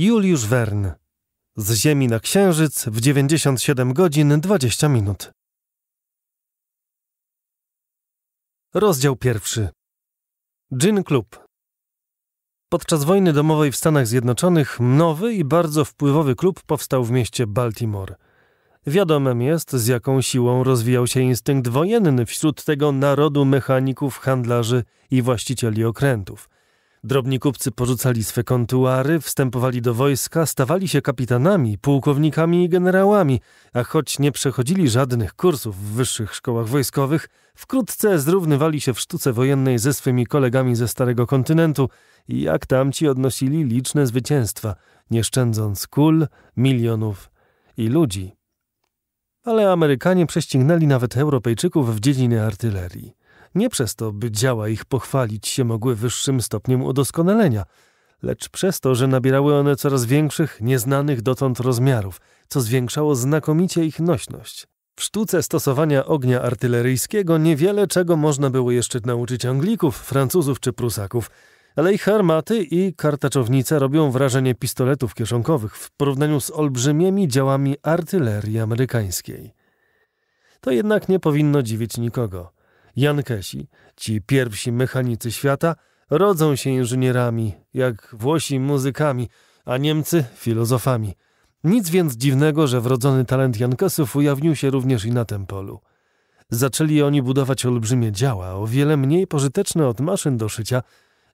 Juliusz Wern. Z Ziemi na Księżyc w 97 godzin 20 minut. Rozdział pierwszy. Gin Club. Podczas wojny domowej w Stanach Zjednoczonych nowy i bardzo wpływowy klub powstał w mieście Baltimore. Wiadomym jest, z jaką siłą rozwijał się instynkt wojenny wśród tego narodu mechaników, handlarzy i właścicieli okrętów – Drobni kupcy porzucali swe kontuary, wstępowali do wojska, stawali się kapitanami, pułkownikami i generałami, a choć nie przechodzili żadnych kursów w wyższych szkołach wojskowych, wkrótce zrównywali się w sztuce wojennej ze swymi kolegami ze Starego Kontynentu i jak tamci odnosili liczne zwycięstwa, nie szczędząc kul, milionów i ludzi. Ale Amerykanie prześcignęli nawet Europejczyków w dziedzinie artylerii nie przez to, by działa ich pochwalić się mogły wyższym stopniem udoskonalenia, lecz przez to, że nabierały one coraz większych, nieznanych dotąd rozmiarów, co zwiększało znakomicie ich nośność. W sztuce stosowania ognia artyleryjskiego niewiele czego można było jeszcze nauczyć Anglików, Francuzów czy Prusaków, ale ich armaty i kartaczownice robią wrażenie pistoletów kieszonkowych w porównaniu z olbrzymimi działami artylerii amerykańskiej. To jednak nie powinno dziwić nikogo. Jankesi, ci pierwsi mechanicy świata, rodzą się inżynierami, jak Włosi muzykami, a Niemcy filozofami. Nic więc dziwnego, że wrodzony talent Jankesów ujawnił się również i na tym polu. Zaczęli oni budować olbrzymie działa, o wiele mniej pożyteczne od maszyn do szycia,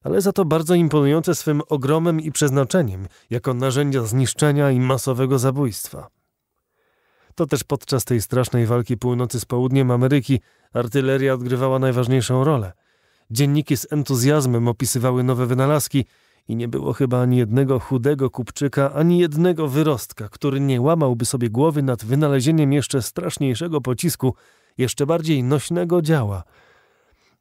ale za to bardzo imponujące swym ogromem i przeznaczeniem jako narzędzia zniszczenia i masowego zabójstwa. To też podczas tej strasznej walki północy z południem Ameryki artyleria odgrywała najważniejszą rolę. Dzienniki z entuzjazmem opisywały nowe wynalazki i nie było chyba ani jednego chudego kupczyka, ani jednego wyrostka, który nie łamałby sobie głowy nad wynalezieniem jeszcze straszniejszego pocisku, jeszcze bardziej nośnego działa.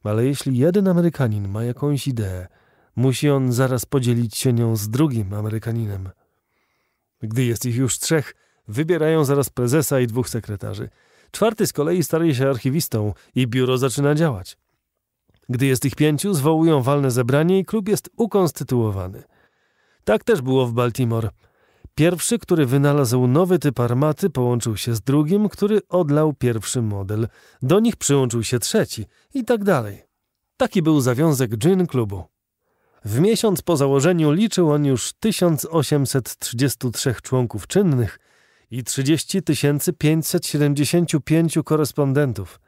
Ale jeśli jeden Amerykanin ma jakąś ideę, musi on zaraz podzielić się nią z drugim Amerykaninem. Gdy jest ich już trzech, Wybierają zaraz prezesa i dwóch sekretarzy. Czwarty z kolei staje się archiwistą i biuro zaczyna działać. Gdy jest ich pięciu, zwołują walne zebranie i klub jest ukonstytuowany. Tak też było w Baltimore. Pierwszy, który wynalazł nowy typ armaty, połączył się z drugim, który odlał pierwszy model. Do nich przyłączył się trzeci i tak dalej. Taki był zawiązek gin klubu. W miesiąc po założeniu liczył on już 1833 członków czynnych i 30 575 korespondentów.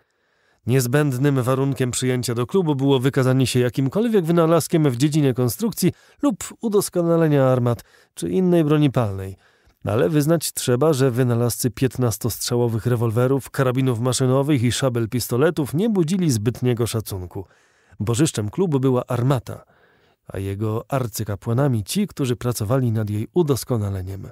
Niezbędnym warunkiem przyjęcia do klubu było wykazanie się jakimkolwiek wynalazkiem w dziedzinie konstrukcji lub udoskonalenia armat czy innej broni palnej. Ale wyznać trzeba, że wynalazcy 15-strzałowych rewolwerów, karabinów maszynowych i szabel pistoletów nie budzili zbytniego szacunku. Bożyszczem klubu była armata, a jego arcykapłanami ci, którzy pracowali nad jej udoskonaleniem.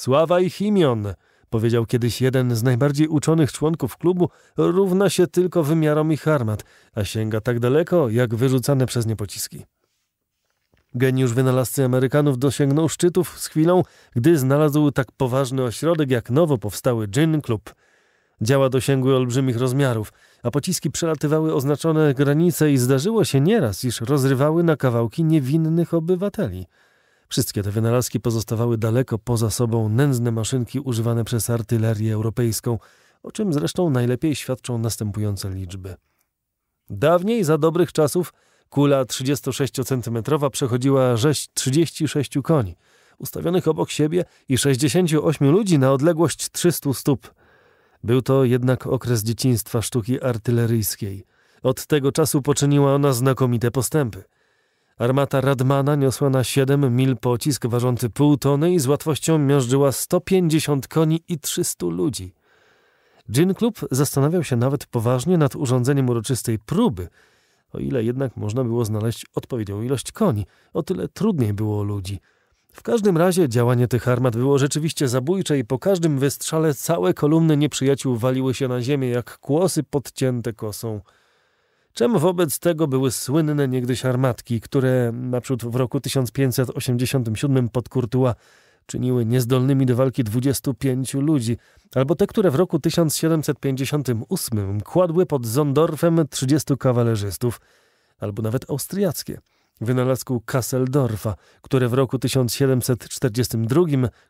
Sława ich imion, powiedział kiedyś jeden z najbardziej uczonych członków klubu, równa się tylko wymiarom ich armat, a sięga tak daleko, jak wyrzucane przez nie pociski. Geniusz wynalazcy Amerykanów dosięgnął szczytów z chwilą, gdy znalazł tak poważny ośrodek jak nowo powstały Gin Club. Działa dosięgły olbrzymich rozmiarów, a pociski przelatywały oznaczone granice i zdarzyło się nieraz, iż rozrywały na kawałki niewinnych obywateli – Wszystkie te wynalazki pozostawały daleko poza sobą nędzne maszynki używane przez artylerię europejską, o czym zresztą najlepiej świadczą następujące liczby. Dawniej, za dobrych czasów, kula 36-centymetrowa przechodziła rzeź 36 koni, ustawionych obok siebie i 68 ludzi na odległość 300 stóp. Był to jednak okres dzieciństwa sztuki artyleryjskiej. Od tego czasu poczyniła ona znakomite postępy – Armata Radmana niosła na 7 mil pocisk ważący pół tony i z łatwością miażdżyła 150 koni i 300 ludzi. Gin Club zastanawiał się nawet poważnie nad urządzeniem uroczystej próby, o ile jednak można było znaleźć odpowiednią ilość koni, o tyle trudniej było ludzi. W każdym razie działanie tych armat było rzeczywiście zabójcze i po każdym wystrzale całe kolumny nieprzyjaciół waliły się na ziemię jak kłosy podcięte kosą. Czemu wobec tego były słynne niegdyś armatki, które naprzód w roku 1587 pod Kurtua czyniły niezdolnymi do walki 25 ludzi, albo te, które w roku 1758 kładły pod Zondorfem 30 kawalerzystów, albo nawet austriackie. Wynalazku Kasseldorfa, które w roku 1742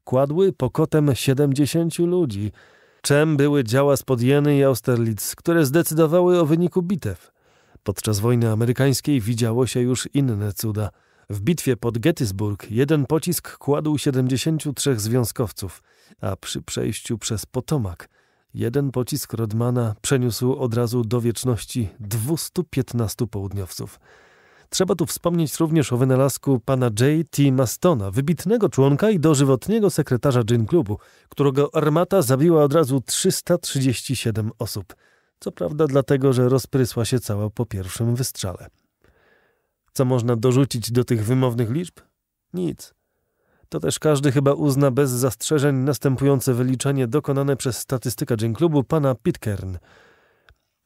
kładły pokotem 70 ludzi. Czem były działa Jeny i Austerlitz, które zdecydowały o wyniku bitew? Podczas wojny amerykańskiej widziało się już inne cuda. W bitwie pod Gettysburg jeden pocisk kładł 73 związkowców, a przy przejściu przez Potomak jeden pocisk Rodmana przeniósł od razu do wieczności 215 południowców. Trzeba tu wspomnieć również o wynalazku pana J.T. Mastona, wybitnego członka i dożywotniego sekretarza Gin klubu, którego armata zabiła od razu 337 osób – co prawda dlatego, że rozprysła się cała po pierwszym wystrzale. Co można dorzucić do tych wymownych liczb? Nic. To też każdy chyba uzna bez zastrzeżeń następujące wyliczenie dokonane przez statystyka klubu pana Pitkern.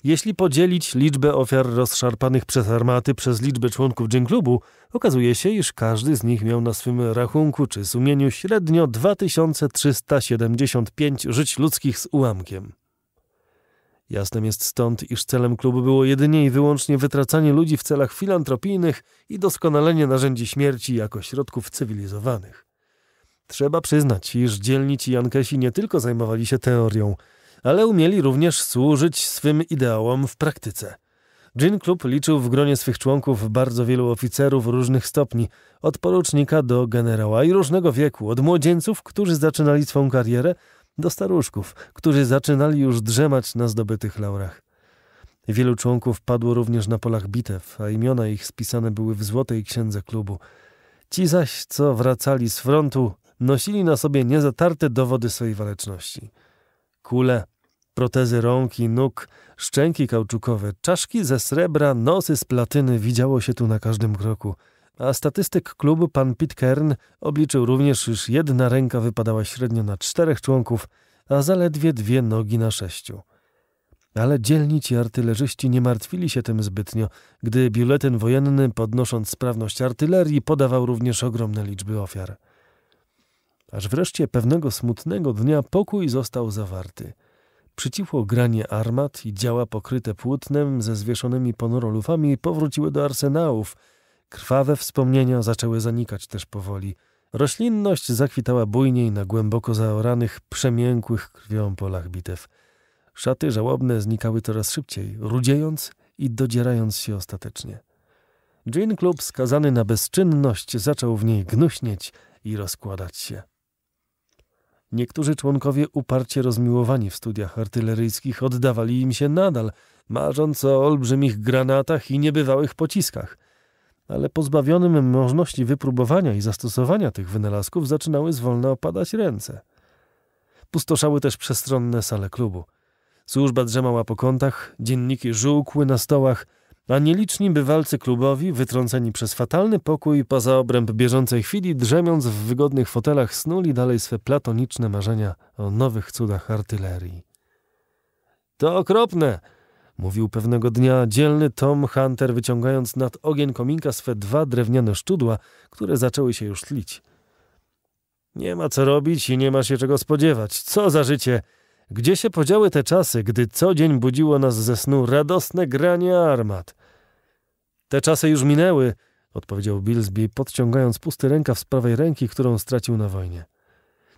Jeśli podzielić liczbę ofiar rozszarpanych przez armaty przez liczbę członków klubu, okazuje się, iż każdy z nich miał na swym rachunku czy sumieniu średnio 2375 żyć ludzkich z ułamkiem. Jasnym jest stąd, iż celem klubu było jedynie i wyłącznie wytracanie ludzi w celach filantropijnych i doskonalenie narzędzi śmierci jako środków cywilizowanych. Trzeba przyznać, iż dzielni ci Jankesi nie tylko zajmowali się teorią, ale umieli również służyć swym ideałom w praktyce. Gin Klub liczył w gronie swych członków bardzo wielu oficerów różnych stopni, od porucznika do generała i różnego wieku, od młodzieńców, którzy zaczynali swą karierę, do staruszków, którzy zaczynali już drzemać na zdobytych laurach. Wielu członków padło również na polach bitew, a imiona ich spisane były w złotej księdze klubu. Ci zaś, co wracali z frontu, nosili na sobie niezatarte dowody swojej waleczności. Kule, protezy rąk i nóg, szczęki kauczukowe, czaszki ze srebra, nosy z platyny widziało się tu na każdym kroku – a statystyk klubu pan Pitkern obliczył również, iż jedna ręka wypadała średnio na czterech członków, a zaledwie dwie nogi na sześciu. Ale dzielni ci artylerzyści nie martwili się tym zbytnio, gdy biuletyn wojenny, podnosząc sprawność artylerii, podawał również ogromne liczby ofiar. Aż wreszcie pewnego smutnego dnia pokój został zawarty. Przycichło granie armat i działa pokryte płótnem ze zwieszonymi ponorolufami powróciły do arsenałów – Krwawe wspomnienia zaczęły zanikać też powoli. Roślinność zakwitała bujniej na głęboko zaoranych, przemiękłych krwią polach bitew. Szaty żałobne znikały coraz szybciej, rudziejąc i dodzierając się ostatecznie. Jean Klub, skazany na bezczynność, zaczął w niej gnuśnieć i rozkładać się. Niektórzy członkowie uparcie rozmiłowani w studiach artyleryjskich oddawali im się nadal, marząc o olbrzymich granatach i niebywałych pociskach ale pozbawionym możliwości wypróbowania i zastosowania tych wynalazków zaczynały zwolna opadać ręce. Pustoszały też przestronne sale klubu. Służba drzemała po kątach, dzienniki żółkły na stołach, a nieliczni bywalcy klubowi, wytrąceni przez fatalny pokój poza obręb bieżącej chwili, drzemiąc w wygodnych fotelach, snuli dalej swe platoniczne marzenia o nowych cudach artylerii. To okropne! Mówił pewnego dnia dzielny Tom Hunter, wyciągając nad ogień kominka swe dwa drewniane szczudła, które zaczęły się już tlić. Nie ma co robić i nie ma się czego spodziewać. Co za życie! Gdzie się podziały te czasy, gdy co dzień budziło nas ze snu radosne granie armat? Te czasy już minęły, odpowiedział Billsby, podciągając pusty rękaw z prawej ręki, którą stracił na wojnie.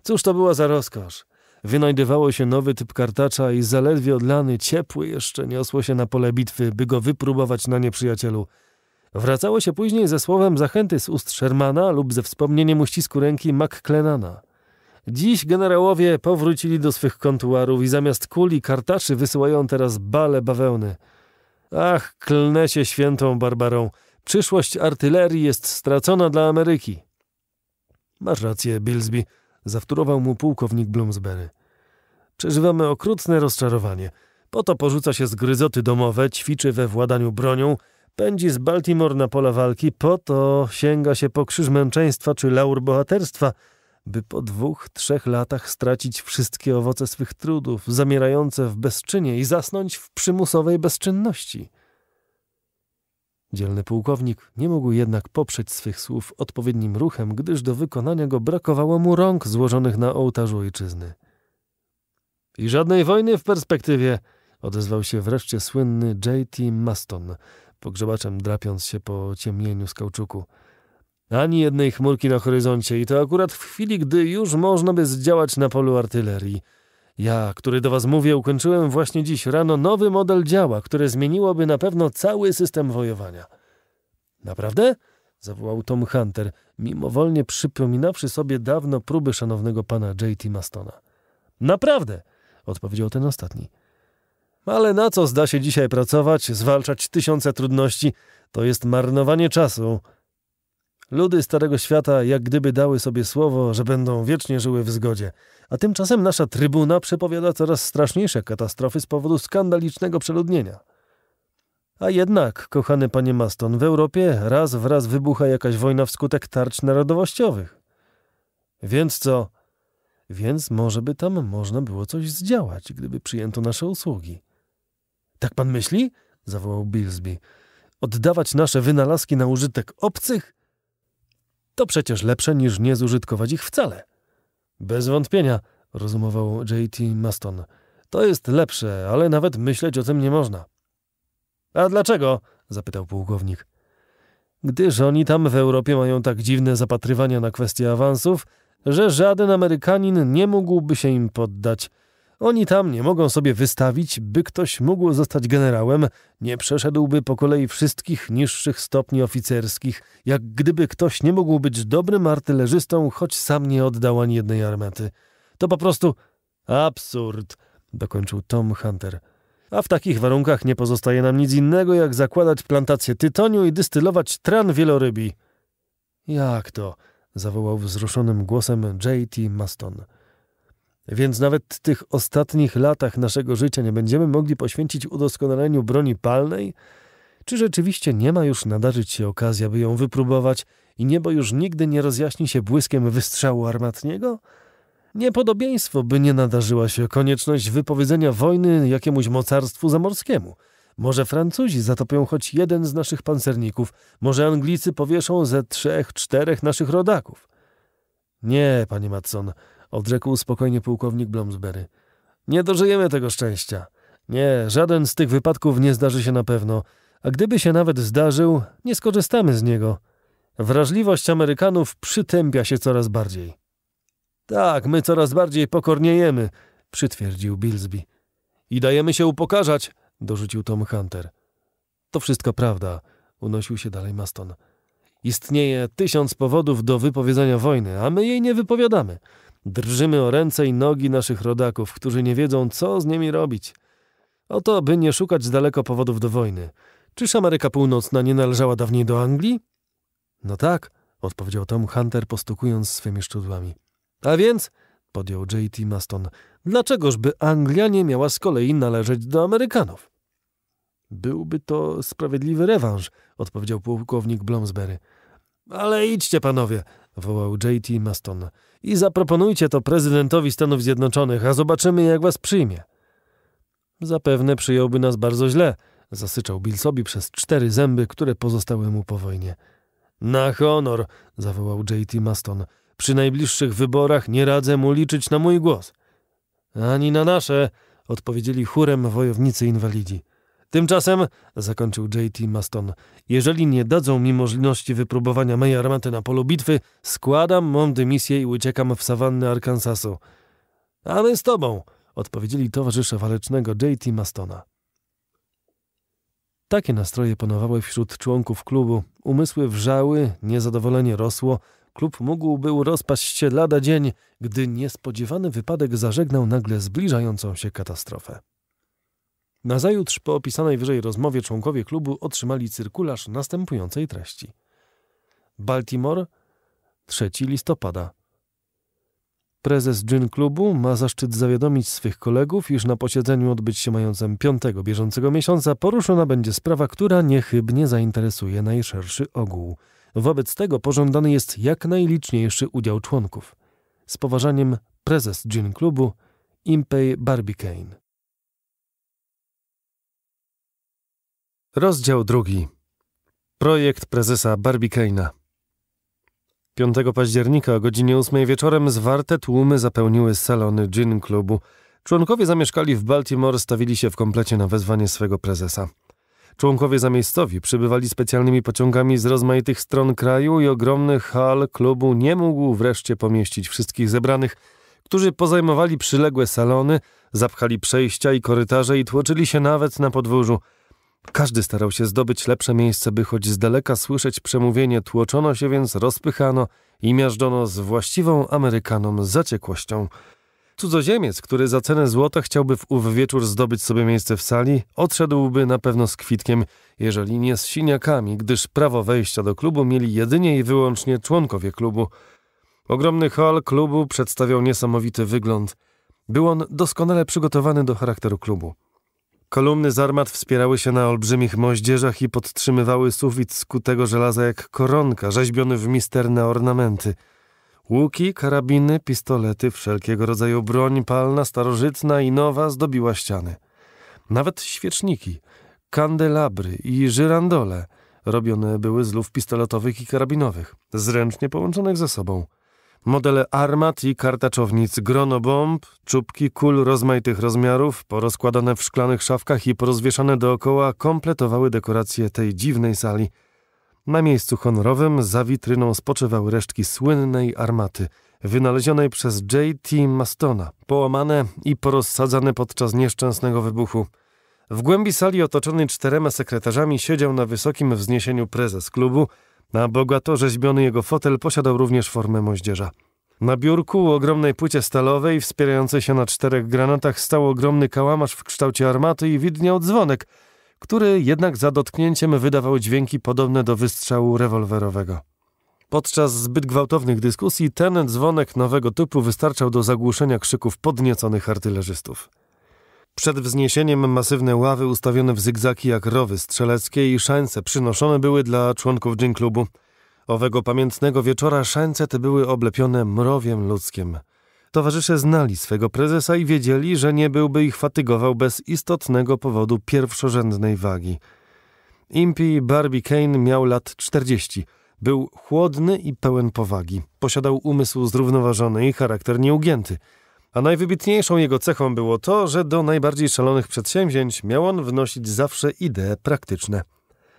Cóż to była za rozkosz? Wynajdywało się nowy typ kartacza i zaledwie odlany, ciepły jeszcze niosło się na pole bitwy, by go wypróbować na nieprzyjacielu. Wracało się później ze słowem zachęty z ust Shermana lub ze wspomnieniem uścisku ręki McClenana. Dziś generałowie powrócili do swych kontuarów i zamiast kuli kartaczy wysyłają teraz bale bawełny. Ach, klnę się świętą Barbarą. Przyszłość artylerii jest stracona dla Ameryki. Masz rację, Bilsby, zawtórował mu pułkownik Bloomsbury. Przeżywamy okrutne rozczarowanie. Po to porzuca się zgryzoty domowe, ćwiczy we władaniu bronią, pędzi z Baltimore na pola walki, po to sięga się po krzyż męczeństwa czy laur bohaterstwa, by po dwóch, trzech latach stracić wszystkie owoce swych trudów, zamierające w bezczynie i zasnąć w przymusowej bezczynności. Dzielny pułkownik nie mógł jednak poprzeć swych słów odpowiednim ruchem, gdyż do wykonania go brakowało mu rąk złożonych na ołtarzu ojczyzny. I żadnej wojny w perspektywie, odezwał się wreszcie słynny J.T. Maston, pogrzebaczem drapiąc się po ciemnieniu z kauczuku. Ani jednej chmurki na horyzoncie i to akurat w chwili, gdy już można by zdziałać na polu artylerii. Ja, który do was mówię, ukończyłem właśnie dziś rano nowy model działa, które zmieniłoby na pewno cały system wojowania. Naprawdę? zawołał Tom Hunter, mimowolnie przypominawszy sobie dawno próby szanownego pana J.T. Mastona. Naprawdę! odpowiedział ten ostatni. Ale na co zda się dzisiaj pracować, zwalczać tysiące trudności? To jest marnowanie czasu. Ludy Starego Świata jak gdyby dały sobie słowo, że będą wiecznie żyły w zgodzie, a tymczasem nasza trybuna przepowiada coraz straszniejsze katastrofy z powodu skandalicznego przeludnienia. A jednak, kochany panie Maston, w Europie raz wraz wybucha jakaś wojna wskutek tarcz narodowościowych. Więc co? więc może by tam można było coś zdziałać, gdyby przyjęto nasze usługi. Tak pan myśli? zawołał Billsby. Oddawać nasze wynalazki na użytek obcych? To przecież lepsze niż nie zużytkować ich wcale. Bez wątpienia, rozumował J.T. Maston. To jest lepsze, ale nawet myśleć o tym nie można. A dlaczego? zapytał pułkownik. Gdyż oni tam w Europie mają tak dziwne zapatrywania na kwestie awansów, że żaden Amerykanin nie mógłby się im poddać. Oni tam nie mogą sobie wystawić, by ktoś mógł zostać generałem, nie przeszedłby po kolei wszystkich niższych stopni oficerskich, jak gdyby ktoś nie mógł być dobrym artylerzystą, choć sam nie oddał ani jednej armaty. To po prostu absurd, dokończył Tom Hunter. A w takich warunkach nie pozostaje nam nic innego, jak zakładać plantację tytoniu i dystylować tran wielorybi. Jak to? zawołał wzruszonym głosem J.T. Maston. Więc nawet w tych ostatnich latach naszego życia nie będziemy mogli poświęcić udoskonaleniu broni palnej? Czy rzeczywiście nie ma już nadarzyć się okazja, by ją wypróbować i niebo już nigdy nie rozjaśni się błyskiem wystrzału armatniego? Niepodobieństwo, by nie nadarzyła się konieczność wypowiedzenia wojny jakiemuś mocarstwu zamorskiemu – może Francuzi zatopią choć jeden z naszych pancerników, może Anglicy powieszą ze trzech, czterech naszych rodaków. Nie, panie Matson, odrzekł spokojnie pułkownik Blomsbery. Nie dożyjemy tego szczęścia. Nie, żaden z tych wypadków nie zdarzy się na pewno, a gdyby się nawet zdarzył, nie skorzystamy z niego. Wrażliwość Amerykanów przytępia się coraz bardziej. Tak, my coraz bardziej pokorniejemy, przytwierdził Bilsby. I dajemy się upokarzać, dorzucił Tom Hunter. To wszystko prawda, unosił się dalej Maston. Istnieje tysiąc powodów do wypowiedzenia wojny, a my jej nie wypowiadamy. Drżymy o ręce i nogi naszych rodaków, którzy nie wiedzą, co z nimi robić. Oto, by nie szukać daleko powodów do wojny. Czyż Ameryka Północna nie należała dawniej do Anglii? No tak, odpowiedział Tom Hunter, postukując swymi szczudłami. A więc, podjął J.T. Maston, Dlaczegożby Anglia nie miała z kolei należeć do Amerykanów? Byłby to sprawiedliwy rewanż, odpowiedział pułkownik Bloomsbury. Ale idźcie, panowie, wołał J.T. Maston, i zaproponujcie to prezydentowi Stanów Zjednoczonych, a zobaczymy, jak was przyjmie. Zapewne przyjąłby nas bardzo źle, zasyczał Bill sobie przez cztery zęby, które pozostały mu po wojnie. Na honor, zawołał J.T. Maston. Przy najbliższych wyborach nie radzę mu liczyć na mój głos. Ani na nasze, odpowiedzieli chórem wojownicy inwalidzi. Tymczasem, zakończył J.T. Maston, jeżeli nie dadzą mi możliwości wypróbowania mej armaty na polu bitwy, składam mą dymisję i uciekam w sawanny Arkansasu. A my z tobą, odpowiedzieli towarzysze walecznego J.T. Mastona. Takie nastroje panowały wśród członków klubu. Umysły wrzały, niezadowolenie rosło, Klub mógłby rozpaść się lada dzień, gdy niespodziewany wypadek zażegnał nagle zbliżającą się katastrofę. Nazajutrz po opisanej wyżej rozmowie członkowie klubu otrzymali cyrkularz następującej treści. Baltimore, 3 listopada. Prezes Gin Klubu ma zaszczyt zawiadomić swych kolegów, iż na posiedzeniu odbyć się mającym 5 bieżącego miesiąca poruszona będzie sprawa, która niechybnie zainteresuje najszerszy ogół – Wobec tego pożądany jest jak najliczniejszy udział członków. Z poważaniem prezes gin klubu Impey Barbicane. Rozdział drugi. Projekt prezesa Barbicane'a. 5 października o godzinie 8 wieczorem zwarte tłumy zapełniły salony gin klubu. Członkowie zamieszkali w Baltimore, stawili się w komplecie na wezwanie swego prezesa. Członkowie zamiejscowi przybywali specjalnymi pociągami z rozmaitych stron kraju i ogromny hal klubu nie mógł wreszcie pomieścić wszystkich zebranych, którzy pozajmowali przyległe salony, zapchali przejścia i korytarze i tłoczyli się nawet na podwórzu. Każdy starał się zdobyć lepsze miejsce, by choć z daleka słyszeć przemówienie, tłoczono się więc, rozpychano i miażdżono z właściwą Amerykanom zaciekłością. Cudzoziemiec, który za cenę złota chciałby w ów wieczór zdobyć sobie miejsce w sali, odszedłby na pewno z kwitkiem, jeżeli nie z siniakami, gdyż prawo wejścia do klubu mieli jedynie i wyłącznie członkowie klubu. Ogromny hol klubu przedstawiał niesamowity wygląd. Był on doskonale przygotowany do charakteru klubu. Kolumny z armat wspierały się na olbrzymich moździerzach i podtrzymywały sufit skutego żelaza jak koronka, rzeźbiony w misterne ornamenty – Łuki, karabiny, pistolety, wszelkiego rodzaju broń palna, starożytna i nowa zdobiła ściany. Nawet świeczniki, kandelabry i żyrandole robione były z luf pistoletowych i karabinowych, zręcznie połączonych ze sobą. Modele armat i kartaczownic, grono bomb, czubki kul rozmaitych rozmiarów, porozkładane w szklanych szafkach i porozwieszane dookoła, kompletowały dekorację tej dziwnej sali – na miejscu honorowym za witryną spoczywały resztki słynnej armaty, wynalezionej przez J.T. Mastona, połamane i porozsadzane podczas nieszczęsnego wybuchu. W głębi sali otoczony czterema sekretarzami siedział na wysokim wzniesieniu prezes klubu, a bogato rzeźbiony jego fotel posiadał również formę moździerza. Na biurku o ogromnej płycie stalowej, wspierającej się na czterech granatach, stał ogromny kałamarz w kształcie armaty i widniał dzwonek, który jednak za dotknięciem wydawał dźwięki podobne do wystrzału rewolwerowego. Podczas zbyt gwałtownych dyskusji ten dzwonek nowego typu wystarczał do zagłuszenia krzyków podnieconych artylerzystów. Przed wzniesieniem masywne ławy ustawione w zygzaki jak rowy strzeleckie i szanse przynoszone były dla członków dżin klubu. Owego pamiętnego wieczora szanse te były oblepione mrowiem ludzkim – Towarzysze znali swego prezesa i wiedzieli, że nie byłby ich fatygował bez istotnego powodu pierwszorzędnej wagi. Impi Barbie Kane miał lat 40. Był chłodny i pełen powagi. Posiadał umysł zrównoważony i charakter nieugięty. A najwybitniejszą jego cechą było to, że do najbardziej szalonych przedsięwzięć miał on wnosić zawsze idee praktyczne.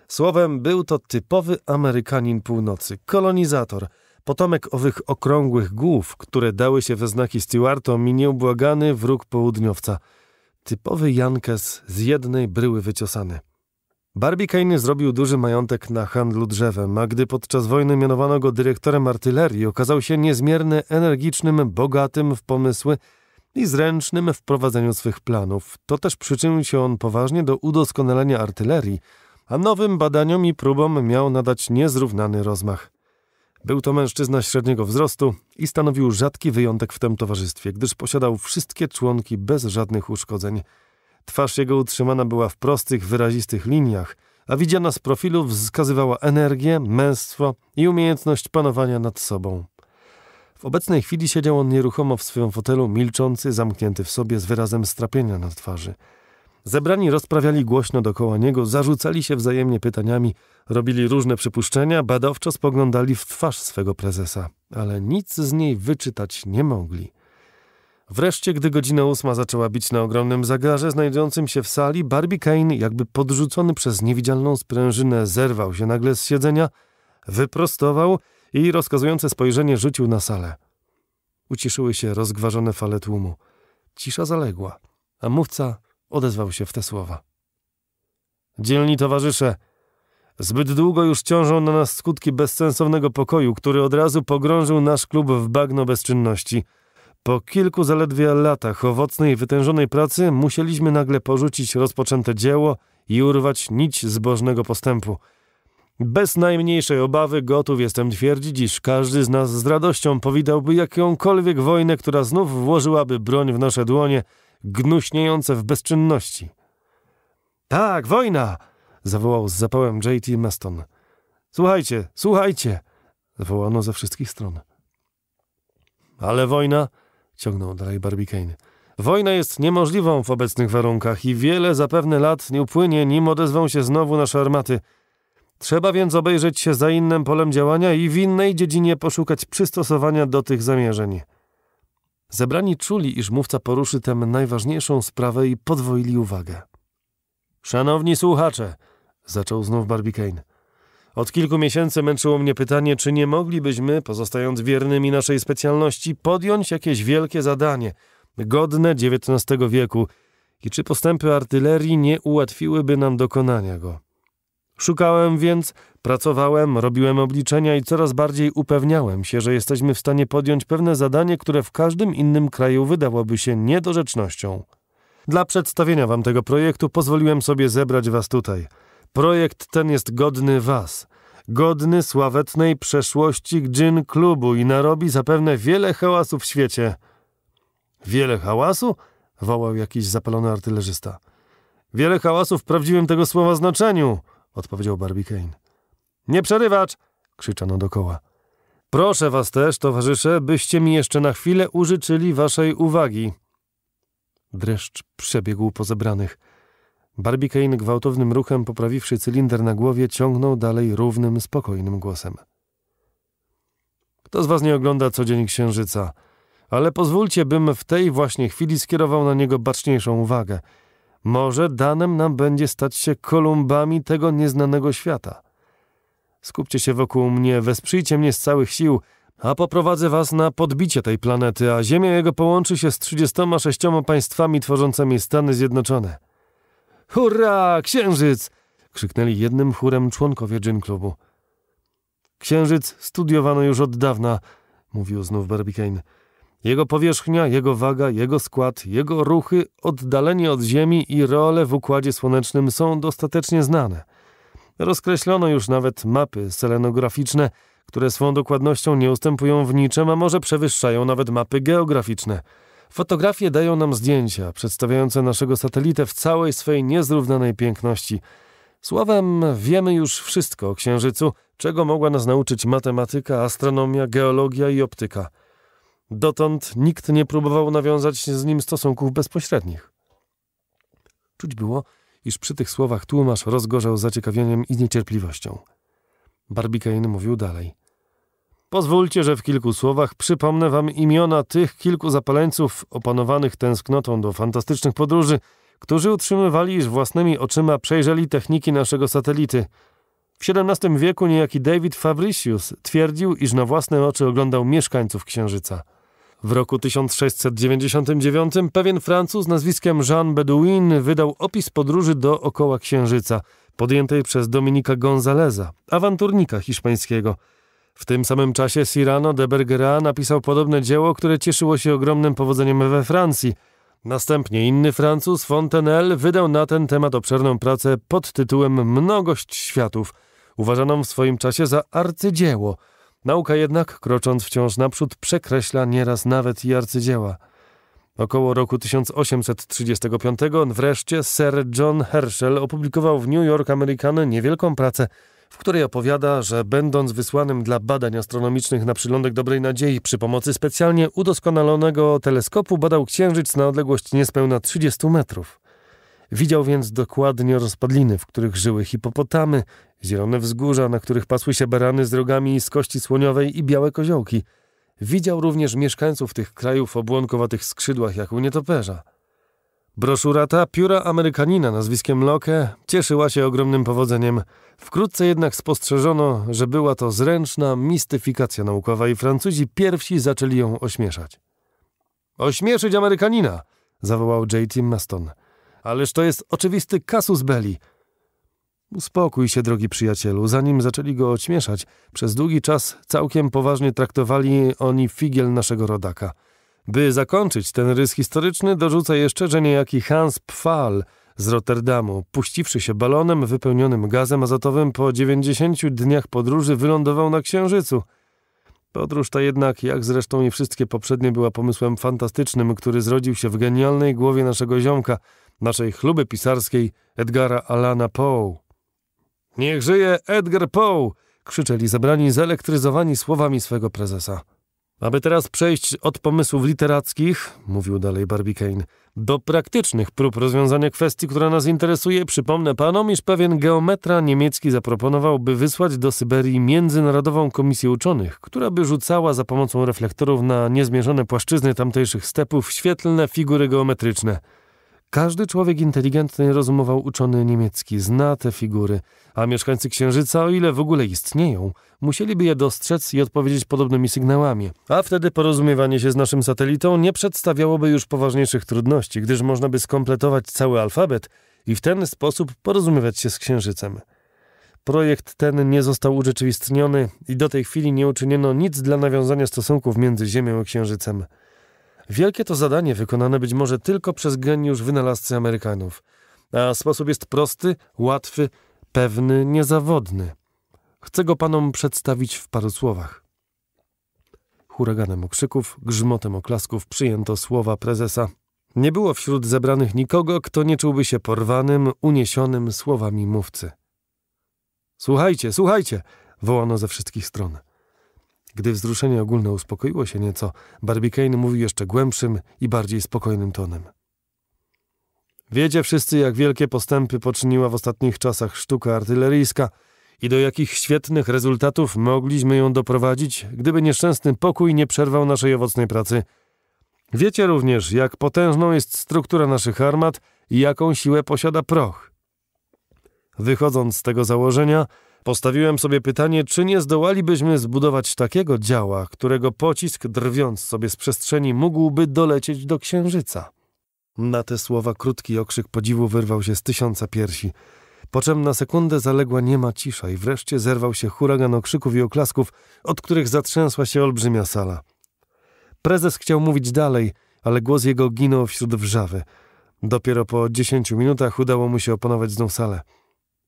Słowem, był to typowy Amerykanin północy, kolonizator – Potomek owych okrągłych głów, które dały się we znaki Stewartom i nieubłagany wróg południowca. Typowy Jankes z jednej bryły wyciosany. Barbie zrobił duży majątek na handlu drzewem, a gdy podczas wojny mianowano go dyrektorem artylerii, okazał się niezmiernie energicznym, bogatym w pomysły i zręcznym w prowadzeniu swych planów. To też przyczynił się on poważnie do udoskonalenia artylerii, a nowym badaniom i próbom miał nadać niezrównany rozmach. Był to mężczyzna średniego wzrostu i stanowił rzadki wyjątek w tym towarzystwie, gdyż posiadał wszystkie członki bez żadnych uszkodzeń. Twarz jego utrzymana była w prostych, wyrazistych liniach, a widziana z profilu wskazywała energię, męstwo i umiejętność panowania nad sobą. W obecnej chwili siedział on nieruchomo w swoim fotelu, milczący, zamknięty w sobie, z wyrazem strapienia na twarzy – Zebrani rozprawiali głośno dokoła niego, zarzucali się wzajemnie pytaniami, robili różne przypuszczenia, badawczo spoglądali w twarz swego prezesa, ale nic z niej wyczytać nie mogli. Wreszcie, gdy godzina ósma zaczęła bić na ogromnym zegarze znajdującym się w sali, Barbie Kane, jakby podrzucony przez niewidzialną sprężynę, zerwał się nagle z siedzenia, wyprostował i rozkazujące spojrzenie rzucił na salę. Uciszyły się rozgważone fale tłumu. Cisza zaległa, a mówca odezwał się w te słowa. Dzielni towarzysze, zbyt długo już ciążą na nas skutki bezsensownego pokoju, który od razu pogrążył nasz klub w bagno bezczynności. Po kilku zaledwie latach owocnej i wytężonej pracy musieliśmy nagle porzucić rozpoczęte dzieło i urwać nić zbożnego postępu. Bez najmniejszej obawy gotów jestem twierdzić, iż każdy z nas z radością powitałby jakąkolwiek wojnę, która znów włożyłaby broń w nasze dłonie gnuśniejące w bezczynności. Tak, wojna! zawołał z zapałem J.T. Maston. Słuchajcie, słuchajcie! wołano ze wszystkich stron. Ale wojna, ciągnął dalej Barbicane. Wojna jest niemożliwą w obecnych warunkach i wiele zapewne lat nie upłynie, nim odezwą się znowu nasze armaty. Trzeba więc obejrzeć się za innym polem działania i w innej dziedzinie poszukać przystosowania do tych zamierzeń. Zebrani czuli, iż mówca poruszy tę najważniejszą sprawę i podwoili uwagę. Szanowni słuchacze, zaczął znów Barbicane. Od kilku miesięcy męczyło mnie pytanie, czy nie moglibyśmy, pozostając wiernymi naszej specjalności, podjąć jakieś wielkie zadanie, godne XIX wieku, i czy postępy artylerii nie ułatwiłyby nam dokonania go. Szukałem więc, pracowałem, robiłem obliczenia i coraz bardziej upewniałem się, że jesteśmy w stanie podjąć pewne zadanie, które w każdym innym kraju wydałoby się niedorzecznością. Dla przedstawienia wam tego projektu pozwoliłem sobie zebrać was tutaj. Projekt ten jest godny was, godny sławetnej przeszłości Gdzin Klubu i narobi zapewne wiele hałasu w świecie. Wiele hałasu? wołał jakiś zapalony artylerzysta. Wiele hałasu w prawdziwym tego słowa znaczeniu, odpowiedział Barbicane. Nie przerywacz! krzyczano dokoła. Proszę was też, towarzysze, byście mi jeszcze na chwilę użyczyli waszej uwagi. Dreszcz przebiegł po zebranych. Barbicane gwałtownym ruchem, poprawiwszy cylinder na głowie, ciągnął dalej równym, spokojnym głosem. Kto z was nie ogląda codzień księżyca? Ale pozwólcie, bym w tej właśnie chwili skierował na niego baczniejszą uwagę – może danem nam będzie stać się kolumbami tego nieznanego świata. Skupcie się wokół mnie, wesprzyjcie mnie z całych sił, a poprowadzę was na podbicie tej planety, a Ziemia jego połączy się z 36 państwami tworzącymi Stany Zjednoczone. Hurra, księżyc! krzyknęli jednym chórem członkowie dżin klubu. Księżyc studiowano już od dawna, mówił znów Barbicane. Jego powierzchnia, jego waga, jego skład, jego ruchy, oddalenie od Ziemi i role w Układzie Słonecznym są dostatecznie znane. Rozkreślono już nawet mapy selenograficzne, które swą dokładnością nie ustępują w niczym, a może przewyższają nawet mapy geograficzne. Fotografie dają nam zdjęcia przedstawiające naszego satelitę w całej swej niezrównanej piękności. Słowem, wiemy już wszystko o Księżycu, czego mogła nas nauczyć matematyka, astronomia, geologia i optyka – Dotąd nikt nie próbował nawiązać z nim stosunków bezpośrednich. Czuć było, iż przy tych słowach tłumacz rozgorzał zaciekawieniem i niecierpliwością. Barbicane mówił dalej. Pozwólcie, że w kilku słowach przypomnę wam imiona tych kilku zapaleńców opanowanych tęsknotą do fantastycznych podróży, którzy utrzymywali, iż własnymi oczyma przejrzeli techniki naszego satelity. W XVII wieku niejaki David Fabricius twierdził, iż na własne oczy oglądał mieszkańców Księżyca. W roku 1699 pewien Francuz nazwiskiem Jean Bedouin wydał opis podróży dookoła Księżyca, podjętej przez Dominika Gonzaleza, awanturnika hiszpańskiego. W tym samym czasie Cyrano de Bergerat napisał podobne dzieło, które cieszyło się ogromnym powodzeniem we Francji. Następnie inny Francuz, Fontenelle, wydał na ten temat obszerną pracę pod tytułem Mnogość światów, uważaną w swoim czasie za arcydzieło – Nauka jednak, krocząc wciąż naprzód, przekreśla nieraz nawet i arcydzieła. Około roku 1835 wreszcie Sir John Herschel opublikował w New York American niewielką pracę, w której opowiada, że będąc wysłanym dla badań astronomicznych na przylądek Dobrej Nadziei przy pomocy specjalnie udoskonalonego teleskopu badał księżyc na odległość niespełna 30 metrów. Widział więc dokładnie rozpadliny, w których żyły hipopotamy, zielone wzgórza, na których pasły się barany z rogami z kości słoniowej i białe koziołki. Widział również mieszkańców tych krajów o błonkowatych skrzydłach jak u nietoperza. Broszura ta, pióra Amerykanina nazwiskiem Locke, cieszyła się ogromnym powodzeniem. Wkrótce jednak spostrzeżono, że była to zręczna mistyfikacja naukowa i Francuzi pierwsi zaczęli ją ośmieszać. Ośmieszyć Amerykanina! zawołał J. Tim Maston. Ależ to jest oczywisty kasus belli. Uspokój się, drogi przyjacielu. Zanim zaczęli go ośmieszać, przez długi czas całkiem poważnie traktowali oni figiel naszego rodaka. By zakończyć ten rys historyczny, dorzucę jeszcze, że niejaki Hans Pfahl z Rotterdamu, puściwszy się balonem wypełnionym gazem azotowym po 90 dniach podróży, wylądował na Księżycu. Podróż ta jednak, jak zresztą i wszystkie poprzednie, była pomysłem fantastycznym, który zrodził się w genialnej głowie naszego ziomka, naszej chluby pisarskiej Edgara Alana Poe. Niech żyje Edgar Poe! krzyczeli zebrani zelektryzowani słowami swego prezesa. Aby teraz przejść od pomysłów literackich, mówił dalej Barbicane, do praktycznych prób rozwiązania kwestii, która nas interesuje, przypomnę panom, iż pewien geometra niemiecki zaproponował, by wysłać do Syberii międzynarodową komisję uczonych, która by rzucała za pomocą reflektorów na niezmierzone płaszczyzny tamtejszych stepów świetlne figury geometryczne – każdy człowiek inteligentny rozumował uczony niemiecki, zna te figury, a mieszkańcy Księżyca, o ile w ogóle istnieją, musieliby je dostrzec i odpowiedzieć podobnymi sygnałami. A wtedy porozumiewanie się z naszym satelitą nie przedstawiałoby już poważniejszych trudności, gdyż można by skompletować cały alfabet i w ten sposób porozumiewać się z Księżycem. Projekt ten nie został urzeczywistniony i do tej chwili nie uczyniono nic dla nawiązania stosunków między Ziemią a Księżycem. Wielkie to zadanie wykonane być może tylko przez geniusz wynalazcy Amerykanów. A sposób jest prosty, łatwy, pewny, niezawodny. Chcę go panom przedstawić w paru słowach. Huraganem okrzyków, grzmotem oklasków przyjęto słowa prezesa. Nie było wśród zebranych nikogo, kto nie czułby się porwanym, uniesionym słowami mówcy. Słuchajcie, słuchajcie! wołano ze wszystkich stron. Gdy wzruszenie ogólne uspokoiło się nieco, Barbicane mówił jeszcze głębszym i bardziej spokojnym tonem. Wiecie wszyscy, jak wielkie postępy poczyniła w ostatnich czasach sztuka artyleryjska i do jakich świetnych rezultatów mogliśmy ją doprowadzić, gdyby nieszczęsny pokój nie przerwał naszej owocnej pracy. Wiecie również, jak potężną jest struktura naszych armat i jaką siłę posiada proch. Wychodząc z tego założenia, Postawiłem sobie pytanie, czy nie zdołalibyśmy zbudować takiego działa, którego pocisk drwiąc sobie z przestrzeni mógłby dolecieć do księżyca. Na te słowa krótki okrzyk podziwu wyrwał się z tysiąca piersi. Po czym na sekundę zaległa niema cisza i wreszcie zerwał się huragan okrzyków i oklasków, od których zatrzęsła się olbrzymia sala. Prezes chciał mówić dalej, ale głos jego ginął wśród wrzawy. Dopiero po dziesięciu minutach udało mu się opanować znów salę.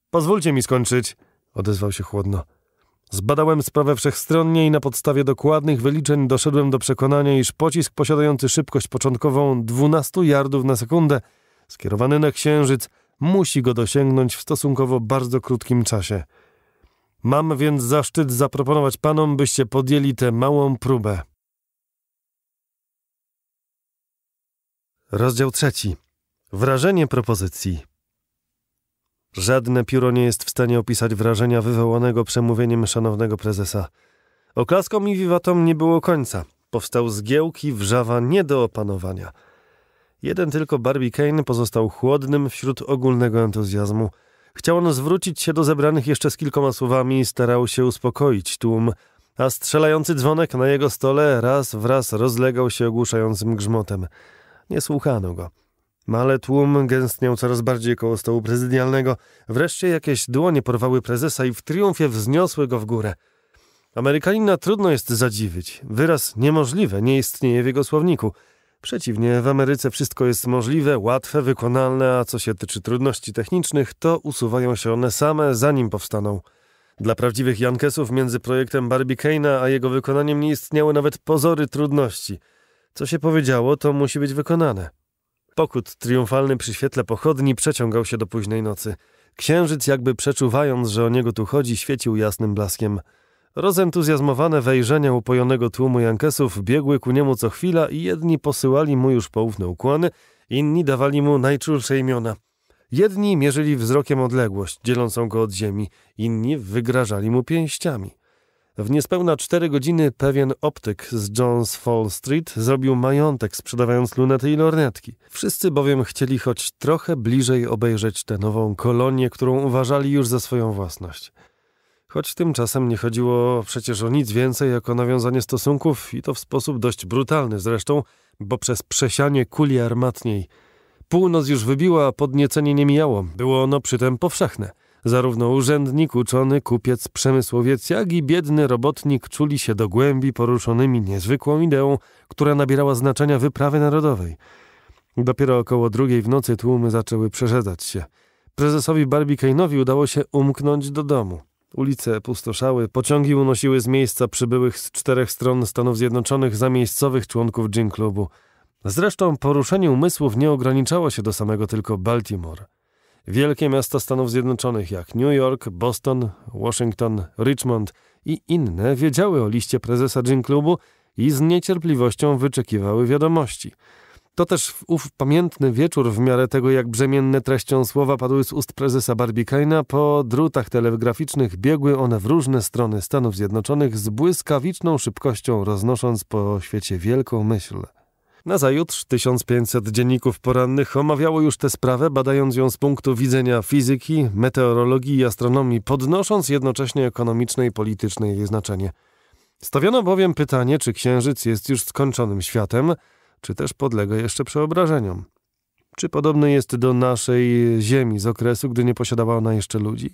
Pozwólcie mi skończyć – odezwał się chłodno. Zbadałem sprawę wszechstronnie i na podstawie dokładnych wyliczeń doszedłem do przekonania, iż pocisk posiadający szybkość początkową 12 yardów na sekundę, skierowany na księżyc, musi go dosięgnąć w stosunkowo bardzo krótkim czasie. Mam więc zaszczyt zaproponować panom, byście podjęli tę małą próbę. Rozdział trzeci. Wrażenie propozycji. Żadne pióro nie jest w stanie opisać wrażenia wywołanego przemówieniem szanownego prezesa. Oklaskom i wiwatom nie było końca. Powstał zgiełk i wrzawa nie do opanowania. Jeden tylko Barbie Kane pozostał chłodnym wśród ogólnego entuzjazmu. Chciał on zwrócić się do zebranych jeszcze z kilkoma słowami i starał się uspokoić tłum, a strzelający dzwonek na jego stole raz wraz rozlegał się ogłuszającym grzmotem. Nie słuchano go. Male no tłum gęstniał coraz bardziej koło stołu prezydialnego. Wreszcie jakieś dłonie porwały prezesa i w triumfie wzniosły go w górę. Amerykanina trudno jest zadziwić. Wyraz niemożliwe nie istnieje w jego słowniku. Przeciwnie, w Ameryce wszystko jest możliwe, łatwe, wykonalne, a co się tyczy trudności technicznych, to usuwają się one same, zanim powstaną. Dla prawdziwych Jankesów między projektem Barbie Kane'a a jego wykonaniem nie istniały nawet pozory trudności. Co się powiedziało, to musi być wykonane. Pokut triumfalny przy świetle pochodni przeciągał się do późnej nocy. Księżyc, jakby przeczuwając, że o niego tu chodzi, świecił jasnym blaskiem. Rozentuzjazmowane wejrzenia upojonego tłumu Jankesów biegły ku niemu co chwila i jedni posyłali mu już poufne ukłony, inni dawali mu najczulsze imiona. Jedni mierzyli wzrokiem odległość, dzielącą go od ziemi, inni wygrażali mu pięściami. W niespełna 4 godziny pewien optyk z Jones Fall Street zrobił majątek sprzedawając lunety i lornetki. Wszyscy bowiem chcieli choć trochę bliżej obejrzeć tę nową kolonię, którą uważali już za swoją własność. Choć tymczasem nie chodziło przecież o nic więcej jak o nawiązanie stosunków i to w sposób dość brutalny zresztą, bo przez przesianie kuli armatniej. Północ już wybiła, a podniecenie nie mijało. Było ono przytem powszechne – Zarówno urzędnik, uczony, kupiec, przemysłowiec, jak i biedny robotnik czuli się do głębi poruszonymi niezwykłą ideą, która nabierała znaczenia wyprawy narodowej. Dopiero około drugiej w nocy tłumy zaczęły przerzedzać się. Prezesowi Barbicane'owi udało się umknąć do domu. Ulice pustoszały, pociągi unosiły z miejsca przybyłych z czterech stron Stanów Zjednoczonych za miejscowych członków Gin Clubu. Zresztą poruszenie umysłów nie ograniczało się do samego tylko Baltimore. Wielkie miasta Stanów Zjednoczonych jak New York, Boston, Washington, Richmond i inne wiedziały o liście prezesa Gin Clubu i z niecierpliwością wyczekiwały wiadomości. To też w ów pamiętny wieczór w miarę tego, jak brzemienne treścią słowa padły z ust prezesa Barbicana, po drutach telegraficznych biegły one w różne strony Stanów Zjednoczonych z błyskawiczną szybkością, roznosząc po świecie wielką myśl – Nazajutrz 1500 dzienników porannych omawiało już tę sprawę, badając ją z punktu widzenia fizyki, meteorologii i astronomii, podnosząc jednocześnie ekonomiczne i polityczne jej znaczenie. Stawiano bowiem pytanie, czy Księżyc jest już skończonym światem, czy też podlega jeszcze przeobrażeniom. Czy podobny jest do naszej Ziemi z okresu, gdy nie posiadała ona jeszcze ludzi?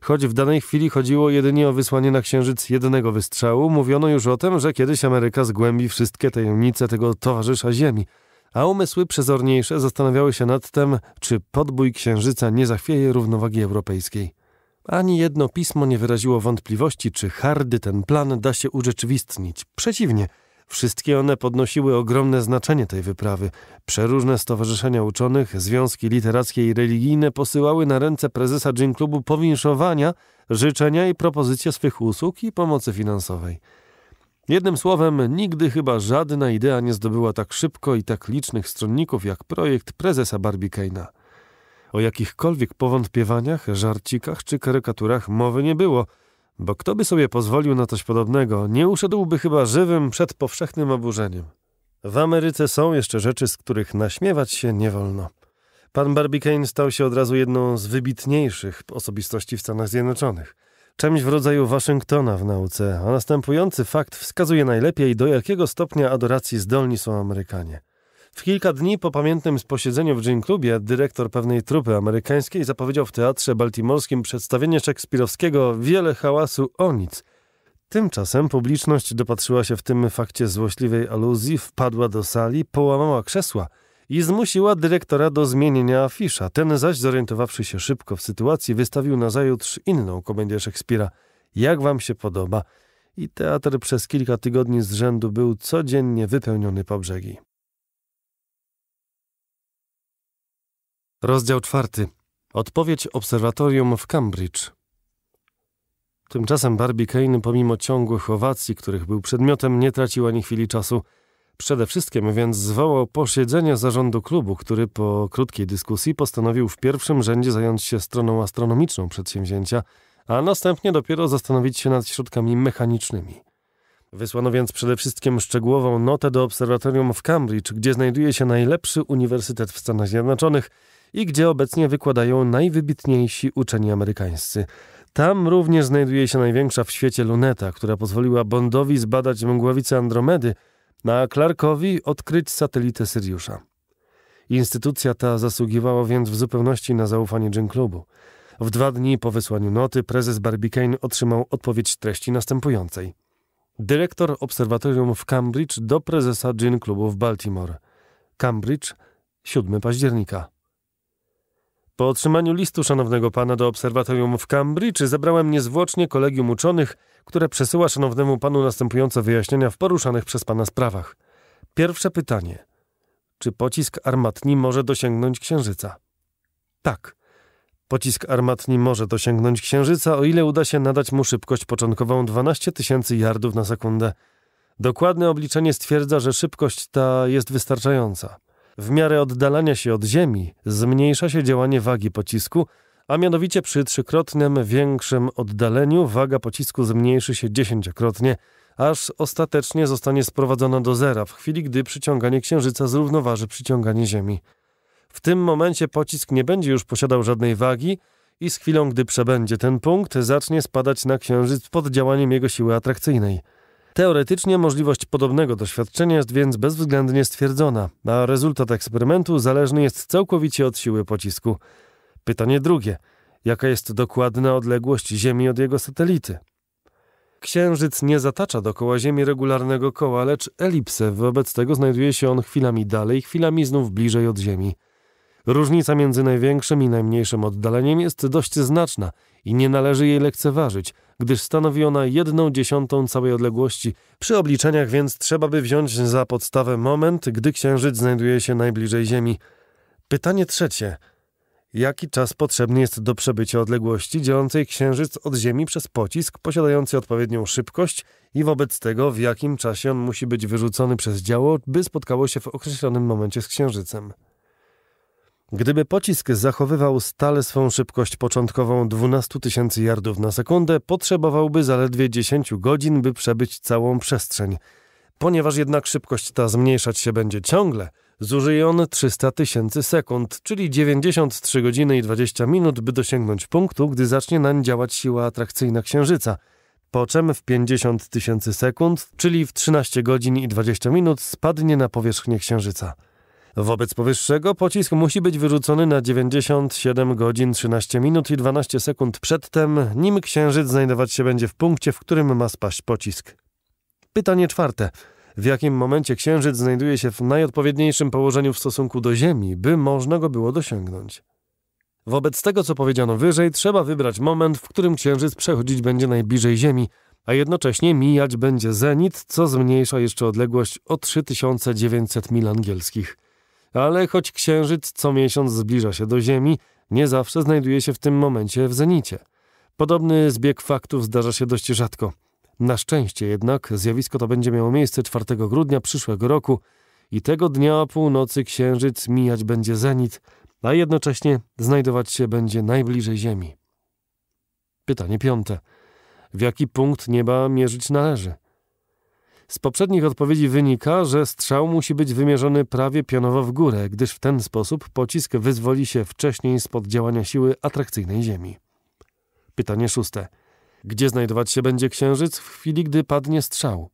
Choć w danej chwili chodziło jedynie o wysłanie na Księżyc jednego wystrzału, mówiono już o tym, że kiedyś Ameryka zgłębi wszystkie tajemnice tego towarzysza Ziemi, a umysły przezorniejsze zastanawiały się nad tym, czy podbój Księżyca nie zachwieje równowagi europejskiej. Ani jedno pismo nie wyraziło wątpliwości, czy hardy ten plan da się urzeczywistnić. Przeciwnie – Wszystkie one podnosiły ogromne znaczenie tej wyprawy. Przeróżne stowarzyszenia uczonych, związki literackie i religijne posyłały na ręce prezesa Gin Clubu powinszowania, życzenia i propozycje swych usług i pomocy finansowej. Jednym słowem, nigdy chyba żadna idea nie zdobyła tak szybko i tak licznych stronników jak projekt prezesa Barbicana. O jakichkolwiek powątpiewaniach, żarcikach czy karykaturach mowy nie było – bo kto by sobie pozwolił na coś podobnego, nie uszedłby chyba żywym przed powszechnym oburzeniem. W Ameryce są jeszcze rzeczy, z których naśmiewać się nie wolno. Pan Barbicane stał się od razu jedną z wybitniejszych osobistości w Stanach Zjednoczonych. Czymś w rodzaju Waszyngtona w nauce, a następujący fakt wskazuje najlepiej, do jakiego stopnia adoracji zdolni są Amerykanie. W kilka dni po pamiętnym posiedzeniu w Gin Clubie dyrektor pewnej trupy amerykańskiej zapowiedział w teatrze baltimorskim przedstawienie szekspirowskiego Wiele hałasu o nic. Tymczasem publiczność dopatrzyła się w tym fakcie złośliwej aluzji, wpadła do sali, połamała krzesła i zmusiła dyrektora do zmienienia afisza. Ten zaś, zorientowawszy się szybko w sytuacji, wystawił nazajutrz inną komedię Szekspira. Jak wam się podoba? I teatr przez kilka tygodni z rzędu był codziennie wypełniony po brzegi. Rozdział czwarty. Odpowiedź obserwatorium w Cambridge. Tymczasem Barbie Kane, pomimo ciągłych owacji, których był przedmiotem, nie tracił ani chwili czasu. Przede wszystkim więc zwołał posiedzenie zarządu klubu, który po krótkiej dyskusji postanowił w pierwszym rzędzie zająć się stroną astronomiczną przedsięwzięcia, a następnie dopiero zastanowić się nad środkami mechanicznymi. Wysłano więc przede wszystkim szczegółową notę do obserwatorium w Cambridge, gdzie znajduje się najlepszy uniwersytet w Stanach Zjednoczonych – i gdzie obecnie wykładają najwybitniejsi uczeni amerykańscy. Tam również znajduje się największa w świecie luneta, która pozwoliła Bondowi zbadać mgłowicę Andromedy, no a Clarkowi odkryć satelitę Syriusza. Instytucja ta zasługiwała więc w zupełności na zaufanie Jim Clubu. W dwa dni po wysłaniu noty prezes Barbicane otrzymał odpowiedź treści następującej. Dyrektor obserwatorium w Cambridge do prezesa Gin Clubu w Baltimore. Cambridge, 7 października. Po otrzymaniu listu szanownego pana do obserwatorium w Cambridge zebrałem niezwłocznie kolegium uczonych, które przesyła szanownemu panu następujące wyjaśnienia w poruszanych przez pana sprawach. Pierwsze pytanie. Czy pocisk armatni może dosięgnąć księżyca? Tak. Pocisk armatni może dosięgnąć księżyca, o ile uda się nadać mu szybkość początkową 12 tysięcy yardów na sekundę. Dokładne obliczenie stwierdza, że szybkość ta jest wystarczająca. W miarę oddalania się od Ziemi zmniejsza się działanie wagi pocisku, a mianowicie przy trzykrotnym większym oddaleniu waga pocisku zmniejszy się dziesięciokrotnie, aż ostatecznie zostanie sprowadzona do zera w chwili, gdy przyciąganie Księżyca zrównoważy przyciąganie Ziemi. W tym momencie pocisk nie będzie już posiadał żadnej wagi i z chwilą, gdy przebędzie ten punkt, zacznie spadać na Księżyc pod działaniem jego siły atrakcyjnej – Teoretycznie możliwość podobnego doświadczenia jest więc bezwzględnie stwierdzona, a rezultat eksperymentu zależny jest całkowicie od siły pocisku. Pytanie drugie. Jaka jest dokładna odległość Ziemi od jego satelity? Księżyc nie zatacza dookoła Ziemi regularnego koła, lecz elipsę, wobec tego znajduje się on chwilami dalej, chwilami znów bliżej od Ziemi. Różnica między największym i najmniejszym oddaleniem jest dość znaczna i nie należy jej lekceważyć – gdyż stanowi ona jedną dziesiątą całej odległości. Przy obliczeniach więc trzeba by wziąć za podstawę moment, gdy Księżyc znajduje się najbliżej Ziemi. Pytanie trzecie. Jaki czas potrzebny jest do przebycia odległości dzielącej Księżyc od Ziemi przez pocisk posiadający odpowiednią szybkość i wobec tego w jakim czasie on musi być wyrzucony przez działo, by spotkało się w określonym momencie z Księżycem? Gdyby pocisk zachowywał stale swą szybkość początkową 12 tysięcy yardów na sekundę, potrzebowałby zaledwie 10 godzin, by przebyć całą przestrzeń. Ponieważ jednak szybkość ta zmniejszać się będzie ciągle, zużyje on 300 tysięcy sekund, czyli 93 godziny i 20 minut, by dosięgnąć punktu, gdy zacznie nań działać siła atrakcyjna Księżyca. Po czym w 50 tysięcy sekund, czyli w 13 godzin i 20 minut, spadnie na powierzchnię Księżyca. Wobec powyższego pocisk musi być wyrzucony na 97 godzin 13 minut i 12 sekund przedtem, nim księżyc znajdować się będzie w punkcie, w którym ma spaść pocisk. Pytanie czwarte. W jakim momencie księżyc znajduje się w najodpowiedniejszym położeniu w stosunku do Ziemi, by można go było dosięgnąć? Wobec tego, co powiedziano wyżej, trzeba wybrać moment, w którym księżyc przechodzić będzie najbliżej Ziemi, a jednocześnie mijać będzie zenit, co zmniejsza jeszcze odległość o 3900 mil angielskich ale choć księżyc co miesiąc zbliża się do Ziemi, nie zawsze znajduje się w tym momencie w zenicie. Podobny zbieg faktów zdarza się dość rzadko. Na szczęście jednak zjawisko to będzie miało miejsce 4 grudnia przyszłego roku i tego dnia o północy księżyc mijać będzie zenit, a jednocześnie znajdować się będzie najbliżej Ziemi. Pytanie piąte. W jaki punkt nieba mierzyć należy? Z poprzednich odpowiedzi wynika, że strzał musi być wymierzony prawie pionowo w górę, gdyż w ten sposób pocisk wyzwoli się wcześniej spod działania siły atrakcyjnej Ziemi. Pytanie szóste. Gdzie znajdować się będzie księżyc w chwili, gdy padnie strzał?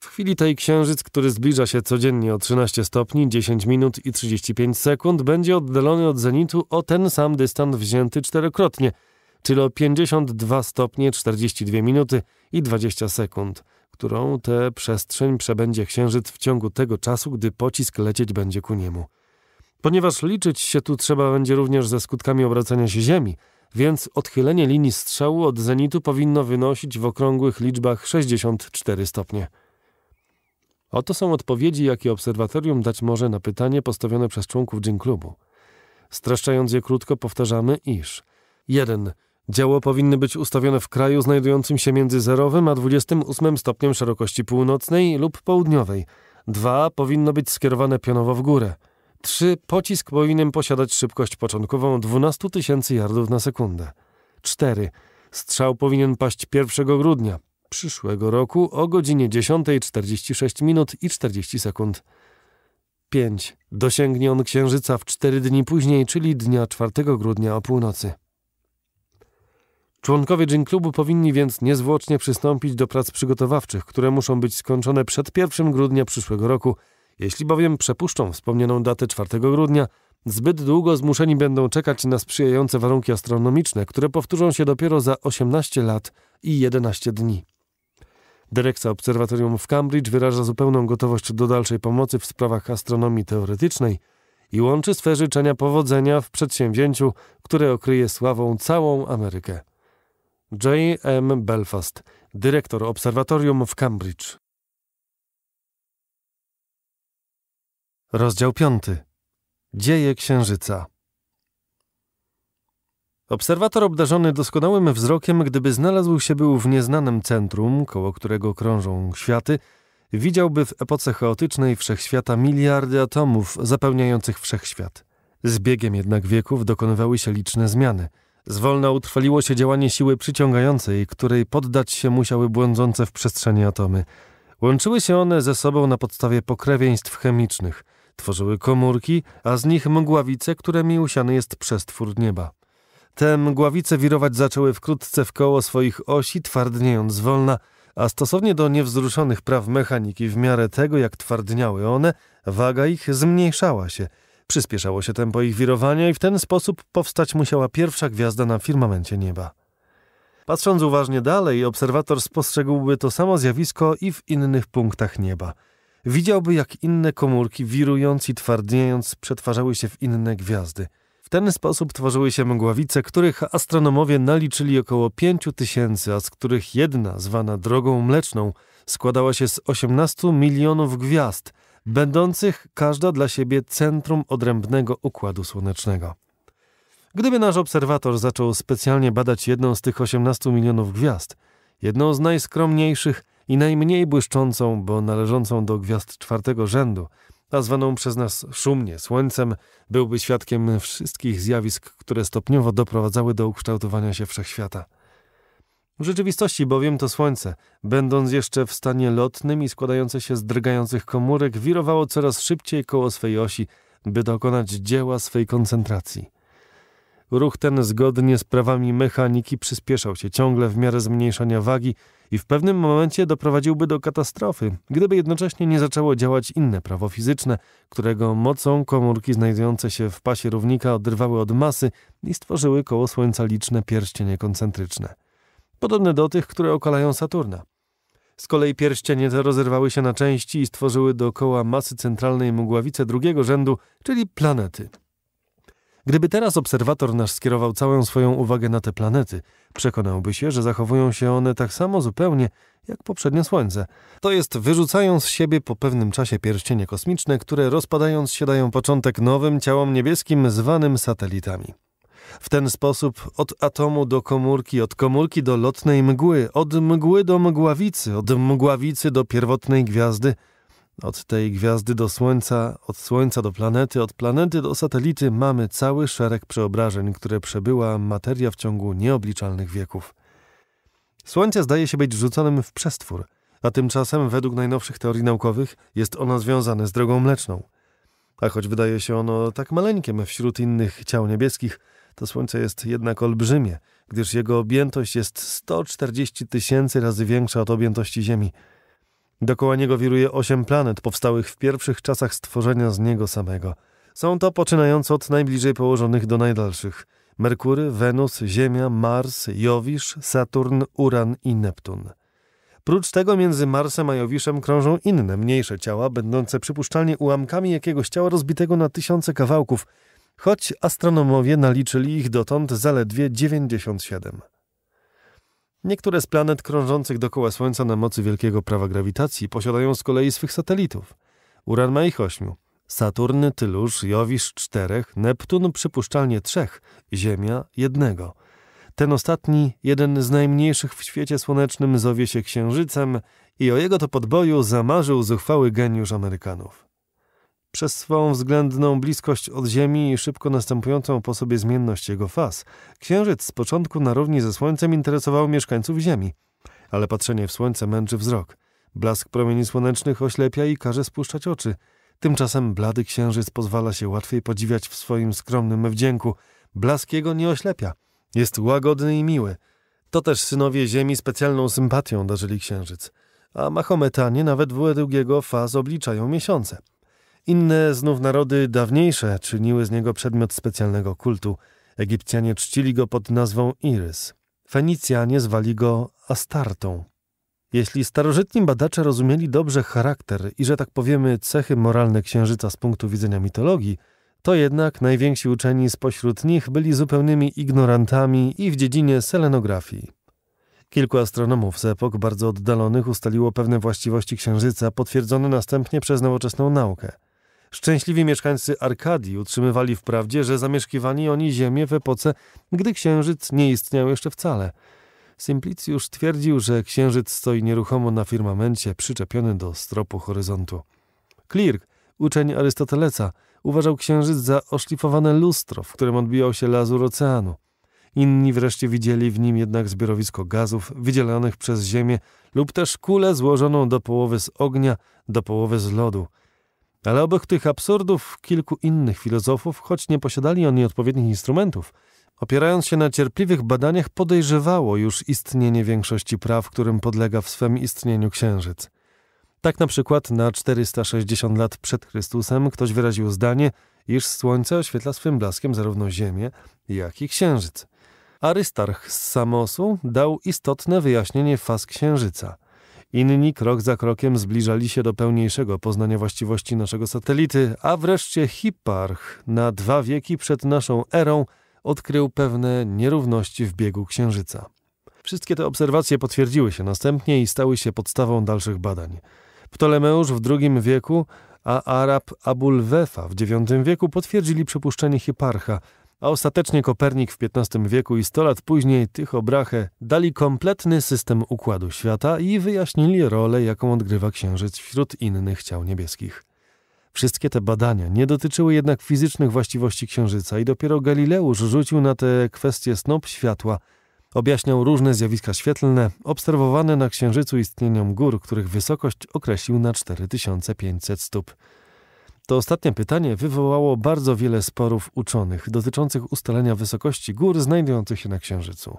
W chwili tej księżyc, który zbliża się codziennie o 13 stopni, 10 minut i 35 sekund, będzie oddalony od zenitu o ten sam dystans wzięty czterokrotnie, czyli o 52 stopnie, 42 minuty i 20 sekund którą tę przestrzeń przebędzie księżyc w ciągu tego czasu, gdy pocisk lecieć będzie ku niemu. Ponieważ liczyć się tu trzeba będzie również ze skutkami obracania się Ziemi, więc odchylenie linii strzału od zenitu powinno wynosić w okrągłych liczbach 64 stopnie. Oto są odpowiedzi, jakie obserwatorium dać może na pytanie postawione przez członków dżin Klubu. Streszczając je krótko, powtarzamy, iż 1. Działo powinny być ustawione w kraju znajdującym się między 0 a 28 stopniem szerokości północnej lub południowej. 2. Powinno być skierowane pionowo w górę. 3. Pocisk powinien posiadać szybkość początkową 12 tysięcy yardów na sekundę. 4. Strzał powinien paść 1 grudnia przyszłego roku o godzinie 10.46 minut i 40 sekund. 5. Dosięgnie on Księżyca w 4 dni później, czyli dnia 4 grudnia o północy. Członkowie Gin Klubu powinni więc niezwłocznie przystąpić do prac przygotowawczych, które muszą być skończone przed 1 grudnia przyszłego roku. Jeśli bowiem przepuszczą wspomnianą datę 4 grudnia, zbyt długo zmuszeni będą czekać na sprzyjające warunki astronomiczne, które powtórzą się dopiero za 18 lat i 11 dni. Dyrekcja Obserwatorium w Cambridge wyraża zupełną gotowość do dalszej pomocy w sprawach astronomii teoretycznej i łączy swe życzenia powodzenia w przedsięwzięciu, które okryje sławą całą Amerykę. J. M. Belfast, dyrektor obserwatorium w Cambridge. Rozdział 5. Dzieje Księżyca. Obserwator obdarzony doskonałym wzrokiem, gdyby znalazł się był w nieznanym centrum, koło którego krążą światy, widziałby w epoce chaotycznej wszechświata miliardy atomów zapełniających wszechświat. Z biegiem jednak wieków dokonywały się liczne zmiany – Zwolna utrwaliło się działanie siły przyciągającej, której poddać się musiały błądzące w przestrzeni atomy. Łączyły się one ze sobą na podstawie pokrewieństw chemicznych. Tworzyły komórki, a z nich mgławice, którymi usiany jest przestwór nieba. Te mgławice wirować zaczęły wkrótce w koło swoich osi, twardniejąc zwolna, a stosownie do niewzruszonych praw mechaniki w miarę tego, jak twardniały one, waga ich zmniejszała się – Przyspieszało się tempo ich wirowania i w ten sposób powstać musiała pierwsza gwiazda na firmamencie nieba. Patrząc uważnie dalej, obserwator spostrzegłby to samo zjawisko i w innych punktach nieba. Widziałby, jak inne komórki, wirując i twardniejąc, przetwarzały się w inne gwiazdy. W ten sposób tworzyły się mgławice, których astronomowie naliczyli około 5 tysięcy, a z których jedna, zwana Drogą Mleczną, składała się z 18 milionów gwiazd – będących każda dla siebie centrum odrębnego układu słonecznego. Gdyby nasz obserwator zaczął specjalnie badać jedną z tych 18 milionów gwiazd, jedną z najskromniejszych i najmniej błyszczącą, bo należącą do gwiazd czwartego rzędu, a zwaną przez nas szumnie Słońcem, byłby świadkiem wszystkich zjawisk, które stopniowo doprowadzały do ukształtowania się wszechświata. W rzeczywistości bowiem to słońce, będąc jeszcze w stanie lotnym i składające się z drgających komórek, wirowało coraz szybciej koło swej osi, by dokonać dzieła swej koncentracji. Ruch ten zgodnie z prawami mechaniki przyspieszał się ciągle w miarę zmniejszania wagi i w pewnym momencie doprowadziłby do katastrofy, gdyby jednocześnie nie zaczęło działać inne prawo fizyczne, którego mocą komórki znajdujące się w pasie równika odrywały od masy i stworzyły koło Słońca liczne pierścienie koncentryczne podobne do tych, które okalają Saturna. Z kolei pierścienie te rozerwały się na części i stworzyły dookoła masy centralnej mgławice drugiego rzędu, czyli planety. Gdyby teraz obserwator nasz skierował całą swoją uwagę na te planety, przekonałby się, że zachowują się one tak samo zupełnie jak poprzednie Słońce. To jest wyrzucają z siebie po pewnym czasie pierścienie kosmiczne, które rozpadając się dają początek nowym ciałom niebieskim zwanym satelitami. W ten sposób od atomu do komórki, od komórki do lotnej mgły, od mgły do mgławicy, od mgławicy do pierwotnej gwiazdy, od tej gwiazdy do Słońca, od Słońca do planety, od planety do satelity mamy cały szereg przeobrażeń, które przebyła materia w ciągu nieobliczalnych wieków. Słońce zdaje się być rzuconym w przestwór, a tymczasem według najnowszych teorii naukowych jest ono związane z drogą mleczną. A choć wydaje się ono tak maleńkiem wśród innych ciał niebieskich, to Słońce jest jednak olbrzymie, gdyż jego objętość jest 140 tysięcy razy większa od objętości Ziemi. Dokoła niego wiruje osiem planet powstałych w pierwszych czasach stworzenia z niego samego. Są to poczynając od najbliżej położonych do najdalszych: Merkury, Wenus, Ziemia, Mars, Jowisz, Saturn, Uran i Neptun. Prócz tego między Marsem a Jowiszem krążą inne, mniejsze ciała, będące przypuszczalnie ułamkami jakiegoś ciała rozbitego na tysiące kawałków, choć astronomowie naliczyli ich dotąd zaledwie 97. Niektóre z planet krążących dookoła Słońca na mocy wielkiego prawa grawitacji posiadają z kolei swych satelitów. Uran ma ich ośmiu. Saturn, Tylusz, Jowisz czterech, Neptun przypuszczalnie trzech, Ziemia jednego. Ten ostatni, jeden z najmniejszych w świecie słonecznym, zowie się Księżycem i o jego to podboju zamarzył zuchwały geniusz Amerykanów. Przez swą względną bliskość od Ziemi i szybko następującą po sobie zmienność jego faz, Księżyc z początku na równi ze Słońcem interesował mieszkańców Ziemi. Ale patrzenie w Słońce męczy wzrok. Blask promieni słonecznych oślepia i każe spuszczać oczy. Tymczasem blady Księżyc pozwala się łatwiej podziwiać w swoim skromnym wdzięku. Blask jego nie oślepia. Jest łagodny i miły. To też synowie Ziemi specjalną sympatią darzyli Księżyc. A Mahometanie nawet w jego faz obliczają miesiące. Inne znów narody dawniejsze czyniły z niego przedmiot specjalnego kultu. Egipcjanie czcili go pod nazwą Iris. Fenicjanie zwali go Astartą. Jeśli starożytni badacze rozumieli dobrze charakter i, że tak powiemy, cechy moralne księżyca z punktu widzenia mitologii, to jednak najwięksi uczeni spośród nich byli zupełnymi ignorantami i w dziedzinie selenografii. Kilku astronomów z epok bardzo oddalonych ustaliło pewne właściwości księżyca, potwierdzone następnie przez nowoczesną naukę – Szczęśliwi mieszkańcy Arkadii utrzymywali wprawdzie, że zamieszkiwali oni ziemię w epoce, gdy księżyc nie istniał jeszcze wcale. Simpliciusz twierdził, że księżyc stoi nieruchomo na firmamencie, przyczepiony do stropu horyzontu. Klirk, uczeń Arystoteleca, uważał księżyc za oszlifowane lustro, w którym odbijał się lazur oceanu. Inni wreszcie widzieli w nim jednak zbiorowisko gazów wydzielonych przez Ziemię lub też kulę złożoną do połowy z ognia, do połowy z lodu, ale obok tych absurdów kilku innych filozofów, choć nie posiadali oni odpowiednich instrumentów, opierając się na cierpliwych badaniach, podejrzewało już istnienie większości praw, którym podlega w swym istnieniu księżyc. Tak na przykład na 460 lat przed Chrystusem ktoś wyraził zdanie, iż Słońce oświetla swym blaskiem zarówno Ziemię, jak i Księżyc. Arystarch z Samosu dał istotne wyjaśnienie faz Księżyca – Inni krok za krokiem zbliżali się do pełniejszego poznania właściwości naszego satelity, a wreszcie Hipparch na dwa wieki przed naszą erą odkrył pewne nierówności w biegu Księżyca. Wszystkie te obserwacje potwierdziły się następnie i stały się podstawą dalszych badań. Ptolemeusz w II wieku, a Arab Abul Wefa w IX wieku potwierdzili przypuszczenie Hipparcha – a ostatecznie Kopernik w XV wieku i 100 lat później Tycho Brahe dali kompletny system układu świata i wyjaśnili rolę, jaką odgrywa Księżyc wśród innych ciał niebieskich. Wszystkie te badania nie dotyczyły jednak fizycznych właściwości Księżyca i dopiero Galileusz rzucił na te kwestie snop światła, objaśniał różne zjawiska świetlne, obserwowane na Księżycu istnieniom gór, których wysokość określił na 4500 stóp. To ostatnie pytanie wywołało bardzo wiele sporów uczonych dotyczących ustalenia wysokości gór znajdujących się na Księżycu.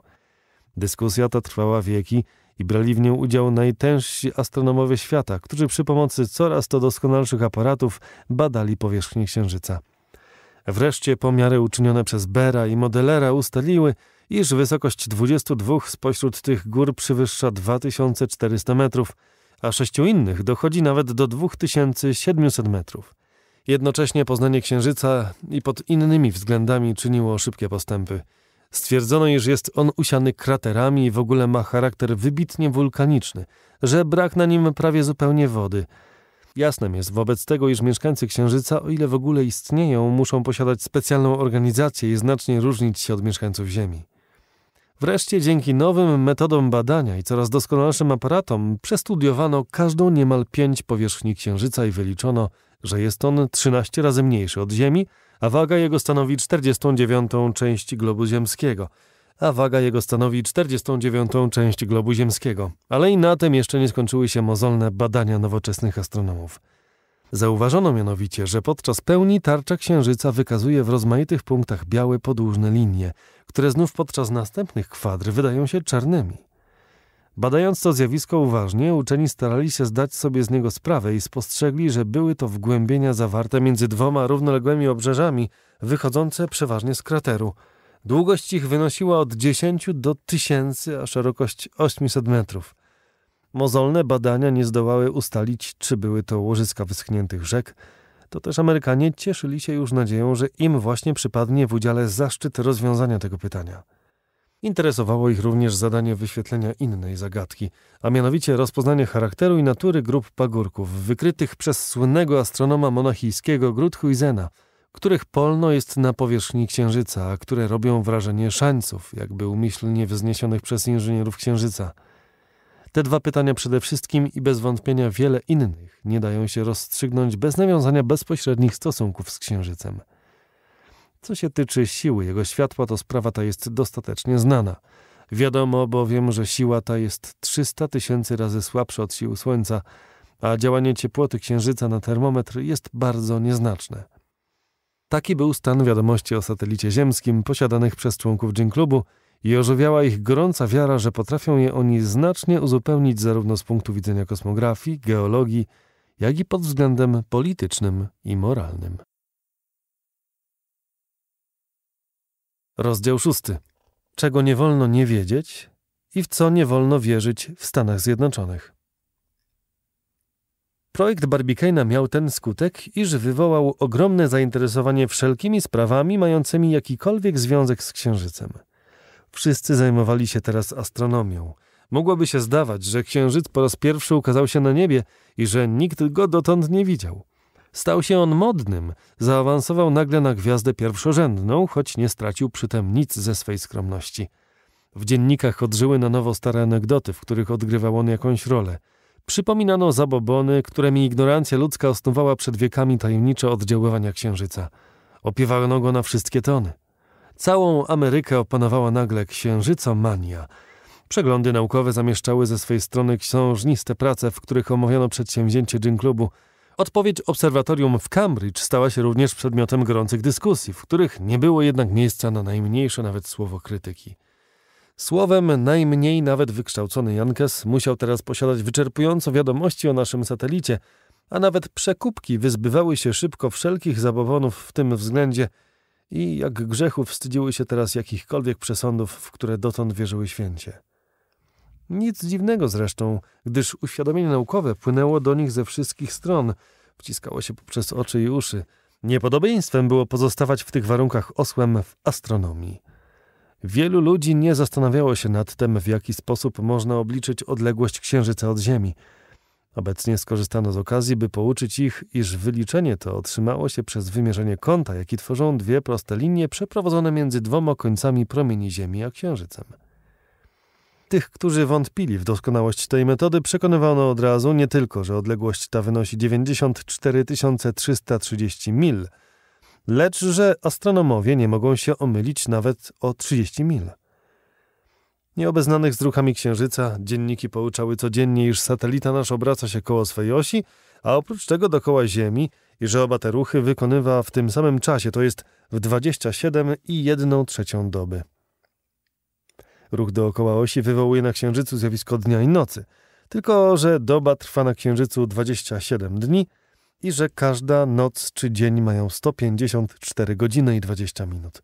Dyskusja ta trwała wieki i brali w nią udział najtężsi astronomowie świata, którzy przy pomocy coraz to doskonalszych aparatów badali powierzchnię Księżyca. Wreszcie pomiary uczynione przez Bera i Modelera ustaliły, iż wysokość 22 spośród tych gór przewyższa 2400 metrów, a sześciu innych dochodzi nawet do 2700 metrów. Jednocześnie poznanie Księżyca i pod innymi względami czyniło szybkie postępy. Stwierdzono, iż jest on usiany kraterami i w ogóle ma charakter wybitnie wulkaniczny, że brak na nim prawie zupełnie wody. Jasnym jest wobec tego, iż mieszkańcy Księżyca, o ile w ogóle istnieją, muszą posiadać specjalną organizację i znacznie różnić się od mieszkańców Ziemi. Wreszcie dzięki nowym metodom badania i coraz doskonalszym aparatom przestudiowano każdą niemal pięć powierzchni Księżyca i wyliczono, że jest on 13 razy mniejszy od Ziemi, a waga jego stanowi 49. część globu ziemskiego, a waga jego stanowi 49. część globu ziemskiego. Ale i na tym jeszcze nie skończyły się mozolne badania nowoczesnych astronomów. Zauważono mianowicie, że podczas pełni tarcza Księżyca wykazuje w rozmaitych punktach białe podłużne linie, które znów podczas następnych kwadr wydają się czarnymi. Badając to zjawisko uważnie, uczeni starali się zdać sobie z niego sprawę i spostrzegli, że były to wgłębienia zawarte między dwoma równoległymi obrzeżami, wychodzące przeważnie z krateru. Długość ich wynosiła od 10 do 1000, a szerokość 800 metrów. Mozolne badania nie zdołały ustalić, czy były to łożyska wyschniętych rzek, to też Amerykanie cieszyli się już nadzieją, że im właśnie przypadnie w udziale zaszczyt rozwiązania tego pytania. Interesowało ich również zadanie wyświetlenia innej zagadki, a mianowicie rozpoznanie charakteru i natury grup pagórków wykrytych przez słynnego astronoma monachijskiego Grudhuizena, których polno jest na powierzchni Księżyca, a które robią wrażenie szańców, jakby umyślnie wzniesionych przez inżynierów Księżyca. Te dwa pytania przede wszystkim i bez wątpienia wiele innych nie dają się rozstrzygnąć bez nawiązania bezpośrednich stosunków z Księżycem. Co się tyczy siły jego światła, to sprawa ta jest dostatecznie znana. Wiadomo bowiem, że siła ta jest 300 tysięcy razy słabsza od siły Słońca, a działanie ciepłoty Księżyca na termometr jest bardzo nieznaczne. Taki był stan wiadomości o satelicie ziemskim posiadanych przez członków Dzień Klubu i ożywiała ich gorąca wiara, że potrafią je oni znacznie uzupełnić zarówno z punktu widzenia kosmografii, geologii, jak i pod względem politycznym i moralnym. Rozdział 6. Czego nie wolno nie wiedzieć i w co nie wolno wierzyć w Stanach Zjednoczonych. Projekt Barbicana miał ten skutek, iż wywołał ogromne zainteresowanie wszelkimi sprawami mającymi jakikolwiek związek z Księżycem. Wszyscy zajmowali się teraz astronomią. Mogłoby się zdawać, że Księżyc po raz pierwszy ukazał się na niebie i że nikt go dotąd nie widział. Stał się on modnym, zaawansował nagle na gwiazdę pierwszorzędną, choć nie stracił przy tym nic ze swej skromności. W dziennikach odżyły na nowo stare anegdoty, w których odgrywał on jakąś rolę. Przypominano zabobony, którymi ignorancja ludzka osnuwała przed wiekami tajemnicze oddziaływania księżyca. Opiewano go na wszystkie tony. Całą Amerykę opanowała nagle księżycomania. Przeglądy naukowe zamieszczały ze swej strony książniste prace, w których omawiano przedsięwzięcie Gym Klubu – Odpowiedź obserwatorium w Cambridge stała się również przedmiotem gorących dyskusji, w których nie było jednak miejsca na najmniejsze nawet słowo krytyki. Słowem najmniej nawet wykształcony Jankes musiał teraz posiadać wyczerpująco wiadomości o naszym satelicie, a nawet przekupki wyzbywały się szybko wszelkich zabobonów w tym względzie i jak grzechów wstydziły się teraz jakichkolwiek przesądów, w które dotąd wierzyły święcie. Nic dziwnego zresztą, gdyż uświadomienie naukowe płynęło do nich ze wszystkich stron, wciskało się poprzez oczy i uszy. Niepodobieństwem było pozostawać w tych warunkach osłem w astronomii. Wielu ludzi nie zastanawiało się nad tym, w jaki sposób można obliczyć odległość Księżyca od Ziemi. Obecnie skorzystano z okazji, by pouczyć ich, iż wyliczenie to otrzymało się przez wymierzenie kąta, jaki tworzą dwie proste linie przeprowadzone między dwoma końcami promieni Ziemi a Księżycem. Tych, którzy wątpili w doskonałość tej metody, przekonywano od razu nie tylko, że odległość ta wynosi 94 330 mil, lecz że astronomowie nie mogą się omylić nawet o 30 mil. Nieobeznanych z ruchami Księżyca dzienniki pouczały codziennie, iż satelita nasz obraca się koło swej osi, a oprócz tego dokoła Ziemi i że oba te ruchy wykonywa w tym samym czasie, to jest w 27 i 1 trzecią doby. Ruch dookoła osi wywołuje na Księżycu zjawisko dnia i nocy, tylko że doba trwa na Księżycu 27 dni i że każda noc czy dzień mają 154 godziny i 20 minut.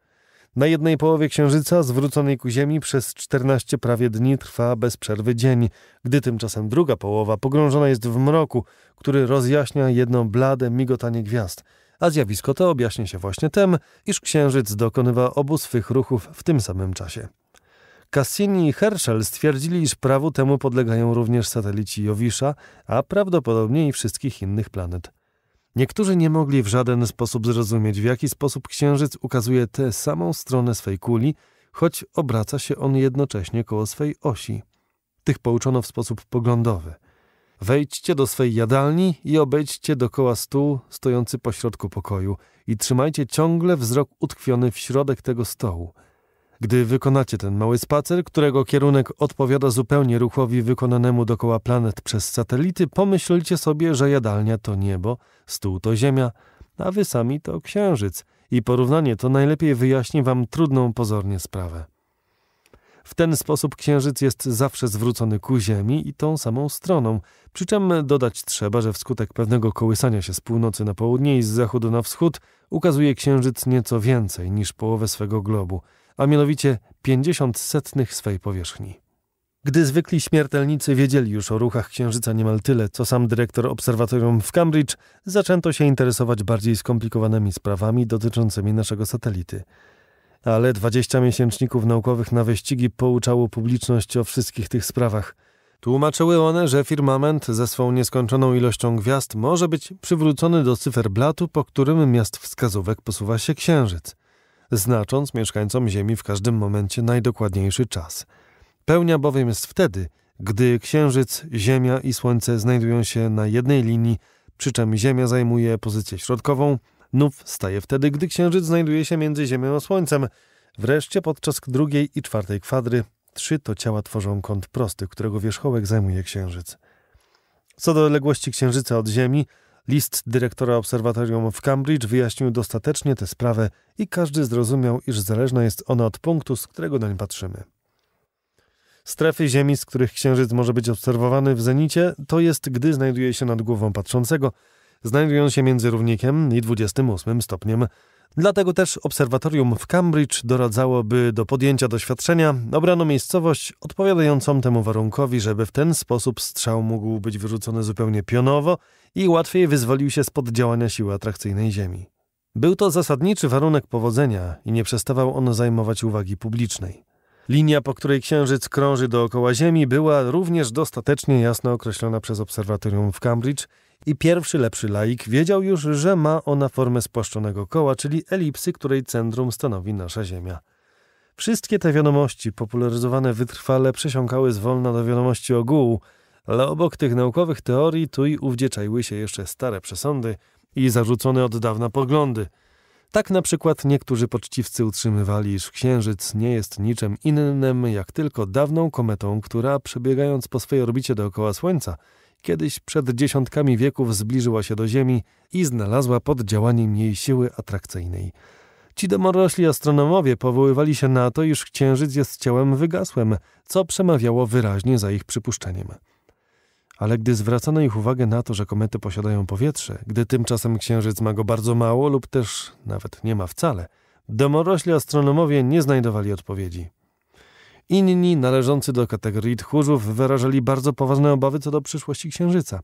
Na jednej połowie Księżyca, zwróconej ku Ziemi, przez 14 prawie dni trwa bez przerwy dzień, gdy tymczasem druga połowa pogrążona jest w mroku, który rozjaśnia jedno blade migotanie gwiazd – a zjawisko to objaśnia się właśnie tym, iż Księżyc dokonywa obu swych ruchów w tym samym czasie. Cassini i Herschel stwierdzili, iż prawu temu podlegają również satelici Jowisza, a prawdopodobnie i wszystkich innych planet. Niektórzy nie mogli w żaden sposób zrozumieć, w jaki sposób Księżyc ukazuje tę samą stronę swej kuli, choć obraca się on jednocześnie koło swej osi. Tych pouczono w sposób poglądowy. Wejdźcie do swej jadalni i obejdźcie dokoła stół stojący pośrodku pokoju i trzymajcie ciągle wzrok utkwiony w środek tego stołu – gdy wykonacie ten mały spacer, którego kierunek odpowiada zupełnie ruchowi wykonanemu dokoła planet przez satelity, pomyślcie sobie, że jadalnia to niebo, stół to ziemia, a wy sami to księżyc i porównanie to najlepiej wyjaśni wam trudną pozornie sprawę. W ten sposób księżyc jest zawsze zwrócony ku Ziemi i tą samą stroną. Przy czym dodać trzeba, że wskutek pewnego kołysania się z północy na południe i z zachodu na wschód ukazuje księżyc nieco więcej niż połowę swego globu a mianowicie 50 setnych swej powierzchni. Gdy zwykli śmiertelnicy wiedzieli już o ruchach Księżyca niemal tyle, co sam dyrektor obserwatorium w Cambridge, zaczęto się interesować bardziej skomplikowanymi sprawami dotyczącymi naszego satelity. Ale 20 miesięczników naukowych na wyścigi pouczało publiczność o wszystkich tych sprawach. Tłumaczyły one, że firmament ze swą nieskończoną ilością gwiazd może być przywrócony do cyferblatu, po którym miast wskazówek posuwa się Księżyc – znacząc mieszkańcom Ziemi w każdym momencie najdokładniejszy czas. Pełnia bowiem jest wtedy, gdy Księżyc, Ziemia i Słońce znajdują się na jednej linii, przy czym Ziemia zajmuje pozycję środkową, Nów staje wtedy, gdy Księżyc znajduje się między Ziemią a Słońcem. Wreszcie podczas drugiej i czwartej kwadry trzy to ciała tworzą kąt prosty, którego wierzchołek zajmuje Księżyc. Co do odległości Księżyca od Ziemi, List dyrektora obserwatorium w Cambridge wyjaśnił dostatecznie tę sprawę i każdy zrozumiał, iż zależna jest ona od punktu, z którego nań patrzymy. Strefy Ziemi, z których Księżyc może być obserwowany w zenicie, to jest, gdy znajduje się nad głową patrzącego, znajdują się między równikiem i 28 stopniem Dlatego też obserwatorium w Cambridge doradzałoby do podjęcia doświadczenia. Obrano miejscowość odpowiadającą temu warunkowi, żeby w ten sposób strzał mógł być wyrzucony zupełnie pionowo i łatwiej wyzwolił się spod działania siły atrakcyjnej Ziemi. Był to zasadniczy warunek powodzenia i nie przestawał on zajmować uwagi publicznej. Linia, po której Księżyc krąży dookoła Ziemi, była również dostatecznie jasno określona przez obserwatorium w Cambridge – i pierwszy lepszy laik wiedział już, że ma ona formę spłaszczonego koła, czyli elipsy, której centrum stanowi nasza Ziemia. Wszystkie te wiadomości, popularyzowane wytrwale, przesiąkały z do wiadomości ogółu, ale obok tych naukowych teorii tu i ówdzie czaiły się jeszcze stare przesądy i zarzucone od dawna poglądy. Tak na przykład niektórzy poczciwcy utrzymywali, iż Księżyc nie jest niczym innym jak tylko dawną kometą, która przebiegając po swojej orbicie dookoła Słońca – kiedyś przed dziesiątkami wieków zbliżyła się do Ziemi i znalazła pod działaniem jej siły atrakcyjnej. Ci domorośli astronomowie powoływali się na to, iż Księżyc jest ciałem wygasłym, co przemawiało wyraźnie za ich przypuszczeniem. Ale gdy zwracano ich uwagę na to, że komety posiadają powietrze, gdy tymczasem Księżyc ma go bardzo mało lub też nawet nie ma wcale, domorośli astronomowie nie znajdowali odpowiedzi. Inni, należący do kategorii tchórzów, wyrażali bardzo poważne obawy co do przyszłości Księżyca.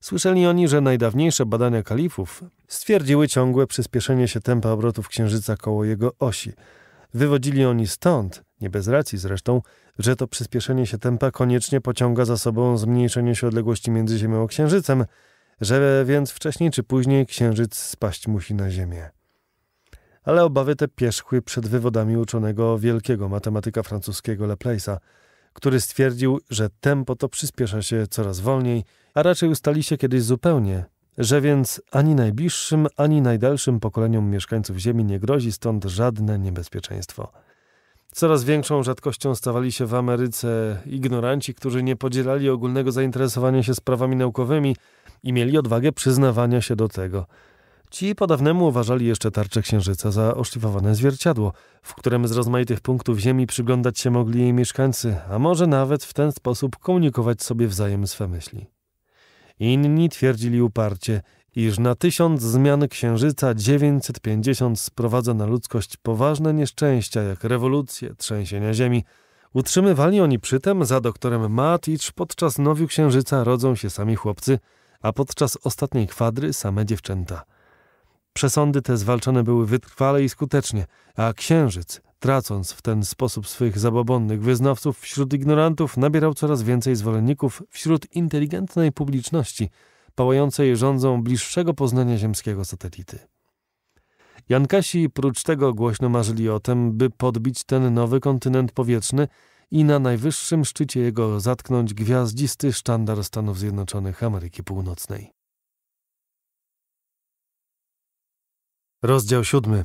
Słyszeli oni, że najdawniejsze badania kalifów stwierdziły ciągłe przyspieszenie się tempa obrotów Księżyca koło jego osi. Wywodzili oni stąd, nie bez racji zresztą, że to przyspieszenie się tempa koniecznie pociąga za sobą zmniejszenie się odległości między Ziemią a Księżycem, że więc wcześniej czy później Księżyc spaść musi na Ziemię ale obawy te pierzchły przed wywodami uczonego wielkiego matematyka francuskiego Laplace'a, który stwierdził, że tempo to przyspiesza się coraz wolniej, a raczej ustali się kiedyś zupełnie, że więc ani najbliższym, ani najdalszym pokoleniom mieszkańców Ziemi nie grozi stąd żadne niebezpieczeństwo. Coraz większą rzadkością stawali się w Ameryce ignoranci, którzy nie podzielali ogólnego zainteresowania się sprawami naukowymi i mieli odwagę przyznawania się do tego – Ci po dawnemu uważali jeszcze tarcze księżyca za oszlifowane zwierciadło, w którym z rozmaitych punktów Ziemi przyglądać się mogli jej mieszkańcy, a może nawet w ten sposób komunikować sobie wzajem swe myśli. Inni twierdzili uparcie, iż na tysiąc zmian księżyca 950 sprowadza na ludzkość poważne nieszczęścia jak rewolucje, trzęsienia ziemi. Utrzymywali oni przytem za doktorem Matt, iż podczas nowiu księżyca rodzą się sami chłopcy, a podczas ostatniej kwadry same dziewczęta – Przesądy te zwalczane były wytrwale i skutecznie, a księżyc, tracąc w ten sposób swych zabobonnych wyznawców wśród ignorantów, nabierał coraz więcej zwolenników wśród inteligentnej publiczności, pałającej rządzą bliższego poznania ziemskiego satelity. Jankasi prócz tego głośno marzyli o tym, by podbić ten nowy kontynent powietrzny i na najwyższym szczycie jego zatknąć gwiazdisty sztandar Stanów Zjednoczonych Ameryki Północnej. Rozdział siódmy.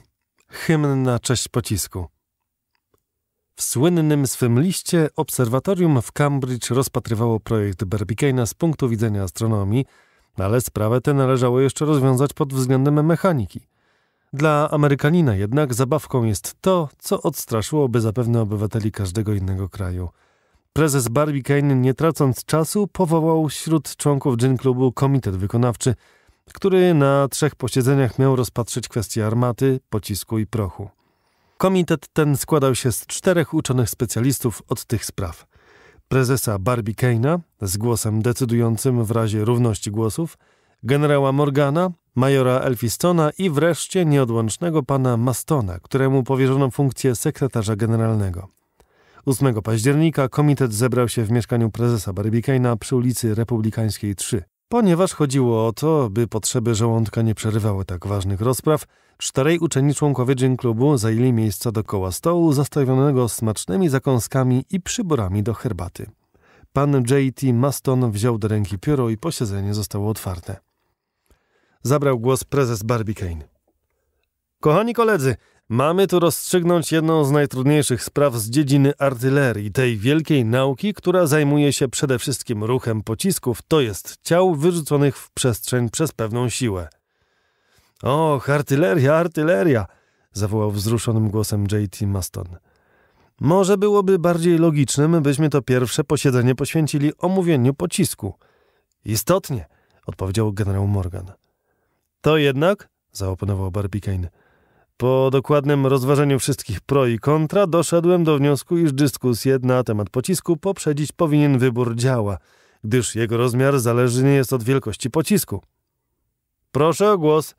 Hymn na cześć pocisku. W słynnym swym liście obserwatorium w Cambridge rozpatrywało projekt Berbikeina z punktu widzenia astronomii, ale sprawę tę należało jeszcze rozwiązać pod względem mechaniki. Dla Amerykanina jednak zabawką jest to, co odstraszyłoby zapewne obywateli każdego innego kraju. Prezes Barbicane, nie tracąc czasu, powołał wśród członków Gin Klubu komitet wykonawczy – który na trzech posiedzeniach miał rozpatrzyć kwestie armaty, pocisku i prochu. Komitet ten składał się z czterech uczonych specjalistów od tych spraw. Prezesa Barbie Keina z głosem decydującym w razie równości głosów, generała Morgana, majora Elfistona i wreszcie nieodłącznego pana Mastona, któremu powierzono funkcję sekretarza generalnego. 8 października komitet zebrał się w mieszkaniu prezesa Barbie Keina przy ulicy Republikańskiej 3. Ponieważ chodziło o to, by potrzeby żołądka nie przerywały tak ważnych rozpraw, czterej uczeni członkowie dzień klubu zajęli miejsca dokoła stołu zastawionego smacznymi zakąskami i przyborami do herbaty. Pan J.T. Maston wziął do ręki pióro i posiedzenie zostało otwarte. Zabrał głos prezes Barbie Kane. Kochani koledzy, Mamy tu rozstrzygnąć jedną z najtrudniejszych spraw z dziedziny artylerii, tej wielkiej nauki, która zajmuje się przede wszystkim ruchem pocisków, to jest ciał wyrzuconych w przestrzeń przez pewną siłę. Och, artyleria, artyleria! zawołał wzruszonym głosem J.T. Maston. Może byłoby bardziej logicznym, byśmy to pierwsze posiedzenie poświęcili omówieniu pocisku. Istotnie, odpowiedział generał Morgan. To jednak, zaoponował Barbicane, po dokładnym rozważeniu wszystkich pro i kontra doszedłem do wniosku, iż dyskusję na temat pocisku poprzedzić powinien wybór działa, gdyż jego rozmiar zależny jest od wielkości pocisku. Proszę o głos,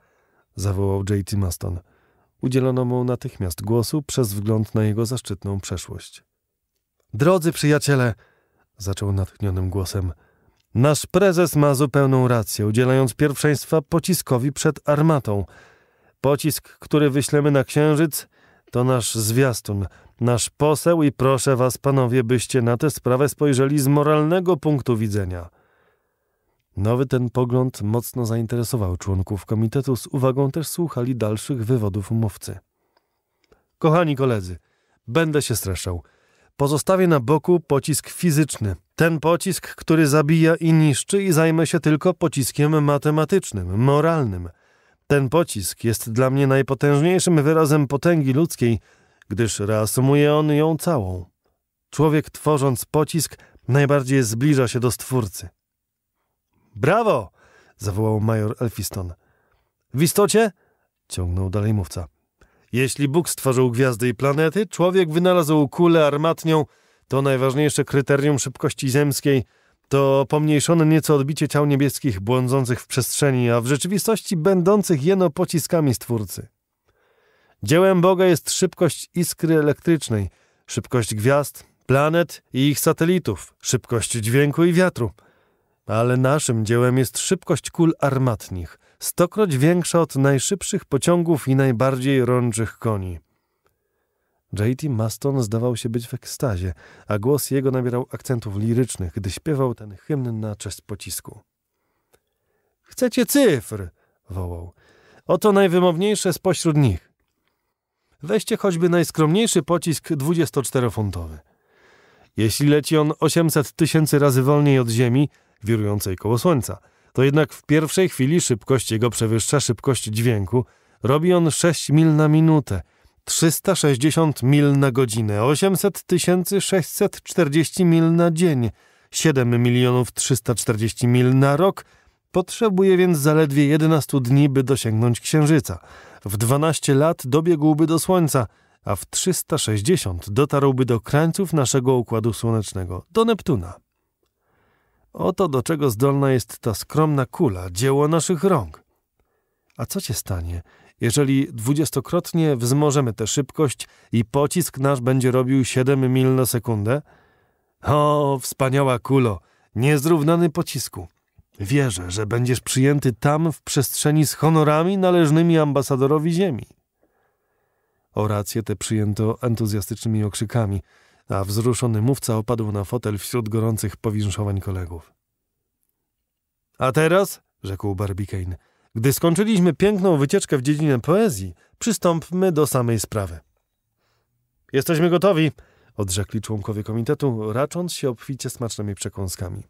zawołał J.T. Maston. Udzielono mu natychmiast głosu przez wgląd na jego zaszczytną przeszłość. Drodzy przyjaciele, zaczął natchnionym głosem, nasz prezes ma zupełną rację, udzielając pierwszeństwa pociskowi przed armatą – Pocisk, który wyślemy na księżyc, to nasz zwiastun, nasz poseł i proszę was, panowie, byście na tę sprawę spojrzeli z moralnego punktu widzenia. Nowy ten pogląd mocno zainteresował członków komitetu, z uwagą też słuchali dalszych wywodów mówcy. Kochani koledzy, będę się streszczał. Pozostawię na boku pocisk fizyczny, ten pocisk, który zabija i niszczy, i zajmę się tylko pociskiem matematycznym, moralnym – ten pocisk jest dla mnie najpotężniejszym wyrazem potęgi ludzkiej, gdyż reasumuje on ją całą. Człowiek tworząc pocisk najbardziej zbliża się do Stwórcy. Brawo! zawołał major Elphiston. W istocie, ciągnął dalej mówca, jeśli Bóg stworzył gwiazdy i planety, człowiek wynalazł kulę armatnią, to najważniejsze kryterium szybkości ziemskiej – to pomniejszone nieco odbicie ciał niebieskich błądzących w przestrzeni, a w rzeczywistości będących jeno pociskami Stwórcy. Dziełem Boga jest szybkość iskry elektrycznej, szybkość gwiazd, planet i ich satelitów, szybkość dźwięku i wiatru. Ale naszym dziełem jest szybkość kul armatnich, stokroć większa od najszybszych pociągów i najbardziej rączych koni. J.T. Maston zdawał się być w ekstazie, a głos jego nabierał akcentów lirycznych, gdy śpiewał ten hymn na cześć pocisku. Chcecie cyfr! wołał. Oto najwymowniejsze spośród nich. Weźcie choćby najskromniejszy pocisk 24-funtowy. Jeśli leci on 800 tysięcy razy wolniej od Ziemi, wirującej koło Słońca, to jednak w pierwszej chwili szybkość jego przewyższa szybkość dźwięku. Robi on 6 mil na minutę – 360 mil na godzinę, 800 640 mil na dzień, 7 milionów 340 mil na rok, potrzebuje więc zaledwie 11 dni, by dosięgnąć Księżyca. W 12 lat dobiegłby do Słońca, a w 360 dotarłby do krańców naszego Układu Słonecznego, do Neptuna. Oto do czego zdolna jest ta skromna kula, dzieło naszych rąk. A co się stanie, jeżeli dwudziestokrotnie wzmożemy tę szybkość i pocisk nasz będzie robił 7 mil na sekundę? O, wspaniała kulo, niezrównany pocisku. Wierzę, że będziesz przyjęty tam w przestrzeni z honorami należnymi ambasadorowi Ziemi. Orację tę przyjęto entuzjastycznymi okrzykami, a wzruszony mówca opadł na fotel wśród gorących powinszowań kolegów. A teraz, rzekł Barbicane, gdy skończyliśmy piękną wycieczkę w dziedzinę poezji, przystąpmy do samej sprawy. Jesteśmy gotowi, odrzekli członkowie komitetu, racząc się obficie smacznymi przekąskami.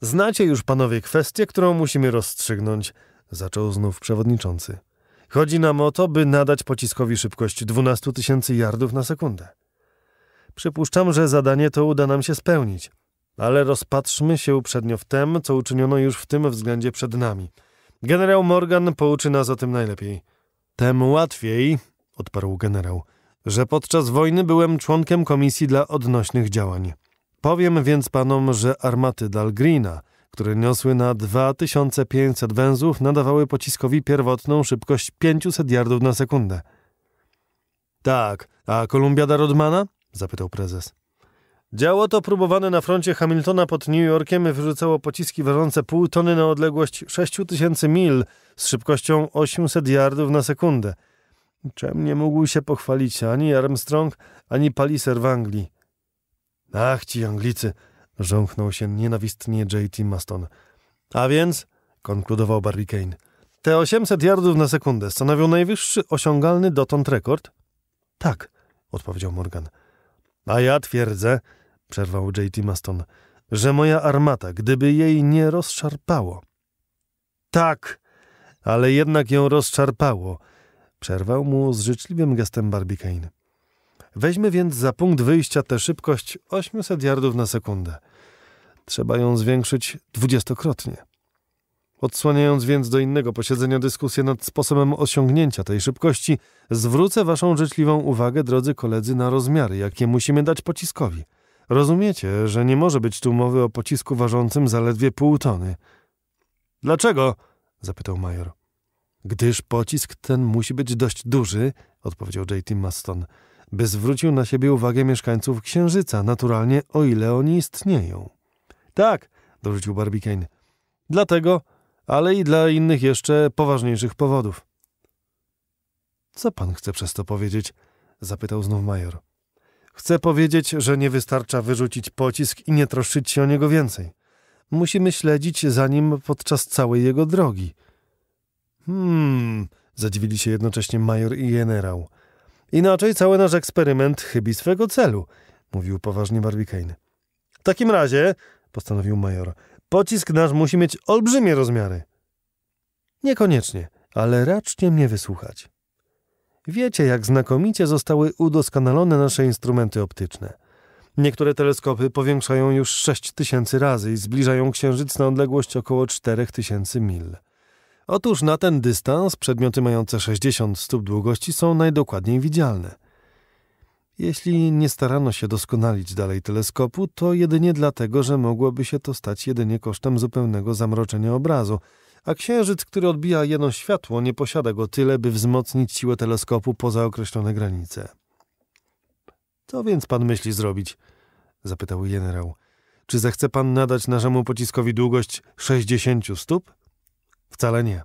Znacie już, panowie, kwestię, którą musimy rozstrzygnąć, zaczął znów przewodniczący. Chodzi nam o to, by nadać pociskowi szybkość 12 tysięcy yardów na sekundę. Przypuszczam, że zadanie to uda nam się spełnić, ale rozpatrzmy się uprzednio w tem, co uczyniono już w tym względzie przed nami – Generał Morgan pouczy nas o tym najlepiej. Tem łatwiej, odparł generał, że podczas wojny byłem członkiem komisji dla odnośnych działań. Powiem więc panom, że armaty Dalgrina, które niosły na 2500 węzłów, nadawały pociskowi pierwotną szybkość 500 yardów na sekundę. Tak, a Kolumbiada Rodmana? zapytał prezes. Działo to próbowane na froncie Hamiltona pod New Yorkiem wyrzucało pociski ważące pół tony na odległość 6000 mil z szybkością 800 yardów na sekundę. Czem nie mógł się pochwalić ani Armstrong, ani Palliser w Anglii. Ach, ci Anglicy! żąknął się nienawistnie J.T. Maston. A więc, konkludował Barry Kane, te 800 yardów na sekundę stanowią najwyższy osiągalny dotąd rekord? Tak, odpowiedział Morgan. A ja twierdzę, przerwał J.T. Maston, że moja armata, gdyby jej nie rozszarpało. Tak, ale jednak ją rozszarpało, przerwał mu z życzliwym gestem Barbicane. Weźmy więc za punkt wyjścia tę szybkość 800 yardów na sekundę. Trzeba ją zwiększyć dwudziestokrotnie. Odsłaniając więc do innego posiedzenia dyskusję nad sposobem osiągnięcia tej szybkości, zwrócę Waszą życzliwą uwagę, drodzy koledzy, na rozmiary, jakie musimy dać pociskowi – Rozumiecie, że nie może być tu mowy o pocisku ważącym zaledwie pół tony. Dlaczego? zapytał major. Gdyż pocisk ten musi być dość duży, odpowiedział J.T. Maston, by zwrócił na siebie uwagę mieszkańców Księżyca, naturalnie o ile oni istnieją. Tak, dorzucił Barbicane. Dlatego, ale i dla innych jeszcze poważniejszych powodów. Co pan chce przez to powiedzieć? zapytał znów major. Chcę powiedzieć, że nie wystarcza wyrzucić pocisk i nie troszczyć się o niego więcej. Musimy śledzić za nim podczas całej jego drogi. Hmm, zadziwili się jednocześnie major i generał. Inaczej cały nasz eksperyment chybi swego celu, mówił poważnie Barbicane. W takim razie, postanowił major, pocisk nasz musi mieć olbrzymie rozmiary. Niekoniecznie, ale raczcie mnie wysłuchać. Wiecie, jak znakomicie zostały udoskonalone nasze instrumenty optyczne. Niektóre teleskopy powiększają już 6000 razy i zbliżają Księżyc na odległość około 4000 mil. Otóż na ten dystans przedmioty mające 60 stóp długości są najdokładniej widzialne. Jeśli nie starano się doskonalić dalej teleskopu, to jedynie dlatego, że mogłoby się to stać jedynie kosztem zupełnego zamroczenia obrazu – a księżyc, który odbija jedno światło, nie posiada go tyle, by wzmocnić siłę teleskopu poza określone granice. Co więc pan myśli zrobić? zapytał generał. Czy zechce pan nadać naszemu pociskowi długość 60 stóp? Wcale nie.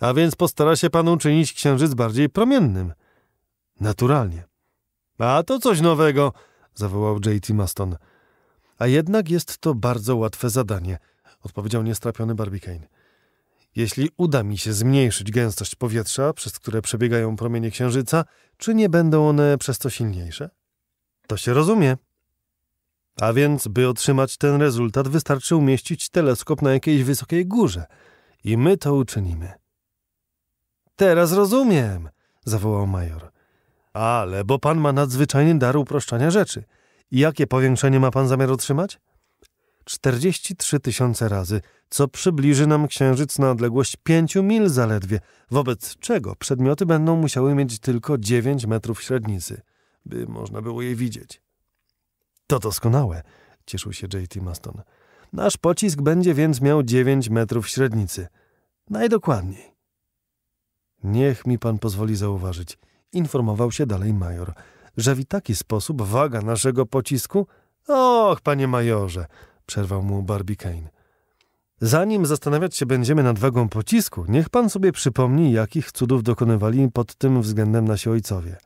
A więc postara się pan uczynić księżyc bardziej promiennym. Naturalnie. A to coś nowego, zawołał J.T. Maston. A jednak jest to bardzo łatwe zadanie, odpowiedział niestrapiony Barbicane jeśli uda mi się zmniejszyć gęstość powietrza, przez które przebiegają promienie księżyca, czy nie będą one przez to silniejsze? To się rozumie. A więc, by otrzymać ten rezultat, wystarczy umieścić teleskop na jakiejś wysokiej górze. I my to uczynimy. Teraz rozumiem, zawołał major. Ale, bo pan ma nadzwyczajny dar uproszczania rzeczy. Jakie powiększenie ma pan zamiar otrzymać? 43 tysiące razy, co przybliży nam Księżyc na odległość 5 mil zaledwie, wobec czego przedmioty będą musiały mieć tylko 9 metrów średnicy, by można było je widzieć. To doskonałe, cieszył się J.T. Maston. Nasz pocisk będzie więc miał 9 metrów średnicy. Najdokładniej. Niech mi pan pozwoli zauważyć, informował się dalej major, że w taki sposób waga naszego pocisku. Och, panie majorze, przerwał mu Barbie Kane. Zanim zastanawiać się będziemy nad wagą pocisku, niech pan sobie przypomni, jakich cudów dokonywali pod tym względem nasi ojcowie.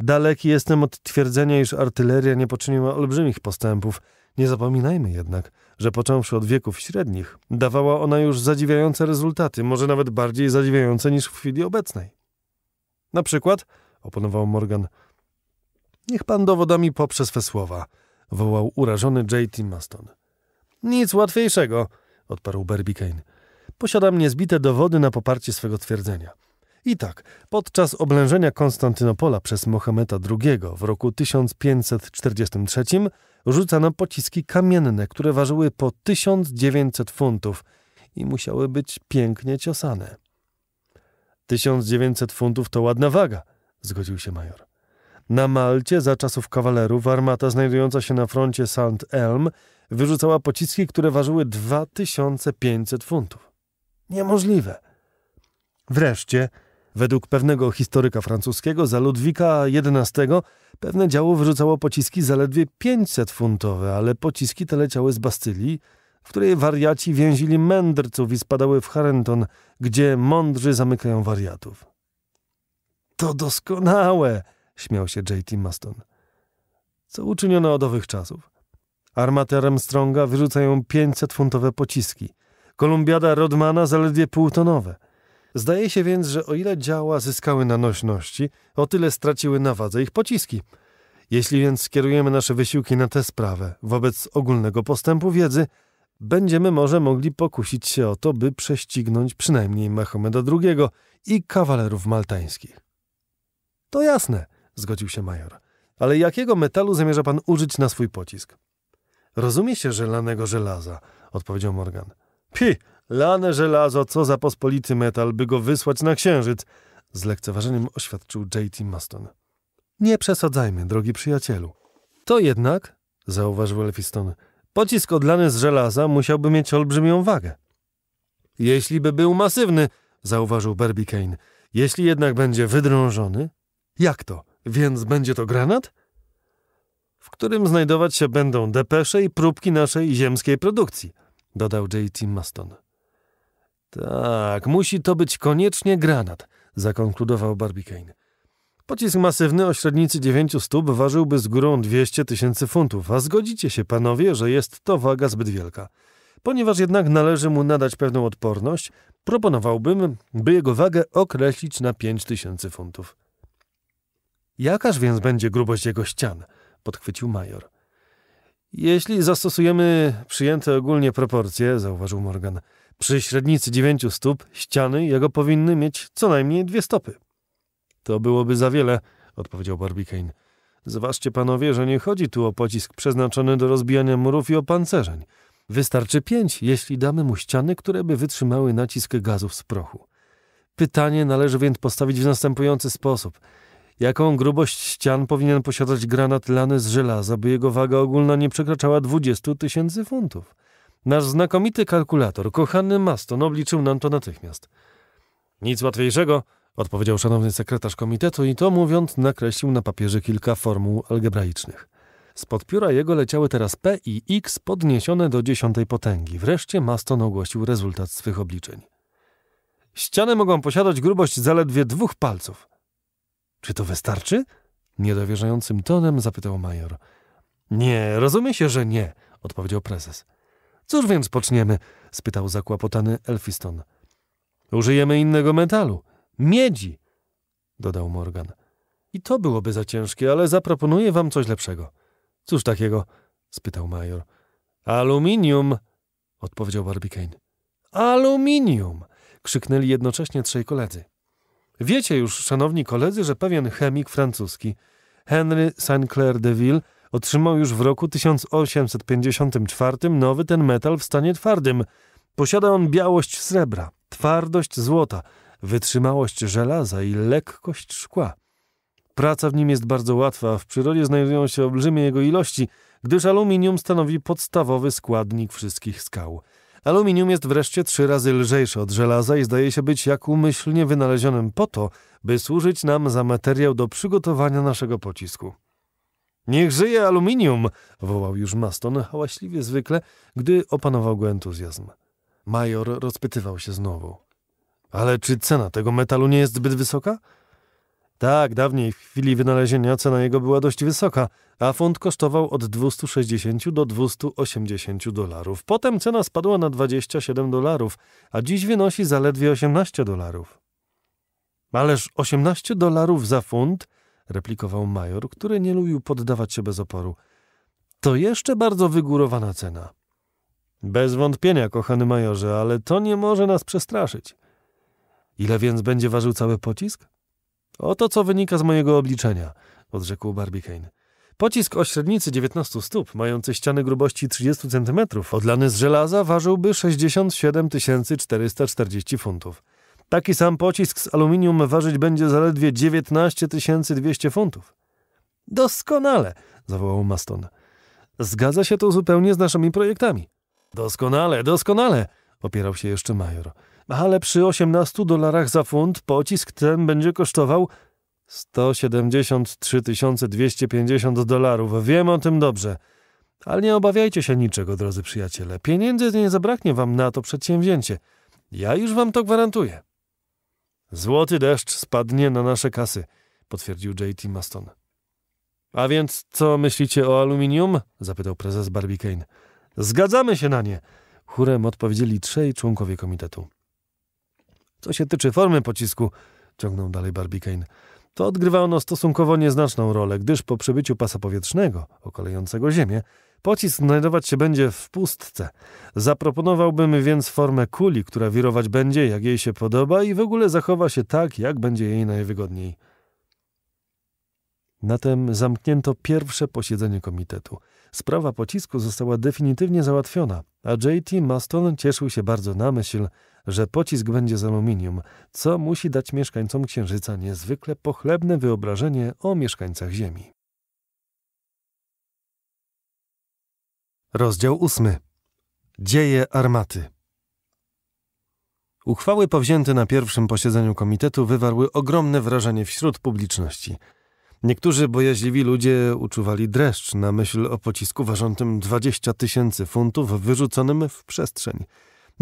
Daleki jestem od twierdzenia, iż artyleria nie poczyniła olbrzymich postępów. Nie zapominajmy jednak, że począwszy od wieków średnich, dawała ona już zadziwiające rezultaty, może nawet bardziej zadziwiające niż w chwili obecnej. Na przykład, oponował Morgan, niech pan dowodami poprze swe słowa – wołał urażony J.T. Maston. Nic łatwiejszego, odparł Berbicane. Posiadam niezbite dowody na poparcie swego twierdzenia. I tak, podczas oblężenia Konstantynopola przez Mohameda II w roku 1543 rzucano pociski kamienne, które ważyły po 1900 funtów i musiały być pięknie ciosane. 1900 funtów to ładna waga, zgodził się major. Na Malcie za czasów kawalerów armata znajdująca się na froncie St. Elm wyrzucała pociski, które ważyły 2500 funtów. Niemożliwe. Wreszcie, według pewnego historyka francuskiego, za Ludwika XI pewne działo wyrzucało pociski zaledwie 500 funtowe, ale pociski te leciały z Bastylii, w której wariaci więzili mędrców i spadały w Harrenton, gdzie mądrzy zamykają wariatów. To doskonałe! śmiał się J.T. Maston. Co uczyniono od owych czasów? Armatę Stronga wyrzucają 500-funtowe pociski. Kolumbiada Rodmana zaledwie półtonowe. Zdaje się więc, że o ile działa zyskały na nośności, o tyle straciły na wadze ich pociski. Jeśli więc skierujemy nasze wysiłki na tę sprawę wobec ogólnego postępu wiedzy, będziemy może mogli pokusić się o to, by prześcignąć przynajmniej Mahomeda II i kawalerów maltańskich. To jasne – zgodził się major. Ale jakiego metalu zamierza pan użyć na swój pocisk? Rozumie się, że lanego żelaza, odpowiedział Morgan. Pi, lane żelazo, co za pospolity metal, by go wysłać na księżyc, z lekceważeniem oświadczył J.T. Maston. Nie przesadzajmy, drogi przyjacielu. To jednak, zauważył Elfiston, pocisk odlany z żelaza musiałby mieć olbrzymią wagę. Jeśli by był masywny, zauważył Kane. Jeśli jednak będzie wydrążony... Jak to? Więc będzie to granat? W którym znajdować się będą depesze i próbki naszej ziemskiej produkcji, dodał J.T. Maston. Tak, musi to być koniecznie granat, zakonkludował Barbicane. Pocisk masywny o średnicy 9 stóp ważyłby z górą 200 tysięcy funtów, a zgodzicie się panowie, że jest to waga zbyt wielka. Ponieważ jednak należy mu nadać pewną odporność, proponowałbym, by jego wagę określić na 5 tysięcy funtów. Jakaż więc będzie grubość jego ścian? podchwycił major. Jeśli zastosujemy przyjęte ogólnie proporcje, zauważył Morgan, przy średnicy dziewięciu stóp ściany jego powinny mieć co najmniej dwie stopy. To byłoby za wiele, odpowiedział Barbicane. Zważcie panowie, że nie chodzi tu o pocisk przeznaczony do rozbijania murów i opancerzeń. Wystarczy pięć, jeśli damy mu ściany, które by wytrzymały nacisk gazów z prochu. Pytanie należy więc postawić w następujący sposób – Jaką grubość ścian powinien posiadać granat lany z żelaza, by jego waga ogólna nie przekraczała 20 tysięcy funtów? Nasz znakomity kalkulator, kochany Maston, obliczył nam to natychmiast. Nic łatwiejszego, odpowiedział szanowny sekretarz komitetu i to mówiąc nakreślił na papierze kilka formuł algebraicznych. Spod pióra jego leciały teraz P i X podniesione do dziesiątej potęgi. Wreszcie Maston ogłosił rezultat swych obliczeń. Ściany mogą posiadać grubość zaledwie dwóch palców, czy to wystarczy? Niedowierzającym tonem zapytał major. Nie, rozumie się, że nie, odpowiedział prezes. Cóż więc poczniemy? spytał zakłopotany Elfiston. Użyjemy innego metalu miedzi, dodał Morgan. I to byłoby za ciężkie, ale zaproponuję wam coś lepszego. Cóż takiego? spytał major. Aluminium, odpowiedział Barbicane. Aluminium! krzyknęli jednocześnie trzej koledzy. Wiecie już, szanowni koledzy, że pewien chemik francuski, Henry Sinclair Deville, otrzymał już w roku 1854 nowy ten metal w stanie twardym. Posiada on białość srebra, twardość złota, wytrzymałość żelaza i lekkość szkła. Praca w nim jest bardzo łatwa, a w przyrodzie znajdują się olbrzymie jego ilości, gdyż aluminium stanowi podstawowy składnik wszystkich skał – Aluminium jest wreszcie trzy razy lżejsze od żelaza i zdaje się być jak umyślnie wynalezionym po to, by służyć nam za materiał do przygotowania naszego pocisku. Niech żyje aluminium! wołał już Maston, hałaśliwie zwykle, gdy opanował go entuzjazm. Major rozpytywał się znowu. Ale czy cena tego metalu nie jest zbyt wysoka? Tak, dawniej w chwili wynalezienia cena jego była dość wysoka, a funt kosztował od 260 do 280 dolarów. Potem cena spadła na 27 dolarów, a dziś wynosi zaledwie 18 dolarów. Ależ 18 dolarów za funt, replikował major, który nie lubił poddawać się bez oporu. To jeszcze bardzo wygórowana cena. Bez wątpienia, kochany majorze, ale to nie może nas przestraszyć. Ile więc będzie ważył cały pocisk? Oto co wynika z mojego obliczenia, odrzekł Barbicane. Pocisk o średnicy 19 stóp, mający ściany grubości 30 cm, odlany z żelaza, ważyłby 67 440 funtów. Taki sam pocisk z aluminium ważyć będzie zaledwie 19 200 funtów. Doskonale, zawołał Maston. Zgadza się to zupełnie z naszymi projektami. Doskonale, doskonale, opierał się jeszcze major ale przy 18 dolarach za funt pocisk ten będzie kosztował 173 250 dolarów. Wiem o tym dobrze. Ale nie obawiajcie się niczego, drodzy przyjaciele. Pieniędzy nie zabraknie wam na to przedsięwzięcie. Ja już wam to gwarantuję. Złoty deszcz spadnie na nasze kasy, potwierdził J.T. Maston. A więc co myślicie o aluminium? zapytał prezes Barbicane. Zgadzamy się na nie, chórem odpowiedzieli trzej członkowie komitetu. Co się tyczy formy pocisku, ciągnął dalej Barbicane, to odgrywa ono stosunkowo nieznaczną rolę, gdyż po przebyciu pasa powietrznego, okolejącego Ziemię, pocisk znajdować się będzie w pustce. Zaproponowałbym więc formę kuli, która wirować będzie, jak jej się podoba i w ogóle zachowa się tak, jak będzie jej najwygodniej. Na tym zamknięto pierwsze posiedzenie komitetu. Sprawa pocisku została definitywnie załatwiona, a J.T. Maston cieszył się bardzo na myśl, że pocisk będzie z aluminium, co musi dać mieszkańcom Księżyca niezwykle pochlebne wyobrażenie o mieszkańcach Ziemi. Rozdział 8. Dzieje armaty. Uchwały powzięte na pierwszym posiedzeniu komitetu wywarły ogromne wrażenie wśród publiczności. Niektórzy bojaźliwi ludzie uczuwali dreszcz na myśl o pocisku ważącym 20 tysięcy funtów wyrzuconym w przestrzeń –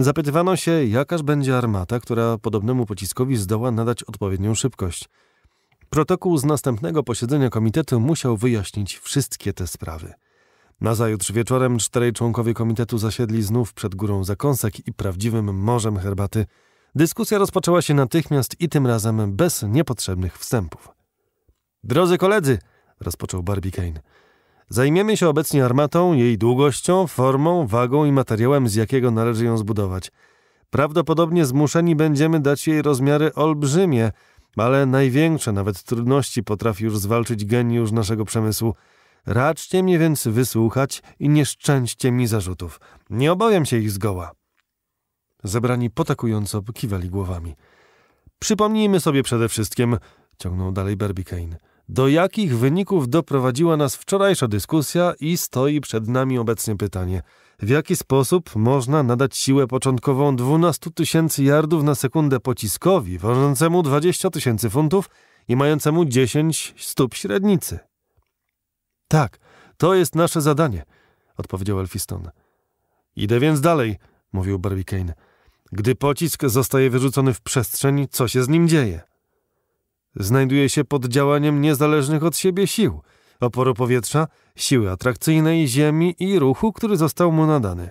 Zapytywano się, jakaż będzie armata, która podobnemu pociskowi zdoła nadać odpowiednią szybkość. Protokół z następnego posiedzenia komitetu musiał wyjaśnić wszystkie te sprawy. Nazajutrz wieczorem czterej członkowie komitetu zasiedli znów przed górą zakąsek i prawdziwym morzem herbaty. Dyskusja rozpoczęła się natychmiast i tym razem bez niepotrzebnych wstępów. Drodzy koledzy, rozpoczął Barbie Kane, Zajmiemy się obecnie armatą, jej długością, formą, wagą i materiałem, z jakiego należy ją zbudować. Prawdopodobnie zmuszeni będziemy dać jej rozmiary olbrzymie, ale największe nawet trudności potrafi już zwalczyć geniusz naszego przemysłu. Raczcie mnie więc wysłuchać i nie szczęście mi zarzutów. Nie obawiam się ich zgoła. Zebrani potakująco kiwali głowami. Przypomnijmy sobie przede wszystkim, ciągnął dalej Barbicane, do jakich wyników doprowadziła nas wczorajsza dyskusja i stoi przed nami obecnie pytanie, w jaki sposób można nadać siłę początkową 12 tysięcy yardów na sekundę pociskowi ważącemu 20 tysięcy funtów i mającemu 10 stóp średnicy? Tak, to jest nasze zadanie, odpowiedział Elfiston. Idę więc dalej, mówił Barbicane. Gdy pocisk zostaje wyrzucony w przestrzeń, co się z nim dzieje? znajduje się pod działaniem niezależnych od siebie sił, oporu powietrza, siły atrakcyjnej, ziemi i ruchu, który został mu nadany.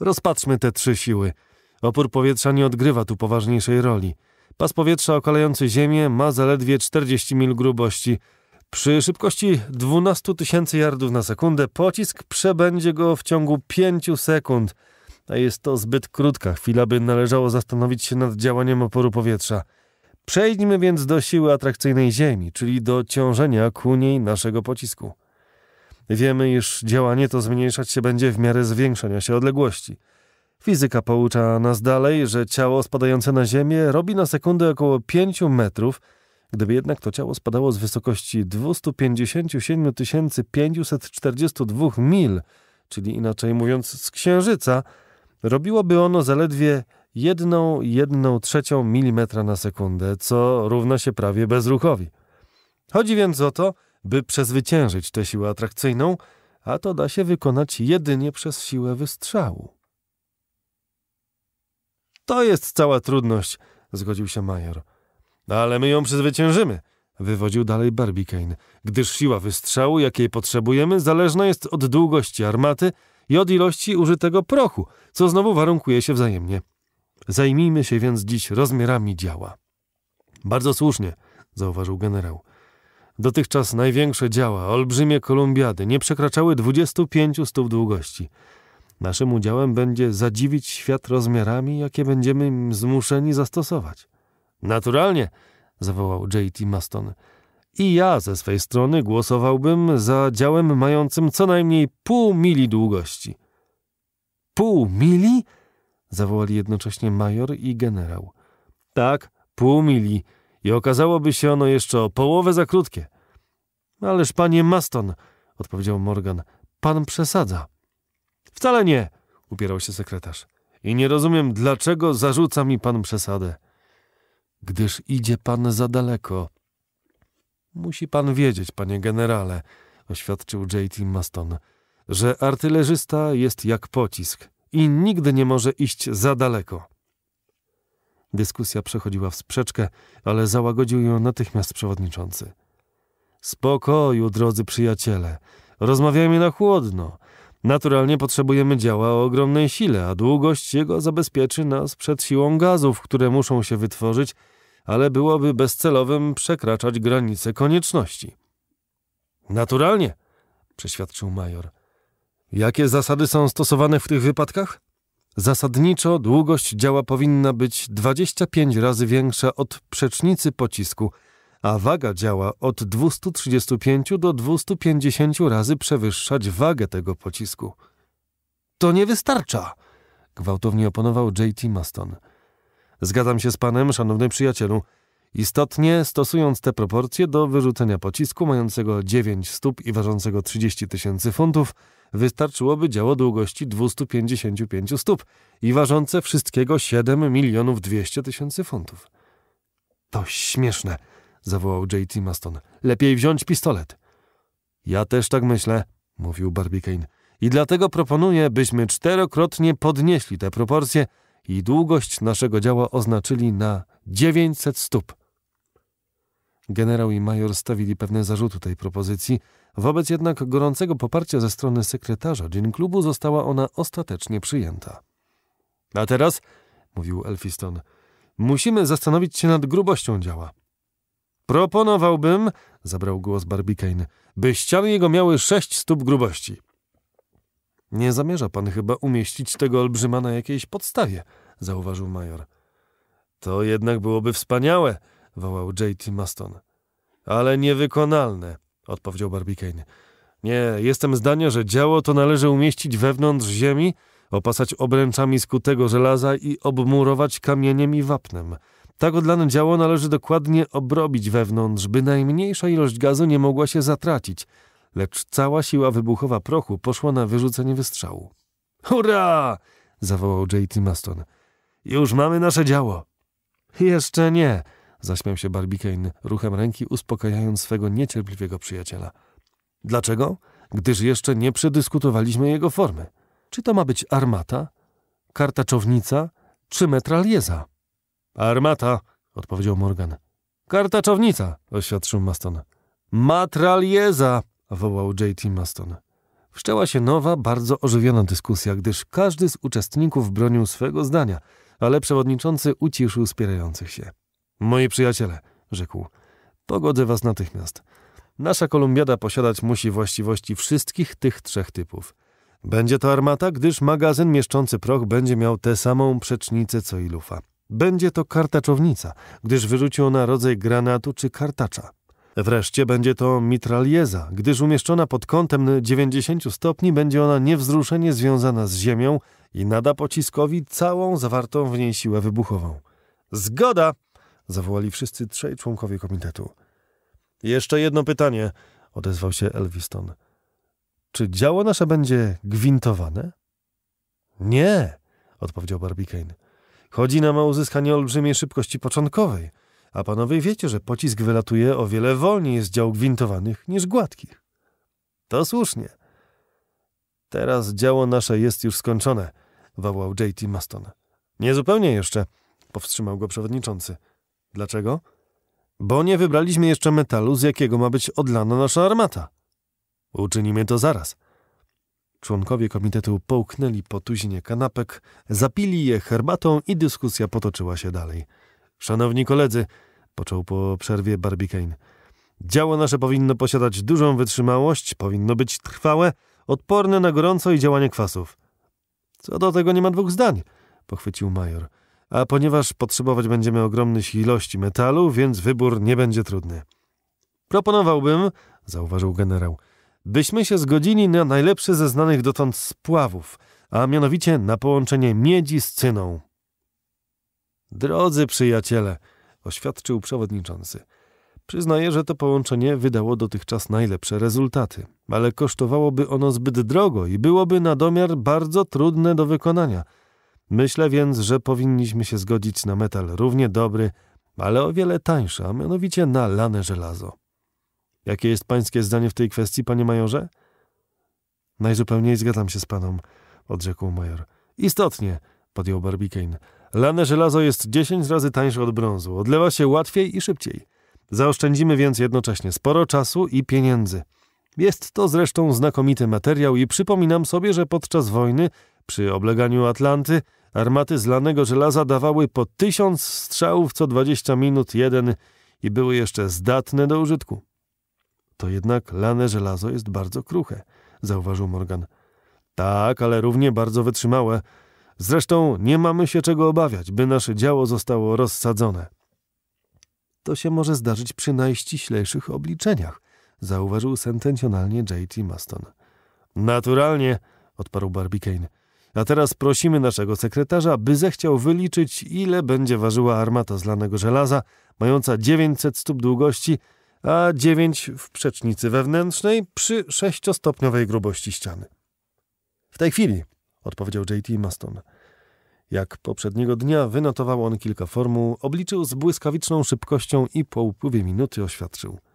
Rozpatrzmy te trzy siły. Opór powietrza nie odgrywa tu poważniejszej roli. Pas powietrza okalający Ziemię ma zaledwie 40 mil grubości. Przy szybkości 12 tysięcy jardów na sekundę pocisk przebędzie go w ciągu 5 sekund, a jest to zbyt krótka chwila, by należało zastanowić się nad działaniem oporu powietrza – Przejdźmy więc do siły atrakcyjnej Ziemi, czyli do ciążenia ku niej naszego pocisku. Wiemy, iż działanie to zmniejszać się będzie w miarę zwiększenia się odległości. Fizyka poucza nas dalej, że ciało spadające na Ziemię robi na sekundę około 5 metrów, gdyby jednak to ciało spadało z wysokości 257 542 mil, czyli inaczej mówiąc z Księżyca, robiłoby ono zaledwie jedną, jedną trzecią milimetra na sekundę, co równa się prawie bezruchowi. Chodzi więc o to, by przezwyciężyć tę siłę atrakcyjną, a to da się wykonać jedynie przez siłę wystrzału. To jest cała trudność, zgodził się major. Ale my ją przezwyciężymy, wywodził dalej Barbicane, gdyż siła wystrzału, jakiej potrzebujemy, zależna jest od długości armaty i od ilości użytego prochu, co znowu warunkuje się wzajemnie. Zajmijmy się więc dziś rozmiarami działa. Bardzo słusznie, zauważył generał. Dotychczas największe działa, olbrzymie kolumbiady, nie przekraczały 25 stóp długości. Naszym udziałem będzie zadziwić świat rozmiarami, jakie będziemy zmuszeni zastosować. Naturalnie, zawołał J.T. Maston. I ja ze swej strony głosowałbym za działem mającym co najmniej pół mili długości. Pół mili? zawołali jednocześnie major i generał. Tak, pół mili i okazałoby się ono jeszcze o połowę za krótkie. Ależ panie Maston, odpowiedział Morgan, pan przesadza. Wcale nie, upierał się sekretarz. I nie rozumiem, dlaczego zarzuca mi pan przesadę. Gdyż idzie pan za daleko. Musi pan wiedzieć, panie generale, oświadczył J.T. Maston, że artylerzysta jest jak pocisk i nigdy nie może iść za daleko. Dyskusja przechodziła w sprzeczkę, ale załagodził ją natychmiast przewodniczący. Spokoju, drodzy przyjaciele, rozmawiajmy na chłodno. Naturalnie potrzebujemy działa o ogromnej sile, a długość jego zabezpieczy nas przed siłą gazów, które muszą się wytworzyć, ale byłoby bezcelowym przekraczać granice konieczności. Naturalnie, przeświadczył major. Jakie zasady są stosowane w tych wypadkach? Zasadniczo długość działa powinna być 25 razy większa od przecznicy pocisku, a waga działa od 235 do 250 razy przewyższać wagę tego pocisku. To nie wystarcza, gwałtownie oponował J.T. Maston. Zgadzam się z panem, szanowny przyjacielu. Istotnie, stosując te proporcje do wyrzucenia pocisku mającego 9 stóp i ważącego 30 tysięcy funtów, wystarczyłoby dzieło długości 255 stóp i ważące wszystkiego 7 milionów 200 tysięcy funtów. To śmieszne, zawołał J.T. Maston. Lepiej wziąć pistolet. Ja też tak myślę, mówił Barbicane. I dlatego proponuję, byśmy czterokrotnie podnieśli te proporcje i długość naszego działa oznaczyli na 900 stóp. Generał i major stawili pewne zarzuty tej propozycji, Wobec jednak gorącego poparcia ze strony sekretarza dzień klubu została ona ostatecznie przyjęta. A teraz, mówił Elfiston, musimy zastanowić się nad grubością działa. Proponowałbym, zabrał głos Barbicane, by ściany jego miały sześć stóp grubości. Nie zamierza pan chyba umieścić tego olbrzyma na jakiejś podstawie, zauważył major. To jednak byłoby wspaniałe, wołał J.T. Maston. Ale niewykonalne odpowiedział Barbicane. Nie, jestem zdania, że działo to należy umieścić wewnątrz ziemi, opasać obręczami skutego żelaza i obmurować kamieniem i wapnem. Tak odlane działo należy dokładnie obrobić wewnątrz, by najmniejsza ilość gazu nie mogła się zatracić, lecz cała siła wybuchowa prochu poszła na wyrzucenie wystrzału. Hurra! zawołał J.T. Maston. Już mamy nasze działo. Jeszcze nie, Zaśmiał się Barbicane ruchem ręki, uspokajając swego niecierpliwego przyjaciela. Dlaczego? Gdyż jeszcze nie przedyskutowaliśmy jego formy. Czy to ma być armata, kartaczownica czy metralieza? Armata, odpowiedział Morgan. Kartaczownica, oświadczył Maston. Matralieza, wołał J.T. Maston. Wszczęła się nowa, bardzo ożywiona dyskusja, gdyż każdy z uczestników bronił swego zdania, ale przewodniczący uciszył spierających się. Moi przyjaciele, rzekł, pogodzę was natychmiast. Nasza kolumbiada posiadać musi właściwości wszystkich tych trzech typów. Będzie to armata, gdyż magazyn mieszczący proch będzie miał tę samą przecznicę co i lufa. Będzie to kartaczownica, gdyż wyrzuci ona rodzaj granatu czy kartacza. Wreszcie będzie to mitralieza, gdyż umieszczona pod kątem 90 stopni będzie ona niewzruszenie związana z ziemią i nada pociskowi całą zawartą w niej siłę wybuchową. Zgoda! zawołali wszyscy trzej członkowie komitetu. Jeszcze jedno pytanie, odezwał się Elviston. Czy działo nasze będzie gwintowane? Nie, odpowiedział Barbicane. Chodzi nam o uzyskanie olbrzymiej szybkości początkowej, a panowie wiecie, że pocisk wylatuje o wiele wolniej z dział gwintowanych niż gładkich. To słusznie. Teraz działo nasze jest już skończone, wołał J.T. Maston. Nie zupełnie jeszcze, powstrzymał go przewodniczący. Dlaczego? Bo nie wybraliśmy jeszcze metalu, z jakiego ma być odlana nasza armata. Uczynimy to zaraz. Członkowie komitetu połknęli po tuzinie kanapek, zapili je herbatą i dyskusja potoczyła się dalej. Szanowni koledzy, począł po przerwie Barbicane. Działo nasze powinno posiadać dużą wytrzymałość, powinno być trwałe, odporne na gorąco i działanie kwasów. Co do tego nie ma dwóch zdań, pochwycił major a ponieważ potrzebować będziemy ogromnych ilości metalu, więc wybór nie będzie trudny. Proponowałbym, zauważył generał, byśmy się zgodzili na najlepszy ze znanych dotąd spławów, a mianowicie na połączenie miedzi z cyną. Drodzy przyjaciele, oświadczył przewodniczący. Przyznaję, że to połączenie wydało dotychczas najlepsze rezultaty, ale kosztowałoby ono zbyt drogo i byłoby na domiar bardzo trudne do wykonania – Myślę więc, że powinniśmy się zgodzić na metal równie dobry, ale o wiele tańszy, a mianowicie na lane żelazo. Jakie jest pańskie zdanie w tej kwestii, panie majorze? Najzupełniej zgadzam się z panem, odrzekł major. Istotnie, podjął Barbicane. Lane żelazo jest dziesięć razy tańsze od brązu, odlewa się łatwiej i szybciej. Zaoszczędzimy więc jednocześnie sporo czasu i pieniędzy. Jest to zresztą znakomity materiał i przypominam sobie, że podczas wojny, przy obleganiu Atlanty, Armaty z lanego żelaza dawały po tysiąc strzałów co dwadzieścia minut jeden i były jeszcze zdatne do użytku. To jednak lane żelazo jest bardzo kruche, zauważył Morgan. Tak, ale równie bardzo wytrzymałe. Zresztą nie mamy się czego obawiać, by nasze działo zostało rozsadzone. To się może zdarzyć przy najściślejszych obliczeniach, zauważył sentencjonalnie J.T. Maston. Naturalnie, odparł Barbicane. A teraz prosimy naszego sekretarza, by zechciał wyliczyć, ile będzie ważyła armata z lanego żelaza, mająca 900 stóp długości, a 9 w przecznicy wewnętrznej przy sześciostopniowej grubości ściany. W tej chwili, odpowiedział J.T. Maston. Jak poprzedniego dnia wynotował on kilka formuł, obliczył z błyskawiczną szybkością i po upływie minuty oświadczył –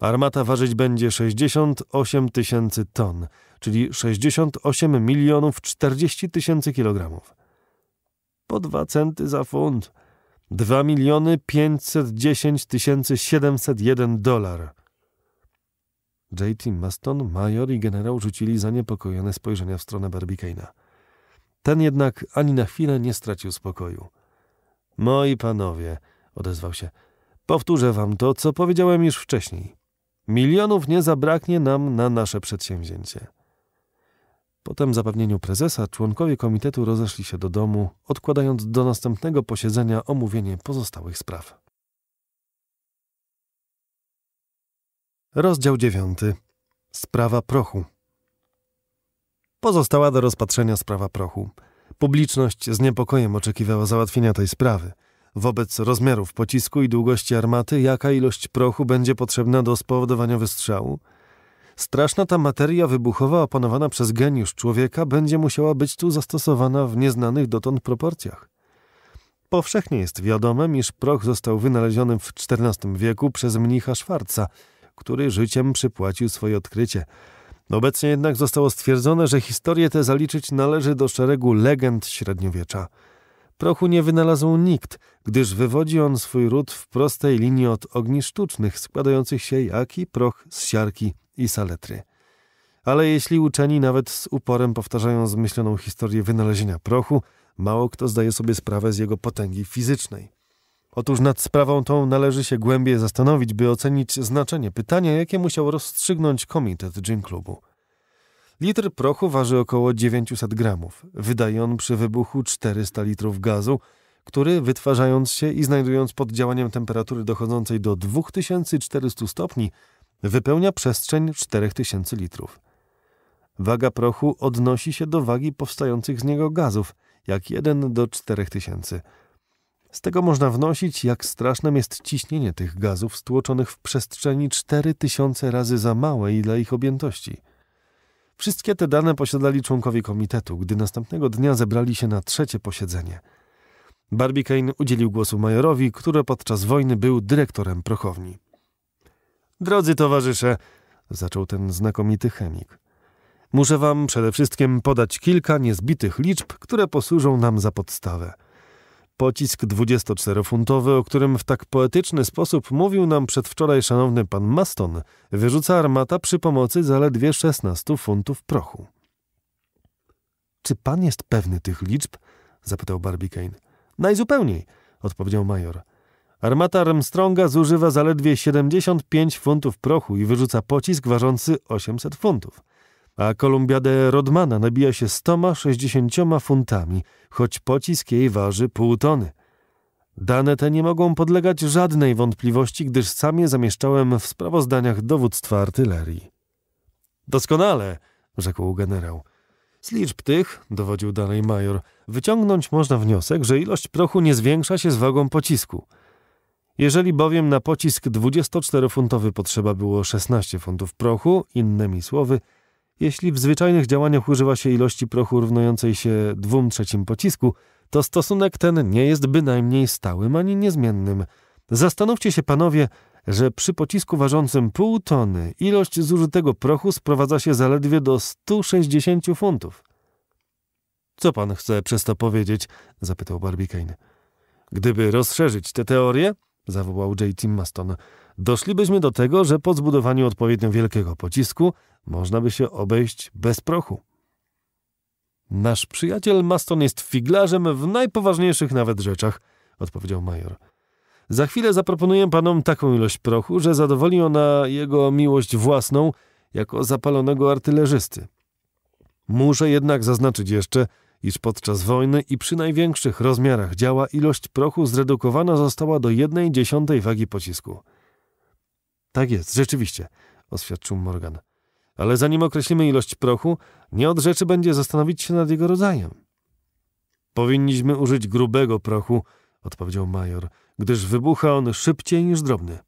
Armata ważyć będzie 68 tysięcy ton, czyli 68 milionów 40 tysięcy kilogramów. Po dwa centy za funt. 2 miliony 510 tysięcy 701 dolar. J.T. Maston, major i generał rzucili zaniepokojone spojrzenia w stronę Barbicane'a. Ten jednak ani na chwilę nie stracił spokoju. Moi panowie, odezwał się, powtórzę wam to, co powiedziałem już wcześniej. Milionów nie zabraknie nam na nasze przedsięwzięcie. Po tym zapewnieniu prezesa członkowie komitetu rozeszli się do domu, odkładając do następnego posiedzenia omówienie pozostałych spraw. Rozdział 9. Sprawa prochu. Pozostała do rozpatrzenia sprawa prochu. Publiczność z niepokojem oczekiwała załatwienia tej sprawy – wobec rozmiarów pocisku i długości armaty, jaka ilość prochu będzie potrzebna do spowodowania wystrzału. Straszna ta materia wybuchowa opanowana przez geniusz człowieka będzie musiała być tu zastosowana w nieznanych dotąd proporcjach. Powszechnie jest wiadome, iż proch został wynaleziony w XIV wieku przez mnicha Szwarca, który życiem przypłacił swoje odkrycie. Obecnie jednak zostało stwierdzone, że historię tę zaliczyć należy do szeregu legend średniowiecza – Prochu nie wynalazł nikt, gdyż wywodzi on swój ród w prostej linii od ogni sztucznych, składających się jak i proch z siarki i saletry. Ale jeśli uczeni nawet z uporem powtarzają zmyśloną historię wynalezienia prochu, mało kto zdaje sobie sprawę z jego potęgi fizycznej. Otóż nad sprawą tą należy się głębiej zastanowić, by ocenić znaczenie pytania, jakie musiał rozstrzygnąć komitet Gym Klubu. Litr prochu waży około 900 gramów. Wydaje on przy wybuchu 400 litrów gazu, który wytwarzając się i znajdując pod działaniem temperatury dochodzącej do 2400 stopni, wypełnia przestrzeń 4000 litrów. Waga prochu odnosi się do wagi powstających z niego gazów, jak 1 do 4000. Z tego można wnosić, jak straszne jest ciśnienie tych gazów stłoczonych w przestrzeni 4000 razy za małej dla ich objętości – Wszystkie te dane posiadali członkowie komitetu, gdy następnego dnia zebrali się na trzecie posiedzenie. Barbicane udzielił głosu majorowi, który podczas wojny był dyrektorem prochowni. Drodzy towarzysze, zaczął ten znakomity chemik. Muszę wam przede wszystkim podać kilka niezbitych liczb, które posłużą nam za podstawę – Pocisk 24-funtowy, o którym w tak poetyczny sposób mówił nam przedwczoraj szanowny pan Maston, wyrzuca armata przy pomocy zaledwie 16 funtów prochu. Czy pan jest pewny tych liczb? zapytał Barbicane. Najzupełniej, odpowiedział major. Armata Armstronga zużywa zaledwie 75 funtów prochu i wyrzuca pocisk ważący 800 funtów a kolumbiadę Rodmana nabija się 160 funtami, choć pocisk jej waży pół tony. Dane te nie mogą podlegać żadnej wątpliwości, gdyż sam je zamieszczałem w sprawozdaniach dowództwa artylerii. Doskonale, rzekł generał. Z liczb tych, dowodził dalej major, wyciągnąć można wniosek, że ilość prochu nie zwiększa się z wagą pocisku. Jeżeli bowiem na pocisk 24-funtowy potrzeba było 16 funtów prochu, innymi słowy – jeśli w zwyczajnych działaniach używa się ilości prochu równającej się dwóm trzecim pocisku, to stosunek ten nie jest bynajmniej stałym ani niezmiennym. Zastanówcie się panowie, że przy pocisku ważącym pół tony ilość zużytego prochu sprowadza się zaledwie do 160 funtów. Co pan chce przez to powiedzieć? zapytał Barbicane. Gdyby rozszerzyć tę teorię, zawołał J. Tim Maston, doszlibyśmy do tego, że po zbudowaniu odpowiednio wielkiego pocisku można by się obejść bez prochu. Nasz przyjaciel Maston jest figlarzem w najpoważniejszych nawet rzeczach, odpowiedział major. Za chwilę zaproponuję panom taką ilość prochu, że zadowoli ona jego miłość własną jako zapalonego artylerzysty. Muszę jednak zaznaczyć jeszcze, iż podczas wojny i przy największych rozmiarach działa ilość prochu zredukowana została do jednej dziesiątej wagi pocisku. Tak jest, rzeczywiście, oświadczył Morgan. Ale zanim określimy ilość prochu, nie od rzeczy będzie zastanowić się nad jego rodzajem. Powinniśmy użyć grubego prochu, odpowiedział major, gdyż wybucha on szybciej niż drobny.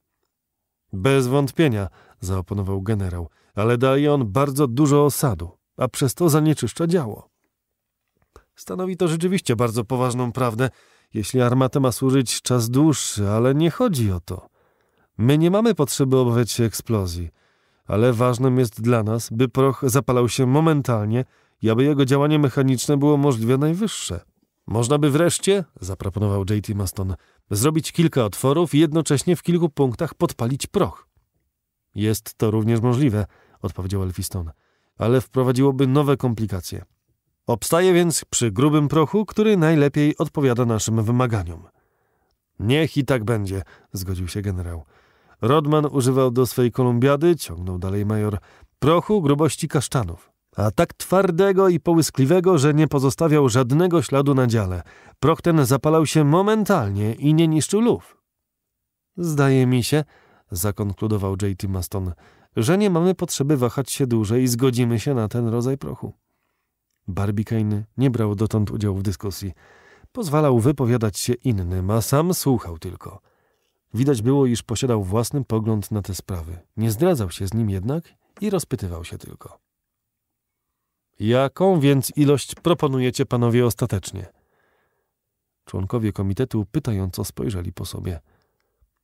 Bez wątpienia, zaoponował generał, ale daje on bardzo dużo osadu, a przez to zanieczyszcza działo. Stanowi to rzeczywiście bardzo poważną prawdę, jeśli armata ma służyć czas dłuższy, ale nie chodzi o to. My nie mamy potrzeby obawiać się eksplozji, ale ważnym jest dla nas, by proch zapalał się momentalnie i aby jego działanie mechaniczne było możliwie najwyższe. Można by wreszcie, zaproponował J.T. Maston, zrobić kilka otworów i jednocześnie w kilku punktach podpalić proch. Jest to również możliwe, odpowiedział Elfiston, ale wprowadziłoby nowe komplikacje. Obstaje więc przy grubym prochu, który najlepiej odpowiada naszym wymaganiom. Niech i tak będzie, zgodził się generał. Rodman używał do swej kolumbiady, ciągnął dalej major, prochu grubości kasztanów. A tak twardego i połyskliwego, że nie pozostawiał żadnego śladu na dziale. Proch ten zapalał się momentalnie i nie niszczył luf. Zdaje mi się, zakonkludował J.T. Maston, że nie mamy potrzeby wahać się dłużej i zgodzimy się na ten rodzaj prochu. Barbicane nie brał dotąd udziału w dyskusji. Pozwalał wypowiadać się innym, a sam słuchał tylko – Widać było, iż posiadał własny pogląd na te sprawy. Nie zdradzał się z nim jednak i rozpytywał się tylko. Jaką więc ilość proponujecie panowie ostatecznie? Członkowie komitetu pytająco spojrzeli po sobie.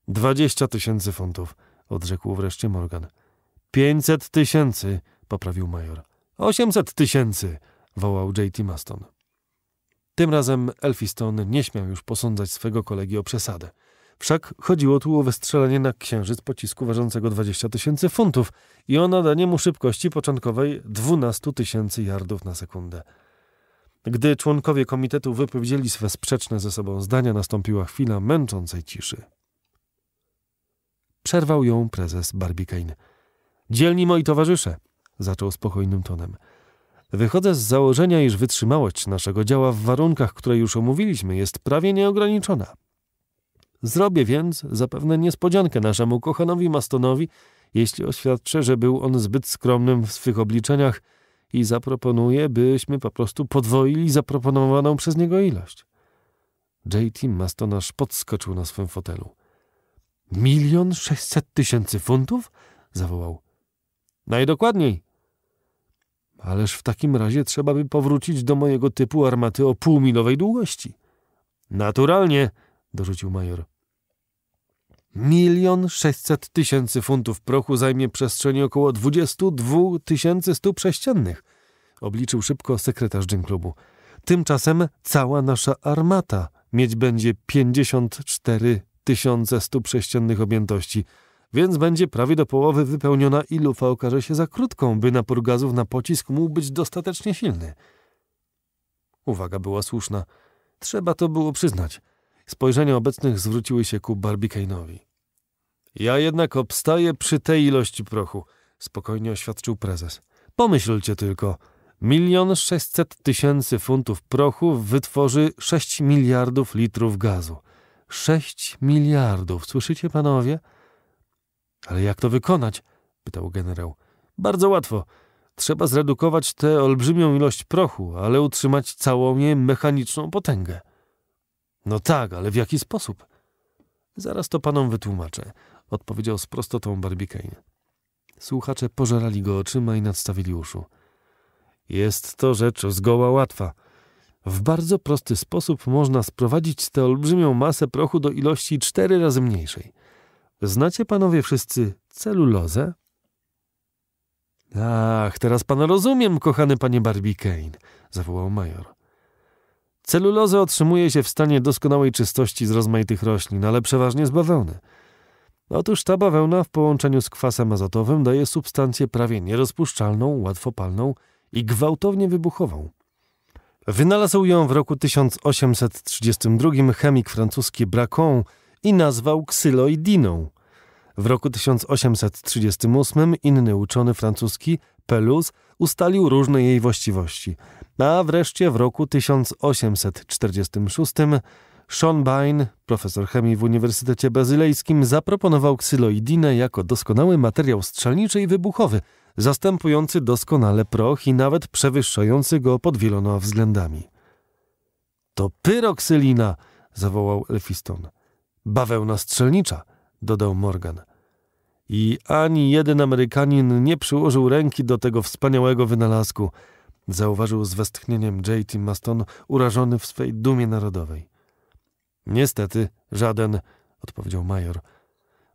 Dwadzieścia tysięcy funtów, odrzekł wreszcie Morgan. Pięćset tysięcy, poprawił major. Osiemset tysięcy, wołał J.T. Maston. Tym razem Elphiston nie śmiał już posądzać swego kolegi o przesadę. Wszak chodziło tu o wystrzelenie na księżyc pocisku ważącego 20 tysięcy funtów i o nadanie mu szybkości początkowej 12 tysięcy yardów na sekundę. Gdy członkowie komitetu wypowiedzieli swe sprzeczne ze sobą zdania, nastąpiła chwila męczącej ciszy. Przerwał ją prezes Barbicane. Dzielni moi towarzysze, zaczął spokojnym tonem. Wychodzę z założenia, iż wytrzymałość naszego działa w warunkach, które już omówiliśmy, jest prawie nieograniczona. Zrobię więc zapewne niespodziankę naszemu kochanowi Mastonowi, jeśli oświadczę, że był on zbyt skromnym w swych obliczeniach i zaproponuję, byśmy po prostu podwoili zaproponowaną przez niego ilość. J.T. Maston aż podskoczył na swym fotelu. Milion sześćset tysięcy funtów? zawołał. Najdokładniej. Ależ w takim razie trzeba by powrócić do mojego typu armaty o półmilowej długości. Naturalnie, dorzucił major. Milion sześćset tysięcy funtów prochu zajmie przestrzeni około 22 tysięcy stóp sześciennych, obliczył szybko sekretarz Gym Klubu. Tymczasem cała nasza armata mieć będzie 54 tysiące stóp sześciennych objętości, więc będzie prawie do połowy wypełniona i lufa okaże się za krótką, by napór gazów na pocisk mógł być dostatecznie silny. Uwaga była słuszna. Trzeba to było przyznać. Spojrzenia obecnych zwróciły się ku Barbicane'owi. Ja jednak obstaję przy tej ilości prochu, spokojnie oświadczył prezes. Pomyślcie tylko, milion sześćset tysięcy funtów prochu wytworzy sześć miliardów litrów gazu. Sześć miliardów, słyszycie panowie? Ale jak to wykonać? pytał generał. Bardzo łatwo. Trzeba zredukować tę olbrzymią ilość prochu, ale utrzymać całą jej mechaniczną potęgę. No tak, ale w jaki sposób? Zaraz to panom wytłumaczę, odpowiedział z prostotą Barbicane. Słuchacze pożerali go oczyma i nadstawili uszu. Jest to rzecz zgoła łatwa. W bardzo prosty sposób można sprowadzić tę olbrzymią masę prochu do ilości cztery razy mniejszej. Znacie panowie wszyscy celulozę? Ach, teraz pana rozumiem, kochany panie Barbicane, zawołał major. Celulozę otrzymuje się w stanie doskonałej czystości z rozmaitych roślin, ale przeważnie z bawełny. Otóż ta bawełna w połączeniu z kwasem azotowym daje substancję prawie nierozpuszczalną, łatwopalną i gwałtownie wybuchową. Wynalazł ją w roku 1832 chemik francuski Bracon i nazwał ksyloidiną. W roku 1838 inny uczony francuski, Pelus, ustalił różne jej właściwości. A wreszcie w roku 1846 Schonbein, profesor chemii w Uniwersytecie Bazylejskim, zaproponował ksyloidinę jako doskonały materiał strzelniczy i wybuchowy, zastępujący doskonale proch i nawet przewyższający go pod wieloma względami. To pyroksylina! zawołał Elfiston. Bawełna strzelnicza! dodał Morgan. I ani jeden Amerykanin nie przyłożył ręki do tego wspaniałego wynalazku – zauważył z westchnieniem J.T. Maston, urażony w swej dumie narodowej. Niestety, żaden, odpowiedział major.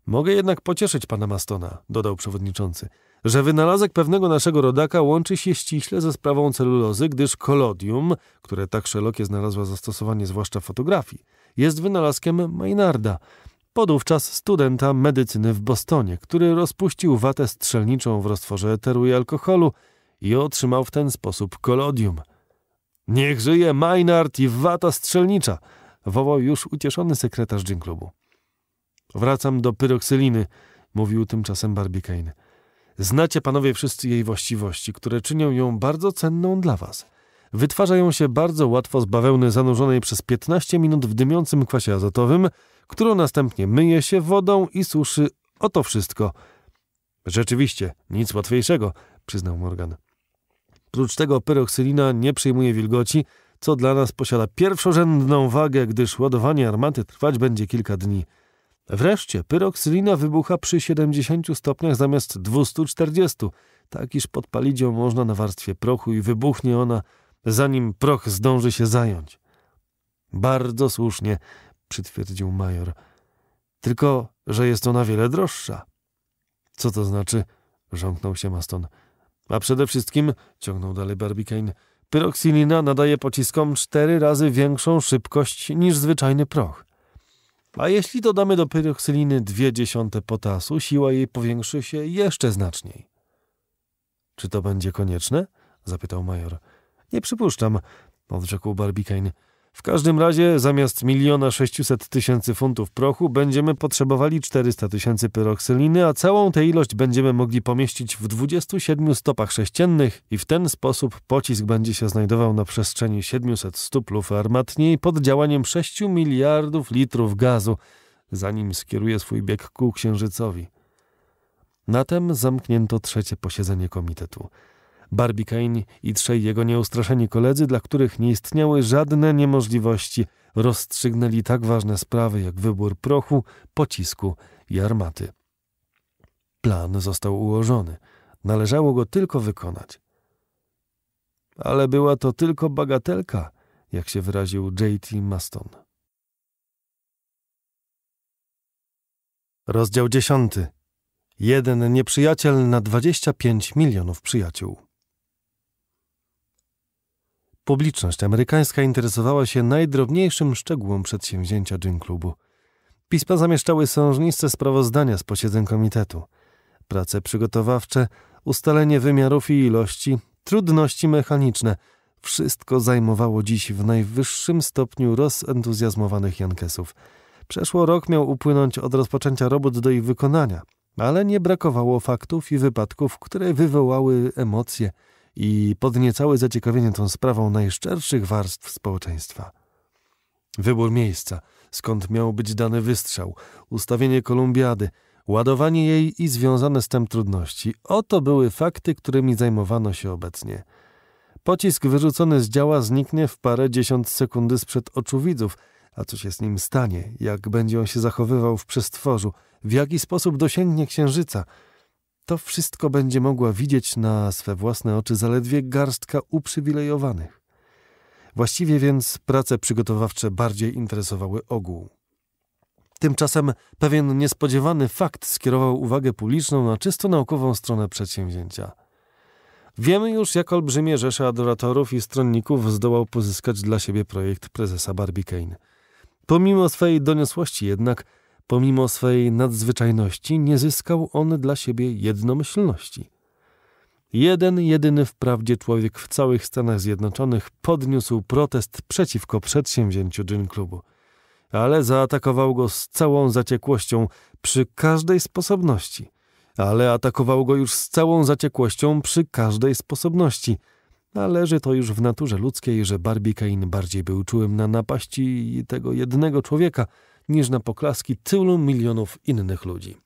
Mogę jednak pocieszyć pana Mastona, dodał przewodniczący, że wynalazek pewnego naszego rodaka łączy się ściśle ze sprawą celulozy, gdyż kolodium, które tak szerokie znalazła zastosowanie zwłaszcza w fotografii, jest wynalazkiem Maynarda, podówczas studenta medycyny w Bostonie, który rozpuścił watę strzelniczą w roztworze eteru i alkoholu i otrzymał w ten sposób kolodium. Niech żyje Maynard i wata strzelnicza! wołał już ucieszony sekretarz klubu. Wracam do pyroksyliny, mówił tymczasem Barbicane. Znacie panowie wszyscy jej właściwości, które czynią ją bardzo cenną dla was. Wytwarzają się bardzo łatwo z bawełny zanurzonej przez 15 minut w dymiącym kwasie azotowym, którą następnie myje się wodą i suszy. Oto wszystko. Rzeczywiście, nic łatwiejszego, przyznał Morgan. Prócz tego peroksylina nie przyjmuje wilgoci, co dla nas posiada pierwszorzędną wagę, gdyż ładowanie armaty trwać będzie kilka dni. Wreszcie pyroksylina wybucha przy 70 stopniach zamiast 240, tak iż podpalić ją można na warstwie prochu i wybuchnie ona, zanim proch zdąży się zająć. Bardzo słusznie, przytwierdził major. Tylko, że jest ona wiele droższa. Co to znaczy? żąknął się Maston. A przede wszystkim, ciągnął dalej Barbicane, pyroksilina nadaje pociskom cztery razy większą szybkość niż zwyczajny proch. A jeśli dodamy do pyroksyliny dwie dziesiąte potasu, siła jej powiększy się jeszcze znaczniej. Czy to będzie konieczne? zapytał major. Nie przypuszczam, odrzekł Barbicane. W każdym razie zamiast miliona sześciuset tysięcy funtów prochu będziemy potrzebowali 400 tysięcy pyroksyliny, a całą tę ilość będziemy mogli pomieścić w 27 stopach sześciennych i w ten sposób pocisk będzie się znajdował na przestrzeni 700 stóp lufy armatniej pod działaniem 6 miliardów litrów gazu, zanim skieruje swój bieg ku Księżycowi. Na tem zamknięto trzecie posiedzenie komitetu. Barbie Kane i trzej jego nieustraszeni koledzy, dla których nie istniały żadne niemożliwości, rozstrzygnęli tak ważne sprawy jak wybór prochu, pocisku i armaty. Plan został ułożony. Należało go tylko wykonać. Ale była to tylko bagatelka, jak się wyraził J.T. Maston. Rozdział dziesiąty. Jeden nieprzyjaciel na 25 milionów przyjaciół. Publiczność amerykańska interesowała się najdrobniejszym szczegółem przedsięwzięcia Gin Clubu. Pisma zamieszczały sążniste sprawozdania z posiedzeń komitetu. Prace przygotowawcze, ustalenie wymiarów i ilości, trudności mechaniczne – wszystko zajmowało dziś w najwyższym stopniu rozentuzjazmowanych Jankesów. Przeszło rok miał upłynąć od rozpoczęcia robót do ich wykonania, ale nie brakowało faktów i wypadków, które wywołały emocje – i podniecały zaciekawienie tą sprawą najszczerszych warstw społeczeństwa. Wybór miejsca, skąd miał być dany wystrzał, ustawienie kolumbiady, ładowanie jej i związane z tym trudności oto były fakty, którymi zajmowano się obecnie. Pocisk wyrzucony z działa zniknie w parę dziesiąt sekundy sprzed oczu widzów, a co się z nim stanie, jak będzie on się zachowywał w przestworzu, w jaki sposób dosięgnie księżyca – to wszystko będzie mogła widzieć na swe własne oczy zaledwie garstka uprzywilejowanych. Właściwie więc prace przygotowawcze bardziej interesowały ogół. Tymczasem pewien niespodziewany fakt skierował uwagę publiczną na czysto naukową stronę przedsięwzięcia. Wiemy już, jak olbrzymie rzesze adoratorów i stronników zdołał pozyskać dla siebie projekt prezesa Barbicane. Pomimo swej doniosłości jednak Pomimo swej nadzwyczajności nie zyskał on dla siebie jednomyślności. Jeden, jedyny wprawdzie człowiek w całych Stanach Zjednoczonych podniósł protest przeciwko przedsięwzięciu Gin klubu, ale zaatakował go z całą zaciekłością przy każdej sposobności. Ale atakował go już z całą zaciekłością przy każdej sposobności. Należy to już w naturze ludzkiej, że Barbie Kane bardziej był czułym na napaści tego jednego człowieka niż na poklaski tylu milionów innych ludzi.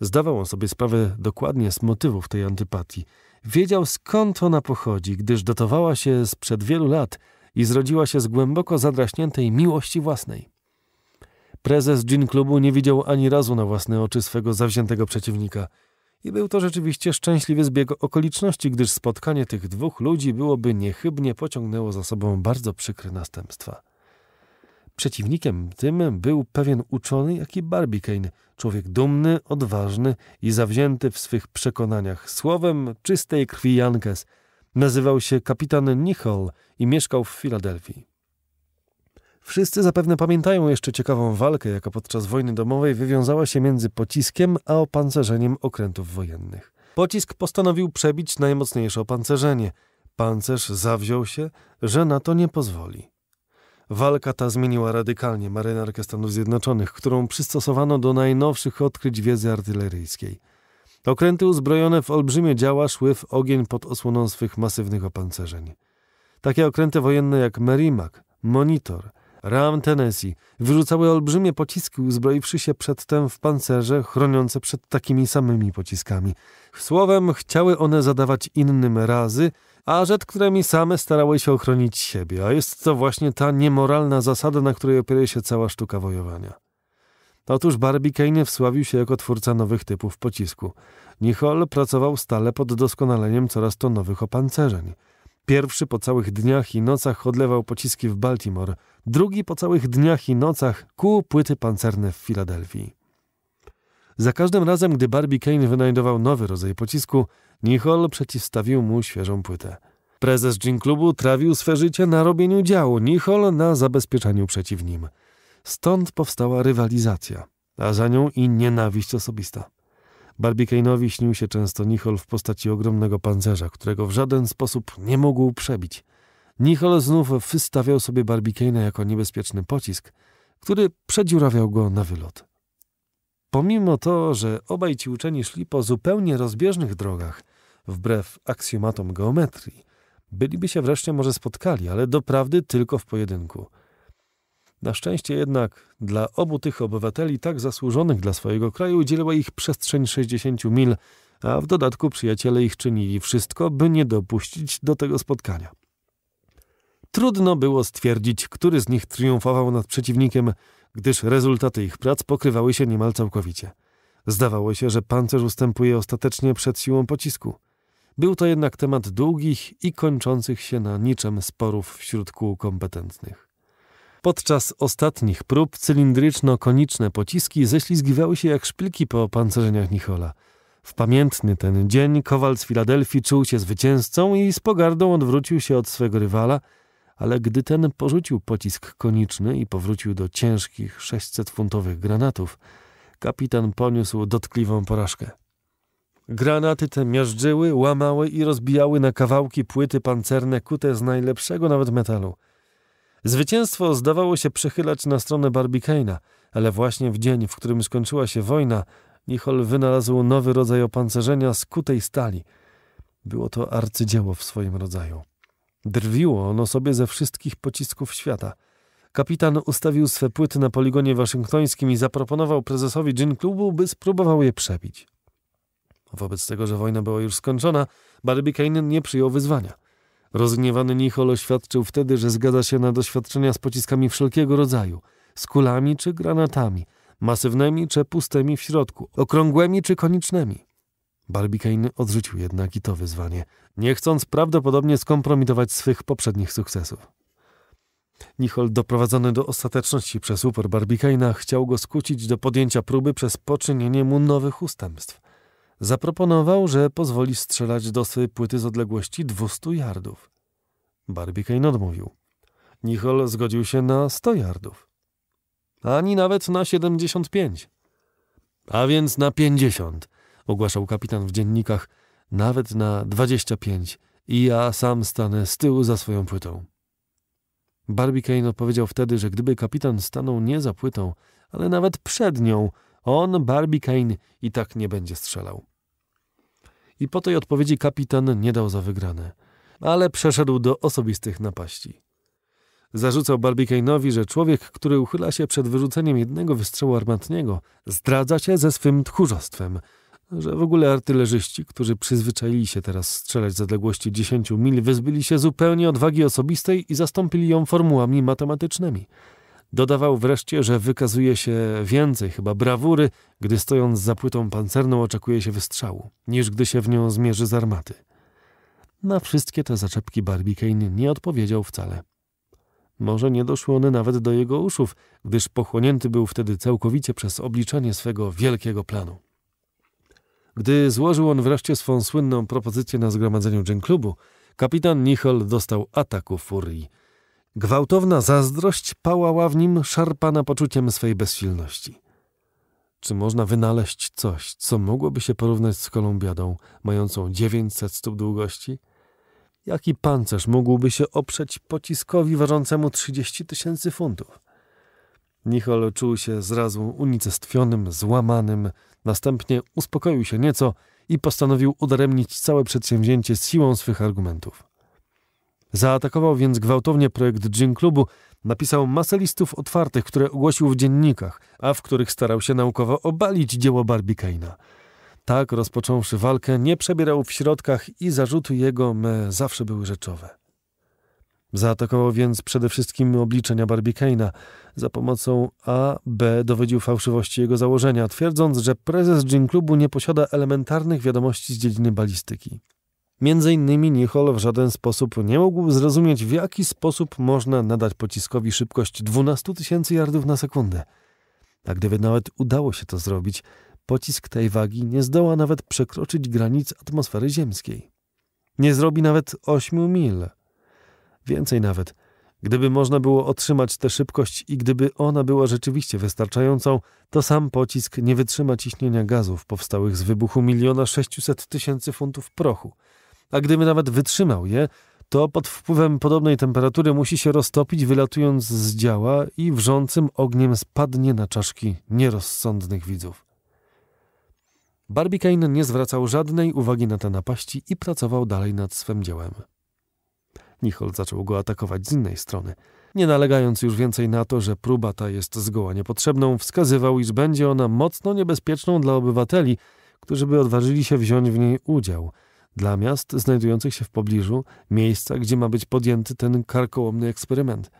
Zdawał on sobie sprawę dokładnie z motywów tej antypatii. Wiedział skąd ona pochodzi, gdyż dotowała się sprzed wielu lat i zrodziła się z głęboko zadraśniętej miłości własnej. Prezes Gin Klubu nie widział ani razu na własne oczy swego zawziętego przeciwnika. I był to rzeczywiście szczęśliwy zbieg okoliczności, gdyż spotkanie tych dwóch ludzi byłoby niechybnie pociągnęło za sobą bardzo przykre następstwa. Przeciwnikiem tym był pewien uczony, jak i Barbicane, człowiek dumny, odważny i zawzięty w swych przekonaniach, słowem czystej krwi Jankes. Nazywał się kapitan Nichol i mieszkał w Filadelfii. Wszyscy zapewne pamiętają jeszcze ciekawą walkę, jaka podczas wojny domowej wywiązała się między pociskiem a opancerzeniem okrętów wojennych. Pocisk postanowił przebić najmocniejsze opancerzenie. Pancerz zawziął się, że na to nie pozwoli. Walka ta zmieniła radykalnie marynarkę Stanów Zjednoczonych, którą przystosowano do najnowszych odkryć wiedzy artyleryjskiej. Okręty uzbrojone w olbrzymie działa szły w ogień pod osłoną swych masywnych opancerzeń. Takie okręty wojenne jak Merrimack, Monitor, Ram Tennessee wyrzucały olbrzymie pociski, uzbroiwszy się przedtem w pancerze chroniące przed takimi samymi pociskami. Słowem, chciały one zadawać innym razy, a rzecz, którymi same starały się ochronić siebie, a jest to właśnie ta niemoralna zasada, na której opiera się cała sztuka wojowania. Otóż Barbie Kane wsławił się jako twórca nowych typów pocisku. Nichol pracował stale pod doskonaleniem coraz to nowych opancerzeń. Pierwszy po całych dniach i nocach odlewał pociski w Baltimore, drugi po całych dniach i nocach kuł płyty pancerne w Filadelfii. Za każdym razem, gdy Barbie Kane wynajdował nowy rodzaj pocisku, Nichol przeciwstawił mu świeżą płytę. Prezes Gin Klubu trawił swe życie na robieniu działu, Nichol na zabezpieczaniu przeciw nim. Stąd powstała rywalizacja, a za nią i nienawiść osobista. Barbicane'owi śnił się często Nichol w postaci ogromnego pancerza, którego w żaden sposób nie mógł przebić. Nichol znów wystawiał sobie Barbicane'a jako niebezpieczny pocisk, który przedziurawiał go na wylot. Pomimo to, że obaj ci uczeni szli po zupełnie rozbieżnych drogach, wbrew aksjomatom geometrii, byliby się wreszcie może spotkali, ale doprawdy tylko w pojedynku. Na szczęście jednak dla obu tych obywateli tak zasłużonych dla swojego kraju dzieliła ich przestrzeń 60 mil, a w dodatku przyjaciele ich czynili wszystko, by nie dopuścić do tego spotkania. Trudno było stwierdzić, który z nich triumfował nad przeciwnikiem, gdyż rezultaty ich prac pokrywały się niemal całkowicie. Zdawało się, że pancerz ustępuje ostatecznie przed siłą pocisku. Był to jednak temat długich i kończących się na niczym sporów wśród kół kompetentnych. Podczas ostatnich prób cylindryczno-koniczne pociski ześlizgiwały się jak szpilki po pancerzeniach Nichola. W pamiętny ten dzień Kowal z Filadelfii czuł się zwycięzcą i z pogardą odwrócił się od swego rywala, ale gdy ten porzucił pocisk koniczny i powrócił do ciężkich 600-funtowych granatów, kapitan poniósł dotkliwą porażkę. Granaty te miażdżyły, łamały i rozbijały na kawałki płyty pancerne kute z najlepszego nawet metalu. Zwycięstwo zdawało się przechylać na stronę Barbicane'a, ale właśnie w dzień, w którym skończyła się wojna, Nichol wynalazł nowy rodzaj opancerzenia z kutej stali. Było to arcydzieło w swoim rodzaju. Drwiło ono sobie ze wszystkich pocisków świata. Kapitan ustawił swe płyty na poligonie waszyngtońskim i zaproponował prezesowi gin klubu, by spróbował je przebić. Wobec tego, że wojna była już skończona, Barbicane nie przyjął wyzwania. Rozgniewany Nichol oświadczył wtedy, że zgadza się na doświadczenia z pociskami wszelkiego rodzaju, z kulami czy granatami, masywnymi czy pustymi w środku, okrągłymi czy konicznymi. Barbicane odrzucił jednak i to wyzwanie, nie chcąc prawdopodobnie skompromitować swych poprzednich sukcesów. Nichol, doprowadzony do ostateczności przez upor Barbicane'a, chciał go skłócić do podjęcia próby przez poczynienie mu nowych ustępstw. Zaproponował, że pozwoli strzelać do swej płyty z odległości 200 yardów. Barbicane odmówił. Nichol zgodził się na 100 yardów. Ani nawet na 75. A więc na 50 ogłaszał kapitan w dziennikach, nawet na 25 i ja sam stanę z tyłu za swoją płytą. Barbicane odpowiedział wtedy, że gdyby kapitan stanął nie za płytą, ale nawet przed nią, on, Barbicane, i tak nie będzie strzelał. I po tej odpowiedzi kapitan nie dał za wygrane, ale przeszedł do osobistych napaści. Zarzucał Barbicane'owi, że człowiek, który uchyla się przed wyrzuceniem jednego wystrzału armatniego, zdradza się ze swym tchórzostwem – że w ogóle artylerzyści, którzy przyzwyczaili się teraz strzelać z odległości 10 mil, wyzbyli się zupełnie odwagi osobistej i zastąpili ją formułami matematycznymi. Dodawał wreszcie, że wykazuje się więcej chyba brawury, gdy stojąc za płytą pancerną oczekuje się wystrzału, niż gdy się w nią zmierzy z armaty. Na wszystkie te zaczepki Barbicane nie odpowiedział wcale. Może nie doszły one nawet do jego uszów, gdyż pochłonięty był wtedy całkowicie przez obliczenie swego wielkiego planu. Gdy złożył on wreszcie swą słynną propozycję na zgromadzeniu Gen kapitan Nichol dostał ataku furii. Gwałtowna zazdrość pałała w nim szarpana poczuciem swej bezsilności. Czy można wynaleźć coś, co mogłoby się porównać z kolumbiadą, mającą 900 stóp długości? Jaki pancerz mógłby się oprzeć pociskowi ważącemu 30 tysięcy funtów? Nichol czuł się zrazu unicestwionym, złamanym, Następnie uspokoił się nieco i postanowił udaremnić całe przedsięwzięcie z siłą swych argumentów. Zaatakował więc gwałtownie projekt Gin Klubu, napisał masę listów otwartych, które ogłosił w dziennikach, a w których starał się naukowo obalić dzieło Barbicana. Tak, rozpocząwszy walkę, nie przebierał w środkach i zarzuty jego me zawsze były rzeczowe. Zaatakował więc przede wszystkim obliczenia Barbicana. Za pomocą A, B dowodził fałszywości jego założenia, twierdząc, że prezes Gin Klubu nie posiada elementarnych wiadomości z dziedziny balistyki. Między innymi Nichol w żaden sposób nie mógł zrozumieć, w jaki sposób można nadać pociskowi szybkość 12 tysięcy yardów na sekundę. A gdyby nawet udało się to zrobić, pocisk tej wagi nie zdoła nawet przekroczyć granic atmosfery ziemskiej. Nie zrobi nawet 8 mil – Więcej nawet, gdyby można było otrzymać tę szybkość i gdyby ona była rzeczywiście wystarczającą, to sam pocisk nie wytrzyma ciśnienia gazów powstałych z wybuchu miliona sześciuset tysięcy funtów prochu. A gdyby nawet wytrzymał je, to pod wpływem podobnej temperatury musi się roztopić, wylatując z działa i wrzącym ogniem spadnie na czaszki nierozsądnych widzów. Barbicane nie zwracał żadnej uwagi na te napaści i pracował dalej nad swym dziełem. Nichol zaczął go atakować z innej strony. Nie nalegając już więcej na to, że próba ta jest zgoła niepotrzebną, wskazywał, iż będzie ona mocno niebezpieczną dla obywateli, którzy by odważyli się wziąć w niej udział. Dla miast znajdujących się w pobliżu, miejsca, gdzie ma być podjęty ten karkołomny eksperyment.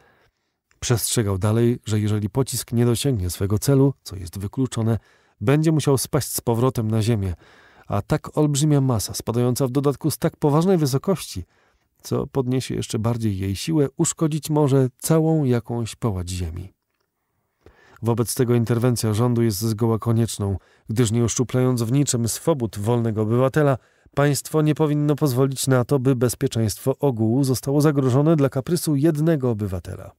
Przestrzegał dalej, że jeżeli pocisk nie dosięgnie swego celu, co jest wykluczone, będzie musiał spaść z powrotem na ziemię, a tak olbrzymia masa, spadająca w dodatku z tak poważnej wysokości – co podniesie jeszcze bardziej jej siłę, uszkodzić może całą jakąś połać ziemi. Wobec tego interwencja rządu jest zgoła konieczną, gdyż nie uszczuplając w niczym swobód wolnego obywatela, państwo nie powinno pozwolić na to, by bezpieczeństwo ogółu zostało zagrożone dla kaprysu jednego obywatela.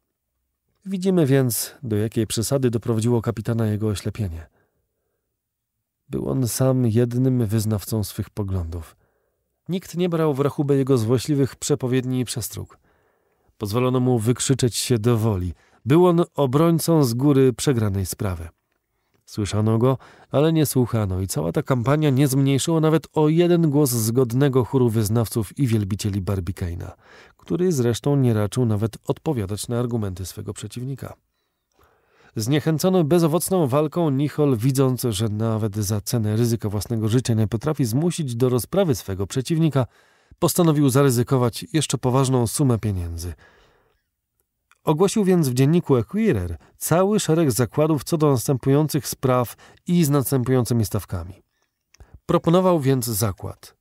Widzimy więc, do jakiej przesady doprowadziło kapitana jego oślepienie. Był on sam jednym wyznawcą swych poglądów. Nikt nie brał w rachubę jego złośliwych przepowiedni i przestróg. Pozwolono mu wykrzyczeć się do woli. Był on obrońcą z góry przegranej sprawy. Słyszano go, ale nie słuchano i cała ta kampania nie zmniejszyła nawet o jeden głos zgodnego chóru wyznawców i wielbicieli Barbikaina, który zresztą nie raczył nawet odpowiadać na argumenty swego przeciwnika. Zniechęcony bezowocną walką, Nichol, widząc, że nawet za cenę ryzyka własnego życia nie potrafi zmusić do rozprawy swego przeciwnika, postanowił zaryzykować jeszcze poważną sumę pieniędzy. Ogłosił więc w dzienniku Equirer cały szereg zakładów co do następujących spraw i z następującymi stawkami. Proponował więc zakład.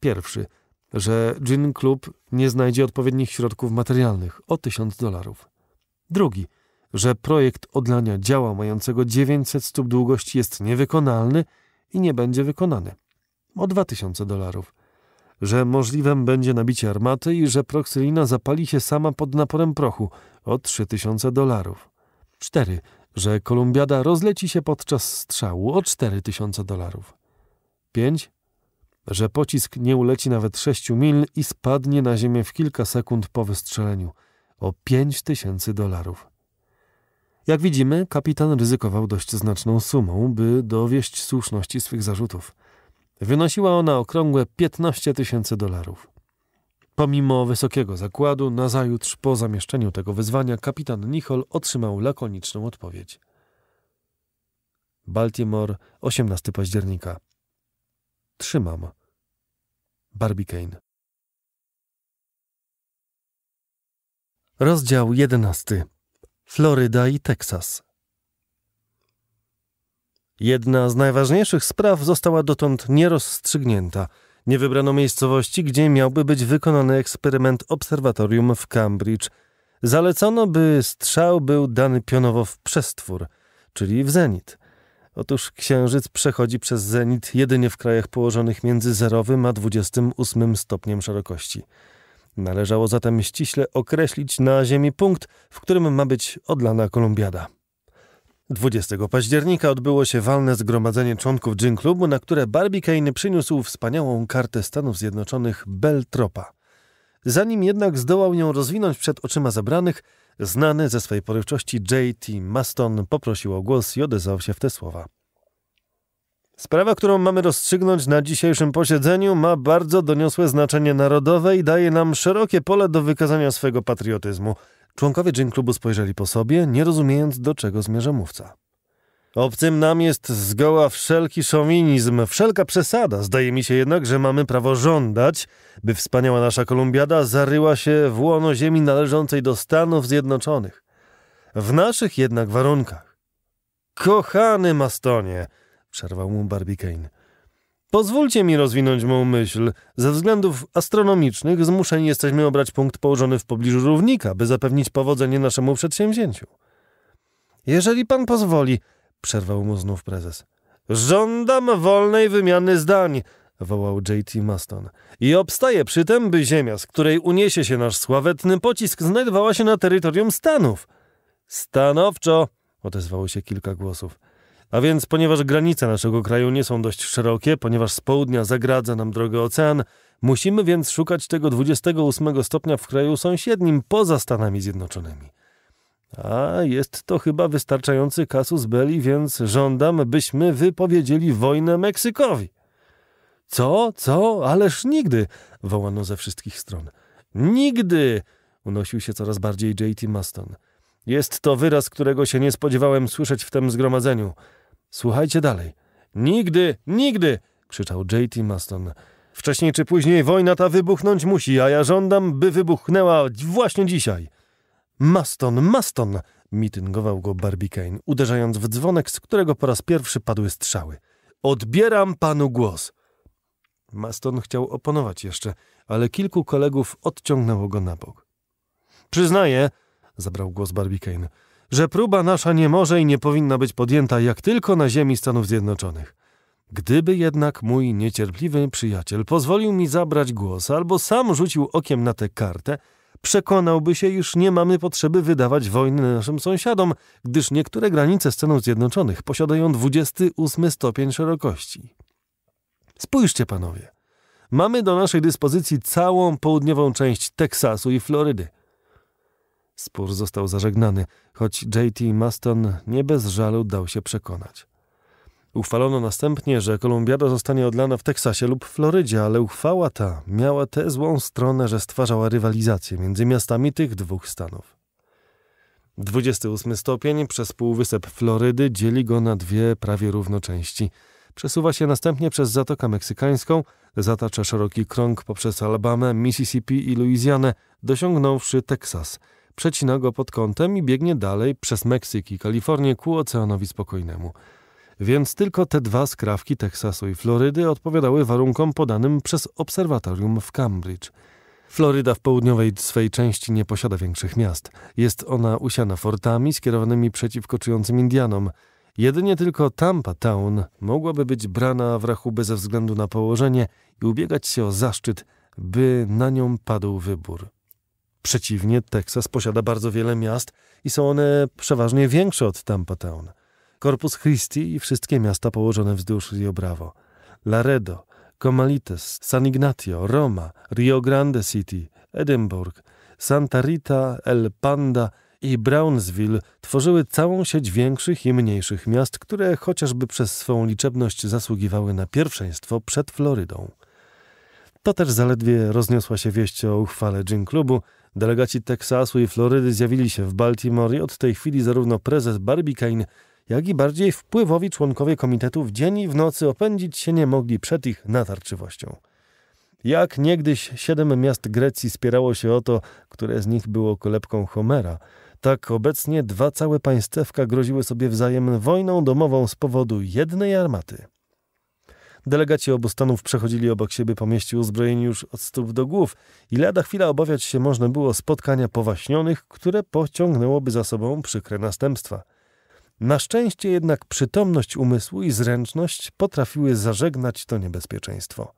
Pierwszy, że Gin Club nie znajdzie odpowiednich środków materialnych o tysiąc dolarów. Drugi, że projekt odlania działa mającego 900 stóp długości jest niewykonalny i nie będzie wykonany. O 2000 dolarów. Że możliwym będzie nabicie armaty i że proksylina zapali się sama pod naporem prochu. O 3000 dolarów. 4. Że kolumbiada rozleci się podczas strzału. O 4000 dolarów. 5 że pocisk nie uleci nawet 6 mil i spadnie na ziemię w kilka sekund po wystrzeleniu o 5000 tysięcy dolarów. Jak widzimy, kapitan ryzykował dość znaczną sumą, by dowieść słuszności swych zarzutów. Wynosiła ona okrągłe 15 tysięcy dolarów. Pomimo wysokiego zakładu, nazajutrz po zamieszczeniu tego wyzwania kapitan Nichol otrzymał lakoniczną odpowiedź. Baltimore, 18 października. Trzymam. Barbicane. Rozdział 11. Floryda i Teksas. Jedna z najważniejszych spraw została dotąd nierozstrzygnięta. Nie wybrano miejscowości, gdzie miałby być wykonany eksperyment obserwatorium w Cambridge. Zalecono, by strzał był dany pionowo w przestwór, czyli w zenit. Otóż księżyc przechodzi przez zenit jedynie w krajach położonych między zerowym a 28 stopniem szerokości. Należało zatem ściśle określić na Ziemi punkt, w którym ma być odlana kolumbiada. 20 października odbyło się walne zgromadzenie członków Gin Clubu, na które Barbie Kane przyniósł wspaniałą kartę Stanów Zjednoczonych Beltropa. Zanim jednak zdołał ją rozwinąć przed oczyma zebranych, znany ze swej porywczości J.T. Maston poprosił o głos i odezwał się w te słowa. Sprawa, którą mamy rozstrzygnąć na dzisiejszym posiedzeniu, ma bardzo doniosłe znaczenie narodowe i daje nam szerokie pole do wykazania swego patriotyzmu. Członkowie Dzień Klubu spojrzeli po sobie, nie rozumiejąc, do czego zmierza mówca. Obcym nam jest zgoła wszelki szowinizm, wszelka przesada. Zdaje mi się jednak, że mamy prawo żądać, by wspaniała nasza Kolumbiada zaryła się w łono ziemi należącej do Stanów Zjednoczonych. W naszych jednak warunkach. Kochany Mastonie! przerwał mu Barbicane. Pozwólcie mi rozwinąć mą myśl. Ze względów astronomicznych zmuszeni jesteśmy obrać punkt położony w pobliżu równika, by zapewnić powodzenie naszemu przedsięwzięciu. Jeżeli pan pozwoli, przerwał mu znów prezes. Żądam wolnej wymiany zdań, wołał J.T. Maston. I obstaję przy tym, by ziemia, z której uniesie się nasz sławetny pocisk, znajdowała się na terytorium Stanów. Stanowczo, odezwało się kilka głosów. A więc, ponieważ granice naszego kraju nie są dość szerokie, ponieważ z południa zagradza nam drogę ocean, musimy więc szukać tego 28 stopnia w kraju sąsiednim poza Stanami Zjednoczonymi. A jest to chyba wystarczający kasus belli, więc żądam, byśmy wypowiedzieli wojnę Meksykowi. Co, co, ależ nigdy, wołano ze wszystkich stron. Nigdy! unosił się coraz bardziej J.T. Maston. Jest to wyraz, którego się nie spodziewałem słyszeć w tym zgromadzeniu. Słuchajcie dalej. Nigdy, nigdy! krzyczał J.T. Maston. Wcześniej czy później wojna ta wybuchnąć musi, a ja żądam, by wybuchnęła właśnie dzisiaj. Maston, Maston! mityngował go Barbicane, uderzając w dzwonek, z którego po raz pierwszy padły strzały. Odbieram panu głos. Maston chciał oponować jeszcze, ale kilku kolegów odciągnęło go na bok. Przyznaję, zabrał głos Barbicane – że próba nasza nie może i nie powinna być podjęta jak tylko na ziemi Stanów Zjednoczonych. Gdyby jednak mój niecierpliwy przyjaciel pozwolił mi zabrać głos albo sam rzucił okiem na tę kartę, przekonałby się, iż nie mamy potrzeby wydawać wojny naszym sąsiadom, gdyż niektóre granice Stanów Zjednoczonych posiadają 28 stopień szerokości. Spójrzcie, panowie. Mamy do naszej dyspozycji całą południową część Teksasu i Florydy – Spór został zażegnany, choć J.T. Maston nie bez żalu dał się przekonać. Uchwalono następnie, że kolumbiada zostanie odlana w Teksasie lub Florydzie, ale uchwała ta miała tę złą stronę, że stwarzała rywalizację między miastami tych dwóch stanów. 28 stopień przez półwysep Florydy dzieli go na dwie prawie równo części. Przesuwa się następnie przez Zatokę Meksykańską, zatacza szeroki krąg poprzez Alabamę, Mississippi i Luizjanę, dosiągnąwszy Teksas – przecina go pod kątem i biegnie dalej przez Meksyk i Kalifornię ku Oceanowi Spokojnemu. Więc tylko te dwa skrawki Teksasu i Florydy odpowiadały warunkom podanym przez obserwatorium w Cambridge. Floryda w południowej swej części nie posiada większych miast. Jest ona usiana fortami skierowanymi przeciwko czującym Indianom. Jedynie tylko Tampa Town mogłaby być brana w rachubę ze względu na położenie i ubiegać się o zaszczyt, by na nią padł wybór. Przeciwnie, Teksas posiada bardzo wiele miast i są one przeważnie większe od Tampa Town. Corpus Christi i wszystkie miasta położone wzdłuż Rio Bravo. Laredo, Comalites, San Ignacio, Roma, Rio Grande City, Edinburgh, Santa Rita, El Panda i Brownsville tworzyły całą sieć większych i mniejszych miast, które chociażby przez swą liczebność zasługiwały na pierwszeństwo przed Florydą. To też zaledwie rozniosła się wieść o uchwale Gin Klubu, Delegaci Teksasu i Florydy zjawili się w Baltimore i od tej chwili zarówno prezes Barbicane, jak i bardziej wpływowi członkowie komitetu w dzień i w nocy opędzić się nie mogli przed ich natarczywością. Jak niegdyś siedem miast Grecji spierało się o to, które z nich było kolebką Homera, tak obecnie dwa całe państewka groziły sobie wzajem wojną domową z powodu jednej armaty. Delegaci obu stanów przechodzili obok siebie po mieście uzbrojeni już od stóp do głów i lada chwila obawiać się można było spotkania powaśnionych, które pociągnęłoby za sobą przykre następstwa. Na szczęście jednak przytomność umysłu i zręczność potrafiły zażegnać to niebezpieczeństwo.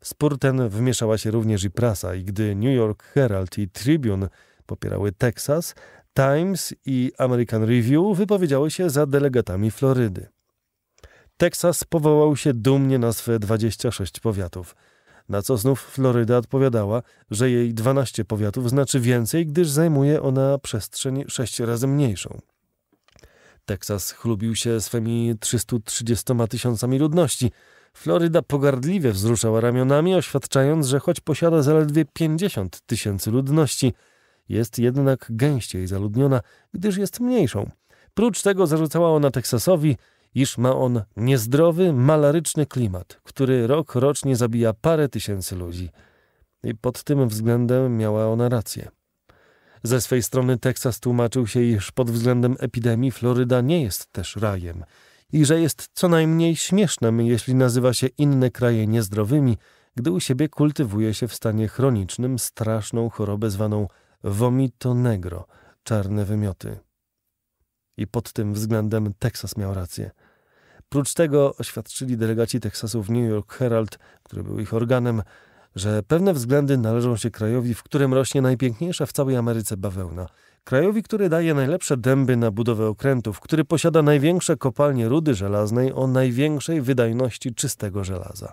W spór ten wmieszała się również i prasa i gdy New York Herald i Tribune popierały Teksas, Times i American Review wypowiedziały się za delegatami Florydy. Teksas powołał się dumnie na swe 26 powiatów. Na co znów Floryda odpowiadała, że jej 12 powiatów znaczy więcej, gdyż zajmuje ona przestrzeń sześć razy mniejszą. Teksas chlubił się swymi 330 tysiącami ludności. Floryda pogardliwie wzruszała ramionami, oświadczając, że choć posiada zaledwie 50 tysięcy ludności, jest jednak gęściej zaludniona, gdyż jest mniejszą. Prócz tego zarzucała ona Teksasowi, iż ma on niezdrowy, malaryczny klimat, który rok rocznie zabija parę tysięcy ludzi. I pod tym względem miała ona rację. Ze swej strony Teksas tłumaczył się, iż pod względem epidemii Floryda nie jest też rajem i że jest co najmniej śmiesznym, jeśli nazywa się inne kraje niezdrowymi, gdy u siebie kultywuje się w stanie chronicznym straszną chorobę zwaną vomito negro, czarne wymioty. I pod tym względem Teksas miał rację. Prócz tego oświadczyli delegaci Teksasu w New York Herald, który był ich organem, że pewne względy należą się krajowi, w którym rośnie najpiękniejsza w całej Ameryce bawełna. Krajowi, który daje najlepsze dęby na budowę okrętów, który posiada największe kopalnie rudy żelaznej o największej wydajności czystego żelaza.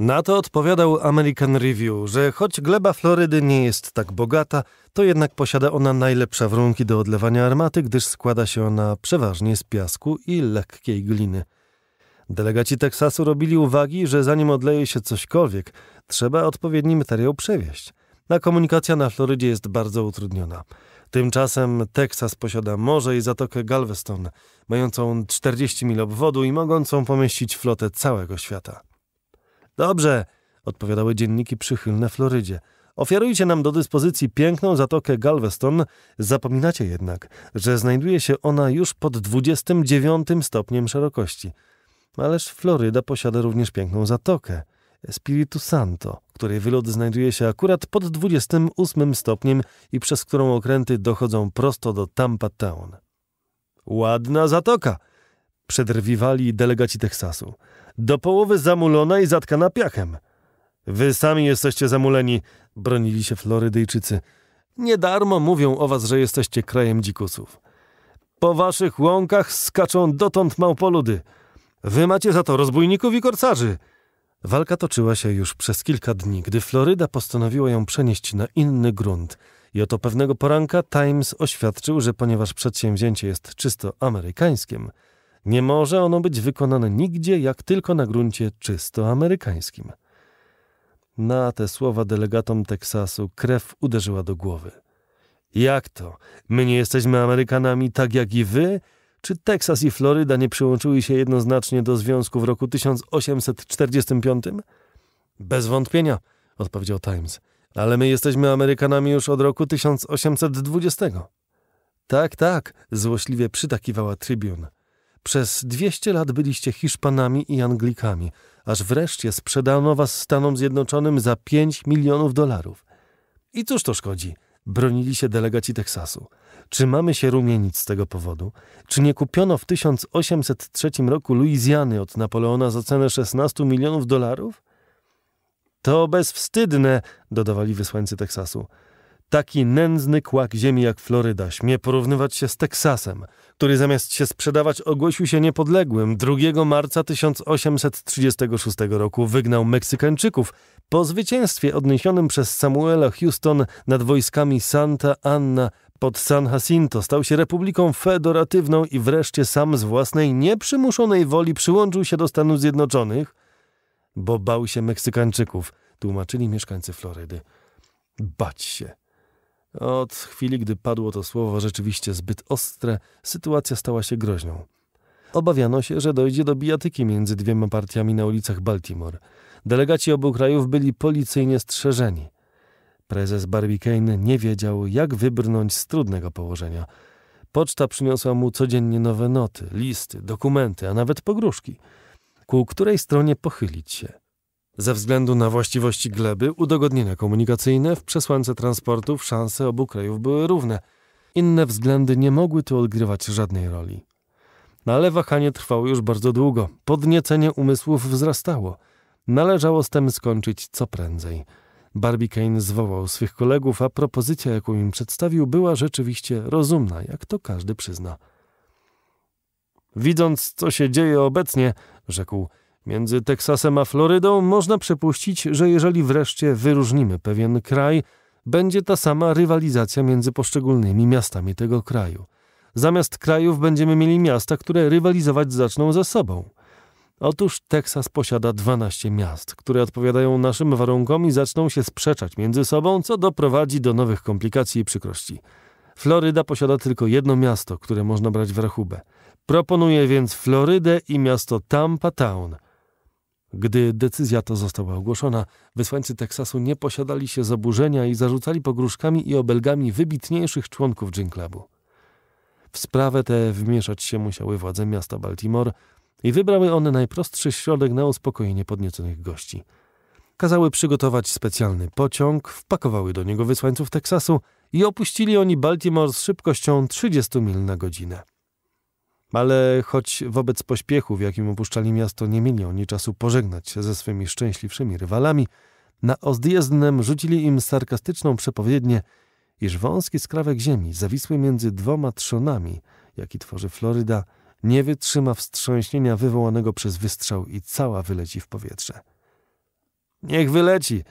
Na to odpowiadał American Review, że choć gleba Florydy nie jest tak bogata, to jednak posiada ona najlepsze warunki do odlewania armaty, gdyż składa się ona przeważnie z piasku i lekkiej gliny. Delegaci Teksasu robili uwagi, że zanim odleje się cośkolwiek, trzeba odpowiedni materiał przewieźć. A komunikacja na Florydzie jest bardzo utrudniona. Tymczasem Teksas posiada morze i zatokę Galveston, mającą 40 mil obwodu i mogącą pomieścić flotę całego świata. Dobrze, odpowiadały dzienniki przychylne Florydzie. Ofiarujcie nam do dyspozycji piękną zatokę Galveston, zapominacie jednak, że znajduje się ona już pod 29 stopniem szerokości. Ależ Floryda posiada również piękną zatokę, Spiritu Santo, której wylot znajduje się akurat pod 28 stopniem i przez którą okręty dochodzą prosto do Tampa Town. Ładna zatoka! Przedrwiwali delegaci Teksasu. Do połowy zamulona i zatkana piachem. Wy sami jesteście zamuleni, bronili się Florydyjczycy. Nie darmo mówią o was, że jesteście krajem dzikusów. Po waszych łąkach skaczą dotąd małpoludy. Wy macie za to rozbójników i korcarzy. Walka toczyła się już przez kilka dni, gdy Floryda postanowiła ją przenieść na inny grunt. I oto pewnego poranka Times oświadczył, że ponieważ przedsięwzięcie jest czysto amerykańskim, nie może ono być wykonane nigdzie, jak tylko na gruncie czysto amerykańskim. Na te słowa delegatom Teksasu krew uderzyła do głowy. Jak to? My nie jesteśmy Amerykanami tak jak i wy? Czy Teksas i Floryda nie przyłączyły się jednoznacznie do związku w roku 1845? Bez wątpienia, odpowiedział Times. Ale my jesteśmy Amerykanami już od roku 1820. Tak, tak, złośliwie przytakiwała Tribune. Przez 200 lat byliście Hiszpanami i Anglikami, aż wreszcie sprzedano was Stanom Zjednoczonym za 5 milionów dolarów. I cóż to szkodzi? Bronili się delegaci Teksasu. Czy mamy się rumienić z tego powodu? Czy nie kupiono w 1803 roku Luizjany od Napoleona za cenę 16 milionów dolarów? To bezwstydne, dodawali wysłańcy Teksasu. Taki nędzny kłak ziemi jak Floryda śmie porównywać się z Teksasem, który zamiast się sprzedawać ogłosił się niepodległym. 2 marca 1836 roku wygnał Meksykańczyków po zwycięstwie odniesionym przez Samuela Houston nad wojskami Santa Anna pod San Jacinto stał się republiką federatywną i wreszcie sam z własnej nieprzymuszonej woli przyłączył się do Stanów Zjednoczonych, bo bał się Meksykańczyków, tłumaczyli mieszkańcy Florydy. Bać się. Od chwili, gdy padło to słowo rzeczywiście zbyt ostre, sytuacja stała się groźną. Obawiano się, że dojdzie do bijatyki między dwiema partiami na ulicach Baltimore. Delegaci obu krajów byli policyjnie strzeżeni. Prezes Barbicane nie wiedział, jak wybrnąć z trudnego położenia. Poczta przyniosła mu codziennie nowe noty, listy, dokumenty, a nawet pogróżki. Ku której stronie pochylić się – ze względu na właściwości gleby, udogodnienia komunikacyjne w przesłance transportów szanse obu krajów były równe. Inne względy nie mogły tu odgrywać żadnej roli. ale wahanie trwało już bardzo długo, podniecenie umysłów wzrastało. Należało z tym skończyć co prędzej. Barbicane zwołał swych kolegów, a propozycja, jaką im przedstawił, była rzeczywiście rozumna, jak to każdy przyzna. Widząc, co się dzieje obecnie, rzekł – Między Teksasem a Florydą można przypuścić, że jeżeli wreszcie wyróżnimy pewien kraj, będzie ta sama rywalizacja między poszczególnymi miastami tego kraju. Zamiast krajów będziemy mieli miasta, które rywalizować zaczną ze sobą. Otóż Teksas posiada 12 miast, które odpowiadają naszym warunkom i zaczną się sprzeczać między sobą, co doprowadzi do nowych komplikacji i przykrości. Floryda posiada tylko jedno miasto, które można brać w rachubę. Proponuję więc Florydę i miasto Tampa Town – gdy decyzja ta została ogłoszona, wysłańcy Teksasu nie posiadali się zaburzenia i zarzucali pogróżkami i obelgami wybitniejszych członków Gin Clubu. W sprawę tę wmieszać się musiały władze miasta Baltimore i wybrały one najprostszy środek na uspokojenie podnieconych gości. Kazały przygotować specjalny pociąg, wpakowały do niego wysłańców Teksasu i opuścili oni Baltimore z szybkością 30 mil na godzinę ale choć wobec pośpiechu, w jakim opuszczali miasto, nie mieli oni czasu pożegnać się ze swymi szczęśliwszymi rywalami, na Ozdjezdnem rzucili im sarkastyczną przepowiednię, iż wąski skrawek ziemi, zawisły między dwoma trzonami, jaki tworzy Floryda, nie wytrzyma wstrząśnienia wywołanego przez wystrzał i cała wyleci w powietrze. Niech wyleci!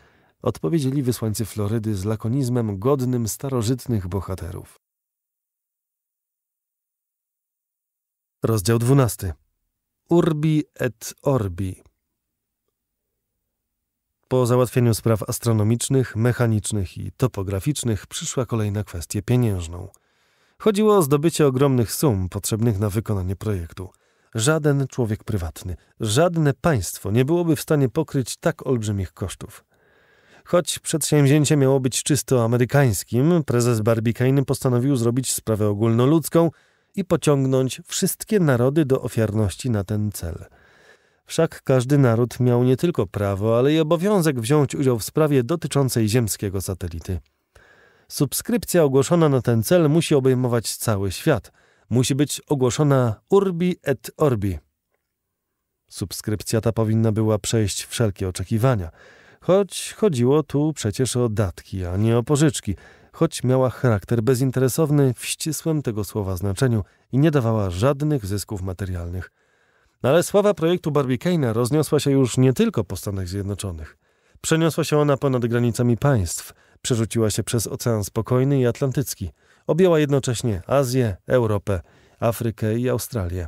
odpowiedzieli wysłańcy Florydy z lakonizmem godnym starożytnych bohaterów. Rozdział 12. Urbi et Orbi. Po załatwieniu spraw astronomicznych, mechanicznych i topograficznych przyszła kolejna kwestia pieniężną. Chodziło o zdobycie ogromnych sum potrzebnych na wykonanie projektu. Żaden człowiek prywatny, żadne państwo nie byłoby w stanie pokryć tak olbrzymich kosztów. Choć przedsięwzięcie miało być czysto amerykańskim, prezes Barbicane postanowił zrobić sprawę ogólnoludzką – i pociągnąć wszystkie narody do ofiarności na ten cel. Wszak każdy naród miał nie tylko prawo, ale i obowiązek wziąć udział w sprawie dotyczącej ziemskiego satelity. Subskrypcja ogłoszona na ten cel musi obejmować cały świat. Musi być ogłoszona urbi et orbi. Subskrypcja ta powinna była przejść wszelkie oczekiwania, choć chodziło tu przecież o datki, a nie o pożyczki – choć miała charakter bezinteresowny w ścisłym tego słowa znaczeniu i nie dawała żadnych zysków materialnych. No ale sława projektu Barbicane'a rozniosła się już nie tylko po Stanach Zjednoczonych. Przeniosła się ona ponad granicami państw, przerzuciła się przez Ocean Spokojny i Atlantycki, objęła jednocześnie Azję, Europę, Afrykę i Australię.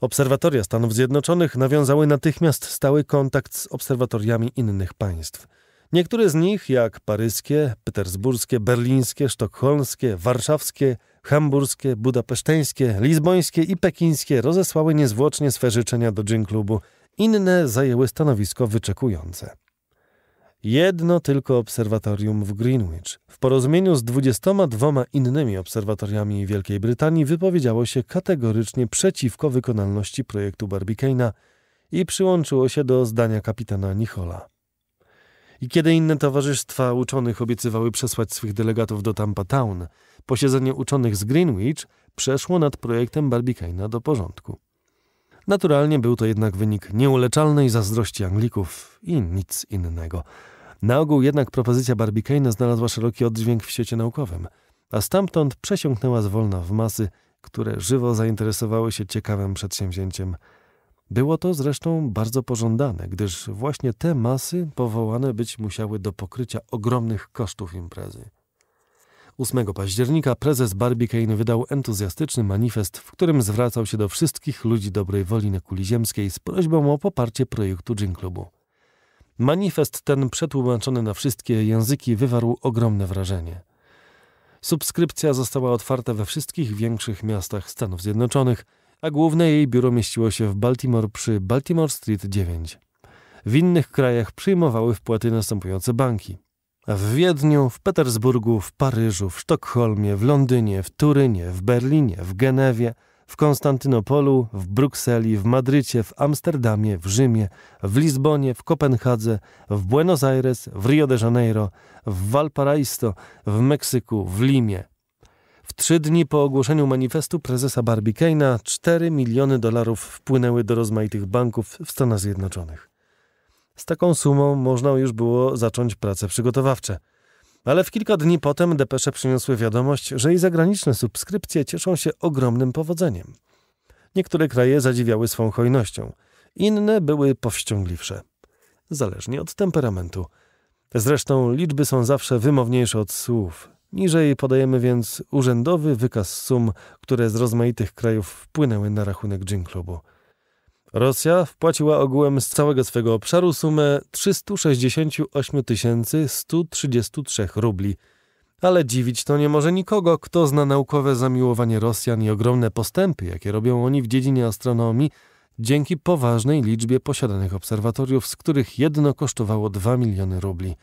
Obserwatoria Stanów Zjednoczonych nawiązały natychmiast stały kontakt z obserwatoriami innych państw – Niektóre z nich, jak paryskie, petersburskie, berlińskie, sztokholmskie, warszawskie, hamburskie, budapeszteńskie, lizbońskie i pekińskie, rozesłały niezwłocznie swe życzenia do Gin Clubu. Inne zajęły stanowisko wyczekujące. Jedno tylko obserwatorium w Greenwich, w porozumieniu z 22 innymi obserwatoriami Wielkiej Brytanii, wypowiedziało się kategorycznie przeciwko wykonalności projektu Barbicane'a i przyłączyło się do zdania kapitana Nichola. I kiedy inne towarzystwa uczonych obiecywały przesłać swych delegatów do Tampa Town, posiedzenie uczonych z Greenwich przeszło nad projektem Barbicana do porządku. Naturalnie był to jednak wynik nieuleczalnej zazdrości Anglików i nic innego. Na ogół jednak propozycja Barbicana znalazła szeroki oddźwięk w świecie naukowym, a stamtąd przesiąknęła zwolna w masy, które żywo zainteresowały się ciekawym przedsięwzięciem – było to zresztą bardzo pożądane, gdyż właśnie te masy powołane być musiały do pokrycia ogromnych kosztów imprezy. 8 października prezes Barbicane wydał entuzjastyczny manifest, w którym zwracał się do wszystkich ludzi dobrej woli na kuli ziemskiej z prośbą o poparcie projektu Gin Clubu. Manifest ten przetłumaczony na wszystkie języki wywarł ogromne wrażenie. Subskrypcja została otwarta we wszystkich większych miastach Stanów Zjednoczonych – a główne jej biuro mieściło się w Baltimore przy Baltimore Street 9. W innych krajach przyjmowały wpłaty następujące banki. A w Wiedniu, w Petersburgu, w Paryżu, w Sztokholmie, w Londynie, w Turynie, w Berlinie, w Genewie, w Konstantynopolu, w Brukseli, w Madrycie, w Amsterdamie, w Rzymie, w Lizbonie, w Kopenhadze, w Buenos Aires, w Rio de Janeiro, w Valparaiso, w Meksyku, w Limie, trzy dni po ogłoszeniu manifestu prezesa Barbicana 4 miliony dolarów wpłynęły do rozmaitych banków w Stanach Zjednoczonych. Z taką sumą można już było zacząć prace przygotowawcze. Ale w kilka dni potem depesze przyniosły wiadomość, że i zagraniczne subskrypcje cieszą się ogromnym powodzeniem. Niektóre kraje zadziwiały swą hojnością, inne były powściągliwsze. Zależnie od temperamentu. Zresztą liczby są zawsze wymowniejsze od słów. Niżej podajemy więc urzędowy wykaz sum, które z rozmaitych krajów wpłynęły na rachunek Gin Clubu. Rosja wpłaciła ogółem z całego swego obszaru sumę 368 133 rubli. Ale dziwić to nie może nikogo, kto zna naukowe zamiłowanie Rosjan i ogromne postępy, jakie robią oni w dziedzinie astronomii, dzięki poważnej liczbie posiadanych obserwatoriów, z których jedno kosztowało 2 miliony rubli.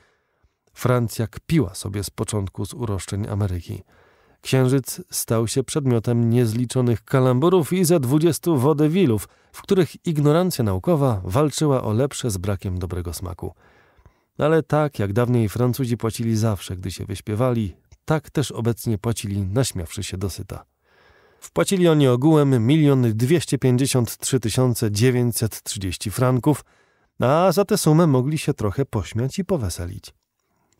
Francja kpiła sobie z początku z uroszczeń Ameryki. Księżyc stał się przedmiotem niezliczonych kalamborów i ze dwudziestu wodewilów, w których ignorancja naukowa walczyła o lepsze z brakiem dobrego smaku. Ale tak jak dawniej Francuzi płacili zawsze, gdy się wyśpiewali, tak też obecnie płacili, naśmiawszy się dosyta. Wpłacili oni ogółem milion dwieście pięćdziesiąt trzy tysiące dziewięćset trzydzieści franków, a za tę sumę mogli się trochę pośmiać i poweselić.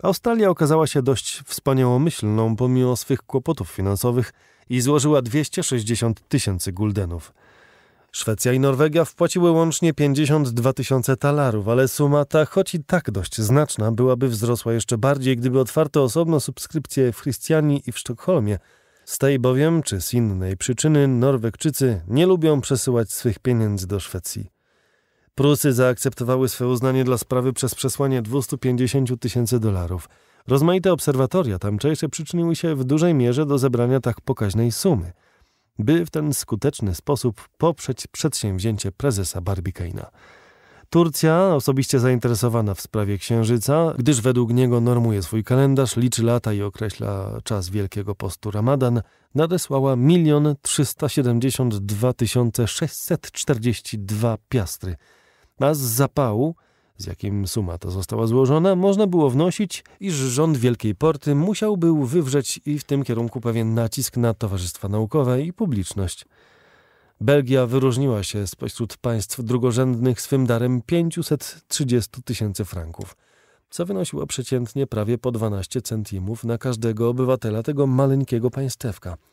Australia okazała się dość wspaniałomyślną pomimo swych kłopotów finansowych i złożyła 260 tysięcy guldenów. Szwecja i Norwegia wpłaciły łącznie 52 tysiące talarów, ale suma ta, choć i tak dość znaczna, byłaby wzrosła jeszcze bardziej, gdyby otwarto osobno subskrypcje w Christianii i w Sztokholmie. Z tej bowiem, czy z innej przyczyny, Norwegczycy nie lubią przesyłać swych pieniędzy do Szwecji. Prusy zaakceptowały swe uznanie dla sprawy przez przesłanie 250 tysięcy dolarów. Rozmaite obserwatoria tamczejsze przyczyniły się w dużej mierze do zebrania tak pokaźnej sumy, by w ten skuteczny sposób poprzeć przedsięwzięcie prezesa Barbicana. Turcja, osobiście zainteresowana w sprawie Księżyca, gdyż według niego normuje swój kalendarz, liczy lata i określa czas Wielkiego Postu Ramadan, nadesłała 1 372 642 piastry a z zapału, z jakim suma ta została złożona, można było wnosić, iż rząd Wielkiej Porty musiał był wywrzeć i w tym kierunku pewien nacisk na towarzystwa naukowe i publiczność. Belgia wyróżniła się spośród państw drugorzędnych swym darem 530 tysięcy franków, co wynosiło przeciętnie prawie po 12 centimów na każdego obywatela tego maleńkiego państewka –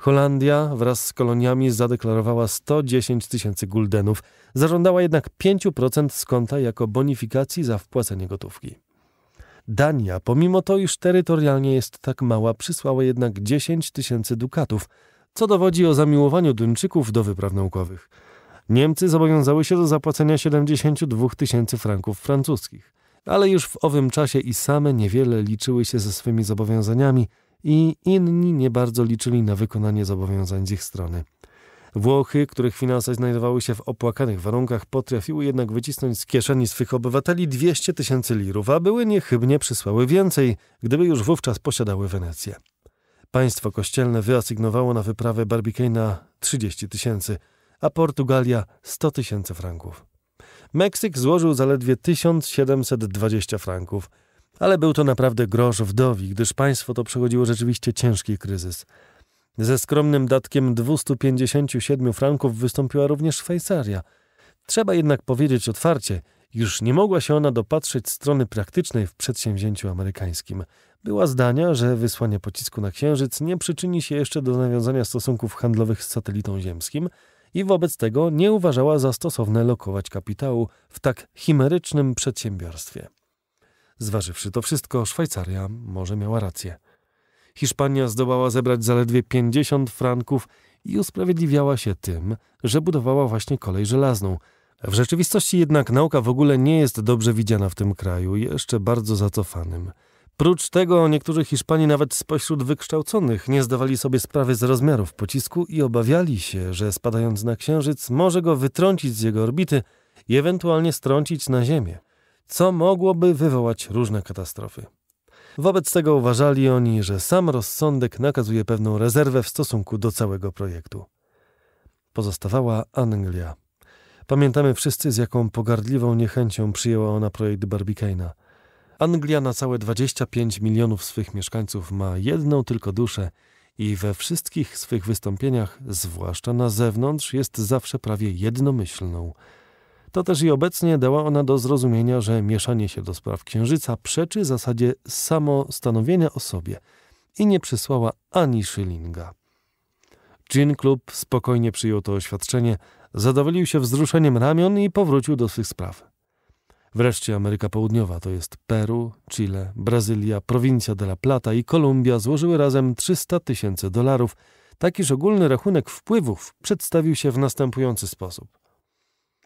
Holandia wraz z koloniami zadeklarowała 110 tysięcy guldenów, zażądała jednak 5% z konta jako bonifikacji za wpłacenie gotówki. Dania, pomimo to, iż terytorialnie jest tak mała, przysłała jednak 10 tysięcy dukatów, co dowodzi o zamiłowaniu Duńczyków do wypraw naukowych. Niemcy zobowiązały się do zapłacenia 72 tysięcy franków francuskich, ale już w owym czasie i same niewiele liczyły się ze swymi zobowiązaniami – i inni nie bardzo liczyli na wykonanie zobowiązań z ich strony. Włochy, których finanse znajdowały się w opłakanych warunkach, potrafiły jednak wycisnąć z kieszeni swych obywateli 200 tysięcy lirów, a były niechybnie przysłały więcej, gdyby już wówczas posiadały Wenecję. Państwo kościelne wyasygnowało na wyprawę Barbicana 30 tysięcy, a Portugalia 100 tysięcy franków. Meksyk złożył zaledwie 1720 franków – ale był to naprawdę grosz wdowi, gdyż państwo to przechodziło rzeczywiście ciężki kryzys. Ze skromnym datkiem 257 franków wystąpiła również Szwajcaria. Trzeba jednak powiedzieć otwarcie, już nie mogła się ona dopatrzeć strony praktycznej w przedsięwzięciu amerykańskim. Była zdania, że wysłanie pocisku na Księżyc nie przyczyni się jeszcze do nawiązania stosunków handlowych z satelitą ziemskim i wobec tego nie uważała za stosowne lokować kapitału w tak chimerycznym przedsiębiorstwie. Zważywszy to wszystko, Szwajcaria może miała rację. Hiszpania zdołała zebrać zaledwie 50 franków i usprawiedliwiała się tym, że budowała właśnie kolej żelazną. W rzeczywistości jednak nauka w ogóle nie jest dobrze widziana w tym kraju, jeszcze bardzo zacofanym. Prócz tego niektórzy Hiszpani nawet spośród wykształconych nie zdawali sobie sprawy z rozmiarów pocisku i obawiali się, że spadając na Księżyc może go wytrącić z jego orbity i ewentualnie strącić na Ziemię co mogłoby wywołać różne katastrofy. Wobec tego uważali oni, że sam rozsądek nakazuje pewną rezerwę w stosunku do całego projektu. Pozostawała Anglia. Pamiętamy wszyscy, z jaką pogardliwą niechęcią przyjęła ona projekt Barbicane'a. Anglia na całe 25 milionów swych mieszkańców ma jedną tylko duszę i we wszystkich swych wystąpieniach, zwłaszcza na zewnątrz, jest zawsze prawie jednomyślną – to też i obecnie dała ona do zrozumienia, że mieszanie się do spraw księżyca przeczy zasadzie samostanowienia o sobie i nie przysłała ani szylinga. Gin Klub spokojnie przyjął to oświadczenie, zadowolił się wzruszeniem ramion i powrócił do swych spraw. Wreszcie Ameryka Południowa, to jest Peru, Chile, Brazylia, prowincja de la Plata i Kolumbia złożyły razem 300 tysięcy dolarów, takiż ogólny rachunek wpływów przedstawił się w następujący sposób.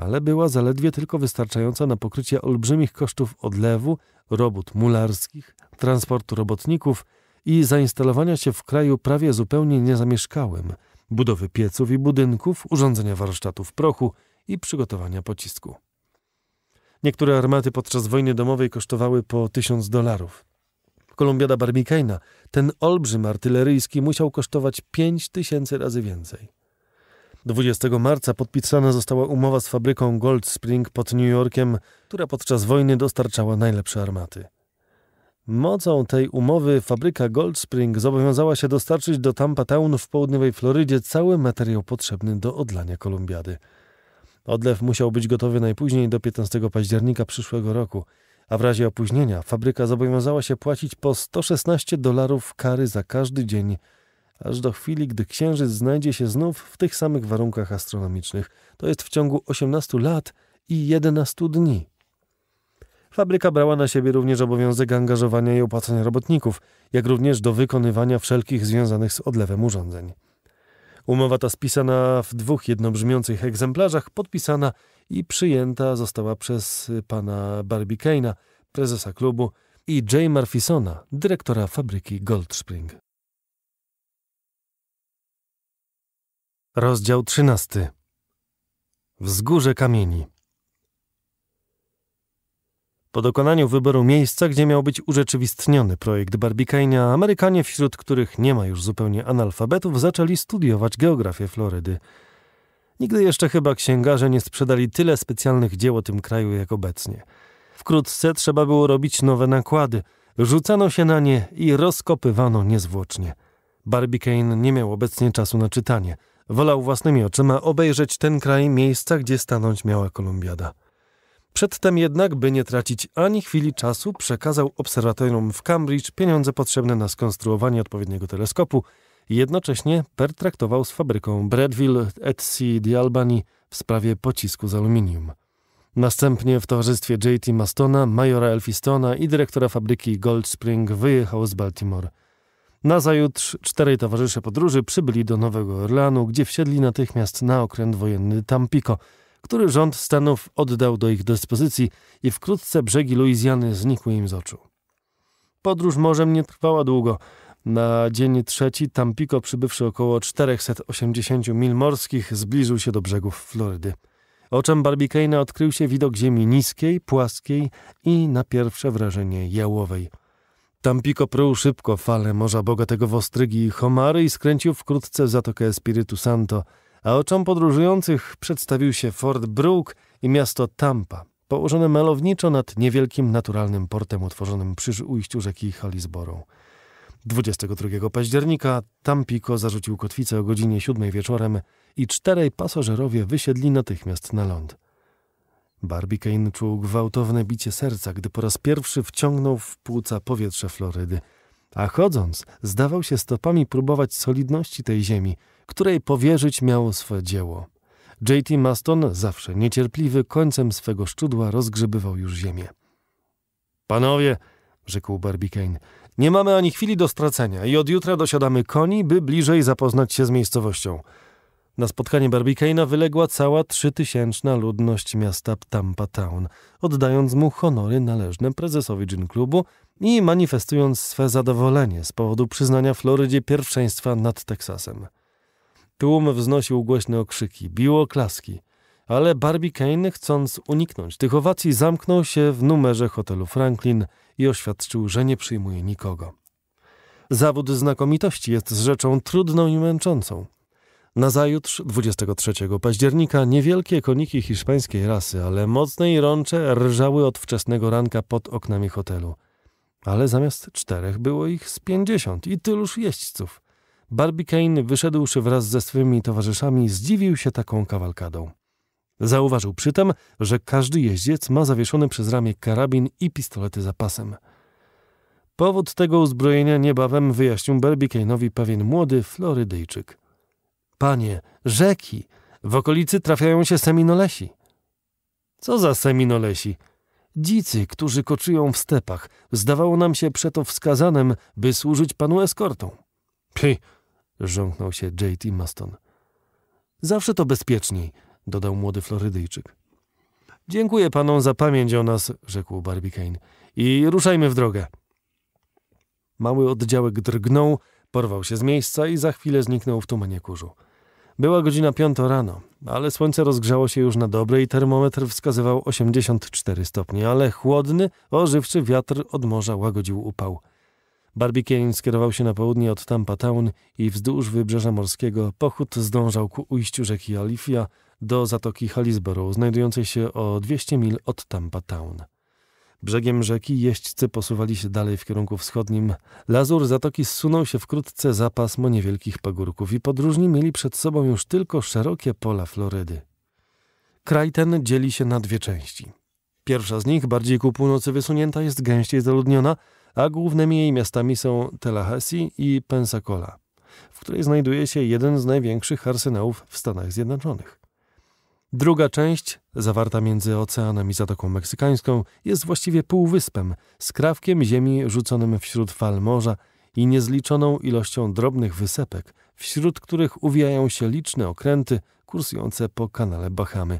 ale była zaledwie tylko wystarczająca na pokrycie olbrzymich kosztów odlewu, robót mularskich, transportu robotników i zainstalowania się w kraju prawie zupełnie niezamieszkałym, budowy pieców i budynków, urządzenia warsztatów prochu i przygotowania pocisku. Niektóre armaty podczas wojny domowej kosztowały po tysiąc dolarów. Kolumbiada Barbicana, ten olbrzym artyleryjski, musiał kosztować pięć tysięcy razy więcej. 20 marca podpisana została umowa z fabryką Gold Spring pod New Yorkiem, która podczas wojny dostarczała najlepsze armaty. Mocą tej umowy fabryka Gold Spring zobowiązała się dostarczyć do Tampa Town w południowej Florydzie cały materiał potrzebny do odlania Kolumbiady. Odlew musiał być gotowy najpóźniej do 15 października przyszłego roku, a w razie opóźnienia fabryka zobowiązała się płacić po 116 dolarów kary za każdy dzień aż do chwili, gdy Księżyc znajdzie się znów w tych samych warunkach astronomicznych. To jest w ciągu 18 lat i 11 dni. Fabryka brała na siebie również obowiązek angażowania i opłacania robotników, jak również do wykonywania wszelkich związanych z odlewem urządzeń. Umowa ta spisana w dwóch jednobrzmiących egzemplarzach, podpisana i przyjęta została przez pana Barbie Kane'a, prezesa klubu, i Jay Murphisona, dyrektora fabryki Goldspring. Rozdział XIII. Wzgórze kamieni. Po dokonaniu wyboru miejsca, gdzie miał być urzeczywistniony projekt Barbikania, Amerykanie, wśród których nie ma już zupełnie analfabetów, zaczęli studiować geografię Florydy. Nigdy jeszcze chyba księgarze nie sprzedali tyle specjalnych dzieł o tym kraju jak obecnie. Wkrótce trzeba było robić nowe nakłady, rzucano się na nie i rozkopywano niezwłocznie. Barbicane nie miał obecnie czasu na czytanie – Wolał własnymi oczyma obejrzeć ten kraj miejsca, gdzie stanąć miała Kolumbiada. Przedtem jednak, by nie tracić ani chwili czasu, przekazał obserwatorium w Cambridge pieniądze potrzebne na skonstruowanie odpowiedniego teleskopu. Jednocześnie pertraktował z fabryką Bradville et di Albany w sprawie pocisku z aluminium. Następnie w towarzystwie J.T. Mastona, majora Elphistona i dyrektora fabryki Gold Spring wyjechał z Baltimore. Nazajutrz czterej towarzysze podróży przybyli do Nowego Orlanu, gdzie wsiedli natychmiast na okręt wojenny Tampico, który rząd Stanów oddał do ich dyspozycji i wkrótce brzegi Luizjany znikły im z oczu. Podróż morzem nie trwała długo. Na dzień trzeci Tampico, przybywszy około 480 mil morskich, zbliżył się do brzegów Florydy. Oczem Barbicane'a odkrył się widok ziemi niskiej, płaskiej i na pierwsze wrażenie jałowej – Tampico prył szybko fale Morza Bogatego w ostrygi i homary i skręcił wkrótce Zatokę Espiritu Santo, a oczom podróżujących przedstawił się Fort Brook i miasto Tampa, położone malowniczo nad niewielkim naturalnym portem utworzonym przy ujściu rzeki Halisborą. 22 października Tampico zarzucił kotwicę o godzinie 7 wieczorem i czterej pasażerowie wysiedli natychmiast na ląd. Barbicane czuł gwałtowne bicie serca, gdy po raz pierwszy wciągnął w płuca powietrze Florydy, a chodząc zdawał się stopami próbować solidności tej ziemi, której powierzyć miało swoje dzieło. J.T. Maston, zawsze niecierpliwy, końcem swego szczudła rozgrzebywał już ziemię. Panowie, rzekł Barbicane, nie mamy ani chwili do stracenia i od jutra dosiadamy koni, by bliżej zapoznać się z miejscowością. Na spotkanie Barbicana wyległa cała trzytysięczna ludność miasta Tampa Town, oddając mu honory należne prezesowi gin klubu i manifestując swe zadowolenie z powodu przyznania Florydzie pierwszeństwa nad Teksasem. Tłum wznosił głośne okrzyki, biło klaski, ale Barbicane, chcąc uniknąć tych owacji, zamknął się w numerze hotelu Franklin i oświadczył, że nie przyjmuje nikogo. Zawód znakomitości jest rzeczą trudną i męczącą. Nazajutrz, 23 października, niewielkie koniki hiszpańskiej rasy, ale mocne i rącze rżały od wczesnego ranka pod oknami hotelu. Ale zamiast czterech było ich z pięćdziesiąt i tyluż jeźdźców. Barbicane, wyszedłszy wraz ze swymi towarzyszami, zdziwił się taką kawalkadą. Zauważył przy tym, że każdy jeździec ma zawieszony przez ramię karabin i pistolety za pasem. Powód tego uzbrojenia niebawem wyjaśnił Barbicane'owi pewien młody Florydyjczyk. Panie, rzeki! W okolicy trafiają się seminolesi. Co za seminolesi? Dzicy, którzy koczują w stepach. Zdawało nam się przeto wskazanem, by służyć panu eskortą. Pi, żąknął się J.T. Maston. Zawsze to bezpieczniej, dodał młody Florydyjczyk. Dziękuję panom za pamięć o nas, rzekł Barbicane. I ruszajmy w drogę. Mały oddziałek drgnął, porwał się z miejsca i za chwilę zniknął w tumanie kurzu. Była godzina 5 rano, ale słońce rozgrzało się już na dobre i termometr wskazywał 84 stopnie, ale chłodny, ożywczy wiatr od morza łagodził upał. Barbikien skierował się na południe od Tampa Town i wzdłuż wybrzeża morskiego pochód zdążał ku ujściu rzeki Alifia do zatoki Hali'sboro, znajdującej się o 200 mil od Tampa Town. Brzegiem rzeki jeźdźcy posuwali się dalej w kierunku wschodnim. Lazur zatoki zsunął się wkrótce za pasmo niewielkich pagórków i podróżni mieli przed sobą już tylko szerokie pola Florydy. Kraj ten dzieli się na dwie części. Pierwsza z nich, bardziej ku północy wysunięta, jest gęściej zaludniona, a głównymi jej miastami są Tallahassee i Pensacola, w której znajduje się jeden z największych arsenałów w Stanach Zjednoczonych. Druga część, zawarta między oceanem i Zatoką Meksykańską, jest właściwie półwyspem, skrawkiem ziemi rzuconym wśród fal morza i niezliczoną ilością drobnych wysepek, wśród których uwijają się liczne okręty kursujące po kanale Bahamy.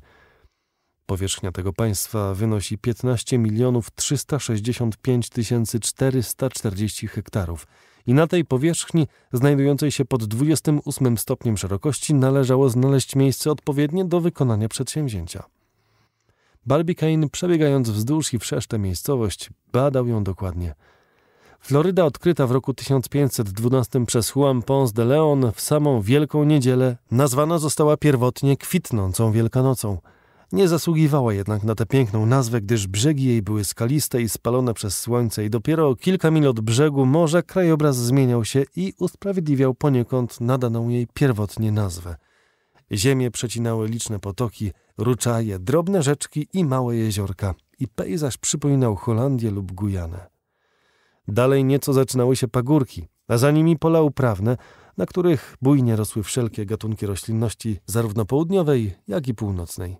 Powierzchnia tego państwa wynosi 15 milionów 365 440 hektarów – i na tej powierzchni, znajdującej się pod 28 stopniem szerokości, należało znaleźć miejsce odpowiednie do wykonania przedsięwzięcia. Barbicane, przebiegając wzdłuż i wszerz tę miejscowość, badał ją dokładnie. Floryda odkryta w roku 1512 przez Juan Ponce de Leon w samą Wielką Niedzielę nazwana została pierwotnie kwitnącą Wielkanocą – nie zasługiwała jednak na tę piękną nazwę, gdyż brzegi jej były skaliste i spalone przez słońce i dopiero o kilka mil od brzegu morza krajobraz zmieniał się i usprawiedliwiał poniekąd nadaną jej pierwotnie nazwę. Ziemię przecinały liczne potoki, ruczaje, drobne rzeczki i małe jeziorka i pejzaż przypominał Holandię lub Gujanę. Dalej nieco zaczynały się pagórki, a za nimi pola uprawne, na których bujnie rosły wszelkie gatunki roślinności, zarówno południowej, jak i północnej.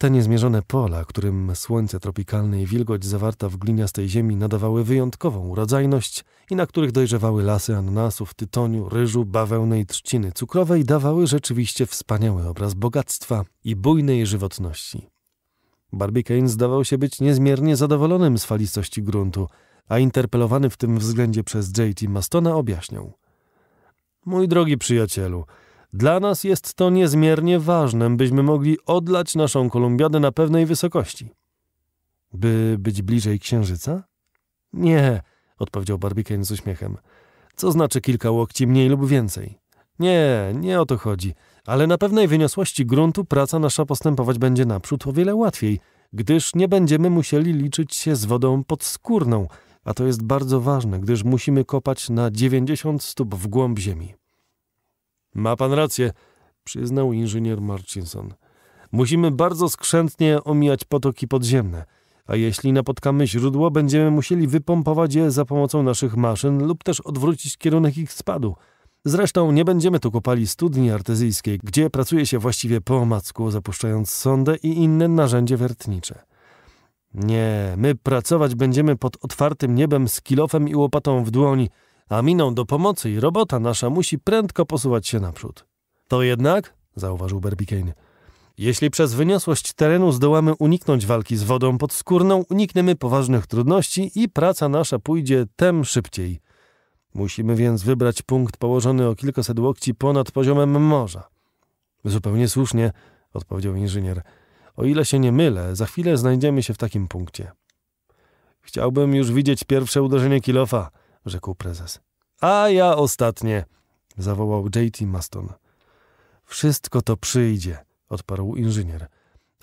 Te niezmierzone pola, którym słońce tropikalne i wilgoć zawarta w gliniastej ziemi nadawały wyjątkową urodzajność i na których dojrzewały lasy ananasów, tytoniu, ryżu, bawełny i trzciny cukrowej, dawały rzeczywiście wspaniały obraz bogactwa i bujnej żywotności. Barbicane zdawał się być niezmiernie zadowolonym z falistości gruntu, a interpelowany w tym względzie przez J.T. Mastona objaśniał. Mój drogi przyjacielu, dla nas jest to niezmiernie ważne, byśmy mogli odlać naszą kolumbiadę na pewnej wysokości. By być bliżej księżyca? Nie, odpowiedział Barbicane z uśmiechem. Co znaczy kilka łokci mniej lub więcej? Nie, nie o to chodzi. Ale na pewnej wyniosłości gruntu praca nasza postępować będzie naprzód o wiele łatwiej, gdyż nie będziemy musieli liczyć się z wodą podskórną, a to jest bardzo ważne, gdyż musimy kopać na 90 stóp w głąb ziemi. Ma pan rację, przyznał inżynier Marcinson. Musimy bardzo skrzętnie omijać potoki podziemne, a jeśli napotkamy źródło, będziemy musieli wypompować je za pomocą naszych maszyn lub też odwrócić kierunek ich spadu. Zresztą nie będziemy tu kopali studni artezyjskiej, gdzie pracuje się właściwie po omacku, zapuszczając sondę i inne narzędzie wertnicze. Nie, my pracować będziemy pod otwartym niebem z kilofem i łopatą w dłoni – a miną do pomocy i robota nasza musi prędko posuwać się naprzód. To jednak, zauważył Berbikane, jeśli przez wyniosłość terenu zdołamy uniknąć walki z wodą podskórną, unikniemy poważnych trudności i praca nasza pójdzie tem szybciej. Musimy więc wybrać punkt położony o kilkaset łokci ponad poziomem morza. Zupełnie słusznie, odpowiedział inżynier. O ile się nie mylę, za chwilę znajdziemy się w takim punkcie. Chciałbym już widzieć pierwsze uderzenie kilofa – rzekł prezes. A ja ostatnie, zawołał J.T. Maston. Wszystko to przyjdzie, odparł inżynier.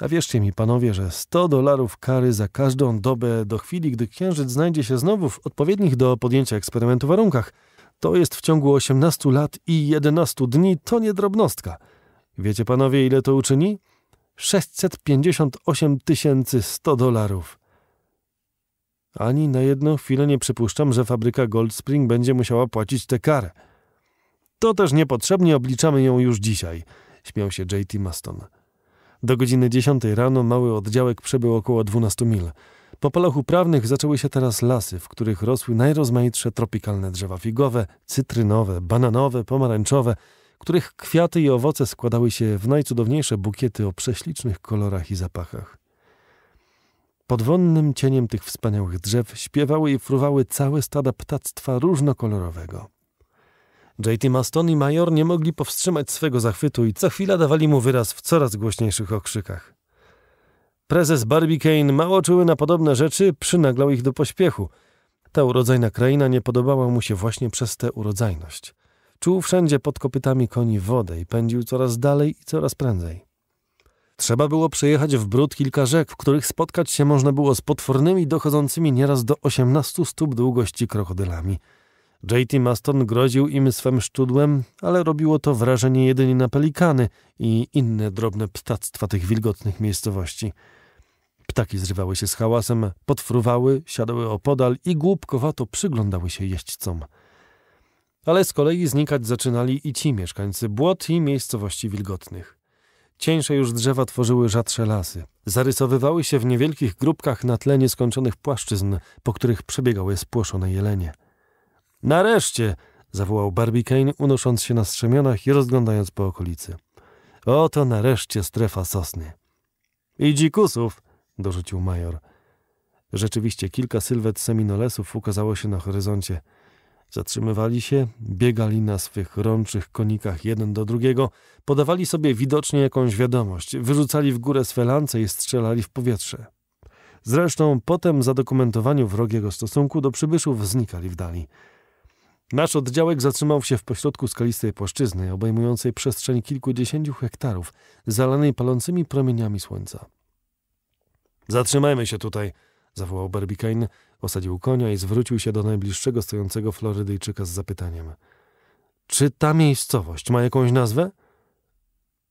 A wierzcie mi, panowie, że 100 dolarów kary za każdą dobę do chwili, gdy księżyc znajdzie się znowu w odpowiednich do podjęcia eksperymentu warunkach, to jest w ciągu 18 lat i 11 dni, to nie drobnostka. Wiecie panowie, ile to uczyni? 658 100 dolarów. Ani na jedną chwilę nie przypuszczam, że fabryka Gold Spring będzie musiała płacić tę karę. To też niepotrzebnie obliczamy ją już dzisiaj, śmiał się J.T. Maston. Do godziny 10 rano mały oddziałek przebył około 12 mil. Po palach uprawnych zaczęły się teraz lasy, w których rosły najrozmaitsze tropikalne drzewa figowe, cytrynowe, bananowe, pomarańczowe, których kwiaty i owoce składały się w najcudowniejsze bukiety o prześlicznych kolorach i zapachach. Pod wonnym cieniem tych wspaniałych drzew śpiewały i fruwały całe stada ptactwa różnokolorowego. J.T. Maston i major nie mogli powstrzymać swego zachwytu i co chwila dawali mu wyraz w coraz głośniejszych okrzykach. Prezes Barbicane, mało czuły na podobne rzeczy, przynaglał ich do pośpiechu. Ta urodzajna kraina nie podobała mu się właśnie przez tę urodzajność. Czuł wszędzie pod kopytami koni wodę i pędził coraz dalej i coraz prędzej. Trzeba było przejechać w brud kilka rzek, w których spotkać się można było z potwornymi, dochodzącymi nieraz do 18 stóp długości krokodylami. J.T. Maston groził im swym szczudłem, ale robiło to wrażenie jedynie na pelikany i inne drobne ptactwa tych wilgotnych miejscowości. Ptaki zrywały się z hałasem, podfruwały, siadały opodal i głupkowato przyglądały się jeźdźcom. Ale z kolei znikać zaczynali i ci mieszkańcy błot i miejscowości wilgotnych. Cieńsze już drzewa tworzyły rzadsze lasy. Zarysowywały się w niewielkich grupkach na tle nieskończonych płaszczyzn, po których przebiegały spłoszone jelenie. Nareszcie! zawołał Barbicane, unosząc się na strzemionach i rozglądając po okolicy. Oto nareszcie strefa sosny. I dzikusów! dorzucił major. Rzeczywiście kilka sylwet seminolesów ukazało się na horyzoncie – Zatrzymywali się, biegali na swych rączych konikach jeden do drugiego, podawali sobie widocznie jakąś wiadomość, wyrzucali w górę swe lance i strzelali w powietrze. Zresztą potem zadokumentowaniu wrogiego stosunku do przybyszów znikali w dali. Nasz oddziałek zatrzymał się w pośrodku skalistej płaszczyzny, obejmującej przestrzeń kilkudziesięciu hektarów, zalanej palącymi promieniami słońca. Zatrzymajmy się tutaj, zawołał Barbicane, posadził konia i zwrócił się do najbliższego stojącego Florydyjczyka z zapytaniem. Czy ta miejscowość ma jakąś nazwę?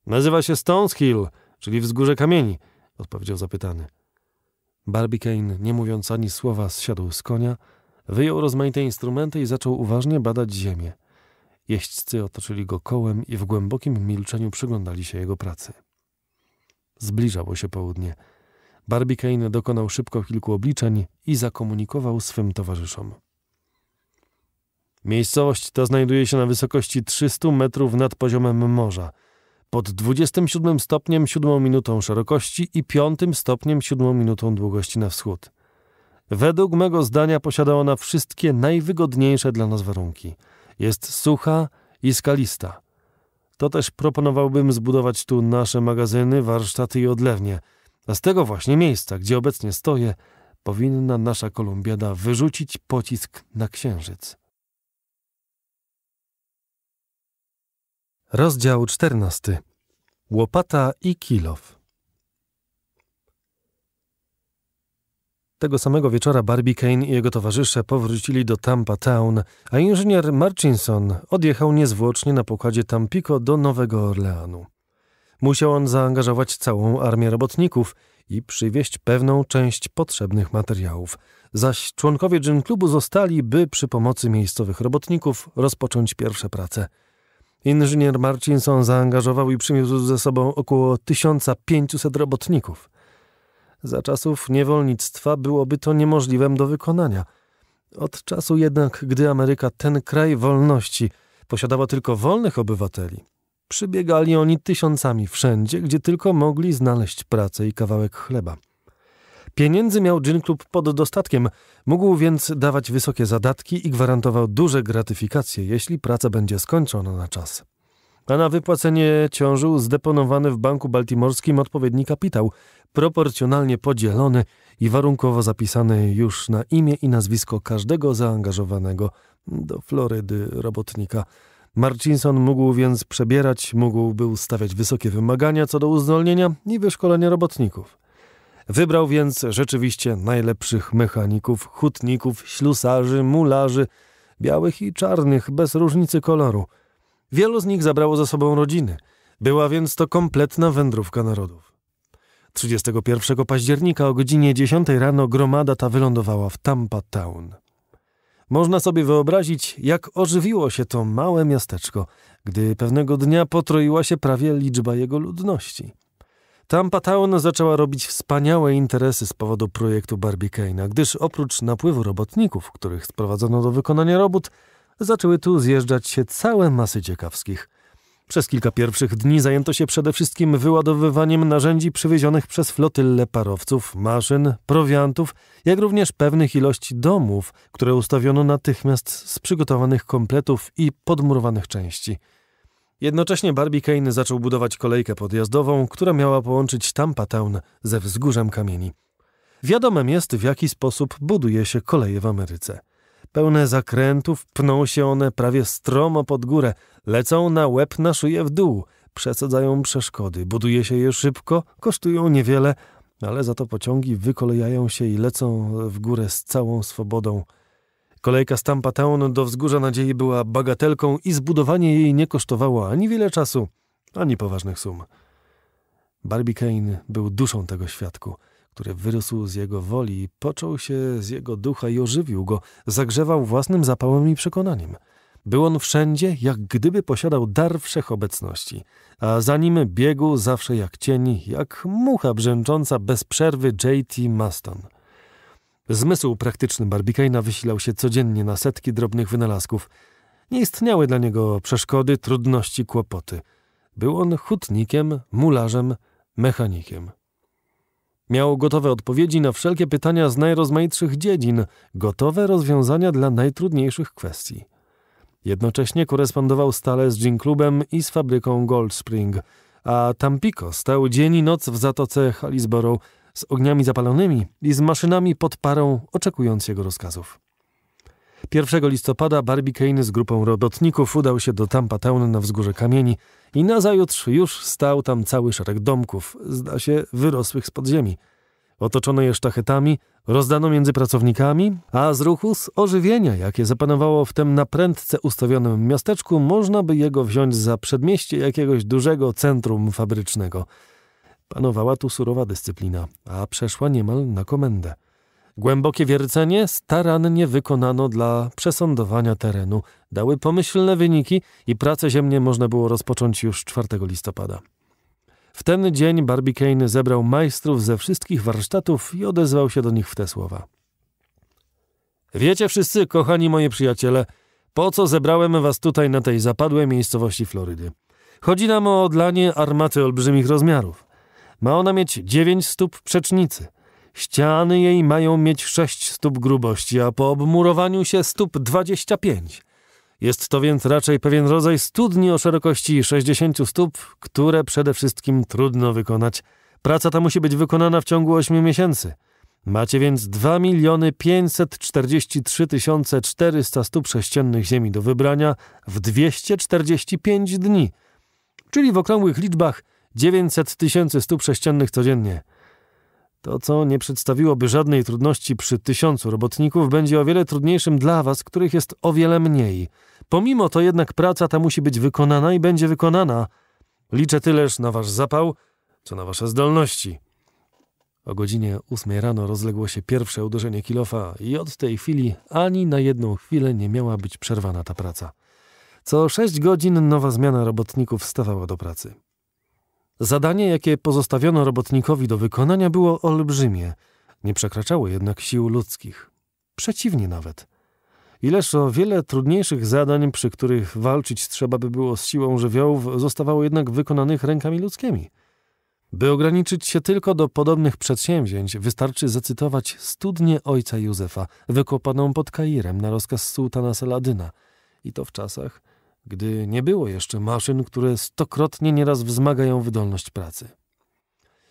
Nazywa się Stones Hill, czyli wzgórze kamieni, odpowiedział zapytany. Barbicane, nie mówiąc ani słowa, zsiadł z konia, wyjął rozmaite instrumenty i zaczął uważnie badać ziemię. Jeźdźcy otoczyli go kołem i w głębokim milczeniu przyglądali się jego pracy. Zbliżało się południe. Barbie dokonał szybko kilku obliczeń i zakomunikował swym towarzyszom. Miejscowość ta znajduje się na wysokości 300 metrów nad poziomem morza, pod 27 stopniem 7 minutą szerokości i 5 stopniem 7 minutą długości na wschód. Według mego zdania posiada ona wszystkie najwygodniejsze dla nas warunki. Jest sucha i skalista. To też proponowałbym zbudować tu nasze magazyny, warsztaty i odlewnie – a z tego właśnie miejsca, gdzie obecnie stoję, powinna nasza Kolumbiada wyrzucić pocisk na księżyc. Rozdział 14. Łopata i kilof. Tego samego wieczora Barbie Kane i jego towarzysze powrócili do Tampa Town, a inżynier Marchinson odjechał niezwłocznie na pokładzie Tampico do Nowego Orleanu. Musiał on zaangażować całą armię robotników i przywieźć pewną część potrzebnych materiałów, zaś członkowie dżyn klubu zostali, by przy pomocy miejscowych robotników rozpocząć pierwsze prace. Inżynier Marcinson zaangażował i przyniósł ze sobą około 1500 robotników. Za czasów niewolnictwa byłoby to niemożliwym do wykonania. Od czasu jednak, gdy Ameryka, ten kraj wolności, posiadała tylko wolnych obywateli, Przybiegali oni tysiącami wszędzie, gdzie tylko mogli znaleźć pracę i kawałek chleba. Pieniędzy miał Gin klub pod dostatkiem, mógł więc dawać wysokie zadatki i gwarantował duże gratyfikacje, jeśli praca będzie skończona na czas. A na wypłacenie ciążył zdeponowany w banku baltimorskim odpowiedni kapitał, proporcjonalnie podzielony i warunkowo zapisany już na imię i nazwisko każdego zaangażowanego do Florydy robotnika – Marcinson mógł więc przebierać, mógł był stawiać wysokie wymagania co do uzdolnienia i wyszkolenia robotników. Wybrał więc rzeczywiście najlepszych mechaników, hutników, ślusarzy, mularzy, białych i czarnych, bez różnicy koloru. Wielu z nich zabrało ze sobą rodziny. Była więc to kompletna wędrówka narodów. 31 października o godzinie 10 rano gromada ta wylądowała w Tampa Town. Można sobie wyobrazić, jak ożywiło się to małe miasteczko, gdy pewnego dnia potroiła się prawie liczba jego ludności. Tam Town zaczęła robić wspaniałe interesy z powodu projektu Barbicane'a, gdyż oprócz napływu robotników, których sprowadzono do wykonania robót, zaczęły tu zjeżdżać się całe masy ciekawskich – przez kilka pierwszych dni zajęto się przede wszystkim wyładowywaniem narzędzi przywiezionych przez flotylle parowców, maszyn, prowiantów, jak również pewnych ilości domów, które ustawiono natychmiast z przygotowanych kompletów i podmurowanych części. Jednocześnie Barbie Kane zaczął budować kolejkę podjazdową, która miała połączyć Tampa Town ze wzgórzem kamieni. Wiadomym jest, w jaki sposób buduje się koleje w Ameryce – Pełne zakrętów pną się one prawie stromo pod górę, lecą na łeb na szyję w dół, przesadzają przeszkody, buduje się je szybko, kosztują niewiele, ale za to pociągi wykolejają się i lecą w górę z całą swobodą. Kolejka z Tampa do Wzgórza Nadziei była bagatelką i zbudowanie jej nie kosztowało ani wiele czasu, ani poważnych sum. Barbie Kane był duszą tego świadku – który wyrósł z jego woli, począł się z jego ducha i ożywił go, zagrzewał własnym zapałem i przekonaniem. Był on wszędzie, jak gdyby posiadał dar wszechobecności, a za nim biegł zawsze jak cień, jak mucha brzęcząca bez przerwy J.T. Maston. Zmysł praktyczny Barbicana wysilał się codziennie na setki drobnych wynalazków. Nie istniały dla niego przeszkody, trudności, kłopoty. Był on hutnikiem, mularzem, mechanikiem. Miał gotowe odpowiedzi na wszelkie pytania z najrozmaitszych dziedzin, gotowe rozwiązania dla najtrudniejszych kwestii. Jednocześnie korespondował stale z Gin Clubem i z fabryką Gold Spring, a Tampico stał dzień i noc w zatoce Halisborough z ogniami zapalonymi i z maszynami pod parą, oczekując jego rozkazów. 1 listopada Barbie Kane z grupą robotników udał się do Tampa Town na wzgórze kamieni i nazajutrz już stał tam cały szereg domków, zda się wyrosłych z podziemi. Otoczono je sztachetami, rozdano między pracownikami, a z ruchu z ożywienia, jakie zapanowało w tym naprędce ustawionym miasteczku, można by jego wziąć za przedmieście jakiegoś dużego centrum fabrycznego. Panowała tu surowa dyscyplina, a przeszła niemal na komendę. Głębokie wiercenie starannie wykonano dla przesądowania terenu. Dały pomyślne wyniki i prace ziemnie można było rozpocząć już 4 listopada. W ten dzień Barbicane zebrał majstrów ze wszystkich warsztatów i odezwał się do nich w te słowa. Wiecie wszyscy, kochani moi przyjaciele, po co zebrałem was tutaj na tej zapadłej miejscowości Florydy. Chodzi nam o odlanie armaty olbrzymich rozmiarów. Ma ona mieć dziewięć stóp przecznicy. Ściany jej mają mieć sześć stóp grubości, a po obmurowaniu się stóp dwadzieścia pięć. Jest to więc raczej pewien rodzaj studni o szerokości 60 stóp, które przede wszystkim trudno wykonać. Praca ta musi być wykonana w ciągu 8 miesięcy. Macie więc 2 miliony 543 400 stóp sześciennych ziemi do wybrania w 245 dni, czyli w okrągłych liczbach 900 tysięcy stóp sześciennych codziennie. To, co nie przedstawiłoby żadnej trudności przy tysiącu robotników, będzie o wiele trudniejszym dla Was, których jest o wiele mniej. Pomimo to jednak praca ta musi być wykonana i będzie wykonana. Liczę tyleż na Wasz zapał, co na Wasze zdolności. O godzinie ósmej rano rozległo się pierwsze uderzenie kilofa i od tej chwili ani na jedną chwilę nie miała być przerwana ta praca. Co sześć godzin nowa zmiana robotników stawała do pracy. Zadanie, jakie pozostawiono robotnikowi do wykonania, było olbrzymie, nie przekraczało jednak sił ludzkich. Przeciwnie nawet. Ileż o wiele trudniejszych zadań, przy których walczyć trzeba by było z siłą żywiołów, zostawało jednak wykonanych rękami ludzkimi. By ograniczyć się tylko do podobnych przedsięwzięć, wystarczy zacytować studnię ojca Józefa, wykopaną pod Kairem na rozkaz sułtana Saladyna. I to w czasach, gdy nie było jeszcze maszyn, które stokrotnie nieraz wzmagają wydolność pracy.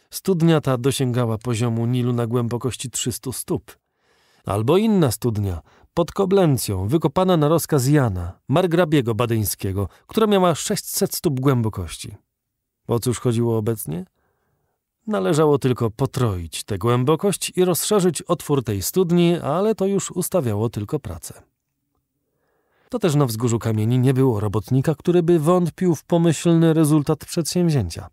Studnia ta dosięgała poziomu Nilu na głębokości 300 stóp. Albo inna studnia, pod Koblencją, wykopana na rozkaz Jana, margrabiego badyńskiego, która miała 600 stóp głębokości. O cóż chodziło obecnie? Należało tylko potroić tę głębokość i rozszerzyć otwór tej studni, ale to już ustawiało tylko pracę. To też na wzgórzu kamieni nie było robotnika, który by wątpił w pomyślny rezultat przedsięwzięcia.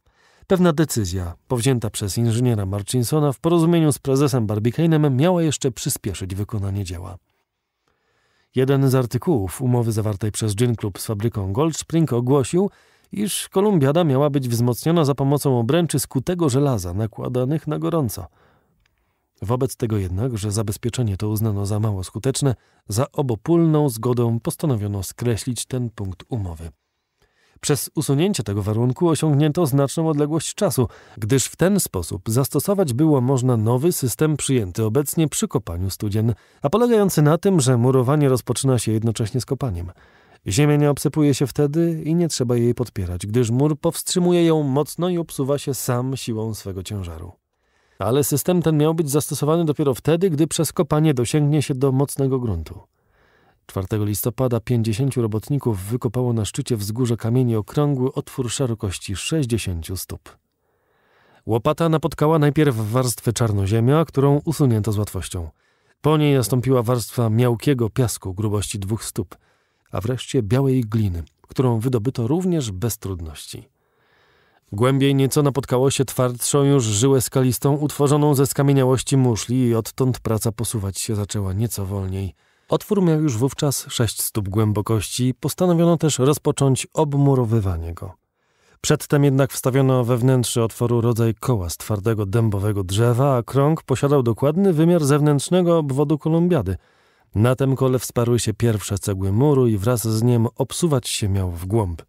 Pewna decyzja, powzięta przez inżyniera Marcinsona w porozumieniu z prezesem Barbicane'em, miała jeszcze przyspieszyć wykonanie dzieła. Jeden z artykułów umowy zawartej przez Gin Club z fabryką Gold Spring ogłosił, iż kolumbiada miała być wzmocniona za pomocą obręczy skutego żelaza nakładanych na gorąco – Wobec tego jednak, że zabezpieczenie to uznano za mało skuteczne, za obopólną zgodą postanowiono skreślić ten punkt umowy. Przez usunięcie tego warunku osiągnięto znaczną odległość czasu, gdyż w ten sposób zastosować było można nowy system przyjęty obecnie przy kopaniu studzien, a polegający na tym, że murowanie rozpoczyna się jednocześnie z kopaniem. Ziemia nie obsypuje się wtedy i nie trzeba jej podpierać, gdyż mur powstrzymuje ją mocno i obsuwa się sam siłą swego ciężaru ale system ten miał być zastosowany dopiero wtedy, gdy przez kopanie dosięgnie się do mocnego gruntu. 4 listopada 50 robotników wykopało na szczycie wzgórza kamieni okrągły otwór szerokości 60 stóp. Łopata napotkała najpierw warstwę czarnoziemia, którą usunięto z łatwością. Po niej nastąpiła warstwa miałkiego piasku grubości dwóch stóp, a wreszcie białej gliny, którą wydobyto również bez trudności. Głębiej nieco napotkało się twardszą już żyłę skalistą utworzoną ze skamieniałości muszli i odtąd praca posuwać się zaczęła nieco wolniej. Otwór miał już wówczas sześć stóp głębokości, postanowiono też rozpocząć obmurowywanie go. Przedtem jednak wstawiono we wnętrze otworu rodzaj koła z twardego dębowego drzewa, a krąg posiadał dokładny wymiar zewnętrznego obwodu kolumbiady. Na tym kole wsparły się pierwsze cegły muru i wraz z nim obsuwać się miał w głąb.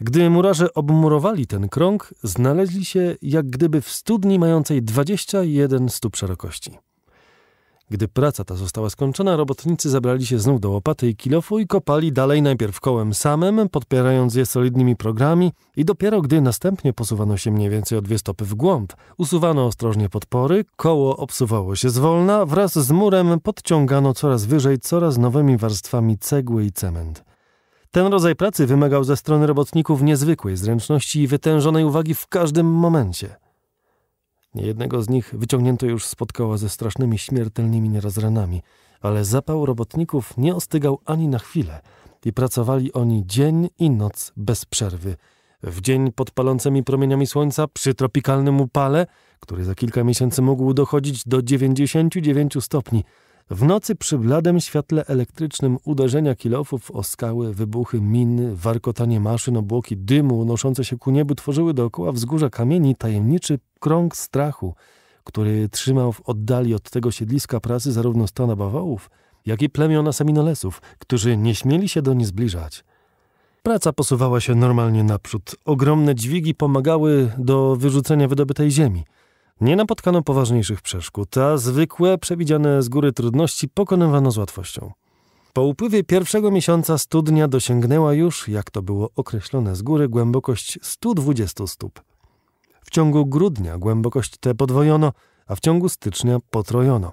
Gdy murarze obmurowali ten krąg, znaleźli się jak gdyby w studni mającej 21 stóp szerokości. Gdy praca ta została skończona, robotnicy zabrali się znów do łopaty i kilofu i kopali dalej najpierw kołem samym, podpierając je solidnymi programi i dopiero gdy następnie posuwano się mniej więcej o dwie stopy w głąb, usuwano ostrożnie podpory, koło obsuwało się zwolna, wraz z murem podciągano coraz wyżej, coraz nowymi warstwami cegły i cement. Ten rodzaj pracy wymagał ze strony robotników niezwykłej zręczności i wytężonej uwagi w każdym momencie. Niejednego z nich wyciągnięto już spotkała ze strasznymi śmiertelnymi nierozranami, ale zapał robotników nie ostygał ani na chwilę i pracowali oni dzień i noc bez przerwy. W dzień pod palącymi promieniami słońca przy tropikalnym upale, który za kilka miesięcy mógł dochodzić do 99 stopni – w nocy przy bladem świetle elektrycznym uderzenia kilofów o skały, wybuchy, miny, warkotanie maszyn, obłoki dymu unoszące się ku niebu tworzyły dookoła wzgórza kamieni tajemniczy krąg strachu, który trzymał w oddali od tego siedliska pracy zarówno stana bawołów, jak i plemiona seminolesów, którzy nie śmieli się do niej zbliżać. Praca posuwała się normalnie naprzód. Ogromne dźwigi pomagały do wyrzucenia wydobytej ziemi – nie napotkano poważniejszych przeszkód, a zwykłe, przewidziane z góry trudności pokonywano z łatwością. Po upływie pierwszego miesiąca studnia dosięgnęła już, jak to było określone z góry, głębokość 120 stóp. W ciągu grudnia głębokość tę podwojono, a w ciągu stycznia potrojono.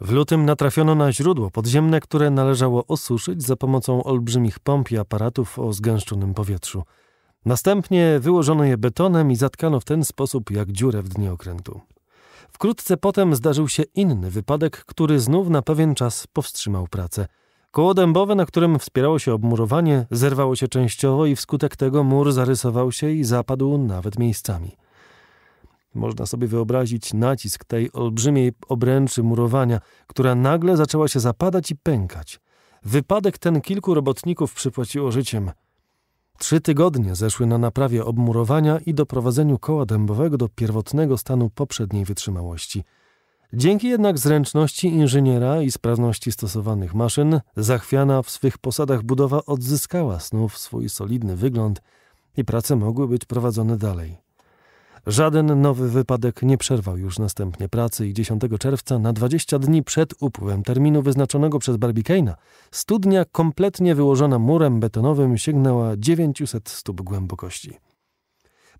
W lutym natrafiono na źródło podziemne, które należało osuszyć za pomocą olbrzymich pomp i aparatów o zgęszczonym powietrzu – Następnie wyłożono je betonem i zatkano w ten sposób jak dziurę w dnie okrętu. Wkrótce potem zdarzył się inny wypadek, który znów na pewien czas powstrzymał pracę. Koło dębowe, na którym wspierało się obmurowanie, zerwało się częściowo i wskutek tego mur zarysował się i zapadł nawet miejscami. Można sobie wyobrazić nacisk tej olbrzymiej obręczy murowania, która nagle zaczęła się zapadać i pękać. Wypadek ten kilku robotników przypłaciło życiem – Trzy tygodnie zeszły na naprawie obmurowania i doprowadzeniu koła dębowego do pierwotnego stanu poprzedniej wytrzymałości. Dzięki jednak zręczności inżyniera i sprawności stosowanych maszyn, zachwiana w swych posadach budowa odzyskała znów swój solidny wygląd i prace mogły być prowadzone dalej. Żaden nowy wypadek nie przerwał już następnie pracy i 10 czerwca, na 20 dni przed upływem terminu wyznaczonego przez Barbicane'a, studnia kompletnie wyłożona murem betonowym sięgnęła 900 stóp głębokości.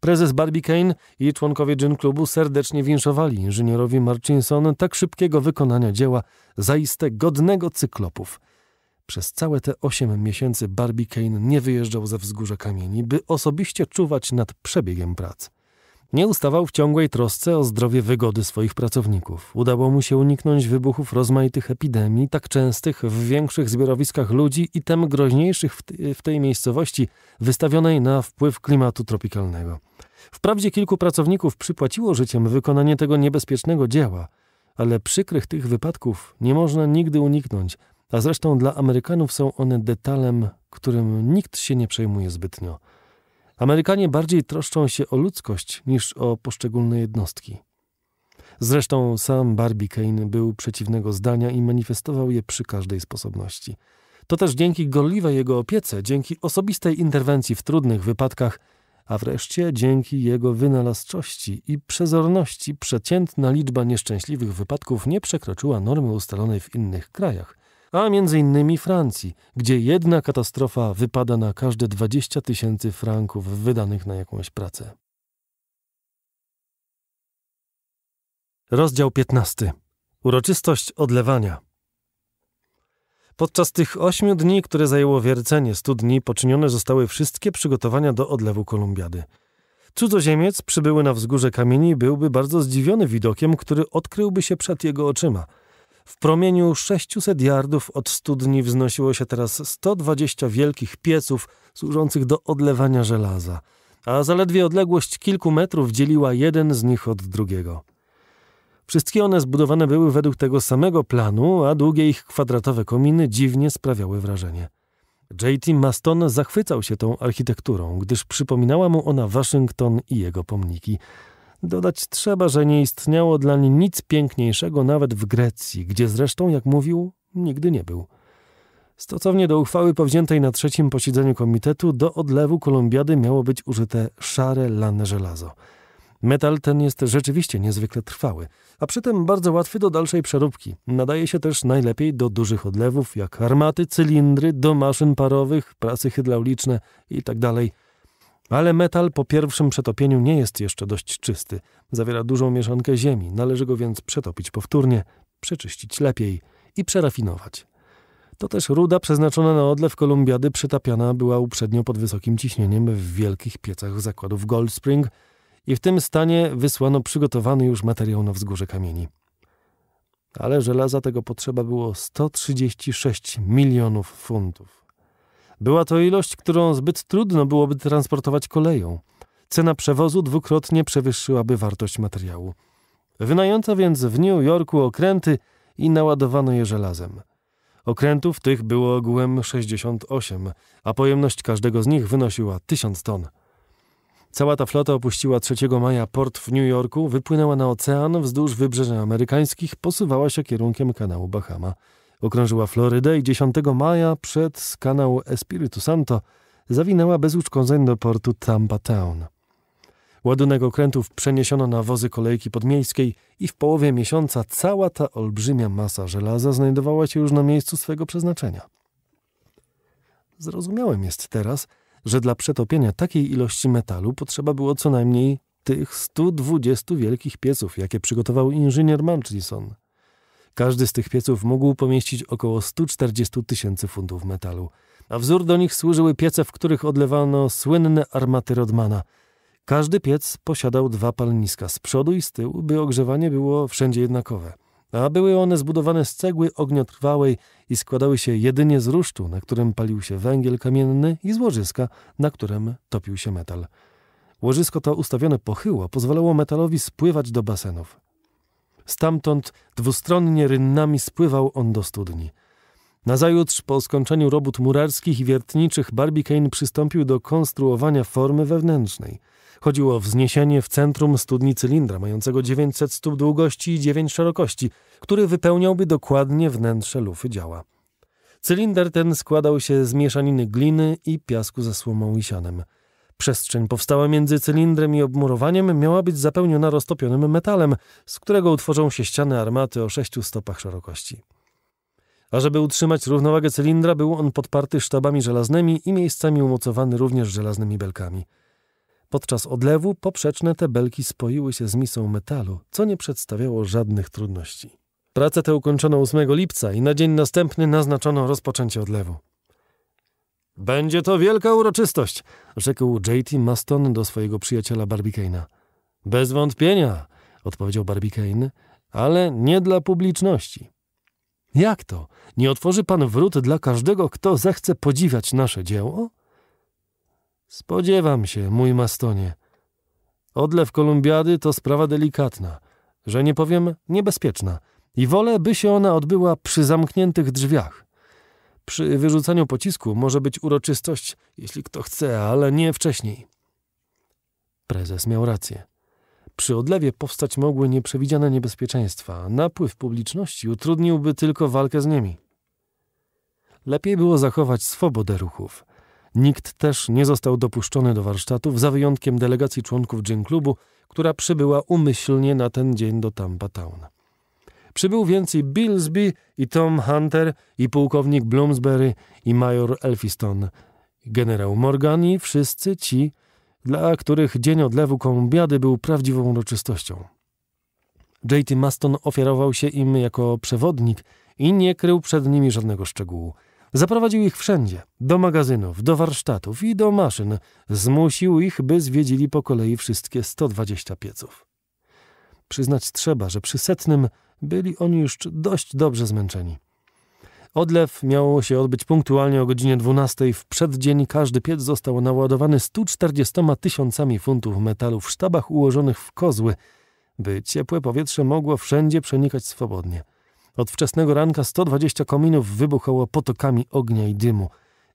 Prezes Barbicane i członkowie Gin Klubu serdecznie winszowali inżynierowi Marcinson tak szybkiego wykonania dzieła zaiste godnego cyklopów. Przez całe te osiem miesięcy Barbicane nie wyjeżdżał ze wzgórza kamieni, by osobiście czuwać nad przebiegiem prac. Nie ustawał w ciągłej trosce o zdrowie wygody swoich pracowników. Udało mu się uniknąć wybuchów rozmaitych epidemii, tak częstych w większych zbiorowiskach ludzi i tem groźniejszych w, w tej miejscowości wystawionej na wpływ klimatu tropikalnego. Wprawdzie kilku pracowników przypłaciło życiem wykonanie tego niebezpiecznego dzieła, ale przykrych tych wypadków nie można nigdy uniknąć, a zresztą dla Amerykanów są one detalem, którym nikt się nie przejmuje zbytnio. Amerykanie bardziej troszczą się o ludzkość niż o poszczególne jednostki. Zresztą sam Barbie Kane był przeciwnego zdania i manifestował je przy każdej sposobności. To też dzięki gorliwej jego opiece, dzięki osobistej interwencji w trudnych wypadkach, a wreszcie dzięki jego wynalazczości i przezorności przeciętna liczba nieszczęśliwych wypadków nie przekroczyła normy ustalonej w innych krajach – a między innymi Francji, gdzie jedna katastrofa wypada na każde 20 tysięcy franków wydanych na jakąś pracę. Rozdział 15. Uroczystość odlewania. Podczas tych ośmiu dni, które zajęło wiercenie studni, poczynione zostały wszystkie przygotowania do odlewu Kolumbiady. Cudzoziemiec przybyły na wzgórze kamieni byłby bardzo zdziwiony widokiem, który odkryłby się przed jego oczyma – w promieniu 600 jardów od studni wznosiło się teraz 120 wielkich pieców służących do odlewania żelaza, a zaledwie odległość kilku metrów dzieliła jeden z nich od drugiego. Wszystkie one zbudowane były według tego samego planu, a długie ich kwadratowe kominy dziwnie sprawiały wrażenie. J.T. Maston zachwycał się tą architekturą, gdyż przypominała mu ona Waszyngton i jego pomniki – Dodać trzeba, że nie istniało dla niej nic piękniejszego nawet w Grecji, gdzie zresztą, jak mówił, nigdy nie był. Stosownie do uchwały powziętej na trzecim posiedzeniu komitetu, do odlewu Kolumbiady miało być użyte szare lane żelazo. Metal ten jest rzeczywiście niezwykle trwały, a przy tym bardzo łatwy do dalszej przeróbki. Nadaje się też najlepiej do dużych odlewów, jak armaty, cylindry, do maszyn parowych, pracy hydrauliczne itd. Tak ale metal po pierwszym przetopieniu nie jest jeszcze dość czysty. Zawiera dużą mieszankę ziemi, należy go więc przetopić powtórnie, przeczyścić lepiej i przerafinować. To też ruda przeznaczona na odlew kolumbiady przytapiana była uprzednio pod wysokim ciśnieniem w wielkich piecach zakładów Gold Spring i w tym stanie wysłano przygotowany już materiał na wzgórze kamieni. Ale żelaza tego potrzeba było 136 milionów funtów. Była to ilość, którą zbyt trudno byłoby transportować koleją. Cena przewozu dwukrotnie przewyższyłaby wartość materiału. Wynająca więc w New Yorku okręty i naładowano je żelazem. Okrętów tych było ogółem 68, a pojemność każdego z nich wynosiła 1000 ton. Cała ta flota opuściła 3 maja port w New Yorku, wypłynęła na ocean wzdłuż wybrzeży amerykańskich, posuwała się kierunkiem kanału Bahama. Okrążyła Florydę i 10 maja przed kanał Espiritu Santo zawinęła bez uszkodzeń do portu Tampa Town. Ładunek okrętów przeniesiono na wozy kolejki podmiejskiej i w połowie miesiąca cała ta olbrzymia masa żelaza znajdowała się już na miejscu swego przeznaczenia. Zrozumiałem jest teraz, że dla przetopienia takiej ilości metalu potrzeba było co najmniej tych 120 wielkich pieców, jakie przygotował inżynier Murchison. Każdy z tych pieców mógł pomieścić około 140 tysięcy funtów metalu, a wzór do nich służyły piece, w których odlewano słynne armaty Rodmana. Każdy piec posiadał dwa palniska z przodu i z tyłu, by ogrzewanie było wszędzie jednakowe. A były one zbudowane z cegły ogniotrwałej i składały się jedynie z rusztu, na którym palił się węgiel kamienny i z łożyska, na którym topił się metal. Łożysko to ustawione pochyło pozwalało metalowi spływać do basenów. Stamtąd dwustronnie rynnami spływał on do studni. Nazajutrz, po skończeniu robót murarskich i wiertniczych, Barbicane przystąpił do konstruowania formy wewnętrznej. Chodziło o wzniesienie w centrum studni cylindra, mającego 900 stóp długości i 9 szerokości, który wypełniałby dokładnie wnętrze lufy działa. Cylinder ten składał się z mieszaniny gliny i piasku ze słomą i sianem. Przestrzeń powstała między cylindrem i obmurowaniem miała być zapełniona roztopionym metalem, z którego utworzą się ściany armaty o sześciu stopach szerokości. A żeby utrzymać równowagę cylindra, był on podparty sztabami żelaznymi i miejscami umocowany również żelaznymi belkami. Podczas odlewu poprzeczne te belki spoiły się z misą metalu, co nie przedstawiało żadnych trudności. Pracę tę ukończono 8 lipca i na dzień następny naznaczono rozpoczęcie odlewu. Będzie to wielka uroczystość, rzekł J.T. Maston do swojego przyjaciela Barbicane'a. Bez wątpienia, odpowiedział Barbicane, ale nie dla publiczności. Jak to? Nie otworzy pan wrót dla każdego, kto zechce podziwiać nasze dzieło? Spodziewam się, mój Mastonie. Odlew Kolumbiady to sprawa delikatna, że nie powiem niebezpieczna i wolę, by się ona odbyła przy zamkniętych drzwiach. Przy wyrzucaniu pocisku może być uroczystość, jeśli kto chce, ale nie wcześniej. Prezes miał rację. Przy odlewie powstać mogły nieprzewidziane niebezpieczeństwa. Napływ publiczności utrudniłby tylko walkę z nimi. Lepiej było zachować swobodę ruchów. Nikt też nie został dopuszczony do warsztatów, za wyjątkiem delegacji członków gin Klubu, która przybyła umyślnie na ten dzień do Tampa Town. Przybył więc i Billsby, i Tom Hunter, i pułkownik Bloomsbury, i major Elphiston, generał Morgan i wszyscy ci, dla których dzień odlewu kombiady był prawdziwą uroczystością. J.T. Maston ofiarował się im jako przewodnik i nie krył przed nimi żadnego szczegółu. Zaprowadził ich wszędzie, do magazynów, do warsztatów i do maszyn. Zmusił ich, by zwiedzili po kolei wszystkie 120 pieców. Przyznać trzeba, że przy setnym byli oni już dość dobrze zmęczeni. Odlew miał się odbyć punktualnie o godzinie 12. W przeddzień każdy piec został naładowany 140 tysiącami funtów metalu w sztabach ułożonych w kozły, by ciepłe powietrze mogło wszędzie przenikać swobodnie. Od wczesnego ranka 120 kominów wybuchało potokami ognia i dymu,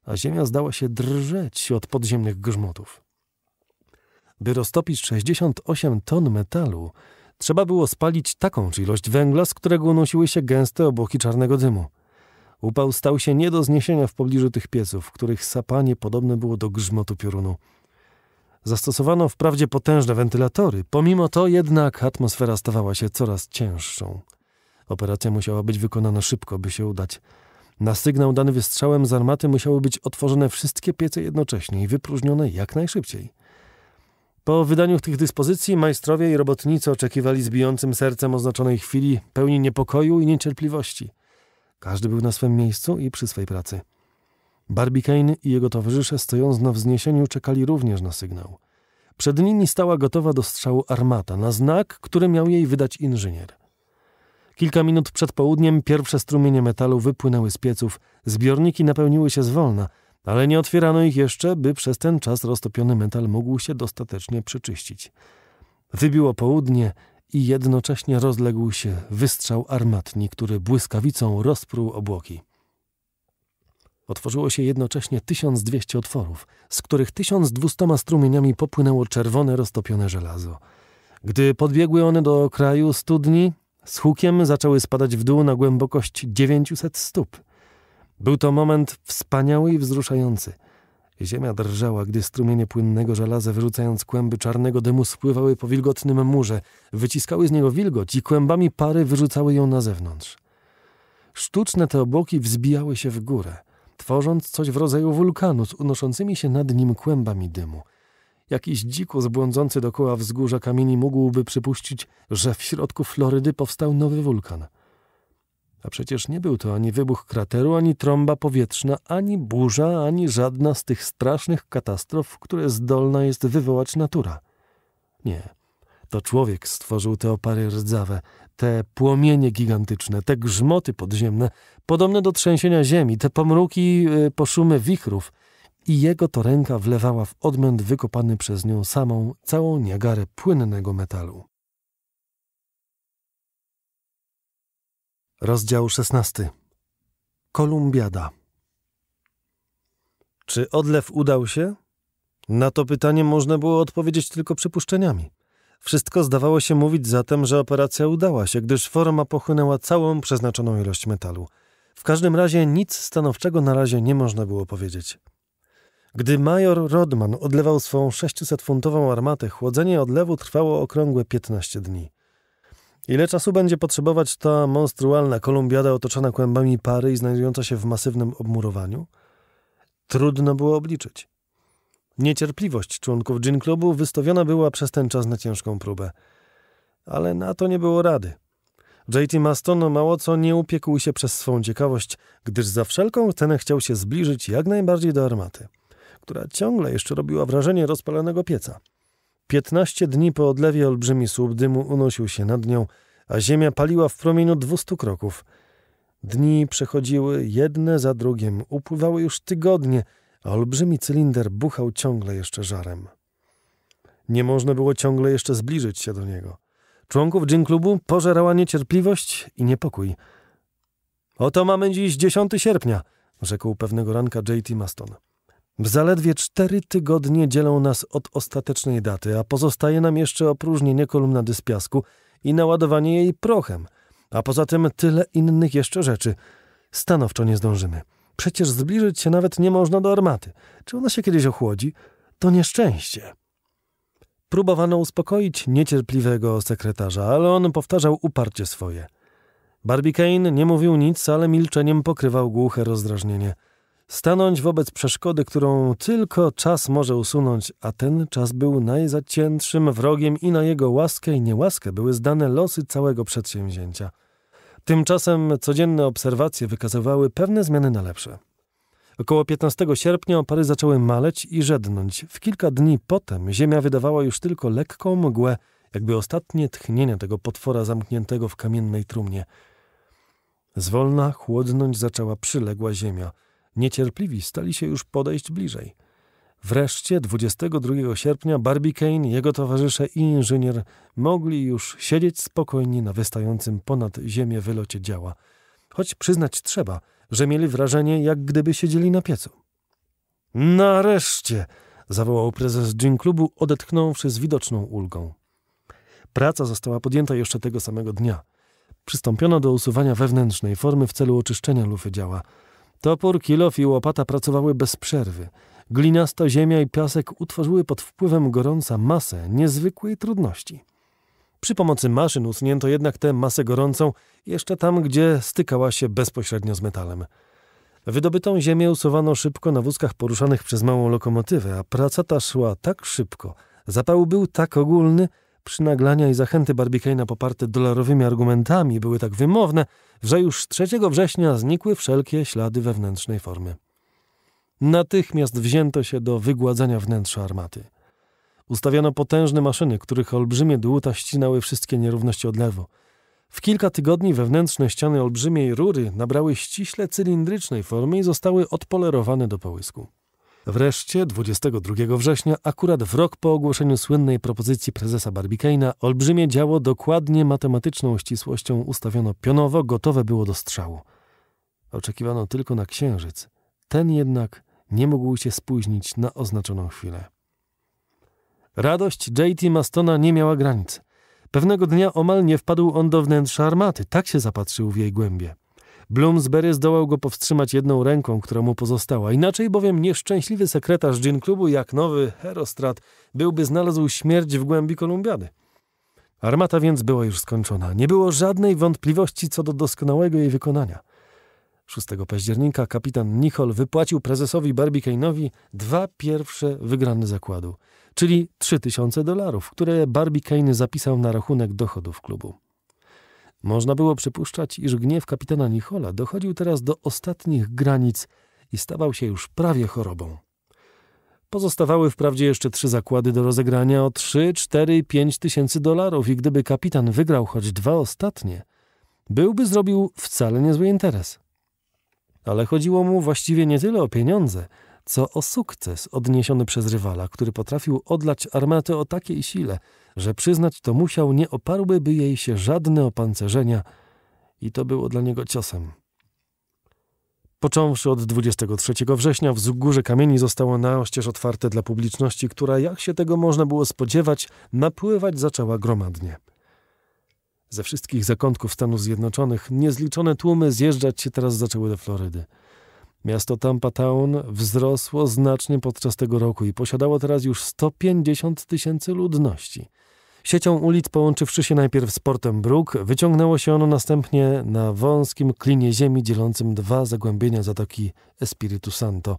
a ziemia zdała się drżeć od podziemnych grzmotów. By roztopić 68 ton metalu, Trzeba było spalić taką ilość węgla, z którego unosiły się gęste obłoki czarnego dymu. Upał stał się nie do zniesienia w pobliżu tych pieców, których sapanie podobne było do grzmotu piorunu. Zastosowano wprawdzie potężne wentylatory, pomimo to jednak atmosfera stawała się coraz cięższą. Operacja musiała być wykonana szybko, by się udać. Na sygnał dany wystrzałem z armaty musiały być otworzone wszystkie piece jednocześnie i wypróżnione jak najszybciej. Po wydaniu tych dyspozycji majstrowie i robotnicy oczekiwali z bijącym sercem oznaczonej chwili pełni niepokoju i niecierpliwości. Każdy był na swym miejscu i przy swej pracy. Barbicane i jego towarzysze stojąc na wzniesieniu czekali również na sygnał. Przed nimi stała gotowa do strzału armata, na znak, który miał jej wydać inżynier. Kilka minut przed południem pierwsze strumienie metalu wypłynęły z pieców, zbiorniki napełniły się zwolna – ale nie otwierano ich jeszcze, by przez ten czas roztopiony metal mógł się dostatecznie przeczyścić. Wybiło południe i jednocześnie rozległ się wystrzał armatni, który błyskawicą rozpruł obłoki. Otworzyło się jednocześnie 1200 otworów, z których 1200 strumieniami popłynęło czerwone, roztopione żelazo. Gdy podbiegły one do kraju studni, z hukiem zaczęły spadać w dół na głębokość 900 stóp. Był to moment wspaniały i wzruszający. Ziemia drżała, gdy strumienie płynnego żelaza, wyrzucając kłęby czarnego dymu, spływały po wilgotnym murze, wyciskały z niego wilgoć i kłębami pary wyrzucały ją na zewnątrz. Sztuczne te obłoki wzbijały się w górę, tworząc coś w rodzaju wulkanu z unoszącymi się nad nim kłębami dymu. Jakiś dzikus błądzący dokoła wzgórza kamieni mógłby przypuścić, że w środku Florydy powstał nowy wulkan – a przecież nie był to ani wybuch krateru, ani trąba powietrzna, ani burza, ani żadna z tych strasznych katastrof, które zdolna jest wywołać natura. Nie, to człowiek stworzył te opary rdzawe, te płomienie gigantyczne, te grzmoty podziemne, podobne do trzęsienia ziemi, te pomruki yy, poszumy wichrów. I jego to ręka wlewała w odmęt wykopany przez nią samą całą niagarę płynnego metalu. Rozdział szesnasty. Kolumbiada. Czy odlew udał się? Na to pytanie można było odpowiedzieć tylko przypuszczeniami. Wszystko zdawało się mówić zatem, że operacja udała się, gdyż forma pochłonęła całą przeznaczoną ilość metalu. W każdym razie nic stanowczego na razie nie można było powiedzieć. Gdy major Rodman odlewał swoją 600-funtową armatę, chłodzenie odlewu trwało okrągłe 15 dni. Ile czasu będzie potrzebować ta monstrualna kolumbiada otoczona kłębami pary i znajdująca się w masywnym obmurowaniu? Trudno było obliczyć. Niecierpliwość członków Gin Clubu wystawiona była przez ten czas na ciężką próbę. Ale na to nie było rady. JT Maston mało co nie upiekł się przez swą ciekawość, gdyż za wszelką cenę chciał się zbliżyć jak najbardziej do armaty, która ciągle jeszcze robiła wrażenie rozpalonego pieca. Piętnaście dni po odlewie olbrzymi słup dymu unosił się nad nią, a ziemia paliła w promieniu dwustu kroków. Dni przechodziły jedne za drugim, upływały już tygodnie, a olbrzymi cylinder buchał ciągle jeszcze żarem. Nie można było ciągle jeszcze zbliżyć się do niego. Członków dżin klubu pożerała niecierpliwość i niepokój. Oto mamy dziś 10 sierpnia, rzekł pewnego ranka J.T. Maston. Zaledwie cztery tygodnie dzielą nas od ostatecznej daty, a pozostaje nam jeszcze opróżnienie kolumnady z piasku i naładowanie jej prochem, a poza tym tyle innych jeszcze rzeczy. Stanowczo nie zdążymy. Przecież zbliżyć się nawet nie można do armaty. Czy ona się kiedyś ochłodzi? To nieszczęście. Próbowano uspokoić niecierpliwego sekretarza, ale on powtarzał uparcie swoje. Barbie Kane nie mówił nic, ale milczeniem pokrywał głuche rozdrażnienie – stanąć wobec przeszkody, którą tylko czas może usunąć, a ten czas był najzaciętszym wrogiem i na jego łaskę i niełaskę były zdane losy całego przedsięwzięcia. Tymczasem codzienne obserwacje wykazywały pewne zmiany na lepsze. Około 15 sierpnia opary zaczęły maleć i żednąć. W kilka dni potem ziemia wydawała już tylko lekką mgłę, jakby ostatnie tchnienia tego potwora zamkniętego w kamiennej trumnie. Zwolna chłodnąć zaczęła przyległa ziemia – Niecierpliwi stali się już podejść bliżej. Wreszcie 22 sierpnia Barbicane, jego towarzysze i inżynier mogli już siedzieć spokojni na wystającym ponad ziemię wylocie działa, choć przyznać trzeba, że mieli wrażenie, jak gdyby siedzieli na piecu. Nareszcie! zawołał prezes Gin Klubu, odetchnąwszy z widoczną ulgą. Praca została podjęta jeszcze tego samego dnia. Przystąpiono do usuwania wewnętrznej formy w celu oczyszczenia lufy działa – Topór, kilof i łopata pracowały bez przerwy. Glinasta ziemia i piasek utworzyły pod wpływem gorąca masę niezwykłej trudności. Przy pomocy maszyn usunięto jednak tę masę gorącą jeszcze tam, gdzie stykała się bezpośrednio z metalem. Wydobytą ziemię usuwano szybko na wózkach poruszanych przez małą lokomotywę, a praca ta szła tak szybko, zapał był tak ogólny, Przynaglania i zachęty Barbicane'a poparte dolarowymi argumentami były tak wymowne, że już 3 września znikły wszelkie ślady wewnętrznej formy. Natychmiast wzięto się do wygładzania wnętrza armaty. Ustawiano potężne maszyny, których olbrzymie dłuta ścinały wszystkie nierówności odlewu. W kilka tygodni wewnętrzne ściany olbrzymiej rury nabrały ściśle cylindrycznej formy i zostały odpolerowane do połysku. Wreszcie 22 września, akurat w rok po ogłoszeniu słynnej propozycji prezesa Barbicana, olbrzymie działo dokładnie matematyczną ścisłością ustawiono pionowo, gotowe było do strzału. Oczekiwano tylko na księżyc. Ten jednak nie mógł się spóźnić na oznaczoną chwilę. Radość J.T. Mastona nie miała granic. Pewnego dnia omal nie wpadł on do wnętrza armaty, tak się zapatrzył w jej głębie. Bloomsbury zdołał go powstrzymać jedną ręką, która mu pozostała. Inaczej bowiem nieszczęśliwy sekretarz gin klubu, jak nowy Herostrat, byłby znalazł śmierć w głębi Kolumbiady. Armata więc była już skończona. Nie było żadnej wątpliwości co do doskonałego jej wykonania. 6 października kapitan Nichol wypłacił prezesowi Barbicane'owi dwa pierwsze wygrane zakładu, czyli 3000 dolarów, które Barbicane zapisał na rachunek dochodów klubu. Można było przypuszczać, iż gniew kapitana Nichola dochodził teraz do ostatnich granic i stawał się już prawie chorobą. Pozostawały wprawdzie jeszcze trzy zakłady do rozegrania o 3, 4 pięć 5 tysięcy dolarów i gdyby kapitan wygrał choć dwa ostatnie, byłby zrobił wcale niezły interes. Ale chodziło mu właściwie nie tyle o pieniądze – co o sukces odniesiony przez rywala, który potrafił odlać armatę o takiej sile, że przyznać to musiał nie oparłyby jej się żadne opancerzenia i to było dla niego ciosem. Począwszy od 23 września wzgórze kamieni zostało naoścież otwarte dla publiczności, która, jak się tego można było spodziewać, napływać zaczęła gromadnie. Ze wszystkich zakątków Stanów Zjednoczonych niezliczone tłumy zjeżdżać się teraz zaczęły do Florydy – Miasto Tampa Town wzrosło znacznie podczas tego roku i posiadało teraz już 150 tysięcy ludności. Siecią ulic połączywszy się najpierw z portem Brook, wyciągnęło się ono następnie na wąskim klinie ziemi dzielącym dwa zagłębienia zatoki Espiritu Santo.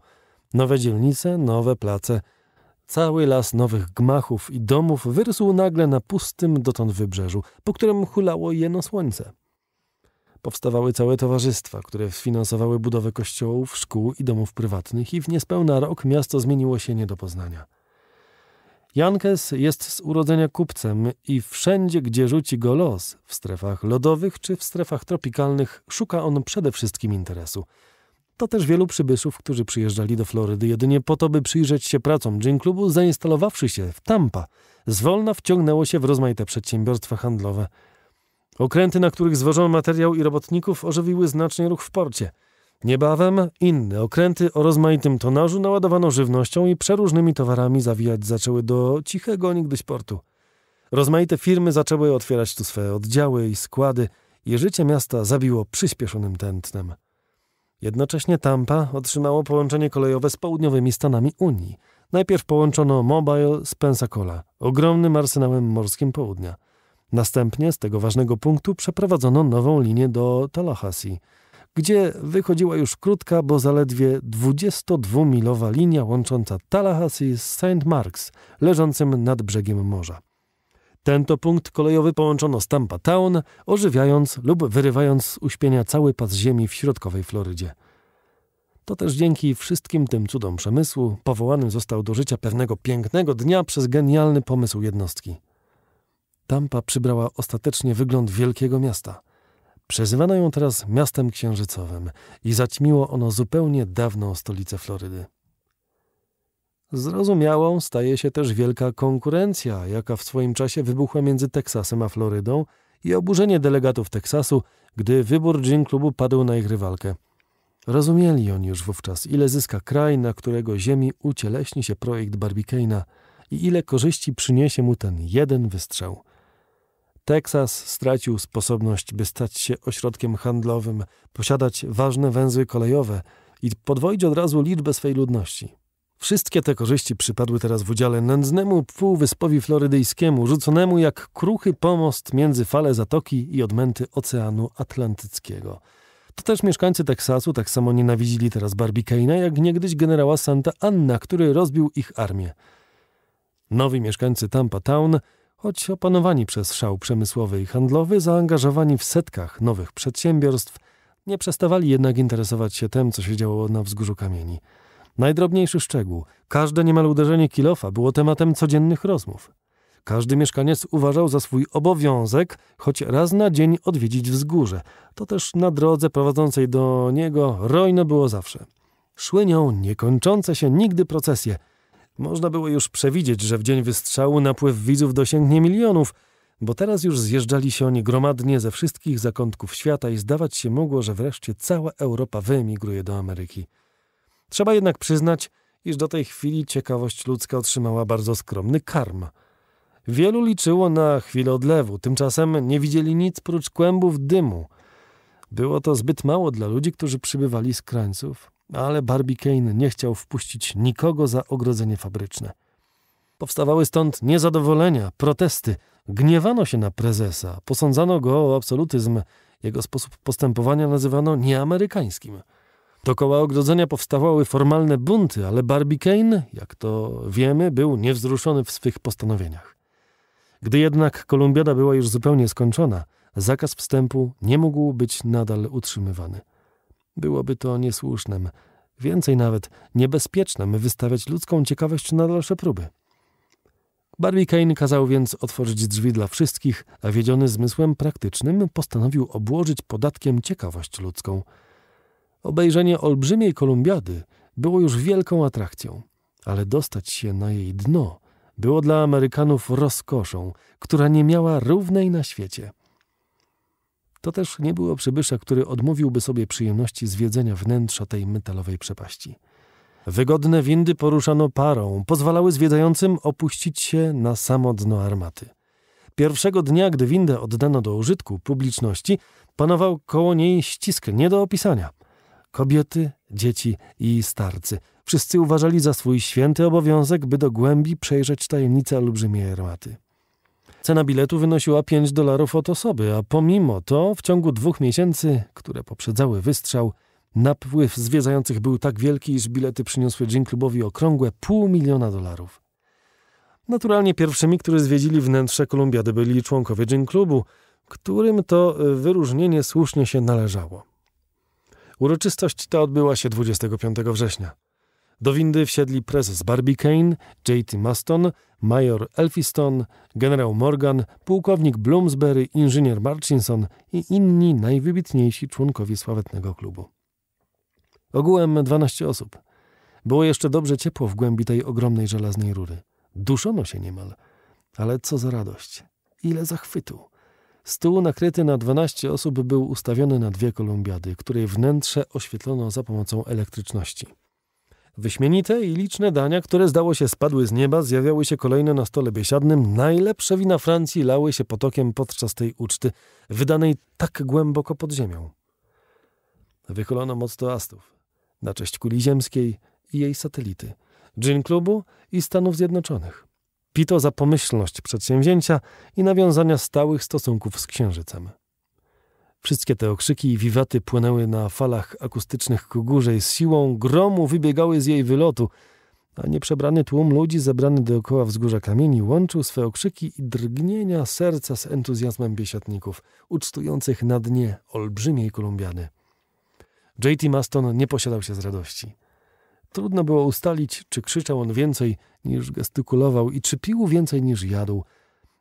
Nowe dzielnice, nowe place. Cały las nowych gmachów i domów wyrósł nagle na pustym dotąd wybrzeżu, po którym hulało jeno słońce powstawały całe towarzystwa, które sfinansowały budowę kościołów, szkół i domów prywatnych i w niespełna rok miasto zmieniło się nie do poznania. Jankes jest z urodzenia kupcem i wszędzie, gdzie rzuci go los, w strefach lodowych czy w strefach tropikalnych, szuka on przede wszystkim interesu. To też wielu przybyszów, którzy przyjeżdżali do Florydy jedynie po to, by przyjrzeć się pracom Gin Clubu, zainstalowawszy się w Tampa, zwolna wciągnęło się w rozmaite przedsiębiorstwa handlowe – Okręty, na których zwożono materiał i robotników, ożywiły znacznie ruch w porcie. Niebawem inne okręty o rozmaitym tonażu naładowano żywnością i przeróżnymi towarami zawijać zaczęły do cichego niegdyś portu. Rozmaite firmy zaczęły otwierać tu swoje oddziały i składy i życie miasta zabiło przyspieszonym tętnem. Jednocześnie Tampa otrzymało połączenie kolejowe z południowymi Stanami Unii. Najpierw połączono Mobile z Pensacola, ogromnym arsenałem morskim południa – Następnie z tego ważnego punktu przeprowadzono nową linię do Tallahassee, gdzie wychodziła już krótka, bo zaledwie 22-milowa linia łącząca Tallahassee z St. Marks, leżącym nad brzegiem morza. Ten to punkt kolejowy połączono z Tampa Town, ożywiając lub wyrywając z uśpienia cały pas ziemi w środkowej Florydzie. To też dzięki wszystkim tym cudom przemysłu powołanym został do życia pewnego pięknego dnia przez genialny pomysł jednostki – Tampa przybrała ostatecznie wygląd wielkiego miasta. Przezywano ją teraz miastem księżycowym i zaćmiło ono zupełnie dawną stolicę Florydy. Zrozumiałą staje się też wielka konkurencja, jaka w swoim czasie wybuchła między Teksasem a Florydą i oburzenie delegatów Teksasu, gdy wybór Gin Klubu padł na ich rywalkę. Rozumieli oni już wówczas, ile zyska kraj, na którego ziemi ucieleśni się projekt Barbicane'a i ile korzyści przyniesie mu ten jeden wystrzał – Teksas stracił sposobność, by stać się ośrodkiem handlowym, posiadać ważne węzły kolejowe i podwoić od razu liczbę swej ludności. Wszystkie te korzyści przypadły teraz w udziale nędznemu półwyspowi florydyjskiemu, rzuconemu jak kruchy pomost między fale zatoki i odmęty Oceanu Atlantyckiego. To też mieszkańcy Teksasu tak samo nienawidzili teraz Barbicana, jak niegdyś generała Santa Anna, który rozbił ich armię. Nowi mieszkańcy Tampa Town – choć opanowani przez szał przemysłowy i handlowy, zaangażowani w setkach nowych przedsiębiorstw, nie przestawali jednak interesować się tym, co się działo na wzgórzu kamieni. Najdrobniejszy szczegół, każde niemal uderzenie kilofa było tematem codziennych rozmów. Każdy mieszkaniec uważał za swój obowiązek choć raz na dzień odwiedzić wzgórze. To też na drodze prowadzącej do niego rojno było zawsze. Szły nią niekończące się nigdy procesje – można było już przewidzieć, że w dzień wystrzału napływ widzów dosięgnie milionów, bo teraz już zjeżdżali się oni gromadnie ze wszystkich zakątków świata i zdawać się mogło, że wreszcie cała Europa wyemigruje do Ameryki. Trzeba jednak przyznać, iż do tej chwili ciekawość ludzka otrzymała bardzo skromny karm. Wielu liczyło na chwilę odlewu, tymczasem nie widzieli nic prócz kłębów dymu. Było to zbyt mało dla ludzi, którzy przybywali z krańców, ale Barbie Kane nie chciał wpuścić nikogo za ogrodzenie fabryczne. Powstawały stąd niezadowolenia, protesty, gniewano się na prezesa, posądzano go o absolutyzm, jego sposób postępowania nazywano nieamerykańskim. Dokoła ogrodzenia powstawały formalne bunty, ale Barbie Kane, jak to wiemy, był niewzruszony w swych postanowieniach. Gdy jednak kolumbiada była już zupełnie skończona, zakaz wstępu nie mógł być nadal utrzymywany. Byłoby to niesłusznym, więcej nawet niebezpiecznym wystawiać ludzką ciekawość na dalsze próby. Barbie Kane kazał więc otworzyć drzwi dla wszystkich, a wiedziony zmysłem praktycznym postanowił obłożyć podatkiem ciekawość ludzką. Obejrzenie olbrzymiej kolumbiady było już wielką atrakcją, ale dostać się na jej dno było dla Amerykanów rozkoszą, która nie miała równej na świecie. To też nie było przybysza, który odmówiłby sobie przyjemności zwiedzenia wnętrza tej metalowej przepaści. Wygodne windy poruszano parą, pozwalały zwiedzającym opuścić się na samo dno armaty. Pierwszego dnia, gdy windę oddano do użytku publiczności, panował koło niej ścisk nie do opisania. Kobiety, dzieci i starcy wszyscy uważali za swój święty obowiązek, by do głębi przejrzeć tajemnicę olbrzymiej armaty. Cena biletu wynosiła 5 dolarów od osoby, a pomimo to w ciągu dwóch miesięcy, które poprzedzały wystrzał, napływ zwiedzających był tak wielki, iż bilety przyniosły dżin Klubowi okrągłe pół miliona dolarów. Naturalnie pierwszymi, którzy zwiedzili wnętrze Kolumbiady byli członkowie dżin Klubu, którym to y, wyróżnienie słusznie się należało. Uroczystość ta odbyła się 25 września. Do windy wsiedli prezes Barbie Kane, J.T. Maston, major Elphiston, generał Morgan, pułkownik Bloomsbury, inżynier Marchinson i inni najwybitniejsi członkowie sławetnego klubu. Ogółem 12 osób. Było jeszcze dobrze ciepło w głębi tej ogromnej żelaznej rury. Duszono się niemal. Ale co za radość. Ile zachwytu. Stół nakryty na 12 osób był ustawiony na dwie kolumbiady, której wnętrze oświetlono za pomocą elektryczności. Wyśmienite i liczne dania, które zdało się spadły z nieba, zjawiały się kolejne na stole biesiadnym. Najlepsze wina Francji lały się potokiem podczas tej uczty, wydanej tak głęboko pod ziemią. Wychylono moc toastów na cześć kuli ziemskiej i jej satelity, gin klubu i Stanów Zjednoczonych. Pito za pomyślność przedsięwzięcia i nawiązania stałych stosunków z Księżycem. Wszystkie te okrzyki i wiwaty płynęły na falach akustycznych ku górze i z siłą gromu wybiegały z jej wylotu, a nieprzebrany tłum ludzi zebrany dookoła wzgórza kamieni łączył swe okrzyki i drgnienia serca z entuzjazmem biesiadników, ucztujących na dnie olbrzymiej kolumbiany. J.T. Maston nie posiadał się z radości. Trudno było ustalić, czy krzyczał on więcej niż gestykulował i czy pił więcej niż jadł –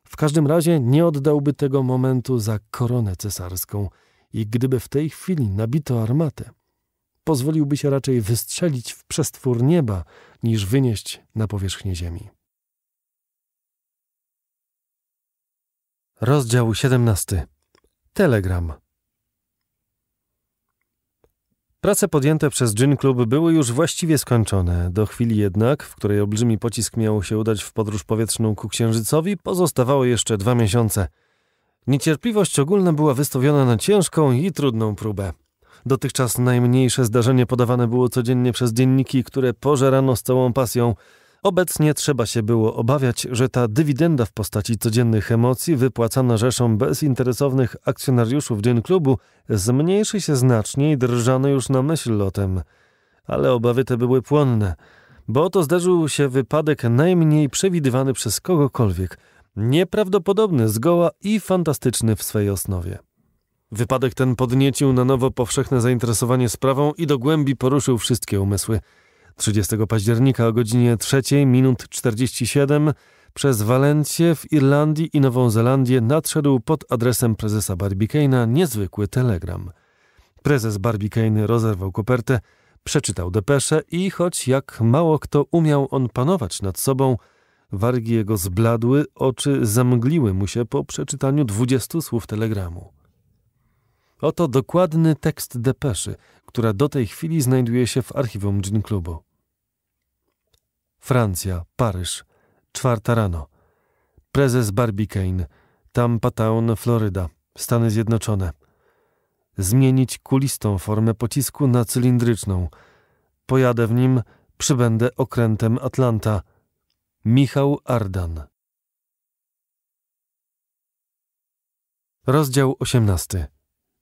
w każdym razie nie oddałby tego momentu za koronę cesarską i gdyby w tej chwili nabito armatę, pozwoliłby się raczej wystrzelić w przestwór nieba, niż wynieść na powierzchnię ziemi. Rozdział 17. Telegram. Prace podjęte przez Gin Club były już właściwie skończone. Do chwili jednak, w której olbrzymi pocisk miał się udać w podróż powietrzną ku Księżycowi, pozostawało jeszcze dwa miesiące. Niecierpliwość ogólna była wystawiona na ciężką i trudną próbę. Dotychczas najmniejsze zdarzenie podawane było codziennie przez dzienniki, które pożerano z całą pasją – Obecnie trzeba się było obawiać, że ta dywidenda w postaci codziennych emocji wypłacana rzeszą bezinteresownych akcjonariuszów dzień klubu zmniejszy się znacznie i drżano już na myśl lotem. Ale obawy te były płonne, bo to zdarzył się wypadek najmniej przewidywany przez kogokolwiek, nieprawdopodobny zgoła i fantastyczny w swej osnowie. Wypadek ten podniecił na nowo powszechne zainteresowanie sprawą i do głębi poruszył wszystkie umysły – 30 października o godzinie 3 minut 47 przez Walencję w Irlandii i Nową Zelandię nadszedł pod adresem prezesa Barbicane'a niezwykły telegram. Prezes Barbicane rozerwał kopertę, przeczytał depeszę i choć jak mało kto umiał on panować nad sobą, wargi jego zbladły, oczy zamgliły mu się po przeczytaniu dwudziestu słów telegramu. Oto dokładny tekst depeszy, która do tej chwili znajduje się w archiwum Gin Klubu. Francja, Paryż, czwarta rano. Prezes Barbicane, Tam, Patown, Floryda, Stany Zjednoczone. Zmienić kulistą formę pocisku na cylindryczną. Pojadę w nim, przybędę okrętem Atlanta. Michał Ardan. Rozdział 18.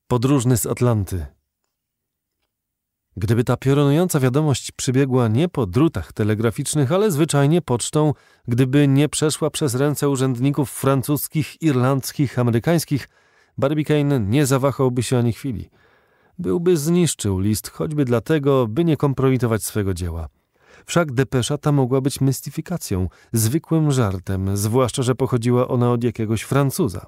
Podróżny z Atlanty. Gdyby ta piorunująca wiadomość przybiegła nie po drutach telegraficznych, ale zwyczajnie pocztą, gdyby nie przeszła przez ręce urzędników francuskich, irlandzkich, amerykańskich, Barbicane nie zawahałby się ani chwili. Byłby zniszczył list, choćby dlatego, by nie kompromitować swego dzieła. Wszak depesza ta mogła być mistyfikacją, zwykłym żartem, zwłaszcza, że pochodziła ona od jakiegoś Francuza.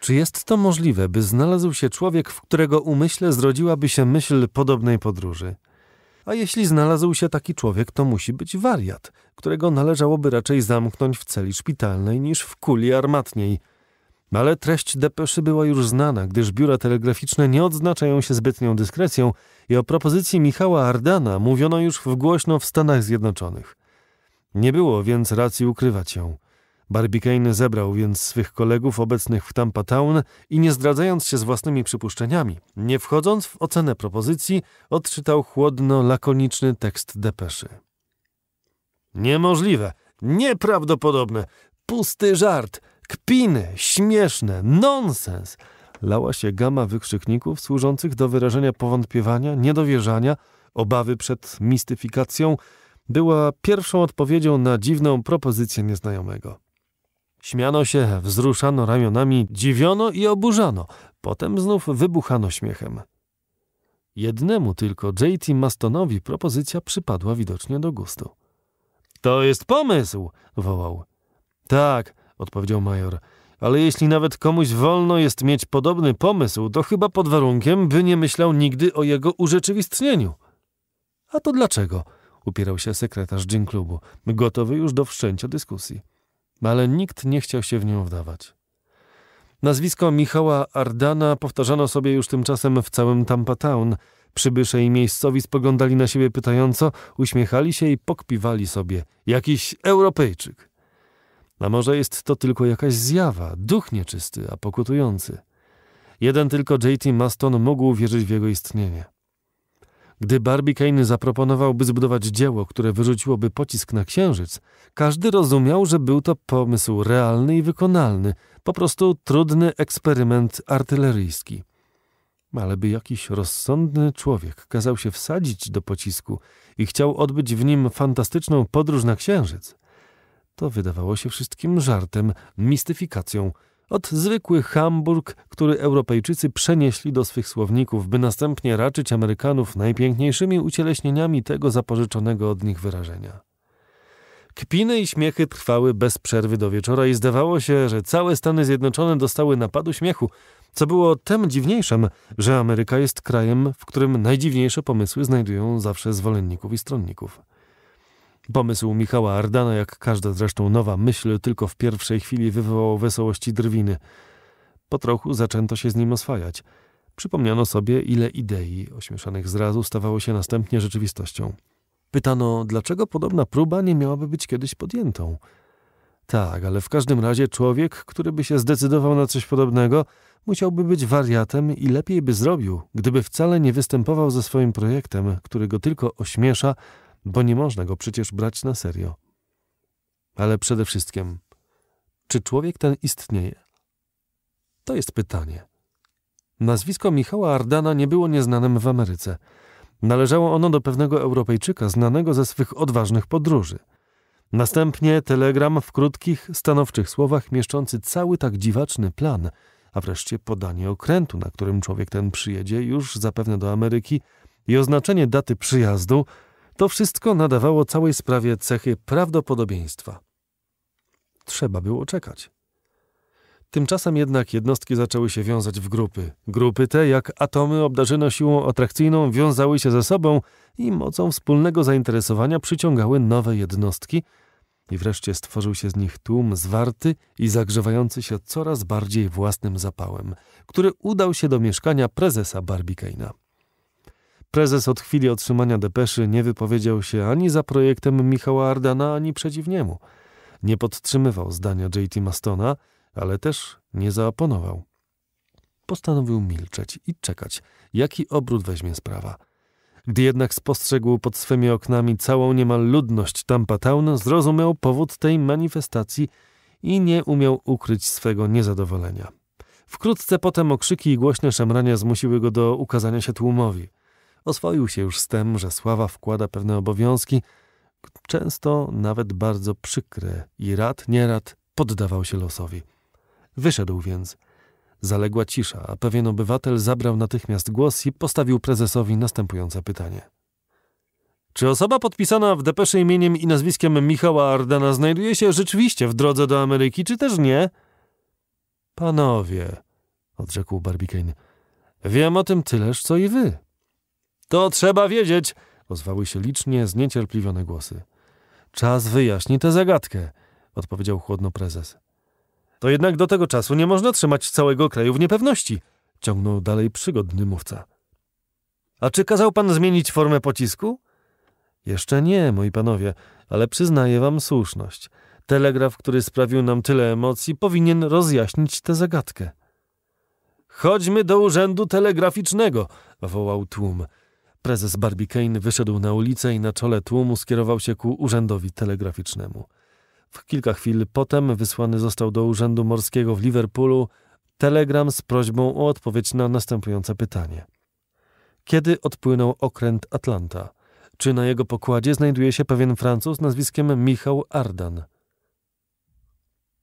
Czy jest to możliwe, by znalazł się człowiek, w którego umyśle zrodziłaby się myśl podobnej podróży? A jeśli znalazł się taki człowiek, to musi być wariat, którego należałoby raczej zamknąć w celi szpitalnej niż w kuli armatniej. Ale treść depeszy była już znana, gdyż biura telegraficzne nie odznaczają się zbytnią dyskrecją i o propozycji Michała Ardana mówiono już w głośno w Stanach Zjednoczonych. Nie było więc racji ukrywać ją. Barbicane zebrał więc swych kolegów obecnych w Tampa Town i nie zdradzając się z własnymi przypuszczeniami, nie wchodząc w ocenę propozycji, odczytał chłodno lakoniczny tekst depeszy. Niemożliwe, nieprawdopodobne, pusty żart, kpiny, śmieszne, nonsens. Lała się gama wykrzykników służących do wyrażenia powątpiewania, niedowierzania, obawy przed mistyfikacją, była pierwszą odpowiedzią na dziwną propozycję nieznajomego. Śmiano się, wzruszano ramionami, dziwiono i oburzano. Potem znów wybuchano śmiechem. Jednemu tylko J.T. Mastonowi propozycja przypadła widocznie do gustu. To jest pomysł! wołał. Tak, odpowiedział major, ale jeśli nawet komuś wolno jest mieć podobny pomysł, to chyba pod warunkiem, by nie myślał nigdy o jego urzeczywistnieniu. A to dlaczego? upierał się sekretarz dżin Klubu, gotowy już do wszczęcia dyskusji. No ale nikt nie chciał się w nią wdawać. Nazwisko Michała Ardana powtarzano sobie już tymczasem w całym Tampa Town. Przybysze i miejscowi spoglądali na siebie pytająco, uśmiechali się i pokpiwali sobie. Jakiś Europejczyk. A może jest to tylko jakaś zjawa, duch nieczysty, a pokutujący. Jeden tylko J.T. Maston mógł wierzyć w jego istnienie. Gdy Barbie Kane zaproponował, by zbudować dzieło, które wyrzuciłoby pocisk na księżyc, każdy rozumiał, że był to pomysł realny i wykonalny, po prostu trudny eksperyment artyleryjski. Ale by jakiś rozsądny człowiek kazał się wsadzić do pocisku i chciał odbyć w nim fantastyczną podróż na księżyc, to wydawało się wszystkim żartem, mistyfikacją – od zwykły Hamburg, który Europejczycy przenieśli do swych słowników, by następnie raczyć Amerykanów najpiękniejszymi ucieleśnieniami tego zapożyczonego od nich wyrażenia. Kpiny i śmiechy trwały bez przerwy do wieczora i zdawało się, że całe Stany Zjednoczone dostały napadu śmiechu, co było tem dziwniejszym, że Ameryka jest krajem, w którym najdziwniejsze pomysły znajdują zawsze zwolenników i stronników. Pomysł Michała Ardana, jak każda zresztą nowa myśl, tylko w pierwszej chwili wywołał wesołości drwiny. Po trochu zaczęto się z nim oswajać. Przypomniano sobie, ile idei ośmieszanych zrazu stawało się następnie rzeczywistością. Pytano, dlaczego podobna próba nie miałaby być kiedyś podjętą. Tak, ale w każdym razie człowiek, który by się zdecydował na coś podobnego, musiałby być wariatem i lepiej by zrobił, gdyby wcale nie występował ze swoim projektem, który go tylko ośmiesza bo nie można go przecież brać na serio. Ale przede wszystkim, czy człowiek ten istnieje? To jest pytanie. Nazwisko Michała Ardana nie było nieznanym w Ameryce. Należało ono do pewnego Europejczyka znanego ze swych odważnych podróży. Następnie telegram w krótkich, stanowczych słowach mieszczący cały tak dziwaczny plan, a wreszcie podanie okrętu, na którym człowiek ten przyjedzie już zapewne do Ameryki i oznaczenie daty przyjazdu – to wszystko nadawało całej sprawie cechy prawdopodobieństwa. Trzeba było czekać. Tymczasem jednak jednostki zaczęły się wiązać w grupy. Grupy te, jak atomy obdarzone siłą atrakcyjną, wiązały się ze sobą i mocą wspólnego zainteresowania przyciągały nowe jednostki, i wreszcie stworzył się z nich tłum zwarty i zagrzewający się coraz bardziej własnym zapałem, który udał się do mieszkania prezesa Barbicana. Prezes od chwili otrzymania depeszy nie wypowiedział się ani za projektem Michała Ardana, ani przeciw niemu. Nie podtrzymywał zdania J.T. Mastona, ale też nie zaaponował. Postanowił milczeć i czekać, jaki obrót weźmie sprawa. Gdy jednak spostrzegł pod swymi oknami całą niemal ludność Tampa Town, zrozumiał powód tej manifestacji i nie umiał ukryć swego niezadowolenia. Wkrótce potem okrzyki i głośne szemrania zmusiły go do ukazania się tłumowi. Oswoił się już z tym, że sława wkłada pewne obowiązki, często nawet bardzo przykre i rad nierad poddawał się losowi. Wyszedł więc. Zaległa cisza, a pewien obywatel zabrał natychmiast głos i postawił prezesowi następujące pytanie. Czy osoba podpisana w depesze imieniem i nazwiskiem Michała Ardena znajduje się rzeczywiście w drodze do Ameryki, czy też nie? Panowie, odrzekł Barbicane, wiem o tym tyleż, co i wy. To trzeba wiedzieć, ozwały się licznie zniecierpliwione głosy. Czas wyjaśni tę zagadkę, odpowiedział chłodno prezes. To jednak do tego czasu nie można trzymać całego kraju w niepewności, ciągnął dalej przygodny mówca. A czy kazał pan zmienić formę pocisku? Jeszcze nie, moi panowie, ale przyznaję wam słuszność. Telegraf, który sprawił nam tyle emocji, powinien rozjaśnić tę zagadkę. Chodźmy do urzędu telegraficznego, wołał tłum. Prezes Barbicane wyszedł na ulicę i na czole tłumu skierował się ku urzędowi telegraficznemu. W kilka chwil potem wysłany został do Urzędu Morskiego w Liverpoolu telegram z prośbą o odpowiedź na następujące pytanie. Kiedy odpłynął okręt Atlanta? Czy na jego pokładzie znajduje się pewien Francuz nazwiskiem Michał Ardan?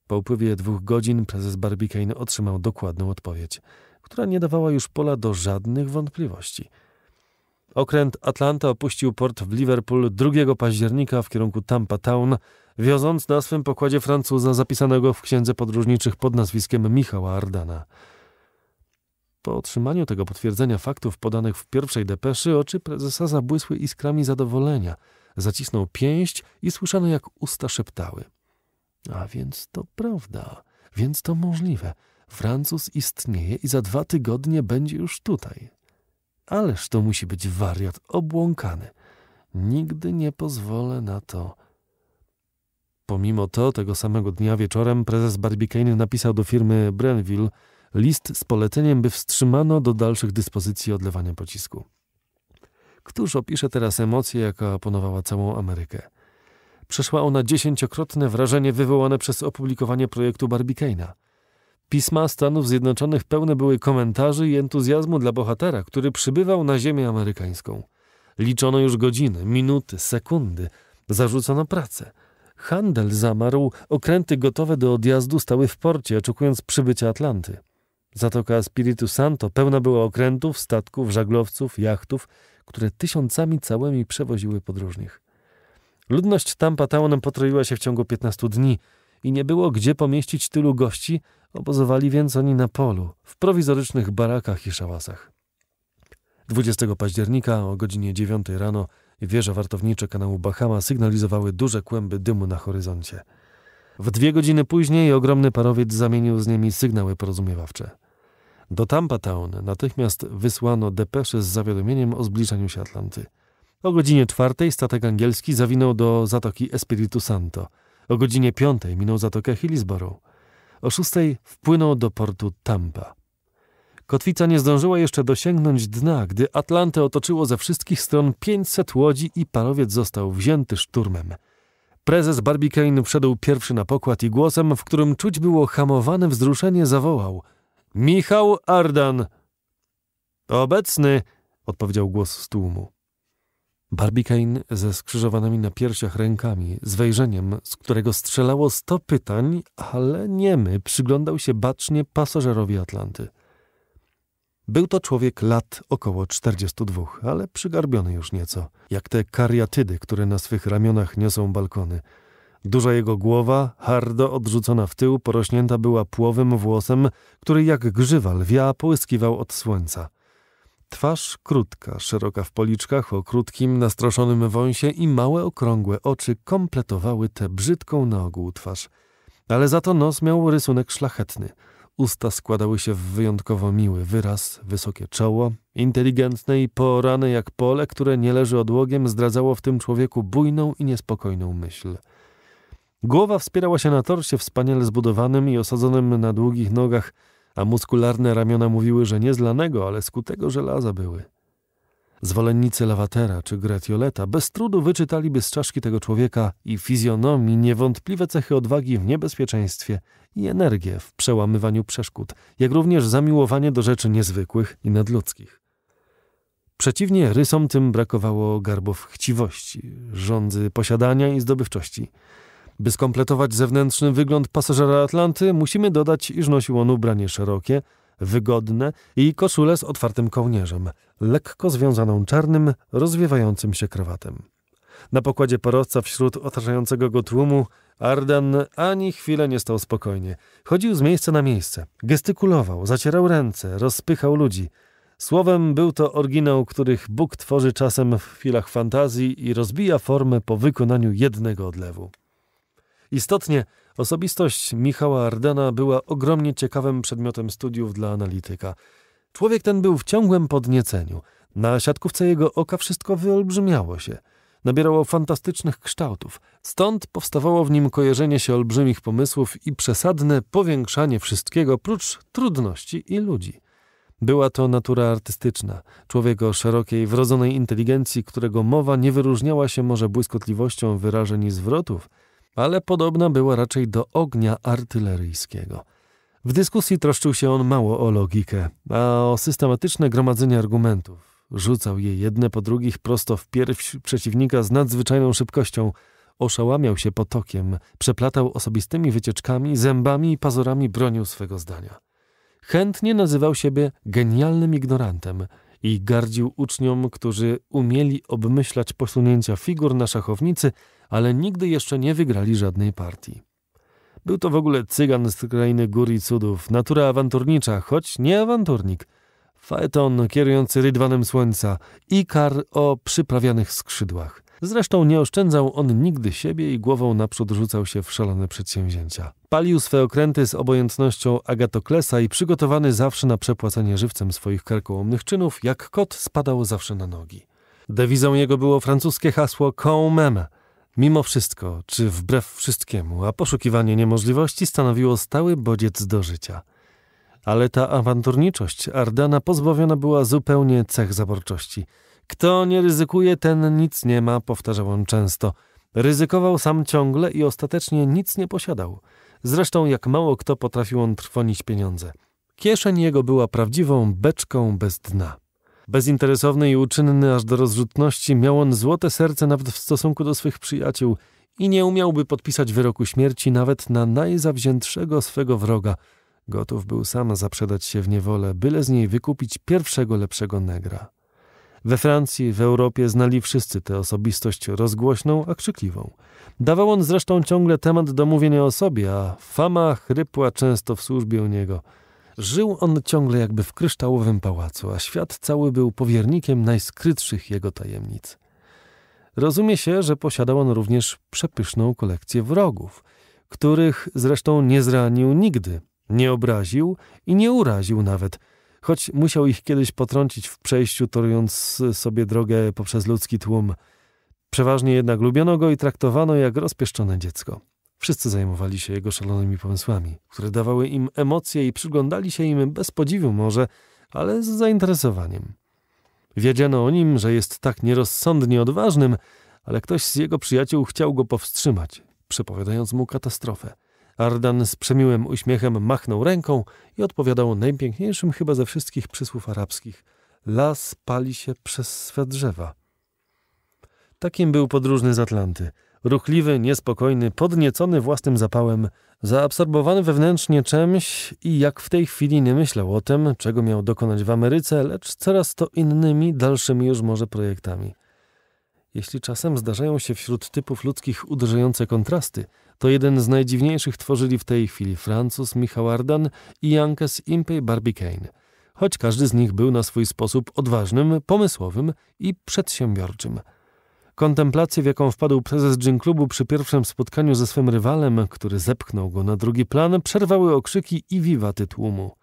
Po upływie dwóch godzin prezes Barbicane otrzymał dokładną odpowiedź, która nie dawała już pola do żadnych wątpliwości – Okręt Atlanta opuścił port w Liverpool 2 października w kierunku Tampa Town, wioząc na swym pokładzie Francuza zapisanego w księdze podróżniczych pod nazwiskiem Michała Ardana. Po otrzymaniu tego potwierdzenia faktów podanych w pierwszej depeszy, oczy prezesa zabłysły iskrami zadowolenia. Zacisnął pięść i słyszano, jak usta szeptały. A więc to prawda, więc to możliwe. Francuz istnieje i za dwa tygodnie będzie już tutaj. Ależ to musi być wariat obłąkany. Nigdy nie pozwolę na to. Pomimo to, tego samego dnia wieczorem prezes Barbicane napisał do firmy Brenville list z poleceniem, by wstrzymano do dalszych dyspozycji odlewania pocisku. Któż opisze teraz emocję, jaka panowała całą Amerykę? Przeszła ona dziesięciokrotne wrażenie wywołane przez opublikowanie projektu Barbicane'a. Pisma Stanów Zjednoczonych pełne były komentarzy i entuzjazmu dla bohatera, który przybywał na ziemię amerykańską. Liczono już godziny, minuty, sekundy. Zarzucono pracę. Handel zamarł, okręty gotowe do odjazdu stały w porcie, oczekując przybycia Atlanty. Zatoka Spiritu Santo pełna była okrętów, statków, żaglowców, jachtów, które tysiącami całymi przewoziły podróżnych. Ludność Tampa Town potroiła się w ciągu 15 dni i nie było gdzie pomieścić tylu gości – Obozowali więc oni na polu, w prowizorycznych barakach i szałasach. 20 października o godzinie 9 rano wieże wartownicze kanału Bahama sygnalizowały duże kłęby dymu na horyzoncie. W dwie godziny później ogromny parowiec zamienił z nimi sygnały porozumiewawcze. Do Tampa Town natychmiast wysłano depesze z zawiadomieniem o zbliżaniu się Atlanty. O godzinie czwartej statek angielski zawinął do zatoki Espiritu Santo. O godzinie piątej minął zatokę Hillsborough. O szóstej wpłynął do portu Tampa. Kotwica nie zdążyła jeszcze dosięgnąć dna, gdy Atlantę otoczyło ze wszystkich stron 500 łodzi i parowiec został wzięty szturmem. Prezes Barbicane wszedł pierwszy na pokład i głosem, w którym czuć było hamowane wzruszenie, zawołał – Michał Ardan! – Obecny! – odpowiedział głos z tłumu. Barbicane ze skrzyżowanymi na piersiach rękami, z wejrzeniem, z którego strzelało sto pytań, ale niemy przyglądał się bacznie pasażerowi Atlanty. Był to człowiek lat około 42, ale przygarbiony już nieco, jak te kariatydy, które na swych ramionach niosą balkony. Duża jego głowa, hardo odrzucona w tył, porośnięta była płowym włosem, który jak grzywa lwia połyskiwał od słońca. Twarz krótka, szeroka w policzkach, o krótkim, nastroszonym wąsie i małe, okrągłe oczy kompletowały tę brzydką na ogół twarz. Ale za to nos miał rysunek szlachetny. Usta składały się w wyjątkowo miły wyraz, wysokie czoło, inteligentne i porane jak pole, które nie leży odłogiem, zdradzało w tym człowieku bujną i niespokojną myśl. Głowa wspierała się na torcie wspaniale zbudowanym i osadzonym na długich nogach, a muskularne ramiona mówiły, że nie z lanego, ale skutego żelaza były. Zwolennicy Lawatera czy Gretioleta bez trudu wyczytaliby z czaszki tego człowieka i fizjonomii niewątpliwe cechy odwagi w niebezpieczeństwie i energię w przełamywaniu przeszkód, jak również zamiłowanie do rzeczy niezwykłych i nadludzkich. Przeciwnie, rysom tym brakowało garbów chciwości, rządzy posiadania i zdobywczości – by skompletować zewnętrzny wygląd pasażera Atlanty, musimy dodać, iż nosił on ubranie szerokie, wygodne i koszulę z otwartym kołnierzem, lekko związaną czarnym, rozwiewającym się krawatem. Na pokładzie parowca wśród otaczającego go tłumu Ardan ani chwilę nie stał spokojnie. Chodził z miejsca na miejsce, gestykulował, zacierał ręce, rozpychał ludzi. Słowem był to oryginał, których Bóg tworzy czasem w chwilach fantazji i rozbija formę po wykonaniu jednego odlewu. Istotnie, osobistość Michała Ardana była ogromnie ciekawym przedmiotem studiów dla analityka. Człowiek ten był w ciągłym podnieceniu. Na siatkówce jego oka wszystko wyolbrzymiało się. Nabierało fantastycznych kształtów. Stąd powstawało w nim kojarzenie się olbrzymich pomysłów i przesadne powiększanie wszystkiego prócz trudności i ludzi. Była to natura artystyczna, człowiek o szerokiej, wrodzonej inteligencji, którego mowa nie wyróżniała się może błyskotliwością wyrażeń i zwrotów – ale podobna była raczej do ognia artyleryjskiego. W dyskusji troszczył się on mało o logikę, a o systematyczne gromadzenie argumentów. Rzucał je jedne po drugich prosto w pierś przeciwnika z nadzwyczajną szybkością. Oszałamiał się potokiem, przeplatał osobistymi wycieczkami, zębami i pazurami bronił swego zdania. Chętnie nazywał siebie genialnym ignorantem i gardził uczniom, którzy umieli obmyślać posunięcia figur na szachownicy – ale nigdy jeszcze nie wygrali żadnej partii. Był to w ogóle cygan z krainy gór i cudów, natura awanturnicza, choć nie awanturnik. Faeton kierujący rydwanem słońca, ikar o przyprawianych skrzydłach. Zresztą nie oszczędzał on nigdy siebie i głową naprzód rzucał się w szalone przedsięwzięcia. Palił swe okręty z obojętnością Agatoklesa i przygotowany zawsze na przepłacanie żywcem swoich karkołomnych czynów, jak kot spadał zawsze na nogi. Dewizą jego było francuskie hasło Quand même, Mimo wszystko, czy wbrew wszystkiemu, a poszukiwanie niemożliwości stanowiło stały bodziec do życia. Ale ta awanturniczość Ardana pozbawiona była zupełnie cech zaborczości. Kto nie ryzykuje, ten nic nie ma, powtarzał on często. Ryzykował sam ciągle i ostatecznie nic nie posiadał. Zresztą jak mało kto potrafił on trwonić pieniądze. Kieszeń jego była prawdziwą beczką bez dna. Bezinteresowny i uczynny aż do rozrzutności, miał on złote serce nawet w stosunku do swych przyjaciół i nie umiałby podpisać wyroku śmierci nawet na najzawziętszego swego wroga. Gotów był sam zaprzedać się w niewolę, byle z niej wykupić pierwszego lepszego negra. We Francji, w Europie znali wszyscy tę osobistość rozgłośną, a krzykliwą. Dawał on zresztą ciągle temat do mówienia o sobie, a fama chrypła często w służbie u niego – Żył on ciągle jakby w kryształowym pałacu, a świat cały był powiernikiem najskrytszych jego tajemnic. Rozumie się, że posiadał on również przepyszną kolekcję wrogów, których zresztą nie zranił nigdy, nie obraził i nie uraził nawet, choć musiał ich kiedyś potrącić w przejściu, torując sobie drogę poprzez ludzki tłum. Przeważnie jednak lubiono go i traktowano jak rozpieszczone dziecko. Wszyscy zajmowali się jego szalonymi pomysłami, które dawały im emocje i przyglądali się im bez podziwu może, ale z zainteresowaniem. Wiedziano o nim, że jest tak nierozsądnie odważnym, ale ktoś z jego przyjaciół chciał go powstrzymać, przepowiadając mu katastrofę. Ardan z przemiłym uśmiechem machnął ręką i odpowiadał najpiękniejszym chyba ze wszystkich przysłów arabskich. Las pali się przez swe drzewa. Takim był podróżny z Atlanty – Ruchliwy, niespokojny, podniecony własnym zapałem, zaabsorbowany wewnętrznie czymś i jak w tej chwili nie myślał o tym, czego miał dokonać w Ameryce, lecz coraz to innymi, dalszymi już może projektami. Jeśli czasem zdarzają się wśród typów ludzkich uderzające kontrasty, to jeden z najdziwniejszych tworzyli w tej chwili Francuz Michał Ardan i Jankes Impey Barbicane, choć każdy z nich był na swój sposób odważnym, pomysłowym i przedsiębiorczym – Kontemplację, w jaką wpadł prezes Gin Klubu przy pierwszym spotkaniu ze swym rywalem, który zepchnął go na drugi plan, przerwały okrzyki i wiwaty tłumu.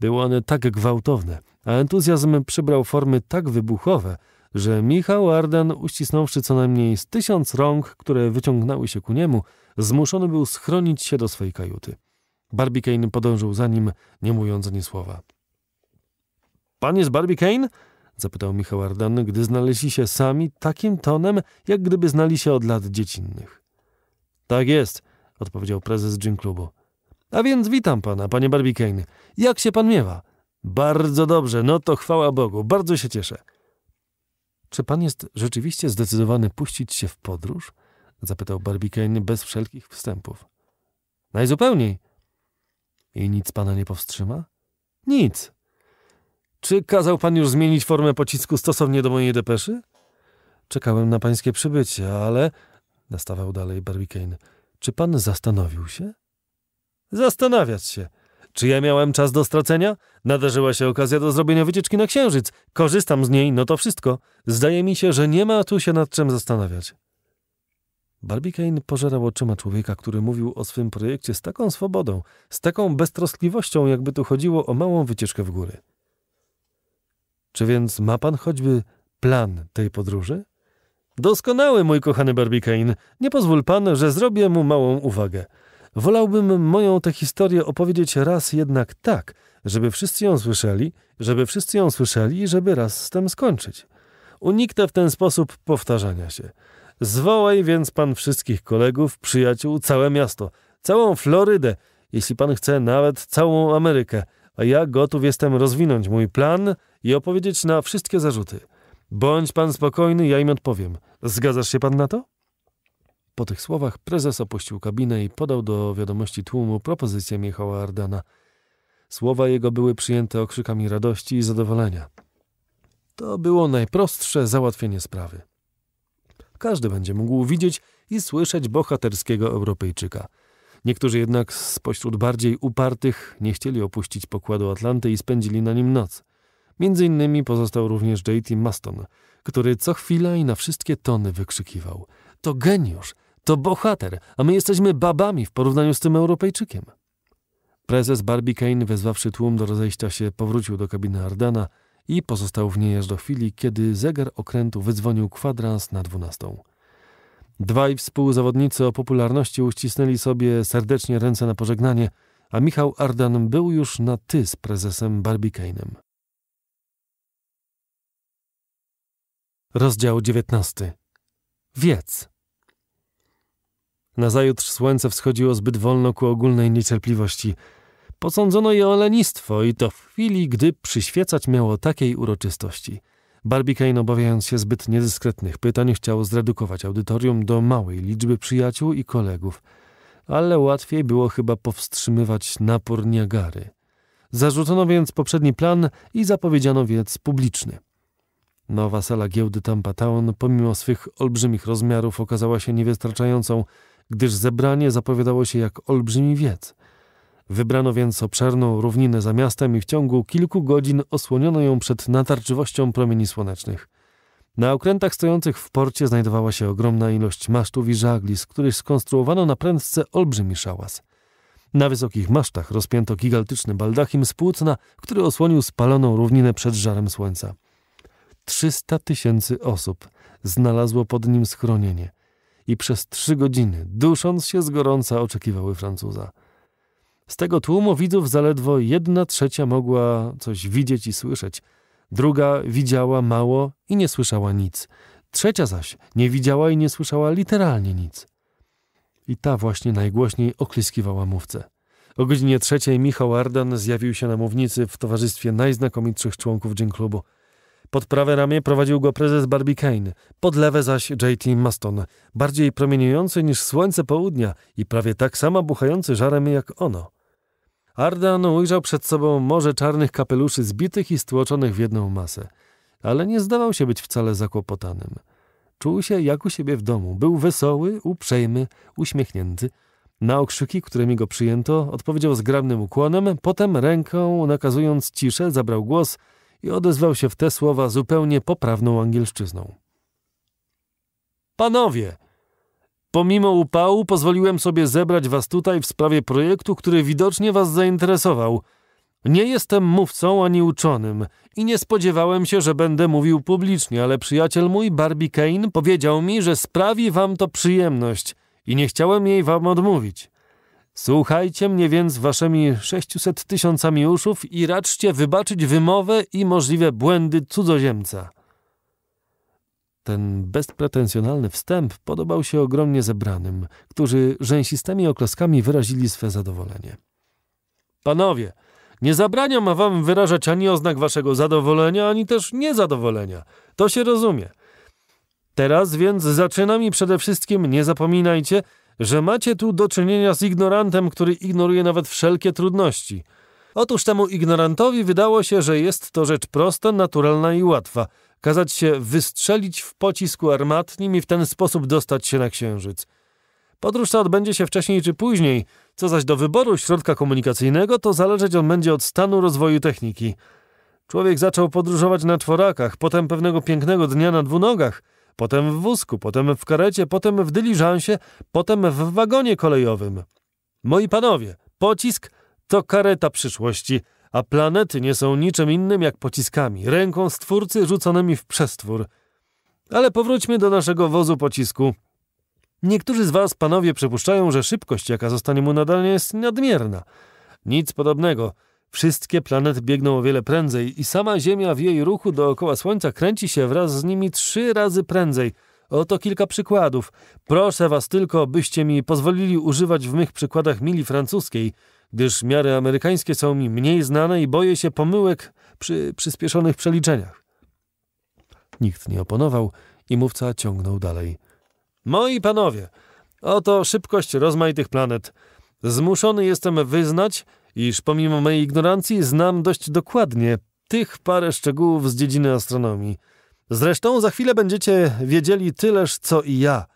Były one tak gwałtowne, a entuzjazm przybrał formy tak wybuchowe, że Michał Arden, uścisnąwszy co najmniej z tysiąc rąk, które wyciągnęły się ku niemu, zmuszony był schronić się do swojej kajuty. Barbicane podążył za nim, nie mówiąc ani słowa. — Pan jest Barbicane? Zapytał Michał Ardan, gdy znaleźli się sami takim tonem, jak gdyby znali się od lat dziecinnych. Tak jest, odpowiedział prezes Gym Klubu. A więc witam pana, panie Barbicane. Jak się pan miewa? Bardzo dobrze, no to chwała Bogu, bardzo się cieszę. Czy pan jest rzeczywiście zdecydowany puścić się w podróż? Zapytał Barbicane bez wszelkich wstępów. Najzupełniej. I nic pana nie powstrzyma? Nic, czy kazał pan już zmienić formę pocisku stosownie do mojej depeszy? Czekałem na pańskie przybycie, ale... Nastawał dalej Barbicane. Czy pan zastanowił się? Zastanawiać się. Czy ja miałem czas do stracenia? Nadarzyła się okazja do zrobienia wycieczki na księżyc. Korzystam z niej, no to wszystko. Zdaje mi się, że nie ma tu się nad czym zastanawiać. Barbicane pożerał oczyma człowieka, który mówił o swym projekcie z taką swobodą, z taką beztroskliwością, jakby tu chodziło o małą wycieczkę w góry. Czy więc ma pan choćby plan tej podróży? Doskonały, mój kochany Barbicane. Nie pozwól pan, że zrobię mu małą uwagę. Wolałbym moją tę historię opowiedzieć raz jednak tak, żeby wszyscy ją słyszeli, żeby wszyscy ją słyszeli i żeby raz z tym skończyć. Uniknę w ten sposób powtarzania się. Zwołaj więc pan wszystkich kolegów, przyjaciół, całe miasto, całą Florydę, jeśli pan chce nawet całą Amerykę – a ja gotów jestem rozwinąć mój plan i opowiedzieć na wszystkie zarzuty. Bądź pan spokojny, ja im odpowiem. Zgadzasz się pan na to? Po tych słowach prezes opuścił kabinę i podał do wiadomości tłumu propozycję Michała Ardana. Słowa jego były przyjęte okrzykami radości i zadowolenia. To było najprostsze załatwienie sprawy. Każdy będzie mógł widzieć i słyszeć bohaterskiego Europejczyka – Niektórzy jednak spośród bardziej upartych nie chcieli opuścić pokładu Atlanty i spędzili na nim noc. Między innymi pozostał również J.T. Maston, który co chwila i na wszystkie tony wykrzykiwał: To geniusz, to bohater, a my jesteśmy babami w porównaniu z tym Europejczykiem. Prezes Barbicane, wezwawszy tłum do rozejścia się, powrócił do kabiny Ardana i pozostał w niej aż do chwili, kiedy zegar okrętu wydzwonił kwadrans na dwunastą. Dwaj współzawodnicy o popularności uścisnęli sobie serdecznie ręce na pożegnanie, a Michał Ardan był już na ty z prezesem Barbicane'em. Rozdział 19. Wiec. Nazajutrz słońce wschodziło zbyt wolno ku ogólnej niecierpliwości. Posądzono je o lenistwo i to w chwili, gdy przyświecać miało takiej uroczystości – Barbicane, obawiając się zbyt niedyskretnych pytań, chciał zredukować audytorium do małej liczby przyjaciół i kolegów, ale łatwiej było chyba powstrzymywać napór Niagary. Zarzucono więc poprzedni plan i zapowiedziano wiec publiczny. Nowa sala giełdy Tampa Town, pomimo swych olbrzymich rozmiarów, okazała się niewystarczającą, gdyż zebranie zapowiadało się jak olbrzymi wiec – Wybrano więc obszerną równinę za miastem i w ciągu kilku godzin osłoniono ją przed natarczywością promieni słonecznych. Na okrętach stojących w porcie znajdowała się ogromna ilość masztów i żagli, z których skonstruowano na prędce olbrzymi szałas. Na wysokich masztach rozpięto gigantyczny baldachim z płótna, który osłonił spaloną równinę przed żarem słońca. 300 tysięcy osób znalazło pod nim schronienie i przez trzy godziny, dusząc się z gorąca, oczekiwały Francuza. Z tego tłumu widzów zaledwo jedna trzecia mogła coś widzieć i słyszeć, druga widziała mało i nie słyszała nic, trzecia zaś nie widziała i nie słyszała literalnie nic. I ta właśnie najgłośniej okliskiwała mówcę. O godzinie trzeciej Michał Ardan zjawił się na mównicy w towarzystwie najznakomitszych członków Dżin Clubu. Pod prawe ramię prowadził go prezes Barbie Kane, pod lewe zaś J.T. Maston, bardziej promieniejący niż słońce południa i prawie tak samo buchający żarem jak ono. Ardan ujrzał przed sobą morze czarnych kapeluszy zbitych i stłoczonych w jedną masę, ale nie zdawał się być wcale zakłopotanym. Czuł się jak u siebie w domu. Był wesoły, uprzejmy, uśmiechnięty. Na okrzyki, którymi go przyjęto, odpowiedział zgrabnym ukłonem, potem ręką, nakazując ciszę, zabrał głos i odezwał się w te słowa zupełnie poprawną angielszczyzną. Panowie! Pomimo upału pozwoliłem sobie zebrać was tutaj w sprawie projektu, który widocznie was zainteresował. Nie jestem mówcą ani uczonym i nie spodziewałem się, że będę mówił publicznie, ale przyjaciel mój, Barbie Kane, powiedział mi, że sprawi wam to przyjemność i nie chciałem jej wam odmówić. Słuchajcie mnie więc waszymi 600 tysiącami uszów i raczcie wybaczyć wymowę i możliwe błędy cudzoziemca. Ten bezpretensjonalny wstęp podobał się ogromnie zebranym, którzy rzęsistymi oklaskami wyrazili swe zadowolenie. Panowie, nie zabraniam wam wyrażać ani oznak waszego zadowolenia, ani też niezadowolenia. To się rozumie. Teraz więc zaczynam i przede wszystkim nie zapominajcie, że macie tu do czynienia z ignorantem, który ignoruje nawet wszelkie trudności. Otóż temu ignorantowi wydało się, że jest to rzecz prosta, naturalna i łatwa, kazać się wystrzelić w pocisku armatnim i w ten sposób dostać się na Księżyc. Podróż ta odbędzie się wcześniej czy później, co zaś do wyboru środka komunikacyjnego, to zależeć on będzie od stanu rozwoju techniki. Człowiek zaczął podróżować na czworakach, potem pewnego pięknego dnia na dwunogach, potem w wózku, potem w karecie, potem w dyliżansie, potem w wagonie kolejowym. Moi panowie, pocisk to kareta przyszłości – a planety nie są niczym innym jak pociskami, ręką stwórcy rzuconymi w przestwór. Ale powróćmy do naszego wozu pocisku. Niektórzy z was, panowie, przypuszczają, że szybkość, jaka zostanie mu nadana, jest nadmierna. Nic podobnego. Wszystkie planety biegną o wiele prędzej i sama Ziemia w jej ruchu dookoła Słońca kręci się wraz z nimi trzy razy prędzej. Oto kilka przykładów. Proszę was tylko, byście mi pozwolili używać w mych przykładach mili francuskiej gdyż miary amerykańskie są mi mniej znane i boję się pomyłek przy przyspieszonych przeliczeniach. Nikt nie oponował i mówca ciągnął dalej. Moi panowie, oto szybkość rozmaitych planet. Zmuszony jestem wyznać, iż pomimo mojej ignorancji znam dość dokładnie tych parę szczegółów z dziedziny astronomii. Zresztą za chwilę będziecie wiedzieli tyleż co i ja.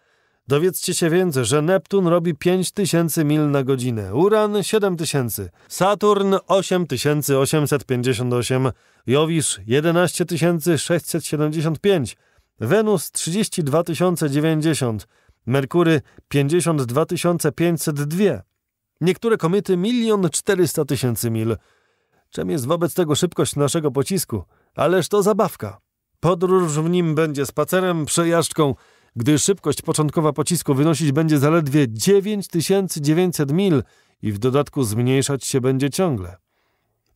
Dowiedzcie się więc, że Neptun robi 5000 mil na godzinę, Uran 7000, Saturn 8858, Jowisz 11675, Wenus 32090, Merkury 52502. Niektóre komety 1 400 000 mil. Czym jest wobec tego szybkość naszego pocisku? Ależ to zabawka. Podróż w nim będzie spacerem, przejażdżką, gdy szybkość początkowa pocisku wynosić będzie zaledwie 9900 mil i w dodatku zmniejszać się będzie ciągle.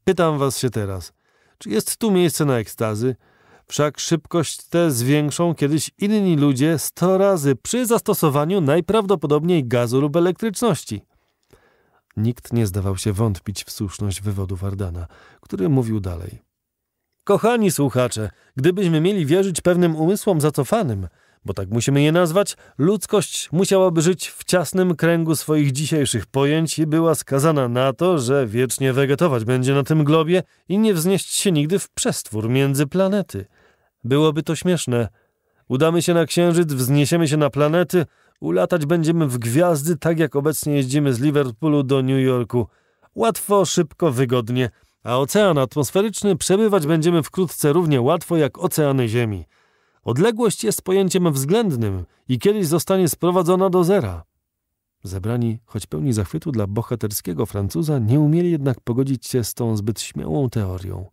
Pytam was się teraz, czy jest tu miejsce na ekstazy? Wszak szybkość tę zwiększą kiedyś inni ludzie 100 razy przy zastosowaniu najprawdopodobniej gazu lub elektryczności. Nikt nie zdawał się wątpić w słuszność wywodu Wardana, który mówił dalej. Kochani słuchacze, gdybyśmy mieli wierzyć pewnym umysłom zacofanym, bo tak musimy je nazwać, ludzkość musiałaby żyć w ciasnym kręgu swoich dzisiejszych pojęć i była skazana na to, że wiecznie wegetować będzie na tym globie i nie wznieść się nigdy w przestwór między planety. Byłoby to śmieszne. Udamy się na księżyc, wzniesiemy się na planety, ulatać będziemy w gwiazdy, tak jak obecnie jeździmy z Liverpoolu do New Yorku. Łatwo, szybko, wygodnie. A ocean atmosferyczny przebywać będziemy wkrótce równie łatwo jak oceany Ziemi. Odległość jest pojęciem względnym i kiedyś zostanie sprowadzona do zera. Zebrani, choć pełni zachwytu dla bohaterskiego Francuza, nie umieli jednak pogodzić się z tą zbyt śmiałą teorią.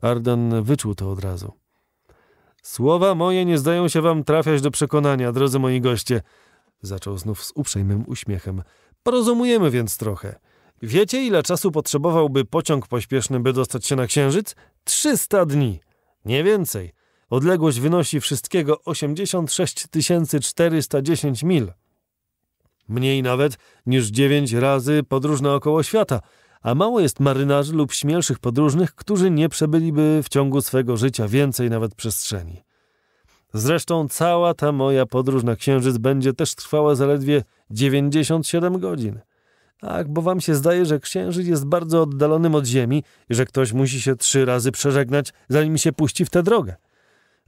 Ardan wyczuł to od razu. Słowa moje nie zdają się wam trafiać do przekonania, drodzy moi goście, zaczął znów z uprzejmym uśmiechem. Porozumujemy więc trochę. Wiecie, ile czasu potrzebowałby pociąg pośpieszny, by dostać się na księżyc? 300 dni. Nie więcej. Odległość wynosi wszystkiego 86 410 mil. Mniej nawet niż 9 razy podróż naokoło świata, a mało jest marynarzy lub śmielszych podróżnych, którzy nie przebyliby w ciągu swego życia więcej nawet przestrzeni. Zresztą cała ta moja podróż na Księżyc będzie też trwała zaledwie 97 godzin. Tak, bo wam się zdaje, że Księżyc jest bardzo oddalonym od Ziemi i że ktoś musi się trzy razy przeżegnać, zanim się puści w tę drogę.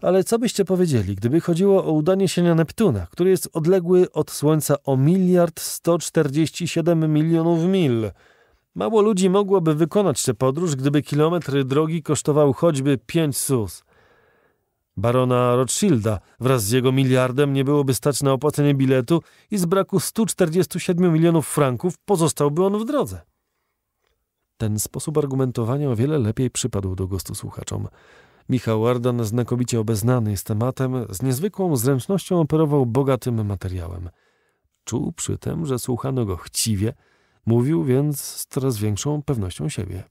Ale co byście powiedzieli, gdyby chodziło o udanie się na Neptuna, który jest odległy od Słońca o miliard 147 milionów mil? Mało ludzi mogłoby wykonać tę podróż, gdyby kilometry drogi kosztował choćby 5 sus. Barona Rothschilda wraz z jego miliardem nie byłoby stać na opłacenie biletu i z braku 147 milionów franków pozostałby on w drodze. Ten sposób argumentowania o wiele lepiej przypadł do gustu słuchaczom. Michał Ardan, znakomicie obeznany z tematem, z niezwykłą zręcznością operował bogatym materiałem. Czuł przy tym, że słuchano go chciwie, mówił więc z coraz większą pewnością siebie.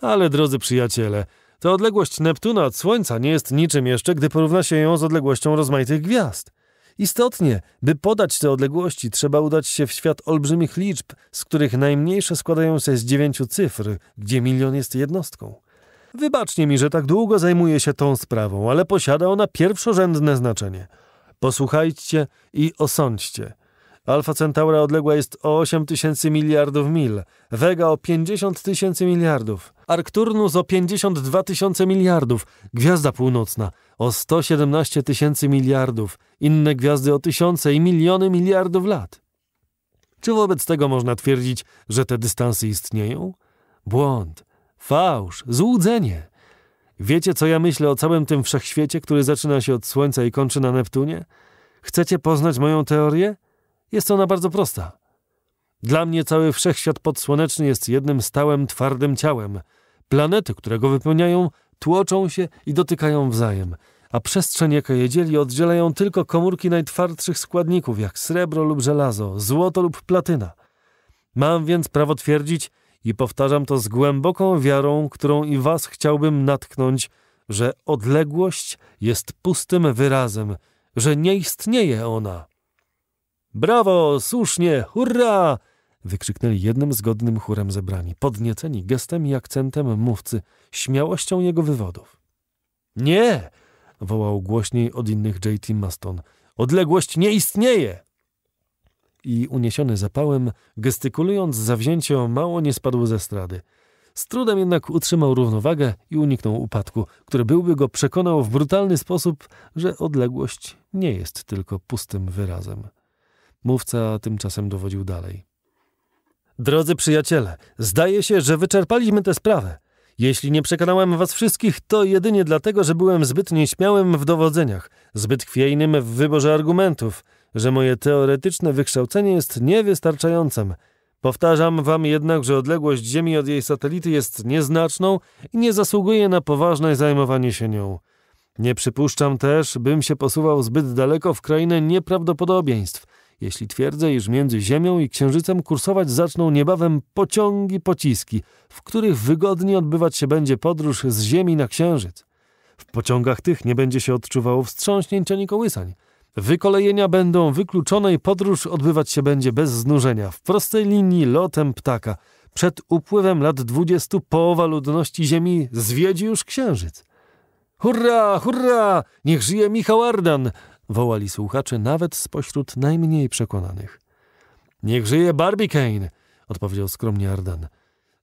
Ale drodzy przyjaciele, ta odległość Neptuna od Słońca nie jest niczym jeszcze, gdy porówna się ją z odległością rozmaitych gwiazd. Istotnie, by podać te odległości, trzeba udać się w świat olbrzymich liczb, z których najmniejsze składają się z dziewięciu cyfr, gdzie milion jest jednostką. Wybaczcie mi, że tak długo zajmuję się tą sprawą, ale posiada ona pierwszorzędne znaczenie. Posłuchajcie i osądźcie. Alfa Centaura odległa jest o 8 tysięcy miliardów mil, Vega o 50 tysięcy miliardów, Arkturnus o 52 tysiące miliardów, Gwiazda Północna o 117 tysięcy miliardów, inne gwiazdy o tysiące i miliony miliardów lat. Czy wobec tego można twierdzić, że te dystanse istnieją? Błąd. Fałsz, złudzenie. Wiecie, co ja myślę o całym tym wszechświecie, który zaczyna się od Słońca i kończy na Neptunie? Chcecie poznać moją teorię? Jest ona bardzo prosta. Dla mnie cały wszechświat podsłoneczny jest jednym stałym, twardym ciałem. Planety, które go wypełniają, tłoczą się i dotykają wzajem, a przestrzeń, jaka je dzieli, oddzielają tylko komórki najtwardszych składników, jak srebro lub żelazo, złoto lub platyna. Mam więc prawo twierdzić, i powtarzam to z głęboką wiarą, którą i was chciałbym natknąć, że odległość jest pustym wyrazem, że nie istnieje ona. Brawo, słusznie, hurra! wykrzyknęli jednym zgodnym chórem zebrani, podnieceni gestem i akcentem mówcy, śmiałością jego wywodów. Nie! wołał głośniej od innych J.T. Maston. Odległość nie istnieje! i uniesiony zapałem, gestykulując zawzięcie, mało nie spadł ze strady. Z trudem jednak utrzymał równowagę i uniknął upadku, który byłby go przekonał w brutalny sposób, że odległość nie jest tylko pustym wyrazem. Mówca tymczasem dowodził dalej. Drodzy przyjaciele, zdaje się, że wyczerpaliśmy tę sprawę. Jeśli nie przekonałem was wszystkich, to jedynie dlatego, że byłem zbyt nieśmiałym w dowodzeniach, zbyt chwiejnym w wyborze argumentów – że moje teoretyczne wykształcenie jest niewystarczającym. Powtarzam wam jednak, że odległość Ziemi od jej satelity jest nieznaczną i nie zasługuje na poważne zajmowanie się nią. Nie przypuszczam też, bym się posuwał zbyt daleko w krainę nieprawdopodobieństw, jeśli twierdzę, iż między Ziemią i Księżycem kursować zaczną niebawem pociągi pociski, w których wygodnie odbywać się będzie podróż z Ziemi na Księżyc. W pociągach tych nie będzie się odczuwało wstrząśnięć ani kołysań. Wykolejenia będą wykluczone i podróż odbywać się będzie bez znużenia, w prostej linii lotem ptaka. Przed upływem lat dwudziestu połowa ludności Ziemi zwiedzi już księżyc. Hurra, hurra! Niech żyje Michał Ardan! wołali słuchacze nawet spośród najmniej przekonanych. Niech żyje Barbicane! odpowiedział skromnie Ardan.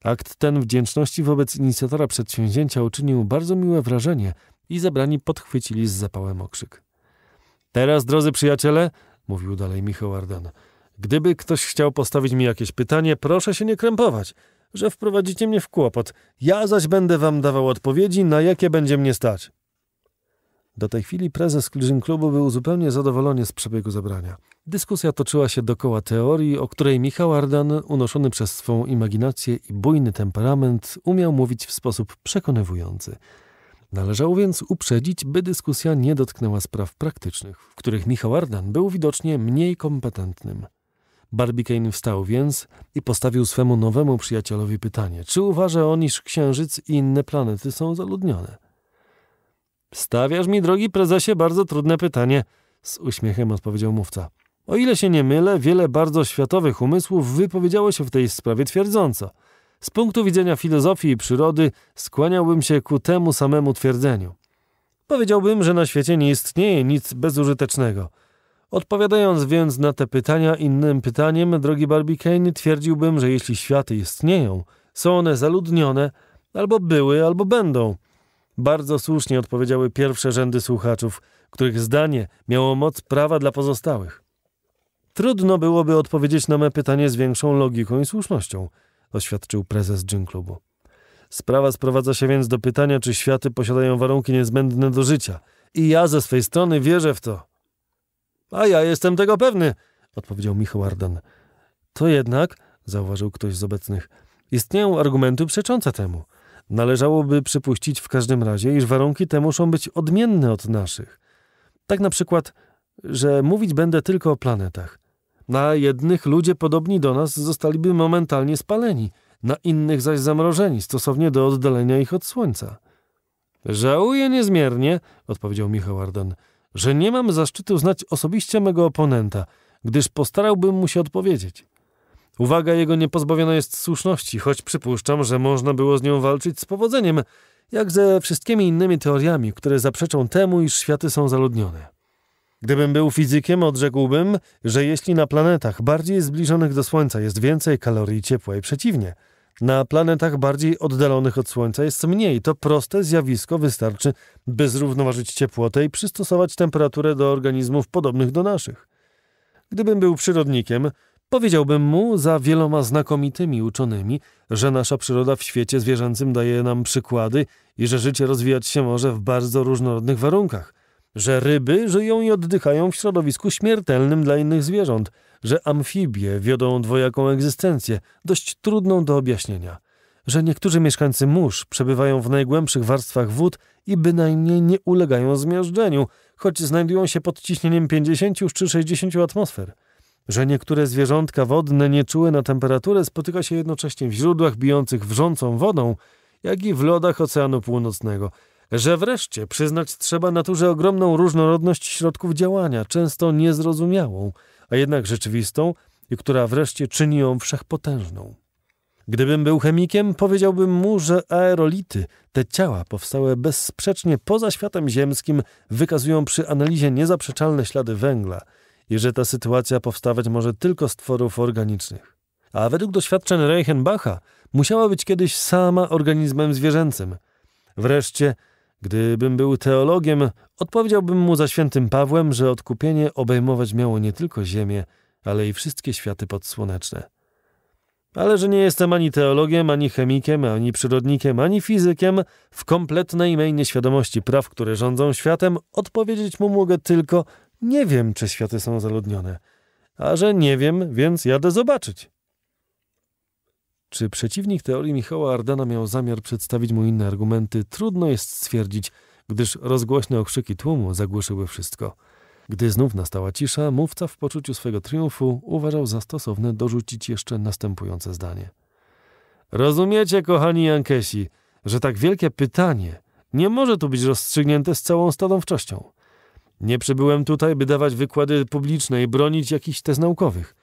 Akt ten wdzięczności wobec inicjatora przedsięwzięcia uczynił bardzo miłe wrażenie i zebrani podchwycili z zapałem okrzyk. Teraz, drodzy przyjaciele, mówił dalej Michał Arden, gdyby ktoś chciał postawić mi jakieś pytanie, proszę się nie krępować, że wprowadzicie mnie w kłopot. Ja zaś będę wam dawał odpowiedzi, na jakie będzie mnie stać. Do tej chwili prezes Clearing Klubu był zupełnie zadowolony z przebiegu zebrania. Dyskusja toczyła się dokoła teorii, o której Michał Ardan, unoszony przez swą imaginację i bujny temperament, umiał mówić w sposób przekonywujący – Należało więc uprzedzić, by dyskusja nie dotknęła spraw praktycznych, w których Michał Ardan był widocznie mniej kompetentnym. Barbicane wstał więc i postawił swemu nowemu przyjacielowi pytanie, czy uważa on, iż księżyc i inne planety są zaludnione. Stawiasz mi, drogi prezesie, bardzo trudne pytanie, z uśmiechem odpowiedział mówca. O ile się nie mylę, wiele bardzo światowych umysłów wypowiedziało się w tej sprawie twierdząco – z punktu widzenia filozofii i przyrody skłaniałbym się ku temu samemu twierdzeniu. Powiedziałbym, że na świecie nie istnieje nic bezużytecznego. Odpowiadając więc na te pytania innym pytaniem, drogi Barbicane, twierdziłbym, że jeśli światy istnieją, są one zaludnione, albo były, albo będą. Bardzo słusznie odpowiedziały pierwsze rzędy słuchaczów, których zdanie miało moc prawa dla pozostałych. Trudno byłoby odpowiedzieć na me pytanie z większą logiką i słusznością – oświadczył prezes Gym Klubu. Sprawa sprowadza się więc do pytania, czy światy posiadają warunki niezbędne do życia. I ja ze swej strony wierzę w to. A ja jestem tego pewny, odpowiedział Michał Arden. To jednak, zauważył ktoś z obecnych, istnieją argumenty przeczące temu. Należałoby przypuścić w każdym razie, iż warunki te muszą być odmienne od naszych. Tak na przykład, że mówić będę tylko o planetach. Na jednych ludzie podobni do nas zostaliby momentalnie spaleni, na innych zaś zamrożeni stosownie do oddalenia ich od słońca. Żałuję niezmiernie, odpowiedział Michał Arden, że nie mam zaszczytu znać osobiście mego oponenta, gdyż postarałbym mu się odpowiedzieć. Uwaga jego nie pozbawiona jest słuszności, choć przypuszczam, że można było z nią walczyć z powodzeniem, jak ze wszystkimi innymi teoriami, które zaprzeczą temu, iż światy są zaludnione. Gdybym był fizykiem, odrzekłbym, że jeśli na planetach bardziej zbliżonych do Słońca jest więcej kalorii ciepła i przeciwnie, na planetach bardziej oddalonych od Słońca jest mniej. To proste zjawisko wystarczy, by zrównoważyć ciepłotę i przystosować temperaturę do organizmów podobnych do naszych. Gdybym był przyrodnikiem, powiedziałbym mu za wieloma znakomitymi uczonymi, że nasza przyroda w świecie zwierzęcym daje nam przykłady i że życie rozwijać się może w bardzo różnorodnych warunkach że ryby żyją i oddychają w środowisku śmiertelnym dla innych zwierząt, że amfibie wiodą dwojaką egzystencję, dość trudną do objaśnienia, że niektórzy mieszkańcy mórz przebywają w najgłębszych warstwach wód i bynajmniej nie ulegają zmiażdżeniu, choć znajdują się pod ciśnieniem 50 czy 60 atmosfer że niektóre zwierzątka wodne nieczułe na temperaturę spotyka się jednocześnie w źródłach bijących wrzącą wodą, jak i w lodach Oceanu Północnego, że wreszcie przyznać trzeba naturze ogromną różnorodność środków działania, często niezrozumiałą, a jednak rzeczywistą i która wreszcie czyni ją wszechpotężną. Gdybym był chemikiem, powiedziałbym mu, że aerolity, te ciała powstałe bezsprzecznie poza światem ziemskim, wykazują przy analizie niezaprzeczalne ślady węgla i że ta sytuacja powstawać może tylko z tworów organicznych. A według doświadczeń Reichenbacha musiała być kiedyś sama organizmem zwierzęcym. Wreszcie Gdybym był teologiem, odpowiedziałbym mu za świętym Pawłem, że odkupienie obejmować miało nie tylko ziemię, ale i wszystkie światy podsłoneczne. Ale że nie jestem ani teologiem, ani chemikiem, ani przyrodnikiem, ani fizykiem, w kompletnej mej nieświadomości praw, które rządzą światem, odpowiedzieć mu mogę tylko: Nie wiem, czy światy są zaludnione. A że nie wiem, więc jadę zobaczyć. Czy przeciwnik teorii Michała Ardana miał zamiar przedstawić mu inne argumenty, trudno jest stwierdzić, gdyż rozgłośne okrzyki tłumu zagłuszyły wszystko. Gdy znów nastała cisza, mówca w poczuciu swego triumfu uważał za stosowne dorzucić jeszcze następujące zdanie. Rozumiecie, kochani Jankesi, że tak wielkie pytanie nie może tu być rozstrzygnięte z całą stanowczością. Nie przybyłem tutaj, by dawać wykłady publiczne i bronić jakichś tez naukowych.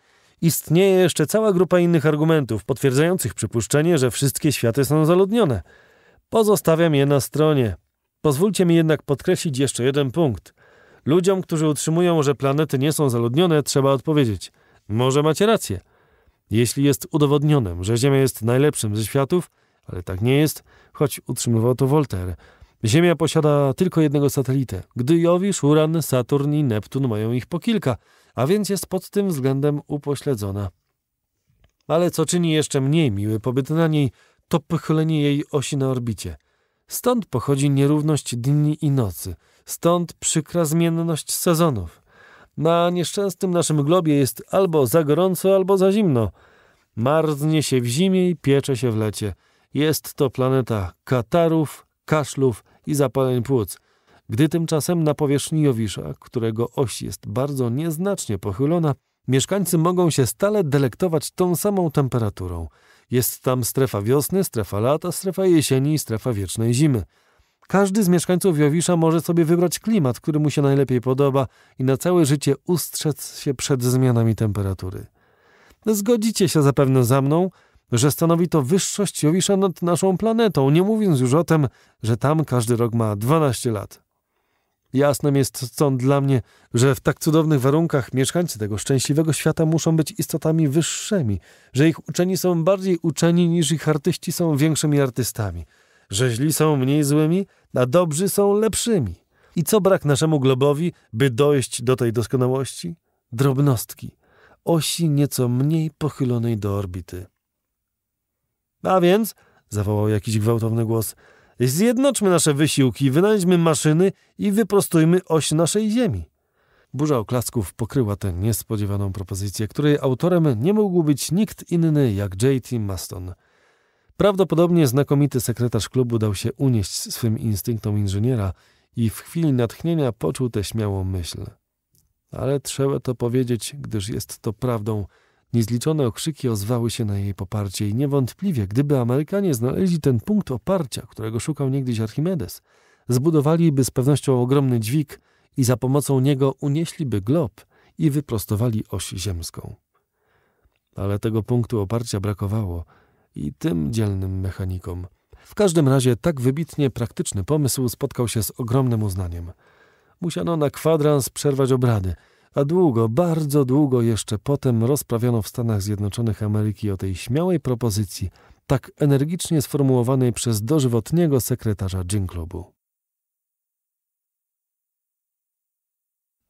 Istnieje jeszcze cała grupa innych argumentów potwierdzających przypuszczenie, że wszystkie światy są zaludnione. Pozostawiam je na stronie. Pozwólcie mi jednak podkreślić jeszcze jeden punkt. Ludziom, którzy utrzymują, że planety nie są zaludnione, trzeba odpowiedzieć: Może macie rację. Jeśli jest udowodnionym, że Ziemia jest najlepszym ze światów, ale tak nie jest, choć utrzymywał to Voltaire. Ziemia posiada tylko jednego satelitę. Gdy Jowisz, Uran, Saturn i Neptun mają ich po kilka a więc jest pod tym względem upośledzona. Ale co czyni jeszcze mniej miły pobyt na niej, to pochylenie jej osi na orbicie. Stąd pochodzi nierówność dni i nocy, stąd przykra zmienność sezonów. Na nieszczęsnym naszym globie jest albo za gorąco, albo za zimno. Marznie się w zimie i piecze się w lecie. Jest to planeta katarów, kaszlów i zapaleń płuc. Gdy tymczasem na powierzchni Jowisza, którego oś jest bardzo nieznacznie pochylona, mieszkańcy mogą się stale delektować tą samą temperaturą. Jest tam strefa wiosny, strefa lata, strefa jesieni i strefa wiecznej zimy. Każdy z mieszkańców Jowisza może sobie wybrać klimat, który mu się najlepiej podoba i na całe życie ustrzec się przed zmianami temperatury. Zgodzicie się zapewne za mną, że stanowi to wyższość Jowisza nad naszą planetą, nie mówiąc już o tym, że tam każdy rok ma 12 lat. Jasnym jest stąd dla mnie, że w tak cudownych warunkach mieszkańcy tego szczęśliwego świata muszą być istotami wyższymi, że ich uczeni są bardziej uczeni niż ich artyści są większymi artystami, że źli są mniej złymi, a dobrzy są lepszymi. I co brak naszemu globowi, by dojść do tej doskonałości? Drobnostki, osi nieco mniej pochylonej do orbity. A więc, zawołał jakiś gwałtowny głos – Zjednoczmy nasze wysiłki, wynaleźmy maszyny i wyprostujmy oś naszej ziemi. Burza oklasków pokryła tę niespodziewaną propozycję, której autorem nie mógł być nikt inny jak J.T. Maston. Prawdopodobnie znakomity sekretarz klubu dał się unieść swym instynktom inżyniera i w chwili natchnienia poczuł tę śmiałą myśl. Ale trzeba to powiedzieć, gdyż jest to prawdą – Niezliczone okrzyki ozwały się na jej poparcie i niewątpliwie, gdyby Amerykanie znaleźli ten punkt oparcia, którego szukał niegdyś Archimedes, zbudowaliby z pewnością ogromny dźwig i za pomocą niego unieśliby glob i wyprostowali oś ziemską. Ale tego punktu oparcia brakowało i tym dzielnym mechanikom. W każdym razie tak wybitnie praktyczny pomysł spotkał się z ogromnym uznaniem. Musiano na kwadrans przerwać obrady – a długo, bardzo długo jeszcze potem rozprawiano w Stanach Zjednoczonych Ameryki o tej śmiałej propozycji, tak energicznie sformułowanej przez dożywotniego sekretarza Jinklobu.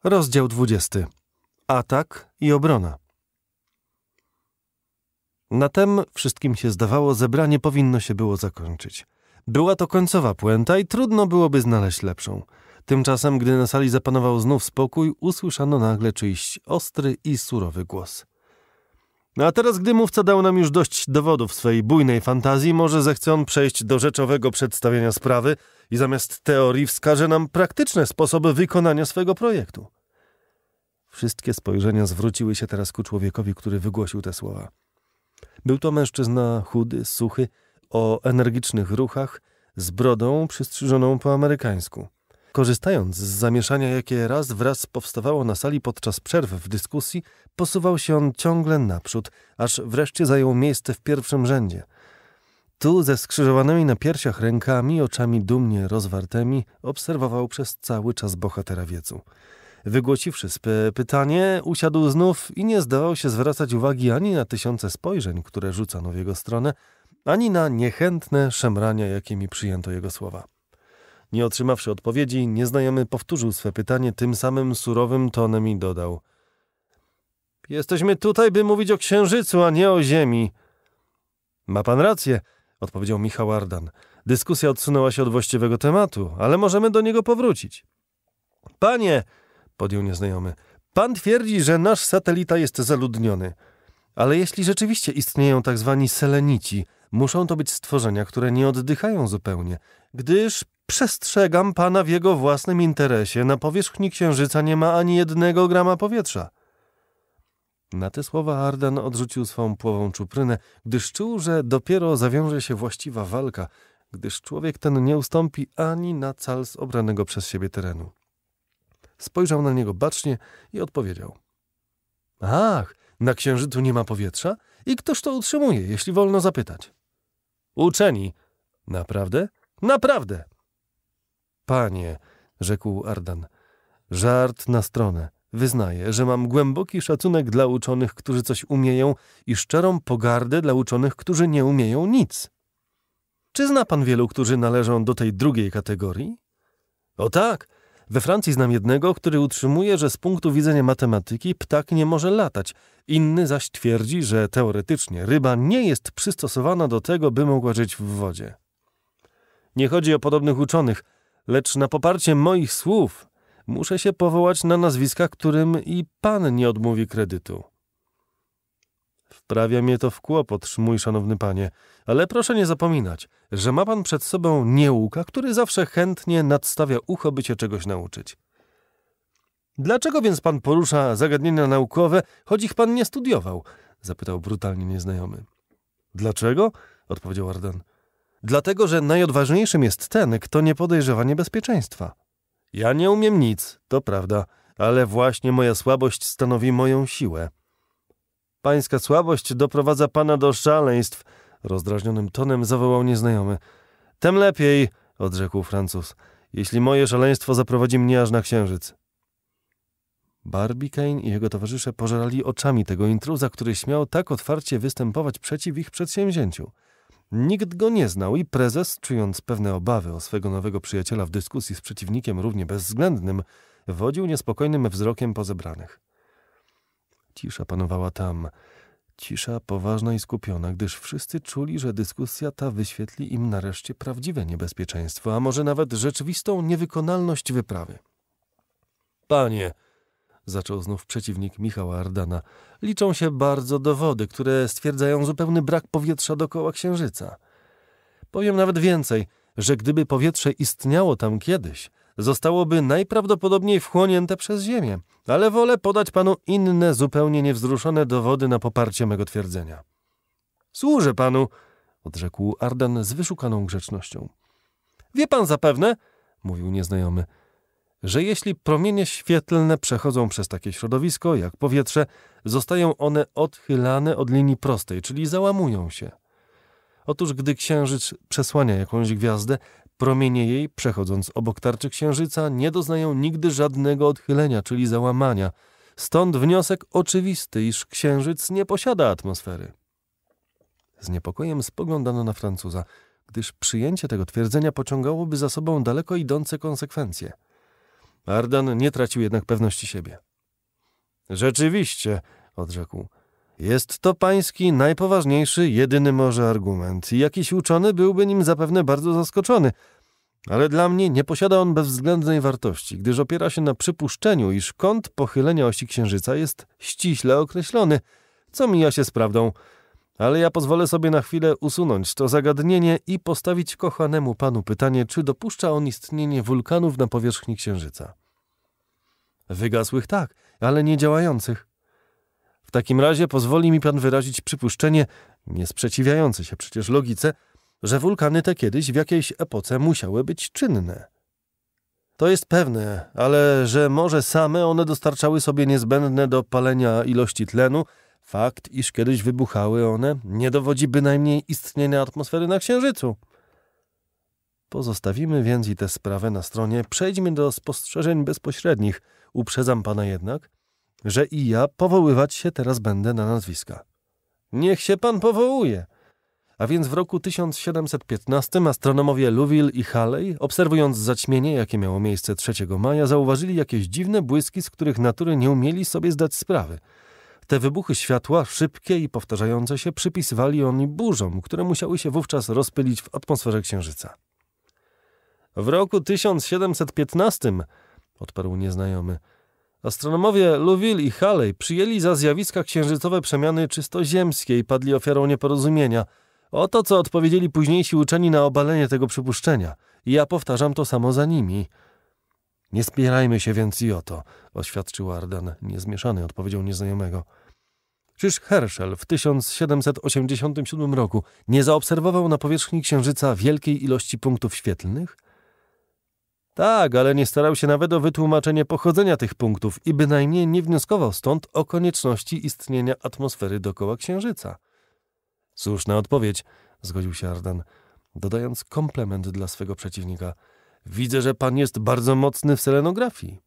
Rozdział 20. Atak i obrona. Na tem wszystkim się zdawało, zebranie powinno się było zakończyć. Była to końcowa puenta i trudno byłoby znaleźć lepszą – Tymczasem, gdy na sali zapanował znów spokój, usłyszano nagle czyjś ostry i surowy głos. No a teraz, gdy mówca dał nam już dość dowodów swojej bujnej fantazji, może zechce on przejść do rzeczowego przedstawienia sprawy i zamiast teorii wskaże nam praktyczne sposoby wykonania swojego projektu. Wszystkie spojrzenia zwróciły się teraz ku człowiekowi, który wygłosił te słowa. Był to mężczyzna chudy, suchy, o energicznych ruchach, z brodą przystrzyżoną po amerykańsku. Korzystając z zamieszania, jakie raz wraz powstawało na sali podczas przerw w dyskusji, posuwał się on ciągle naprzód, aż wreszcie zajął miejsce w pierwszym rzędzie. Tu ze skrzyżowanymi na piersiach rękami, oczami dumnie rozwartymi, obserwował przez cały czas bohatera wiecu. Wygłosiwszy sp- pytanie, usiadł znów i nie zdawał się zwracać uwagi ani na tysiące spojrzeń, które rzucano w jego stronę, ani na niechętne szemrania, jakimi przyjęto jego słowa. Nie otrzymawszy odpowiedzi, nieznajomy powtórzył swe pytanie tym samym surowym tonem i dodał. Jesteśmy tutaj, by mówić o księżycu, a nie o ziemi. Ma pan rację, odpowiedział Michał Ardan. Dyskusja odsunęła się od właściwego tematu, ale możemy do niego powrócić. Panie, podjął nieznajomy, pan twierdzi, że nasz satelita jest zaludniony. Ale jeśli rzeczywiście istnieją tak zwani selenici, muszą to być stworzenia, które nie oddychają zupełnie, gdyż Przestrzegam pana w jego własnym interesie. Na powierzchni księżyca nie ma ani jednego grama powietrza. Na te słowa Arden odrzucił swą płową czuprynę, gdyż czuł, że dopiero zawiąże się właściwa walka, gdyż człowiek ten nie ustąpi ani na cal z obranego przez siebie terenu. Spojrzał na niego bacznie i odpowiedział. Ach, na księżycu nie ma powietrza? I ktoż to utrzymuje, jeśli wolno zapytać? Uczeni. Naprawdę? Naprawdę, Panie, rzekł Ardan, żart na stronę. Wyznaję, że mam głęboki szacunek dla uczonych, którzy coś umieją i szczerą pogardę dla uczonych, którzy nie umieją nic. Czy zna pan wielu, którzy należą do tej drugiej kategorii? O tak, we Francji znam jednego, który utrzymuje, że z punktu widzenia matematyki ptak nie może latać. Inny zaś twierdzi, że teoretycznie ryba nie jest przystosowana do tego, by mogła żyć w wodzie. Nie chodzi o podobnych uczonych, lecz na poparcie moich słów muszę się powołać na nazwiska, którym i pan nie odmówi kredytu. Wprawia mnie to w kłopot, mój szanowny panie, ale proszę nie zapominać, że ma pan przed sobą nieuka, który zawsze chętnie nadstawia ucho, by cię czegoś nauczyć. Dlaczego więc pan porusza zagadnienia naukowe, choć ich pan nie studiował? zapytał brutalnie nieznajomy. Dlaczego? odpowiedział Arden. Dlatego, że najodważniejszym jest ten, kto nie podejrzewa niebezpieczeństwa. Ja nie umiem nic, to prawda, ale właśnie moja słabość stanowi moją siłę. Pańska słabość doprowadza pana do szaleństw, rozdrażnionym tonem zawołał nieznajomy. Tem lepiej, odrzekł Francuz, jeśli moje szaleństwo zaprowadzi mnie aż na księżyc. Barbicane i jego towarzysze pożerali oczami tego intruza, który śmiał tak otwarcie występować przeciw ich przedsięwzięciu – Nikt go nie znał i prezes, czując pewne obawy o swego nowego przyjaciela w dyskusji z przeciwnikiem równie bezwzględnym, wodził niespokojnym wzrokiem po zebranych. Cisza panowała tam, cisza poważna i skupiona, gdyż wszyscy czuli, że dyskusja ta wyświetli im nareszcie prawdziwe niebezpieczeństwo, a może nawet rzeczywistą niewykonalność wyprawy. Panie, zaczął znów przeciwnik Michała Ardana, liczą się bardzo dowody, które stwierdzają zupełny brak powietrza dookoła Księżyca. Powiem nawet więcej, że gdyby powietrze istniało tam kiedyś, zostałoby najprawdopodobniej wchłonięte przez Ziemię, ale wolę podać panu inne, zupełnie niewzruszone dowody na poparcie mego twierdzenia. Służę panu, odrzekł Ardan z wyszukaną grzecznością. Wie pan zapewne, mówił nieznajomy, że jeśli promienie świetlne przechodzą przez takie środowisko, jak powietrze, zostają one odchylane od linii prostej, czyli załamują się. Otóż gdy księżyc przesłania jakąś gwiazdę, promienie jej, przechodząc obok tarczy księżyca, nie doznają nigdy żadnego odchylenia, czyli załamania. Stąd wniosek oczywisty, iż księżyc nie posiada atmosfery. Z niepokojem spoglądano na Francuza, gdyż przyjęcie tego twierdzenia pociągałoby za sobą daleko idące konsekwencje – Ardan nie tracił jednak pewności siebie. Rzeczywiście, odrzekł. Jest to pański najpoważniejszy, jedyny może argument i jakiś uczony byłby nim zapewne bardzo zaskoczony, ale dla mnie nie posiada on bezwzględnej wartości, gdyż opiera się na przypuszczeniu, iż kąt pochylenia osi księżyca jest ściśle określony, co mija się z prawdą. Ale ja pozwolę sobie na chwilę usunąć to zagadnienie i postawić kochanemu panu pytanie, czy dopuszcza on istnienie wulkanów na powierzchni Księżyca. Wygasłych tak, ale nie działających. W takim razie pozwoli mi pan wyrazić przypuszczenie, nie sprzeciwiające się przecież logice, że wulkany te kiedyś w jakiejś epoce musiały być czynne. To jest pewne, ale że może same one dostarczały sobie niezbędne do palenia ilości tlenu, Fakt, iż kiedyś wybuchały one, nie dowodzi bynajmniej istnienia atmosfery na Księżycu. Pozostawimy więc i tę sprawę na stronie. Przejdźmy do spostrzeżeń bezpośrednich. Uprzedzam pana jednak, że i ja powoływać się teraz będę na nazwiska. Niech się pan powołuje. A więc w roku 1715 astronomowie Louville i Halley, obserwując zaćmienie, jakie miało miejsce 3 maja, zauważyli jakieś dziwne błyski, z których natury nie umieli sobie zdać sprawy – te wybuchy światła, szybkie i powtarzające się, przypisywali oni burzom, które musiały się wówczas rozpylić w atmosferze Księżyca. W roku 1715, odparł nieznajomy, astronomowie Louville i Halley przyjęli za zjawiska księżycowe przemiany czysto ziemskie i padli ofiarą nieporozumienia. Oto co odpowiedzieli późniejsi uczeni na obalenie tego przypuszczenia. I ja powtarzam to samo za nimi – nie spierajmy się więc i o to, oświadczył Ardan, niezmieszany odpowiedzią nieznajomego. Czyż Herschel w 1787 roku nie zaobserwował na powierzchni Księżyca wielkiej ilości punktów świetlnych? Tak, ale nie starał się nawet o wytłumaczenie pochodzenia tych punktów i bynajmniej nie wnioskował stąd o konieczności istnienia atmosfery dookoła Księżyca. Słuszna odpowiedź, zgodził się Ardan, dodając komplement dla swego przeciwnika – Widzę, że pan jest bardzo mocny w selenografii.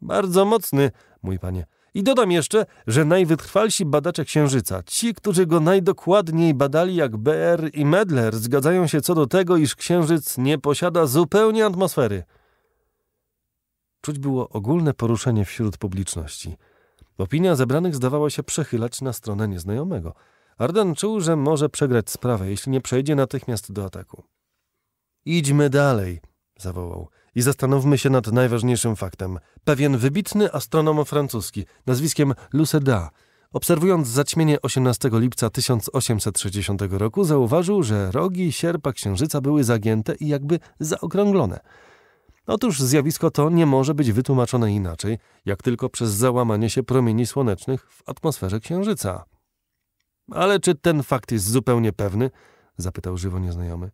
Bardzo mocny, mój panie. I dodam jeszcze, że najwytrwalsi badacze Księżyca, ci, którzy go najdokładniej badali jak BR i Medler, zgadzają się co do tego, iż Księżyc nie posiada zupełnie atmosfery. Czuć było ogólne poruszenie wśród publiczności. Opinia zebranych zdawała się przechylać na stronę nieznajomego. Arden czuł, że może przegrać sprawę, jeśli nie przejdzie natychmiast do ataku. Idźmy dalej, zawołał, i zastanówmy się nad najważniejszym faktem. Pewien wybitny astronom francuski nazwiskiem Luceda, obserwując zaćmienie 18 lipca 1860 roku, zauważył, że rogi sierpa księżyca były zagięte i jakby zaokrąglone. Otóż zjawisko to nie może być wytłumaczone inaczej, jak tylko przez załamanie się promieni słonecznych w atmosferze księżyca. Ale czy ten fakt jest zupełnie pewny? zapytał żywo nieznajomy.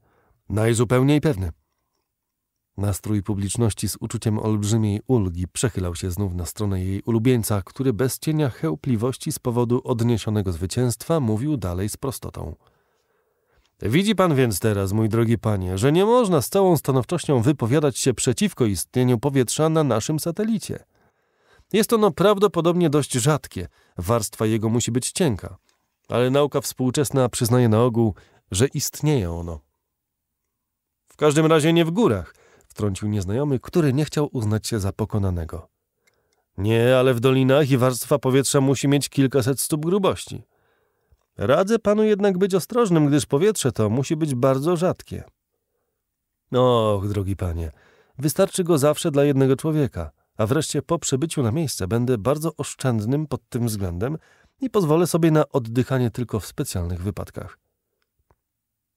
Najzupełniej pewny. Nastrój publiczności z uczuciem olbrzymiej ulgi przechylał się znów na stronę jej ulubieńca, który bez cienia chełpliwości z powodu odniesionego zwycięstwa mówił dalej z prostotą. Widzi pan więc teraz, mój drogi panie, że nie można z całą stanowczością wypowiadać się przeciwko istnieniu powietrza na naszym satelicie. Jest ono prawdopodobnie dość rzadkie, warstwa jego musi być cienka, ale nauka współczesna przyznaje na ogół, że istnieje ono każdym razie nie w górach, wtrącił nieznajomy, który nie chciał uznać się za pokonanego. Nie, ale w dolinach i warstwa powietrza musi mieć kilkaset stóp grubości. Radzę panu jednak być ostrożnym, gdyż powietrze to musi być bardzo rzadkie. Och, drogi panie, wystarczy go zawsze dla jednego człowieka, a wreszcie po przybyciu na miejsce będę bardzo oszczędnym pod tym względem i pozwolę sobie na oddychanie tylko w specjalnych wypadkach.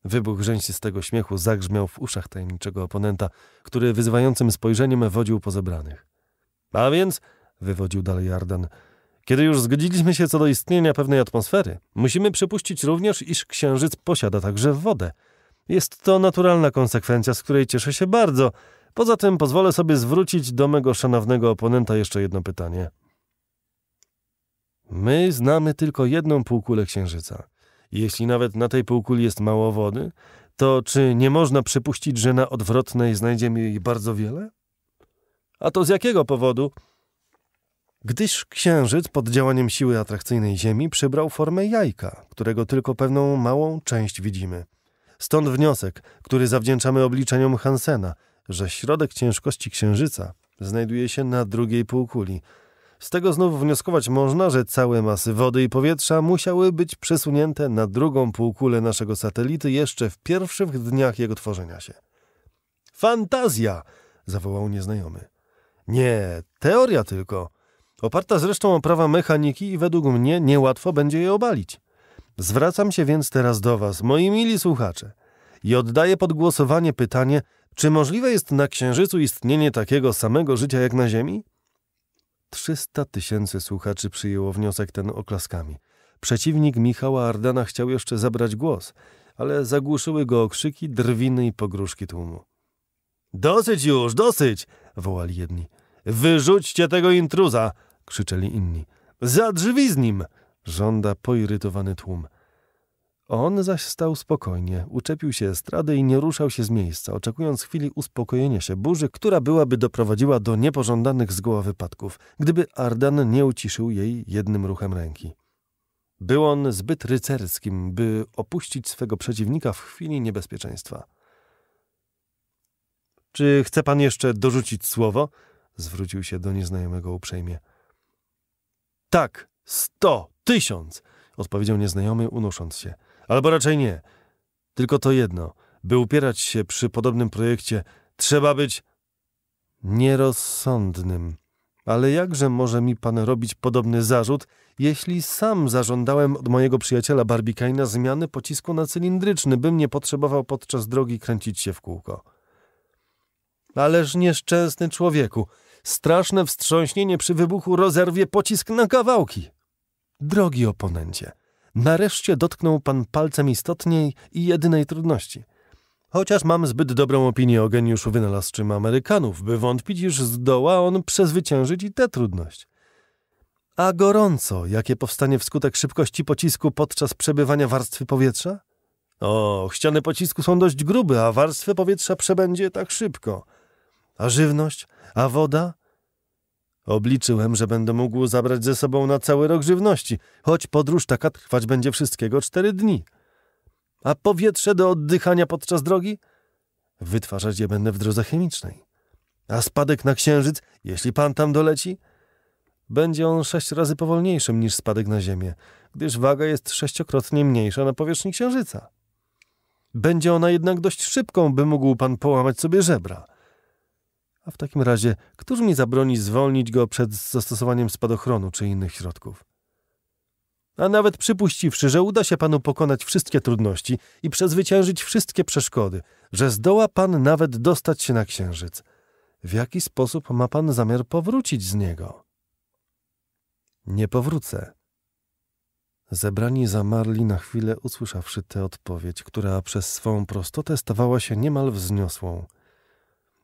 Wybuch rzęsistego śmiechu zagrzmiał w uszach tajemniczego oponenta, który wyzywającym spojrzeniem wodził po zebranych. A więc, wywodził dalej Ardan, kiedy już zgodziliśmy się co do istnienia pewnej atmosfery, musimy przypuścić również, iż księżyc posiada także wodę. Jest to naturalna konsekwencja, z której cieszę się bardzo. Poza tym pozwolę sobie zwrócić do mego szanownego oponenta jeszcze jedno pytanie. My znamy tylko jedną półkulę księżyca. Jeśli nawet na tej półkuli jest mało wody, to czy nie można przypuścić, że na odwrotnej znajdziemy jej bardzo wiele? A to z jakiego powodu? Gdyż księżyc pod działaniem siły atrakcyjnej Ziemi przybrał formę jajka, którego tylko pewną małą część widzimy. Stąd wniosek, który zawdzięczamy obliczeniom Hansena, że środek ciężkości księżyca znajduje się na drugiej półkuli – z tego znów wnioskować można, że całe masy wody i powietrza musiały być przesunięte na drugą półkulę naszego satelity jeszcze w pierwszych dniach jego tworzenia się. Fantazja! zawołał nieznajomy. Nie, teoria tylko. Oparta zresztą o prawa mechaniki i według mnie niełatwo będzie je obalić. Zwracam się więc teraz do Was, moi mili słuchacze, i oddaję pod głosowanie pytanie, czy możliwe jest na Księżycu istnienie takiego samego życia jak na Ziemi? 300 tysięcy słuchaczy przyjęło wniosek ten oklaskami. Przeciwnik Michała Ardana chciał jeszcze zabrać głos, ale zagłuszyły go okrzyki, drwiny i pogróżki tłumu. Dosyć już, dosyć! wołali jedni. Wyrzućcie tego intruza! krzyczeli inni. Za drzwi z nim! żąda poirytowany tłum. On zaś stał spokojnie, uczepił się estrady i nie ruszał się z miejsca, oczekując chwili uspokojenia się burzy, która byłaby doprowadziła do niepożądanych zgoła wypadków, gdyby Ardan nie uciszył jej jednym ruchem ręki. Był on zbyt rycerskim, by opuścić swego przeciwnika w chwili niebezpieczeństwa. Czy chce pan jeszcze dorzucić słowo? zwrócił się do nieznajomego uprzejmie. Tak, sto, tysiąc! odpowiedział nieznajomy, unosząc się. Albo raczej nie. Tylko to jedno. By upierać się przy podobnym projekcie, trzeba być nierozsądnym. Ale jakże może mi pan robić podobny zarzut, jeśli sam zażądałem od mojego przyjaciela Barbikaina zmiany pocisku na cylindryczny, bym nie potrzebował podczas drogi kręcić się w kółko? Ależ nieszczęsny człowieku, straszne wstrząśnienie przy wybuchu rozerwie pocisk na kawałki. Drogi oponencie – Nareszcie dotknął pan palcem istotniej i jedynej trudności. Chociaż mam zbyt dobrą opinię o geniuszu wynalazczym Amerykanów, by wątpić, iż zdoła on przezwyciężyć i tę trudność. A gorąco, jakie powstanie wskutek szybkości pocisku podczas przebywania warstwy powietrza? O, ściany pocisku są dość grube, a warstwę powietrza przebędzie tak szybko. A żywność? A woda? Obliczyłem, że będę mógł zabrać ze sobą na cały rok żywności, choć podróż taka trwać będzie wszystkiego cztery dni. A powietrze do oddychania podczas drogi? Wytwarzać je będę w drodze chemicznej. A spadek na księżyc, jeśli pan tam doleci? Będzie on sześć razy powolniejszym niż spadek na Ziemię, gdyż waga jest sześciokrotnie mniejsza na powierzchni księżyca. Będzie ona jednak dość szybką, by mógł pan połamać sobie żebra. A w takim razie, któż mi zabroni zwolnić go przed zastosowaniem spadochronu czy innych środków? A nawet przypuściwszy, że uda się panu pokonać wszystkie trudności i przezwyciężyć wszystkie przeszkody, że zdoła pan nawet dostać się na księżyc, w jaki sposób ma pan zamiar powrócić z niego? Nie powrócę. Zebrani zamarli na chwilę, usłyszawszy tę odpowiedź, która przez swą prostotę stawała się niemal wzniosłą –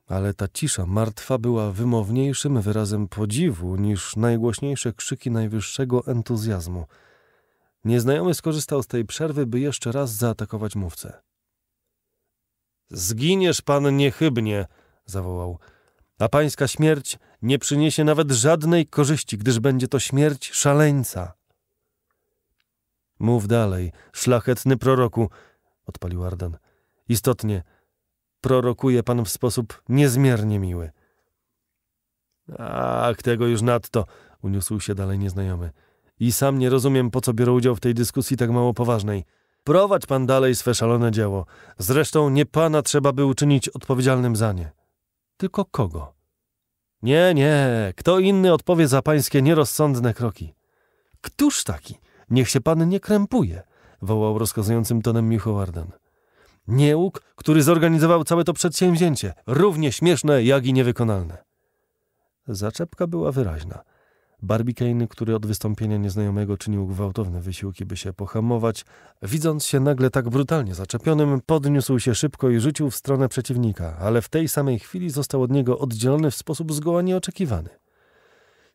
ale ta cisza martwa była wymowniejszym wyrazem podziwu niż najgłośniejsze krzyki najwyższego entuzjazmu. Nieznajomy skorzystał z tej przerwy, by jeszcze raz zaatakować mówcę. Zginiesz pan niechybnie, zawołał, a pańska śmierć nie przyniesie nawet żadnej korzyści, gdyż będzie to śmierć szaleńca. Mów dalej, szlachetny proroku, odpalił Ardan. Istotnie, prorokuje pan w sposób niezmiernie miły. Ach, tego już nadto, uniósł się dalej nieznajomy. I sam nie rozumiem, po co biorę udział w tej dyskusji tak mało poważnej. Prowadź pan dalej swe szalone dzieło. Zresztą nie pana trzeba by uczynić odpowiedzialnym za nie. Tylko kogo? Nie, nie, kto inny odpowie za pańskie nierozsądne kroki. Któż taki? Niech się pan nie krępuje, wołał rozkazującym tonem Michowardan. Niełk, który zorganizował całe to przedsięwzięcie, równie śmieszne, jak i niewykonalne. Zaczepka była wyraźna. Barbicane, który od wystąpienia nieznajomego czynił gwałtowne wysiłki, by się pohamować, widząc się nagle tak brutalnie zaczepionym, podniósł się szybko i rzucił w stronę przeciwnika, ale w tej samej chwili został od niego oddzielony w sposób zgoła nieoczekiwany.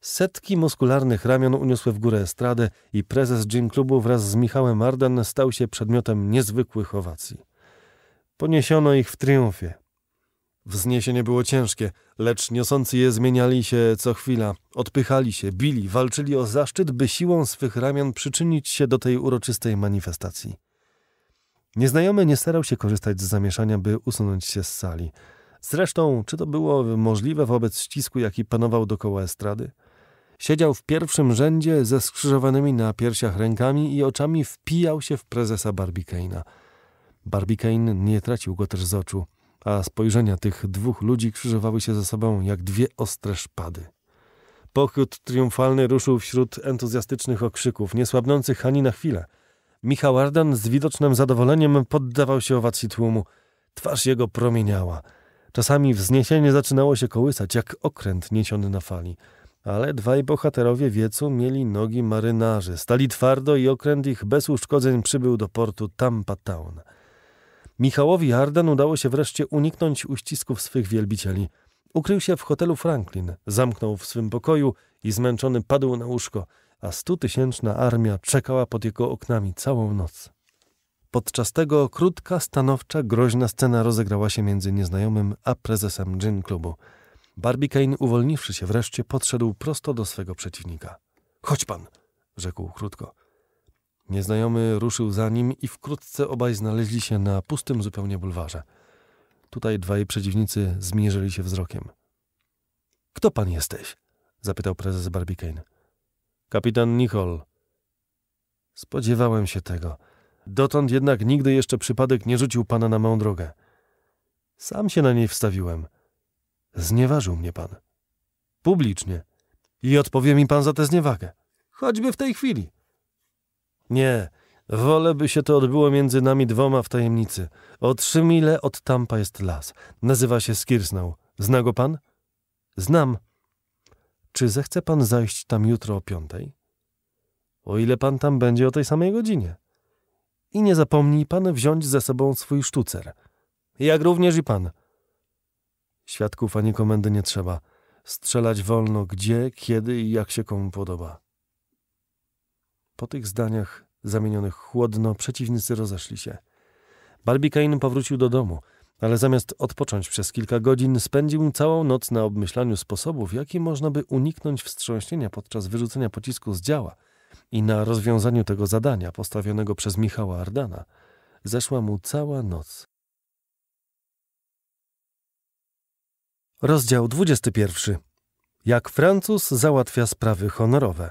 Setki muskularnych ramion uniosły w górę estradę i prezes gym Klubu wraz z Michałem Arden stał się przedmiotem niezwykłych owacji. Poniesiono ich w triumfie. Wzniesienie było ciężkie, lecz niosący je zmieniali się co chwila, odpychali się, bili, walczyli o zaszczyt, by siłą swych ramion przyczynić się do tej uroczystej manifestacji. Nieznajomy nie starał się korzystać z zamieszania, by usunąć się z sali. Zresztą, czy to było możliwe wobec ścisku, jaki panował dokoła estrady? Siedział w pierwszym rzędzie ze skrzyżowanymi na piersiach rękami i oczami wpijał się w prezesa Barbickeina. Barbicane nie tracił go też z oczu, a spojrzenia tych dwóch ludzi krzyżowały się ze sobą jak dwie ostre szpady. Pochód triumfalny ruszył wśród entuzjastycznych okrzyków, niesłabnących ani na chwilę. Michał Arden z widocznym zadowoleniem poddawał się owacji tłumu. Twarz jego promieniała. Czasami wzniesienie zaczynało się kołysać, jak okręt niesiony na fali. Ale dwaj bohaterowie wiecu mieli nogi marynarzy. Stali twardo i okręt ich bez uszkodzeń przybył do portu Tampa Town. Michałowi Harden udało się wreszcie uniknąć uścisków swych wielbicieli. Ukrył się w hotelu Franklin, zamknął w swym pokoju i zmęczony padł na łóżko, a stutysięczna armia czekała pod jego oknami całą noc. Podczas tego krótka, stanowcza, groźna scena rozegrała się między nieznajomym a prezesem gin klubu. Barbicane, uwolniwszy się wreszcie, podszedł prosto do swego przeciwnika. Chodź pan, rzekł krótko. Nieznajomy ruszył za nim i wkrótce obaj znaleźli się na pustym zupełnie bulwarze. Tutaj dwaj przeciwnicy zmierzyli się wzrokiem. Kto pan jesteś? zapytał prezes Barbicane. Kapitan Nichol. Spodziewałem się tego. Dotąd jednak nigdy jeszcze przypadek nie rzucił pana na moją drogę. Sam się na niej wstawiłem. Znieważył mnie pan. Publicznie. I odpowie mi pan za tę zniewagę. Choćby w tej chwili. Nie, wolę by się to odbyło między nami dwoma w tajemnicy. O trzy mile od tampa jest las. Nazywa się Skirsnał. Zna go pan? Znam. Czy zechce pan zajść tam jutro o piątej? O ile pan tam będzie o tej samej godzinie. I nie zapomnij pan wziąć ze sobą swój sztucer. Jak również i pan. Świadków ani komendy nie trzeba. Strzelać wolno gdzie, kiedy i jak się komu podoba. Po tych zdaniach, zamienionych chłodno, przeciwnicy rozeszli się. Barbicane powrócił do domu, ale zamiast odpocząć przez kilka godzin, spędził całą noc na obmyślaniu sposobów, jakie można by uniknąć wstrząśnienia podczas wyrzucenia pocisku z działa i na rozwiązaniu tego zadania postawionego przez Michała Ardana. Zeszła mu cała noc. Rozdział 21. Jak Francuz załatwia sprawy honorowe.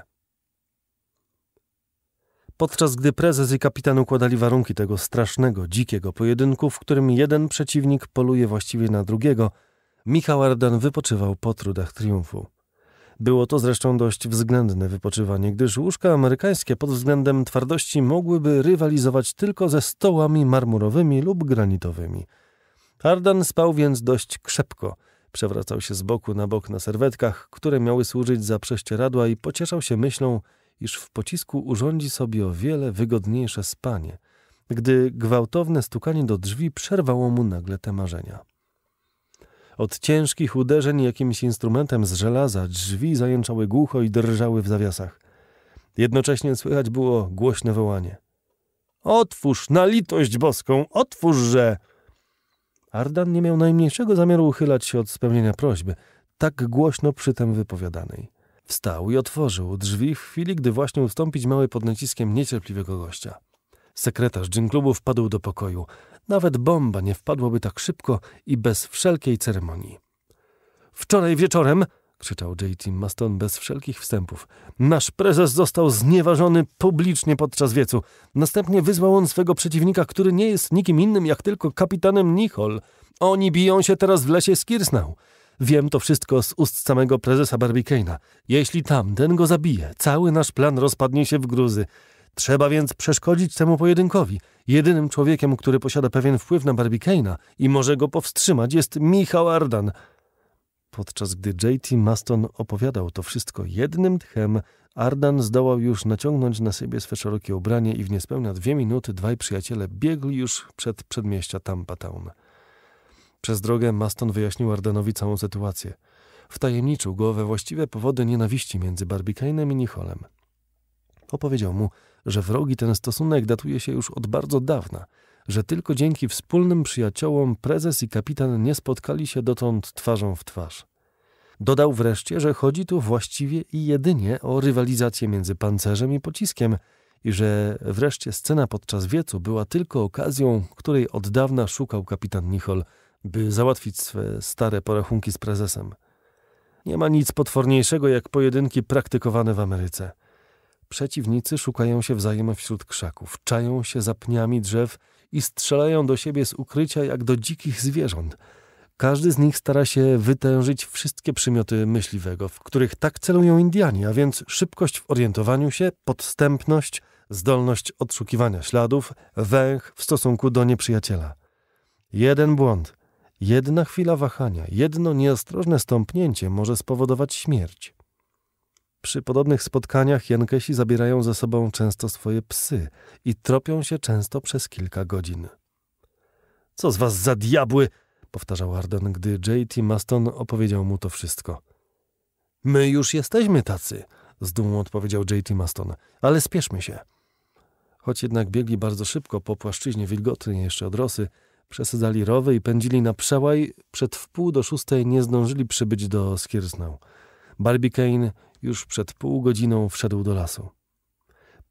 Podczas gdy prezes i kapitan układali warunki tego strasznego, dzikiego pojedynku, w którym jeden przeciwnik poluje właściwie na drugiego, Michał Ardan wypoczywał po trudach triumfu. Było to zresztą dość względne wypoczywanie, gdyż łóżka amerykańskie pod względem twardości mogłyby rywalizować tylko ze stołami marmurowymi lub granitowymi. Ardan spał więc dość krzepko. Przewracał się z boku na bok na serwetkach, które miały służyć za prześcieradła i pocieszał się myślą, iż w pocisku urządzi sobie o wiele wygodniejsze spanie, gdy gwałtowne stukanie do drzwi przerwało mu nagle te marzenia. Od ciężkich uderzeń jakimś instrumentem z żelaza drzwi zajęczały głucho i drżały w zawiasach. Jednocześnie słychać było głośne wołanie. Otwórz, na litość boską, że!" Ardan nie miał najmniejszego zamiaru uchylać się od spełnienia prośby, tak głośno przy tym wypowiadanej. Wstał i otworzył drzwi w chwili, gdy właśnie ustąpić mały pod naciskiem niecierpliwego gościa. Sekretarz klubu wpadł do pokoju. Nawet bomba nie wpadłaby tak szybko i bez wszelkiej ceremonii. Wczoraj wieczorem, krzyczał J.T. Maston bez wszelkich wstępów, nasz prezes został znieważony publicznie podczas wiecu. Następnie wyzwał on swego przeciwnika, który nie jest nikim innym jak tylko kapitanem Nichol. Oni biją się teraz w lesie z Skirsnał. Wiem to wszystko z ust samego prezesa Barbicane'a. Jeśli tamten go zabije, cały nasz plan rozpadnie się w gruzy. Trzeba więc przeszkodzić temu pojedynkowi. Jedynym człowiekiem, który posiada pewien wpływ na Barbicane'a i może go powstrzymać jest Michał Ardan. Podczas gdy J.T. Maston opowiadał to wszystko jednym tchem, Ardan zdołał już naciągnąć na siebie swe szerokie ubranie i w niespełna dwie minuty dwaj przyjaciele biegli już przed przedmieścia Tampa Town. Przez drogę Maston wyjaśnił Ardenowi całą sytuację. Wtajemniczył go we właściwe powody nienawiści między Barbikainem i Nicholem. Opowiedział mu, że wrogi ten stosunek datuje się już od bardzo dawna, że tylko dzięki wspólnym przyjaciołom prezes i kapitan nie spotkali się dotąd twarzą w twarz. Dodał wreszcie, że chodzi tu właściwie i jedynie o rywalizację między pancerzem i pociskiem i że wreszcie scena podczas wiecu była tylko okazją, której od dawna szukał kapitan Nichol – by załatwić swe stare porachunki z prezesem. Nie ma nic potworniejszego jak pojedynki praktykowane w Ameryce. Przeciwnicy szukają się wzajem wśród krzaków, czają się za pniami drzew i strzelają do siebie z ukrycia jak do dzikich zwierząt. Każdy z nich stara się wytężyć wszystkie przymioty myśliwego, w których tak celują Indianie, a więc szybkość w orientowaniu się, podstępność, zdolność odszukiwania śladów, węch w stosunku do nieprzyjaciela. Jeden błąd – Jedna chwila wahania, jedno nieostrożne stąpnięcie może spowodować śmierć. Przy podobnych spotkaniach Jankesi zabierają ze sobą często swoje psy i tropią się często przez kilka godzin. Co z was za diabły! powtarzał Arden, gdy J.T. Maston opowiedział mu to wszystko. My już jesteśmy tacy, z dumą odpowiedział J.T. Maston, ale spieszmy się. Choć jednak biegli bardzo szybko po płaszczyźnie wilgotnej jeszcze od rosy, Przesadzali rowy i pędzili na przełaj. Przed wpół do szóstej nie zdążyli przybyć do Skiersnau. Barbicane już przed pół godziną wszedł do lasu.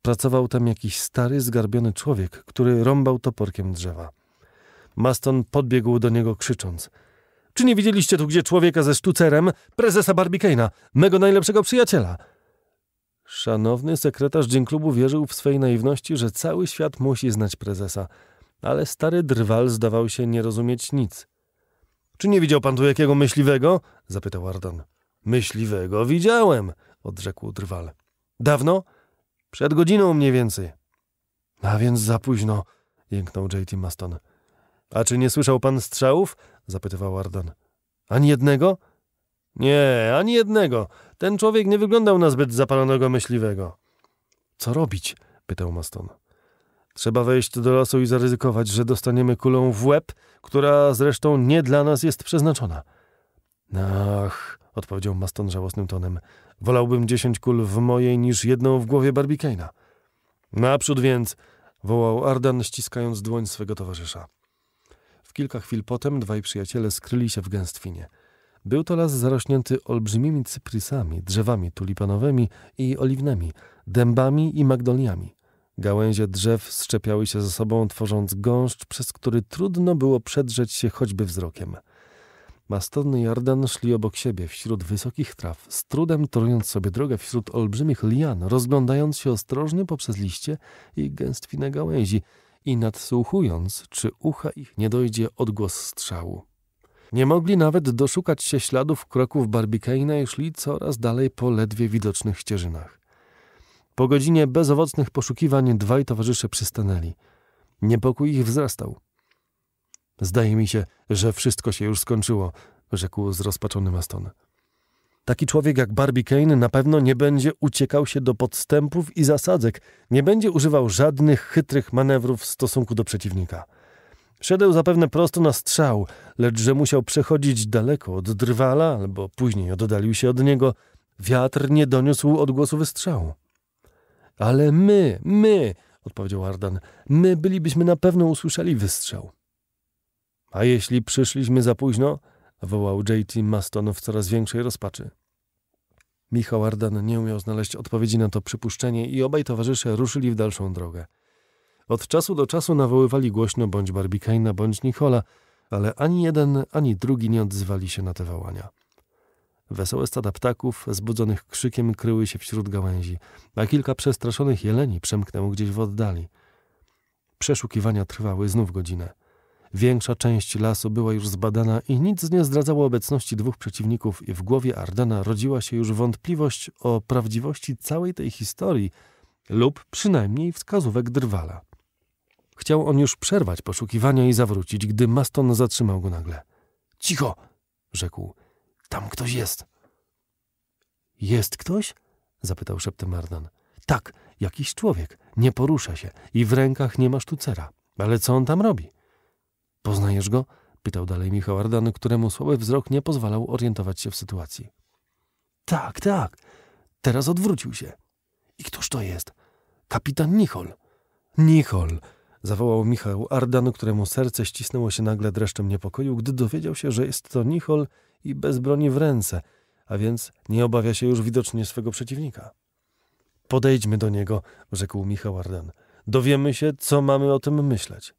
Pracował tam jakiś stary, zgarbiony człowiek, który rąbał toporkiem drzewa. Maston podbiegł do niego krzycząc – czy nie widzieliście tu gdzie człowieka ze sztucerem, prezesa Barbicana, mego najlepszego przyjaciela? Szanowny sekretarz Dzień Klubu wierzył w swej naiwności, że cały świat musi znać prezesa ale stary drwal zdawał się nie rozumieć nic. Czy nie widział pan tu jakiego myśliwego? zapytał Ardon. Myśliwego widziałem, odrzekł drwal. Dawno? Przed godziną mniej więcej. A więc za późno, jęknął J.T. Maston. A czy nie słyszał pan strzałów? zapytywał Ardon. Ani jednego? Nie, ani jednego. Ten człowiek nie wyglądał na zbyt zapalonego myśliwego. Co robić? pytał Maston. Trzeba wejść do lasu i zaryzykować, że dostaniemy kulą w łeb, która zresztą nie dla nas jest przeznaczona. Ach, odpowiedział Maston żałosnym tonem. Wolałbym dziesięć kul w mojej niż jedną w głowie Barbicana. Naprzód więc, wołał Ardan, ściskając dłoń swego towarzysza. W kilka chwil potem dwaj przyjaciele skryli się w gęstwinie. Był to las zarośnięty olbrzymimi cyprysami, drzewami tulipanowymi i oliwnemi, dębami i magdoliami. Gałęzie drzew szczepiały się ze sobą, tworząc gąszcz, przez który trudno było przedrzeć się choćby wzrokiem. Maston i szli obok siebie, wśród wysokich traw, z trudem torując sobie drogę wśród olbrzymich lian, rozglądając się ostrożnie poprzez liście i gęstwinę gałęzi i nadsłuchując, czy ucha ich nie dojdzie odgłos strzału. Nie mogli nawet doszukać się śladów kroków Barbicane'a i szli coraz dalej po ledwie widocznych ścieżynach. Po godzinie bezowocnych poszukiwań dwaj towarzysze przystanęli. Niepokój ich wzrastał. Zdaje mi się, że wszystko się już skończyło, rzekł zrozpaczony Maston. Taki człowiek jak Barbie Kane na pewno nie będzie uciekał się do podstępów i zasadzek, nie będzie używał żadnych chytrych manewrów w stosunku do przeciwnika. Szedł zapewne prosto na strzał, lecz że musiał przechodzić daleko od drwala, albo później oddalił się od niego, wiatr nie doniósł odgłosu wystrzału. Ale my, my, odpowiedział Ardan, my bylibyśmy na pewno usłyszeli wystrzał. A jeśli przyszliśmy za późno? wołał J.T. Maston w coraz większej rozpaczy. Michał Ardan nie umiał znaleźć odpowiedzi na to przypuszczenie i obaj towarzysze ruszyli w dalszą drogę. Od czasu do czasu nawoływali głośno bądź Barbikaina, bądź Nichola, ale ani jeden, ani drugi nie odzywali się na te wołania. Wesołe stada ptaków, zbudzonych krzykiem, kryły się wśród gałęzi, a kilka przestraszonych jeleni przemknęło gdzieś w oddali. Przeszukiwania trwały znów godzinę. Większa część lasu była już zbadana i nic nie zdradzało obecności dwóch przeciwników i w głowie Ardena rodziła się już wątpliwość o prawdziwości całej tej historii lub przynajmniej wskazówek drwala. Chciał on już przerwać poszukiwania i zawrócić, gdy Maston zatrzymał go nagle. Cicho! rzekł. Tam ktoś jest. Jest ktoś? zapytał szeptem Ardan. Tak, jakiś człowiek. Nie porusza się i w rękach nie ma sztucera. Ale co on tam robi? Poznajesz go? pytał dalej Michał Ardan, któremu słaby wzrok nie pozwalał orientować się w sytuacji. Tak, tak. Teraz odwrócił się. I któż to jest? Kapitan Nichol. Nichol, zawołał Michał Ardan, któremu serce ścisnęło się nagle dreszczem niepokoju, gdy dowiedział się, że jest to Nichol i bez broni w ręce, a więc nie obawia się już widocznie swego przeciwnika. Podejdźmy do niego, rzekł Michał Ardan. Dowiemy się, co mamy o tym myśleć.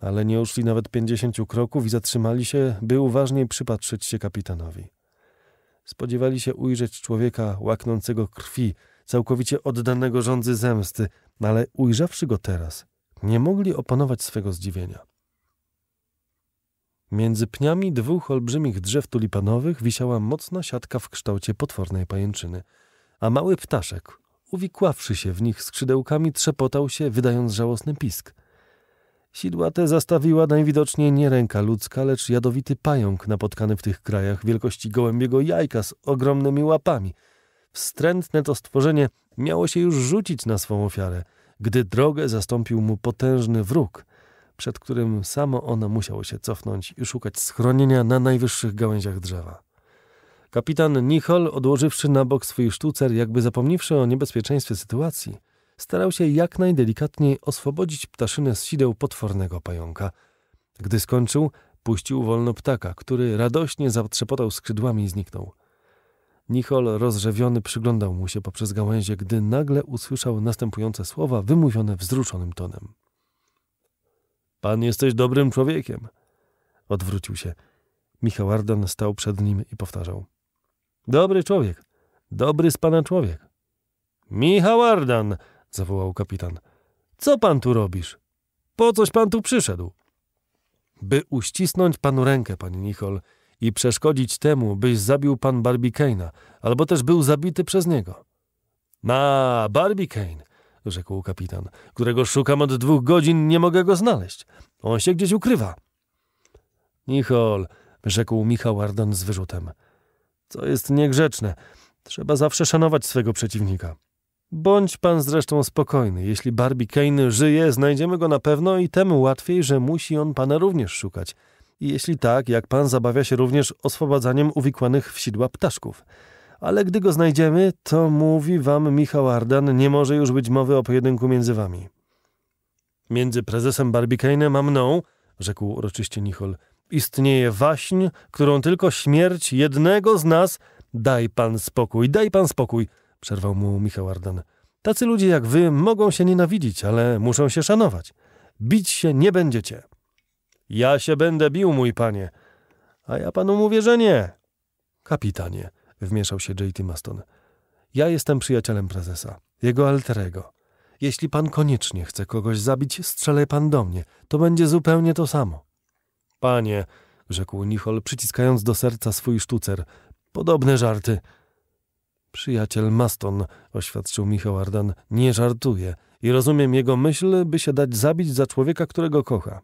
Ale nie uszli nawet pięćdziesięciu kroków i zatrzymali się, by uważniej przypatrzyć się kapitanowi. Spodziewali się ujrzeć człowieka łaknącego krwi, całkowicie oddanego rządzy zemsty, ale ujrzawszy go teraz, nie mogli opanować swego zdziwienia. Między pniami dwóch olbrzymich drzew tulipanowych wisiała mocna siatka w kształcie potwornej pajęczyny, a mały ptaszek, uwikławszy się w nich skrzydełkami, trzepotał się, wydając żałosny pisk. Sidła te zastawiła najwidoczniej nie ręka ludzka, lecz jadowity pająk napotkany w tych krajach wielkości gołębiego jajka z ogromnymi łapami – Wstrętne to stworzenie miało się już rzucić na swą ofiarę, gdy drogę zastąpił mu potężny wróg, przed którym samo ono musiało się cofnąć i szukać schronienia na najwyższych gałęziach drzewa. Kapitan Nichol, odłożywszy na bok swój sztucer, jakby zapomniwszy o niebezpieczeństwie sytuacji, starał się jak najdelikatniej oswobodzić ptaszynę z sideł potwornego pająka. Gdy skończył, puścił wolno ptaka, który radośnie zatrzepotał skrzydłami i zniknął. Nichol rozrzewiony przyglądał mu się poprzez gałęzie, gdy nagle usłyszał następujące słowa wymówione wzruszonym tonem. Pan jesteś dobrym człowiekiem. Odwrócił się. Michał Ardan stał przed nim i powtarzał. Dobry człowiek. Dobry z pana człowiek. Michał Ardan! zawołał kapitan. Co pan tu robisz? Po coś pan tu przyszedł? By uścisnąć panu rękę, panie Nichol – i przeszkodzić temu, byś zabił pan Barbicana, albo też był zabity przez niego. Na Barbicane, rzekł kapitan, którego szukam od dwóch godzin, nie mogę go znaleźć. On się gdzieś ukrywa. Nichol, rzekł Michał Arden z wyrzutem. Co jest niegrzeczne. Trzeba zawsze szanować swego przeciwnika. Bądź pan zresztą spokojny. Jeśli Barbie Kane żyje, znajdziemy go na pewno i temu łatwiej, że musi on pana również szukać. Jeśli tak, jak pan zabawia się również oswobadzaniem uwikłanych w sidła ptaszków. Ale gdy go znajdziemy, to mówi wam Michał Ardan, nie może już być mowy o pojedynku między wami. Między prezesem Barbicane'em a mną, rzekł uroczyście Nichol, istnieje waśń, którą tylko śmierć jednego z nas. Daj pan spokój, daj pan spokój, przerwał mu Michał Ardan. Tacy ludzie jak wy mogą się nienawidzić, ale muszą się szanować. Bić się nie będziecie. Ja się będę bił, mój panie. A ja panu mówię, że nie. Kapitanie, wmieszał się J.T. Maston. Ja jestem przyjacielem prezesa, jego alterego. Jeśli pan koniecznie chce kogoś zabić, strzelaj pan do mnie. To będzie zupełnie to samo. Panie, rzekł Nichol, przyciskając do serca swój sztucer. Podobne żarty. Przyjaciel Maston, oświadczył Michał Ardan, nie żartuje i rozumiem jego myśl, by się dać zabić za człowieka, którego kocha.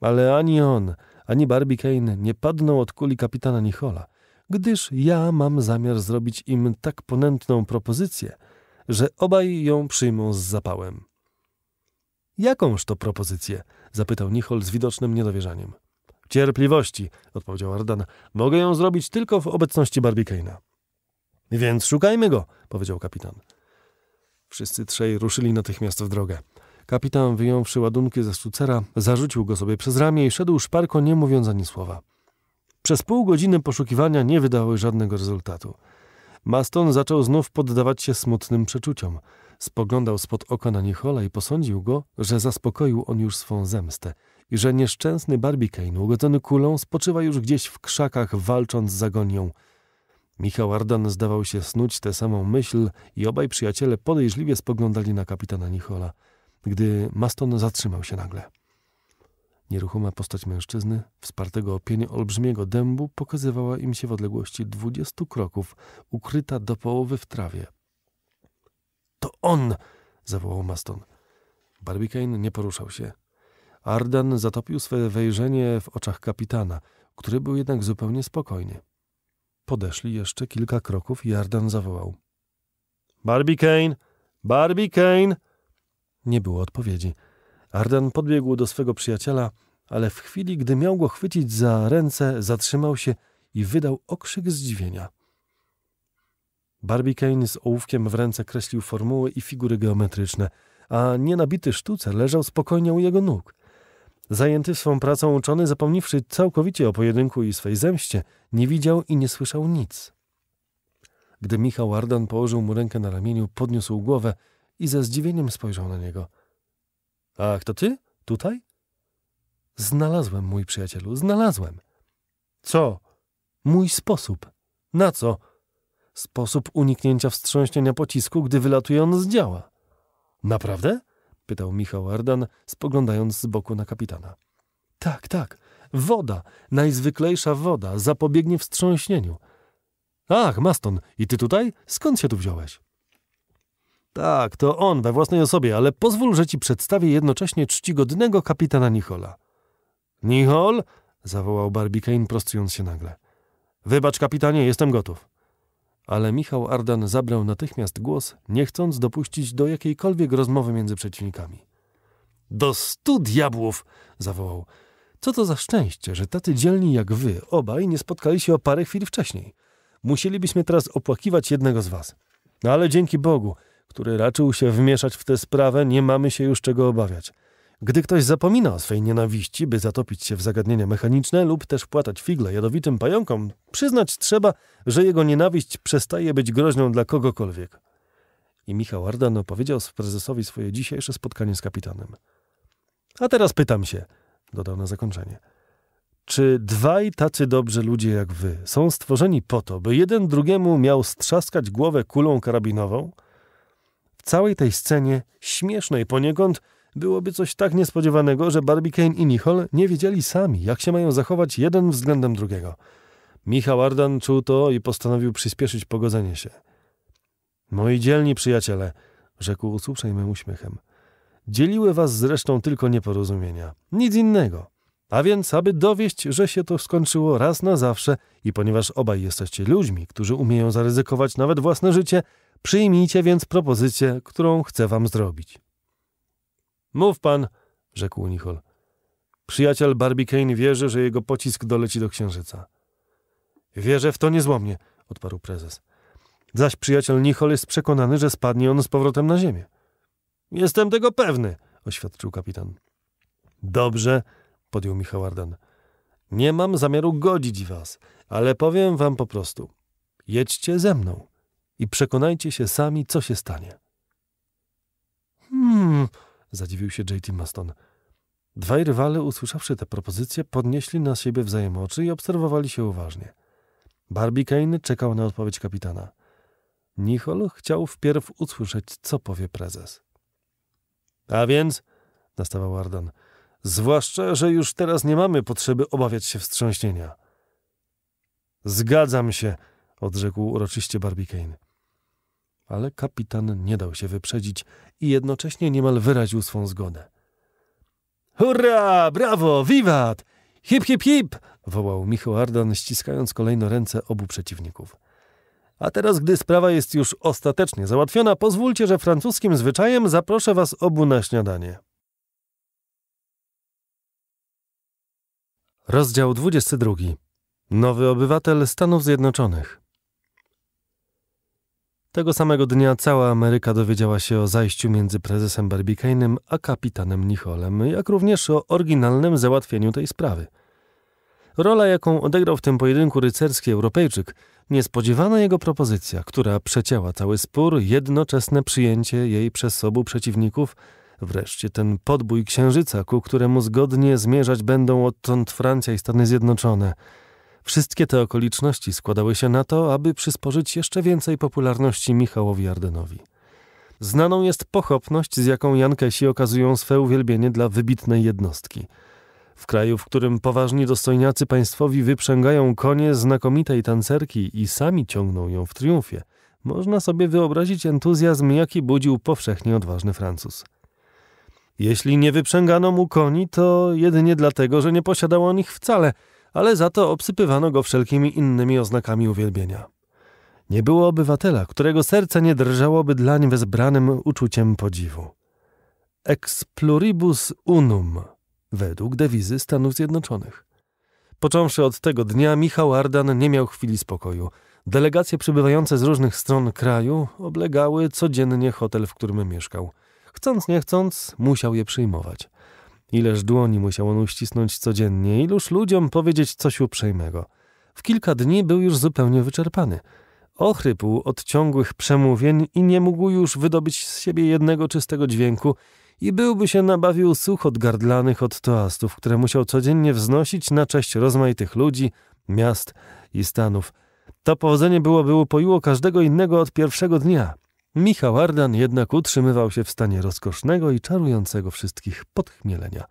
Ale ani on, ani Barbie Kane nie padną od kuli kapitana Nichola, gdyż ja mam zamiar zrobić im tak ponętną propozycję, że obaj ją przyjmą z zapałem. Jakąż to propozycję? zapytał Nichol z widocznym niedowierzaniem. Cierpliwości, odpowiedział Ardan. Mogę ją zrobić tylko w obecności Barbicana. Więc szukajmy go, powiedział kapitan. Wszyscy trzej ruszyli natychmiast w drogę. Kapitan, wyjąwszy ładunki ze sztucera, zarzucił go sobie przez ramię i szedł szparko, nie mówiąc ani słowa. Przez pół godziny poszukiwania nie wydały żadnego rezultatu. Maston zaczął znów poddawać się smutnym przeczuciom. Spoglądał spod oka na Nichola i posądził go, że zaspokoił on już swą zemstę i że nieszczęsny Barbicane, ugodzony kulą, spoczywa już gdzieś w krzakach, walcząc z agonią. Michał Ardan zdawał się snuć tę samą myśl i obaj przyjaciele podejrzliwie spoglądali na kapitana Nichola – gdy Maston zatrzymał się nagle. Nieruchoma postać mężczyzny, wspartego o pień olbrzymiego dębu, pokazywała im się w odległości dwudziestu kroków, ukryta do połowy w trawie. To on! zawołał Maston. Barbicane nie poruszał się. Ardan zatopił swe wejrzenie w oczach kapitana, który był jednak zupełnie spokojny. Podeszli jeszcze kilka kroków i Ardan zawołał. Barbicane! Barbicane! Nie było odpowiedzi. Ardan podbiegł do swego przyjaciela, ale w chwili, gdy miał go chwycić za ręce, zatrzymał się i wydał okrzyk zdziwienia. Barbicane z ołówkiem w ręce kreślił formuły i figury geometryczne, a nienabity sztucer leżał spokojnie u jego nóg. Zajęty swą pracą uczony, zapomniwszy całkowicie o pojedynku i swej zemście, nie widział i nie słyszał nic. Gdy Michał Ardan położył mu rękę na ramieniu, podniósł głowę i ze zdziwieniem spojrzał na niego. Ach, to ty? Tutaj? Znalazłem, mój przyjacielu, znalazłem. Co? Mój sposób. Na co? Sposób uniknięcia wstrząśnienia pocisku, gdy wylatuje on z działa. Naprawdę? pytał Michał Ardan, spoglądając z boku na kapitana. Tak, tak. Woda, najzwyklejsza woda, zapobiegnie wstrząśnieniu. Ach, Maston, i ty tutaj? Skąd się tu wziąłeś? Tak, to on we własnej osobie, ale pozwól, że ci przedstawię jednocześnie czcigodnego kapitana Nichola. Nichol? zawołał Barbicane, prostując się nagle. Wybacz, kapitanie, jestem gotów. Ale Michał Ardan zabrał natychmiast głos, nie chcąc dopuścić do jakiejkolwiek rozmowy między przeciwnikami. Do stu diabłów! zawołał. Co to za szczęście, że tacy dzielni jak wy obaj nie spotkali się o parę chwil wcześniej. Musielibyśmy teraz opłakiwać jednego z was. No ale dzięki Bogu, który raczył się wmieszać w tę sprawę, nie mamy się już czego obawiać. Gdy ktoś zapomina o swej nienawiści, by zatopić się w zagadnienia mechaniczne lub też płatać figle jadowitym pająkom, przyznać trzeba, że jego nienawiść przestaje być groźną dla kogokolwiek. I Michał Ardan opowiedział prezesowi swoje dzisiejsze spotkanie z kapitanem. A teraz pytam się, dodał na zakończenie. Czy dwaj tacy dobrzy ludzie jak wy są stworzeni po to, by jeden drugiemu miał strzaskać głowę kulą karabinową? całej tej scenie, śmiesznej poniekąd, byłoby coś tak niespodziewanego, że Barbicane i Nichol nie wiedzieli sami, jak się mają zachować jeden względem drugiego. Michał Ardan czuł to i postanowił przyspieszyć pogodzenie się. Moi dzielni przyjaciele, rzekł z uśmiechem. Dzieliły was zresztą tylko nieporozumienia. Nic innego. A więc, aby dowieść, że się to skończyło raz na zawsze i ponieważ obaj jesteście ludźmi, którzy umieją zaryzykować nawet własne życie, przyjmijcie więc propozycję, którą chcę wam zrobić. Mów pan, rzekł Nichol. Przyjaciel Barbicane wierzy, że jego pocisk doleci do księżyca. Wierzę w to niezłomnie, odparł prezes. Zaś przyjaciel Nichol jest przekonany, że spadnie on z powrotem na ziemię. Jestem tego pewny, oświadczył kapitan. Dobrze, podjął Michał Arden. Nie mam zamiaru godzić was, ale powiem wam po prostu. Jedźcie ze mną i przekonajcie się sami, co się stanie. Hmm, zadziwił się J.T. Maston. Dwaj rywale, usłyszawszy tę propozycję, podnieśli na siebie wzajem oczy i obserwowali się uważnie. Barbie Kane czekał na odpowiedź kapitana. Nichol chciał wpierw usłyszeć, co powie prezes. A więc, nastawał Ardan, Zwłaszcza, że już teraz nie mamy potrzeby obawiać się wstrząśnienia. Zgadzam się, odrzekł uroczyście Barbicane. Ale kapitan nie dał się wyprzedzić i jednocześnie niemal wyraził swą zgodę. Hurra! Brawo! Wiwat! Hip, hip, hip! wołał Michał Ardan, ściskając kolejno ręce obu przeciwników. A teraz, gdy sprawa jest już ostatecznie załatwiona, pozwólcie, że francuskim zwyczajem zaproszę was obu na śniadanie. Rozdział 22. Nowy obywatel Stanów Zjednoczonych. Tego samego dnia cała Ameryka dowiedziała się o zajściu między prezesem Barbicane'em a kapitanem Nicholem, jak również o oryginalnym załatwieniu tej sprawy. Rola, jaką odegrał w tym pojedynku rycerski Europejczyk, niespodziewana jego propozycja, która przecięła cały spór, jednoczesne przyjęcie jej przez obu przeciwników – Wreszcie ten podbój księżyca, ku któremu zgodnie zmierzać będą odtąd Francja i Stany Zjednoczone. Wszystkie te okoliczności składały się na to, aby przysporzyć jeszcze więcej popularności Michałowi Ardenowi. Znaną jest pochopność, z jaką Jankesi okazują swe uwielbienie dla wybitnej jednostki. W kraju, w którym poważni dostojniacy państwowi wyprzęgają konie znakomitej tancerki i sami ciągną ją w triumfie, można sobie wyobrazić entuzjazm, jaki budził powszechnie odważny Francuz. Jeśli nie wyprzęgano mu koni, to jedynie dlatego, że nie posiadał on ich wcale, ale za to obsypywano go wszelkimi innymi oznakami uwielbienia. Nie było obywatela, którego serce nie drżałoby dlań wezbranym uczuciem podziwu. Ex pluribus unum, według dewizy Stanów Zjednoczonych. Począwszy od tego dnia, Michał Ardan nie miał chwili spokoju. Delegacje przybywające z różnych stron kraju oblegały codziennie hotel, w którym mieszkał – Chcąc nie chcąc, musiał je przyjmować. Ileż dłoni musiał on uścisnąć codziennie, iluż ludziom powiedzieć coś uprzejmego. W kilka dni był już zupełnie wyczerpany. Ochrypł od ciągłych przemówień i nie mógł już wydobyć z siebie jednego czystego dźwięku i byłby się nabawił such gardlanych od toastów, które musiał codziennie wznosić na cześć rozmaitych ludzi, miast i stanów. To powodzenie było upoiło każdego innego od pierwszego dnia – Michał Ardan jednak utrzymywał się w stanie rozkosznego i czarującego wszystkich podchmielenia.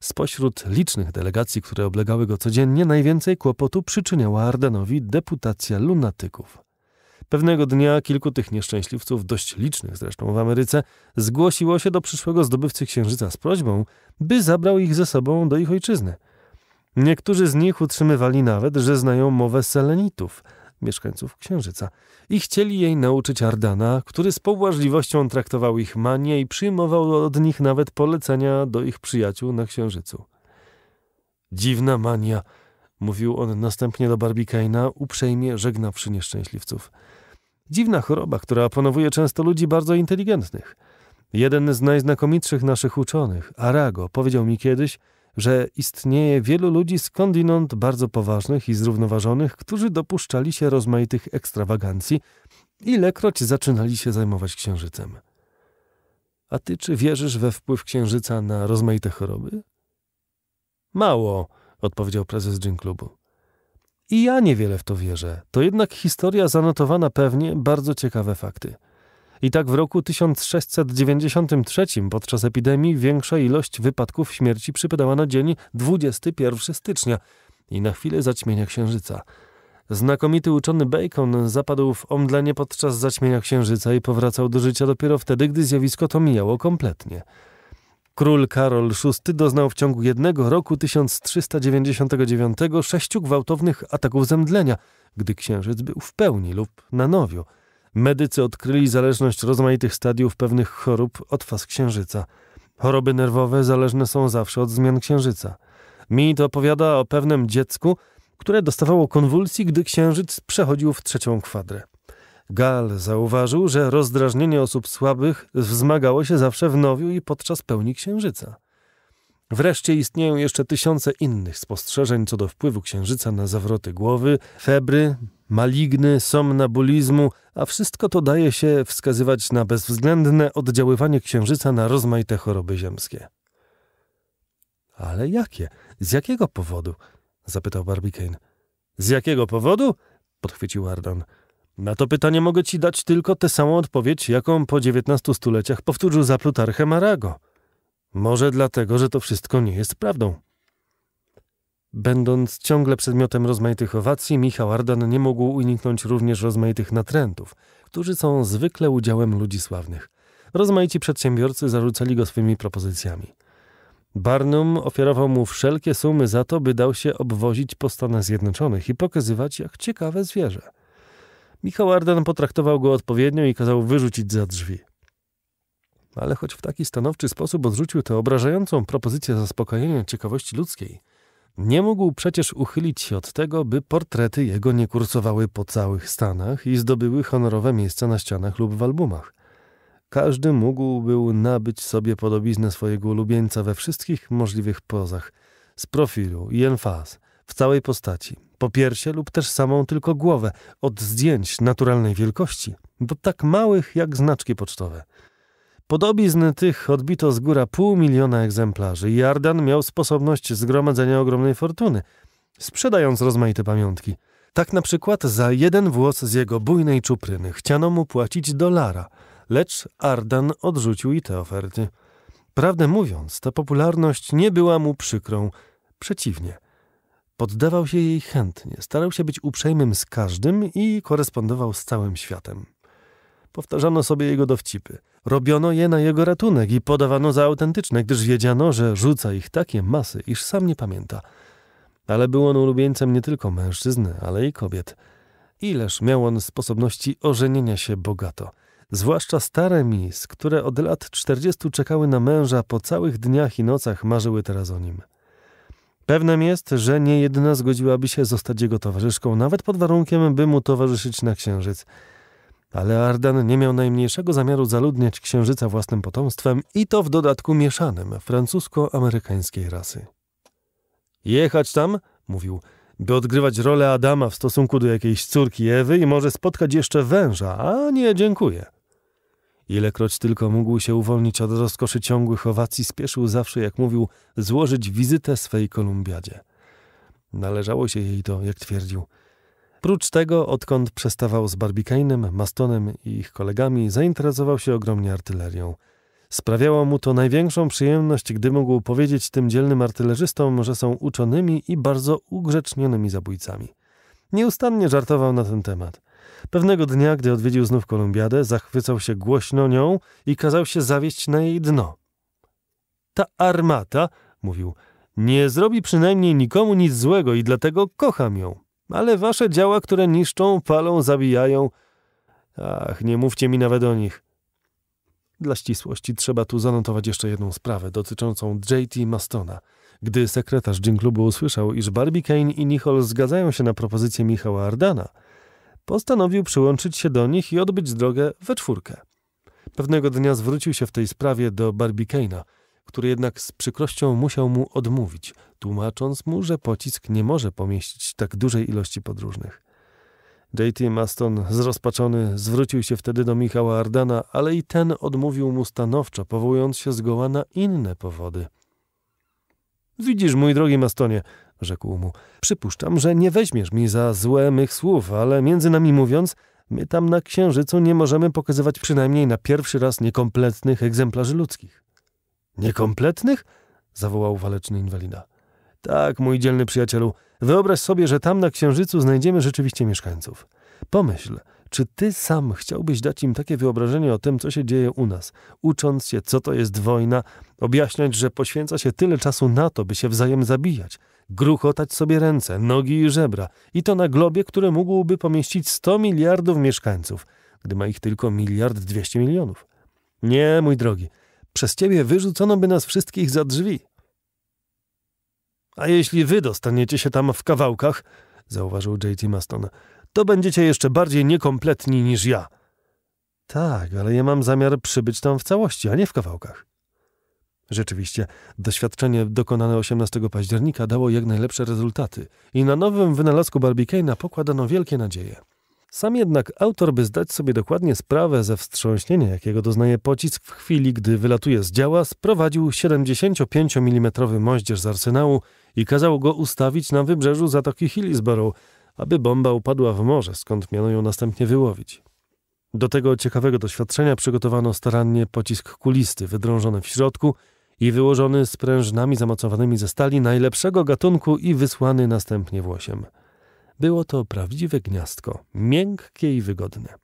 Spośród licznych delegacji, które oblegały go codziennie, najwięcej kłopotu przyczyniała Ardanowi deputacja lunatyków. Pewnego dnia kilku tych nieszczęśliwców, dość licznych zresztą w Ameryce, zgłosiło się do przyszłego zdobywcy księżyca z prośbą, by zabrał ich ze sobą do ich ojczyzny. Niektórzy z nich utrzymywali nawet, że znają mowę selenitów – mieszkańców Księżyca i chcieli jej nauczyć Ardana, który z pobłażliwością traktował ich manię i przyjmował od nich nawet polecenia do ich przyjaciół na Księżycu. Dziwna mania, mówił on następnie do Barbikaina, uprzejmie żegnawszy nieszczęśliwców. Dziwna choroba, która panowuje często ludzi bardzo inteligentnych. Jeden z najznakomitszych naszych uczonych, Arago, powiedział mi kiedyś, że istnieje wielu ludzi skądinąd bardzo poważnych i zrównoważonych, którzy dopuszczali się rozmaitych ekstrawagancji, ilekroć zaczynali się zajmować księżycem. A ty czy wierzysz we wpływ księżyca na rozmaite choroby? Mało, odpowiedział prezes Gin Klubu. I ja niewiele w to wierzę. To jednak historia zanotowana pewnie bardzo ciekawe fakty – i tak w roku 1693 podczas epidemii większa ilość wypadków śmierci przypadała na dzień 21 stycznia i na chwilę zaćmienia księżyca. Znakomity uczony Bacon zapadł w omdlenie podczas zaćmienia księżyca i powracał do życia dopiero wtedy, gdy zjawisko to mijało kompletnie. Król Karol VI doznał w ciągu jednego roku 1399 sześciu gwałtownych ataków zemdlenia, gdy księżyc był w pełni lub na nowiu – Medycy odkryli zależność rozmaitych stadiów pewnych chorób od faz księżyca. Choroby nerwowe zależne są zawsze od zmian księżyca. Mi to opowiada o pewnym dziecku, które dostawało konwulsji, gdy księżyc przechodził w trzecią kwadrę. Gal zauważył, że rozdrażnienie osób słabych wzmagało się zawsze w nowiu i podczas pełni księżyca. Wreszcie istnieją jeszcze tysiące innych spostrzeżeń co do wpływu księżyca na zawroty głowy, febry, maligny, somnambulizmu, a wszystko to daje się wskazywać na bezwzględne oddziaływanie księżyca na rozmaite choroby ziemskie. Ale jakie? Z jakiego powodu? zapytał Barbicane. Z jakiego powodu? podchwycił Ardon. Na to pytanie mogę ci dać tylko tę samą odpowiedź, jaką po dziewiętnastu stuleciach powtórzył za Plutarchę Arago. Może dlatego, że to wszystko nie jest prawdą. Będąc ciągle przedmiotem rozmaitych owacji, Michał Ardan nie mógł uniknąć również rozmaitych natrętów, którzy są zwykle udziałem ludzi sławnych. Rozmaici przedsiębiorcy zarzucali go swymi propozycjami. Barnum ofiarował mu wszelkie sumy za to, by dał się obwozić po Stanach Zjednoczonych i pokazywać jak ciekawe zwierzę. Michał Ardan potraktował go odpowiednio i kazał wyrzucić za drzwi. Ale choć w taki stanowczy sposób odrzucił tę obrażającą propozycję zaspokojenia ciekawości ludzkiej – nie mógł przecież uchylić się od tego, by portrety jego nie kursowały po całych Stanach i zdobyły honorowe miejsca na ścianach lub w albumach. Każdy mógł był nabyć sobie podobiznę swojego ulubieńca we wszystkich możliwych pozach, z profilu i enfaz, w całej postaci, po piersie lub też samą tylko głowę, od zdjęć naturalnej wielkości do tak małych jak znaczki pocztowe – Podobizn tych odbito z góra pół miliona egzemplarzy. Jardan miał sposobność zgromadzenia ogromnej fortuny, sprzedając rozmaite pamiątki. Tak na przykład za jeden włos z jego bujnej czupryny chciano mu płacić dolara, lecz Ardan odrzucił i te oferty. Prawdę mówiąc, ta popularność nie była mu przykrą, przeciwnie. Poddawał się jej chętnie, starał się być uprzejmym z każdym i korespondował z całym światem. Powtarzano sobie jego dowcipy. Robiono je na jego ratunek i podawano za autentyczne, gdyż wiedziano, że rzuca ich takie masy, iż sam nie pamięta. Ale był on ulubieńcem nie tylko mężczyzn, ale i kobiet. Ileż miał on sposobności ożenienia się bogato. Zwłaszcza stare mis, które od lat czterdziestu czekały na męża, po całych dniach i nocach marzyły teraz o nim. Pewnym jest, że nie jedna zgodziłaby się zostać jego towarzyszką, nawet pod warunkiem, by mu towarzyszyć na księżyc – ale Arden nie miał najmniejszego zamiaru zaludniać księżyca własnym potomstwem i to w dodatku mieszanym, francusko-amerykańskiej rasy. Jechać tam, mówił, by odgrywać rolę Adama w stosunku do jakiejś córki Ewy i może spotkać jeszcze węża, a nie dziękuję. Ilekroć tylko mógł się uwolnić od rozkoszy ciągłych owacji, spieszył zawsze, jak mówił, złożyć wizytę swej Kolumbiadzie. Należało się jej to, jak twierdził – Prócz tego, odkąd przestawał z Barbikainem, Mastonem i ich kolegami, zainteresował się ogromnie artylerią. Sprawiało mu to największą przyjemność, gdy mógł powiedzieć tym dzielnym artylerzystom, że są uczonymi i bardzo ugrzecznionymi zabójcami. Nieustannie żartował na ten temat. Pewnego dnia, gdy odwiedził znów Kolumbiadę, zachwycał się głośno nią i kazał się zawieść na jej dno. Ta armata, mówił, nie zrobi przynajmniej nikomu nic złego i dlatego kocham ją. Ale wasze działa, które niszczą, palą, zabijają. Ach, nie mówcie mi nawet o nich. Dla ścisłości trzeba tu zanotować jeszcze jedną sprawę dotyczącą J.T. Mastona. Gdy sekretarz Jim Clubu usłyszał, iż Barbie Kane i Nichol zgadzają się na propozycję Michała Ardana, postanowił przyłączyć się do nich i odbyć drogę we czwórkę. Pewnego dnia zwrócił się w tej sprawie do Barbie Kane'a, który jednak z przykrością musiał mu odmówić, tłumacząc mu, że pocisk nie może pomieścić tak dużej ilości podróżnych. J.T. Maston, zrozpaczony, zwrócił się wtedy do Michała Ardana, ale i ten odmówił mu stanowczo, powołując się zgoła na inne powody. Widzisz, mój drogi Mastonie, rzekł mu, przypuszczam, że nie weźmiesz mi za złe mych słów, ale między nami mówiąc, my tam na Księżycu nie możemy pokazywać przynajmniej na pierwszy raz niekompletnych egzemplarzy ludzkich. Niekompletnych? zawołał waleczny inwalida. Tak, mój dzielny przyjacielu, wyobraź sobie, że tam na księżycu znajdziemy rzeczywiście mieszkańców. Pomyśl, czy ty sam chciałbyś dać im takie wyobrażenie o tym, co się dzieje u nas, ucząc się, co to jest wojna, objaśniać, że poświęca się tyle czasu na to, by się wzajem zabijać, gruchotać sobie ręce, nogi i żebra, i to na globie, które mógłby pomieścić 100 miliardów mieszkańców, gdy ma ich tylko miliard dwieście milionów. Nie, mój drogi, przez ciebie wyrzucono by nas wszystkich za drzwi. A jeśli wy dostaniecie się tam w kawałkach, zauważył J.T. Maston, to będziecie jeszcze bardziej niekompletni niż ja. Tak, ale ja mam zamiar przybyć tam w całości, a nie w kawałkach. Rzeczywiście, doświadczenie dokonane 18 października dało jak najlepsze rezultaty i na nowym wynalazku Barbicane'a pokładano wielkie nadzieje. Sam jednak autor, by zdać sobie dokładnie sprawę ze wstrząśnienia, jakiego doznaje pocisk w chwili, gdy wylatuje z działa, sprowadził 75 mm moździerz z arsenału i kazał go ustawić na wybrzeżu Zatoki Hillsborough, aby bomba upadła w morze, skąd miano ją następnie wyłowić. Do tego ciekawego doświadczenia przygotowano starannie pocisk kulisty, wydrążony w środku i wyłożony sprężnami zamocowanymi ze stali najlepszego gatunku i wysłany następnie włosiem. Było to prawdziwe gniazdko, miękkie i wygodne.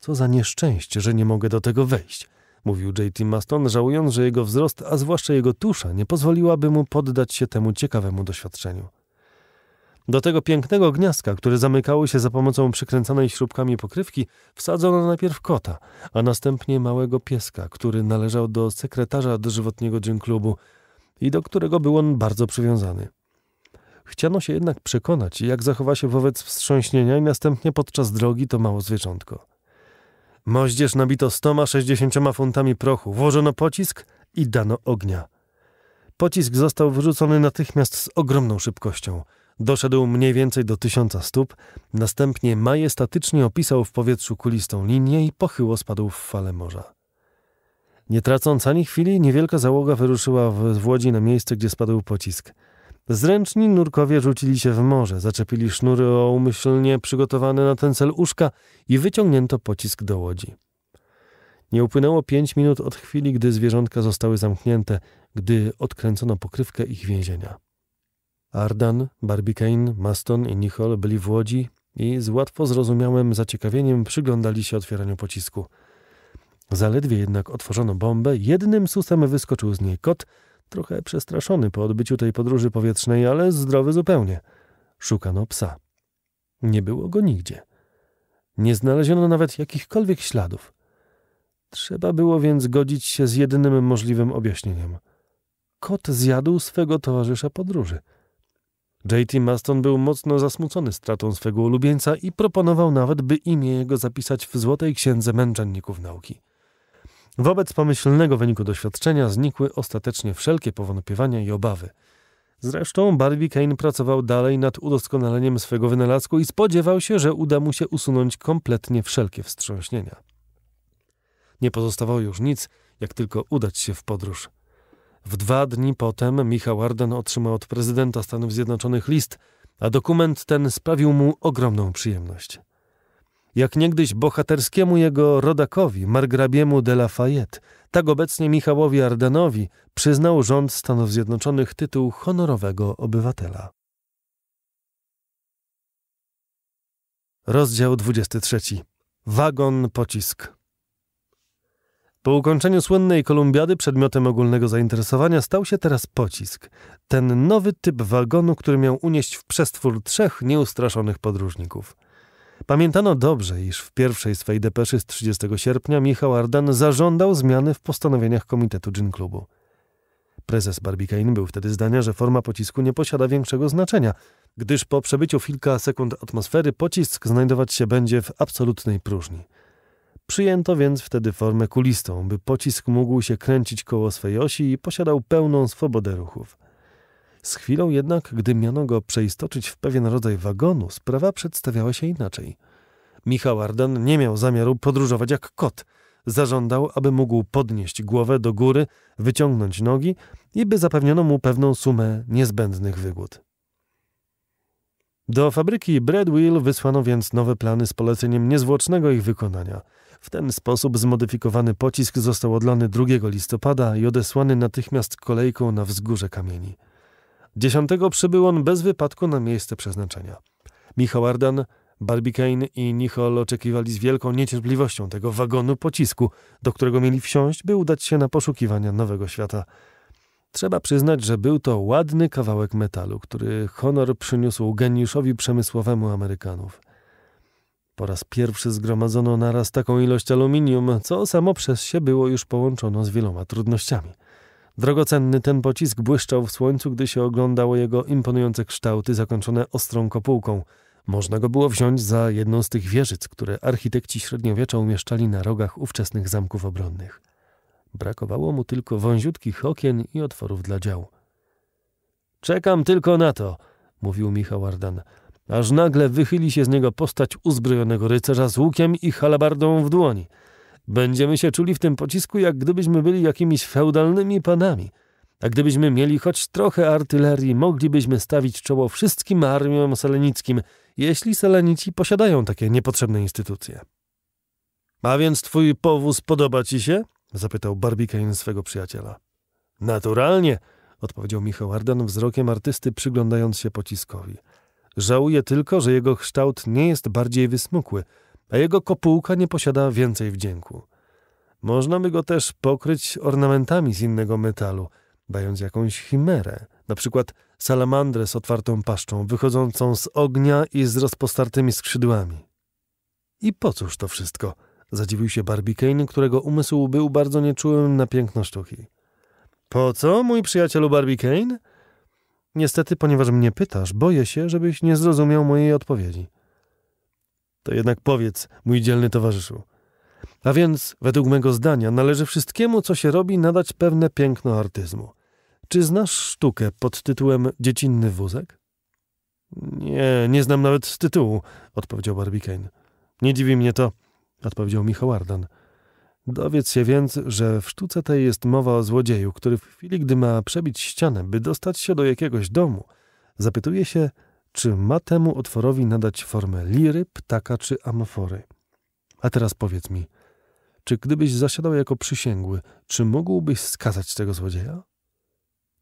Co za nieszczęście, że nie mogę do tego wejść, mówił J.T. Maston, żałując, że jego wzrost, a zwłaszcza jego tusza, nie pozwoliłaby mu poddać się temu ciekawemu doświadczeniu. Do tego pięknego gniazdka, które zamykały się za pomocą przykręcanej śrubkami pokrywki, wsadzono najpierw kota, a następnie małego pieska, który należał do sekretarza dożywotniego dzień klubu i do którego był on bardzo przywiązany. Chciano się jednak przekonać, jak zachowa się wobec wstrząśnienia i następnie podczas drogi to mało zwierzątko. Moździerz nabito 160 funtami prochu, włożono pocisk i dano ognia. Pocisk został wyrzucony natychmiast z ogromną szybkością. Doszedł mniej więcej do tysiąca stóp, następnie majestatycznie opisał w powietrzu kulistą linię i pochyło spadł w fale morza. Nie tracąc ani chwili, niewielka załoga wyruszyła w włodzi na miejsce, gdzie spadł pocisk – Zręczni nurkowie rzucili się w morze, zaczepili sznury o umyślnie przygotowane na ten cel uszka i wyciągnięto pocisk do łodzi. Nie upłynęło pięć minut od chwili, gdy zwierzątka zostały zamknięte, gdy odkręcono pokrywkę ich więzienia. Ardan, Barbicane, Maston i Nichol byli w łodzi i z łatwo zrozumiałym zaciekawieniem przyglądali się otwieraniu pocisku. Zaledwie jednak otworzono bombę, jednym susem wyskoczył z niej kot – Trochę przestraszony po odbyciu tej podróży powietrznej, ale zdrowy zupełnie. Szukano psa. Nie było go nigdzie. Nie znaleziono nawet jakichkolwiek śladów. Trzeba było więc godzić się z jedynym możliwym objaśnieniem. Kot zjadł swego towarzysza podróży. J.T. Maston był mocno zasmucony stratą swego ulubieńca i proponował nawet, by imię jego zapisać w Złotej Księdze Męczenników Nauki. Wobec pomyślnego wyniku doświadczenia znikły ostatecznie wszelkie powątpiewania i obawy. Zresztą Barbie Kane pracował dalej nad udoskonaleniem swego wynalazku i spodziewał się, że uda mu się usunąć kompletnie wszelkie wstrząśnienia. Nie pozostawało już nic, jak tylko udać się w podróż. W dwa dni potem Michał Arden otrzymał od prezydenta Stanów Zjednoczonych list, a dokument ten sprawił mu ogromną przyjemność jak niegdyś bohaterskiemu jego rodakowi, margrabiemu de Lafayette, tak obecnie Michałowi Ardenowi przyznał rząd Stanów Zjednoczonych tytuł honorowego obywatela. Rozdział 23. Wagon pocisk. Po ukończeniu słynnej kolumbiady przedmiotem ogólnego zainteresowania stał się teraz pocisk. Ten nowy typ wagonu, który miał unieść w przestwór trzech nieustraszonych podróżników. Pamiętano dobrze, iż w pierwszej swej depeszy z 30 sierpnia Michał Ardan zażądał zmiany w postanowieniach Komitetu Gin Klubu. Prezes Barbicane był wtedy zdania, że forma pocisku nie posiada większego znaczenia, gdyż po przebyciu kilka sekund atmosfery pocisk znajdować się będzie w absolutnej próżni. Przyjęto więc wtedy formę kulistą, by pocisk mógł się kręcić koło swej osi i posiadał pełną swobodę ruchów. Z chwilą jednak, gdy miano go przeistoczyć w pewien rodzaj wagonu, sprawa przedstawiała się inaczej. Michał Arden nie miał zamiaru podróżować jak kot. Zażądał, aby mógł podnieść głowę do góry, wyciągnąć nogi i by zapewniono mu pewną sumę niezbędnych wygód. Do fabryki Breadwill wysłano więc nowe plany z poleceniem niezwłocznego ich wykonania. W ten sposób zmodyfikowany pocisk został odlany 2 listopada i odesłany natychmiast kolejką na wzgórze kamieni. Dziesiątego przybył on bez wypadku na miejsce przeznaczenia. Michał Ardan, Barbicane i Nichol oczekiwali z wielką niecierpliwością tego wagonu pocisku, do którego mieli wsiąść, by udać się na poszukiwania nowego świata. Trzeba przyznać, że był to ładny kawałek metalu, który honor przyniósł geniuszowi przemysłowemu Amerykanów. Po raz pierwszy zgromadzono naraz taką ilość aluminium, co samo przez się było już połączono z wieloma trudnościami – Drogocenny ten pocisk błyszczał w słońcu, gdy się oglądało jego imponujące kształty zakończone ostrą kopułką. Można go było wziąć za jedną z tych wieżyc, które architekci średniowiecza umieszczali na rogach ówczesnych zamków obronnych. Brakowało mu tylko wąziutkich okien i otworów dla dział. Czekam tylko na to, mówił Michał Ardan, aż nagle wychyli się z niego postać uzbrojonego rycerza z łukiem i halabardą w dłoni – Będziemy się czuli w tym pocisku, jak gdybyśmy byli jakimiś feudalnymi panami. A gdybyśmy mieli choć trochę artylerii, moglibyśmy stawić czoło wszystkim armiom selenickim, jeśli selenici posiadają takie niepotrzebne instytucje. A więc twój powóz podoba ci się? zapytał Barbicane swego przyjaciela. Naturalnie, odpowiedział Michał Ardan wzrokiem artysty, przyglądając się pociskowi. Żałuję tylko, że jego kształt nie jest bardziej wysmukły – a jego kopułka nie posiada więcej wdzięku. Można by go też pokryć ornamentami z innego metalu, dając jakąś chimerę, na przykład salamandrę z otwartą paszczą, wychodzącą z ognia i z rozpostartymi skrzydłami. I po cóż to wszystko? Zadziwił się Kane, którego umysł był bardzo nieczułym na piękno sztuki. Po co, mój przyjacielu Kane? Niestety, ponieważ mnie pytasz, boję się, żebyś nie zrozumiał mojej odpowiedzi. To jednak powiedz, mój dzielny towarzyszu. A więc, według mego zdania, należy wszystkiemu, co się robi, nadać pewne piękno artyzmu. Czy znasz sztukę pod tytułem Dziecinny wózek? Nie, nie znam nawet tytułu, odpowiedział Barbicane. Nie dziwi mnie to, odpowiedział Michał Ardan. Dowiedz się więc, że w sztuce tej jest mowa o złodzieju, który w chwili, gdy ma przebić ścianę, by dostać się do jakiegoś domu, zapytuje się, czy ma temu otworowi nadać formę liry, ptaka czy amfory. A teraz powiedz mi, czy gdybyś zasiadał jako przysięgły, czy mógłbyś skazać tego złodzieja?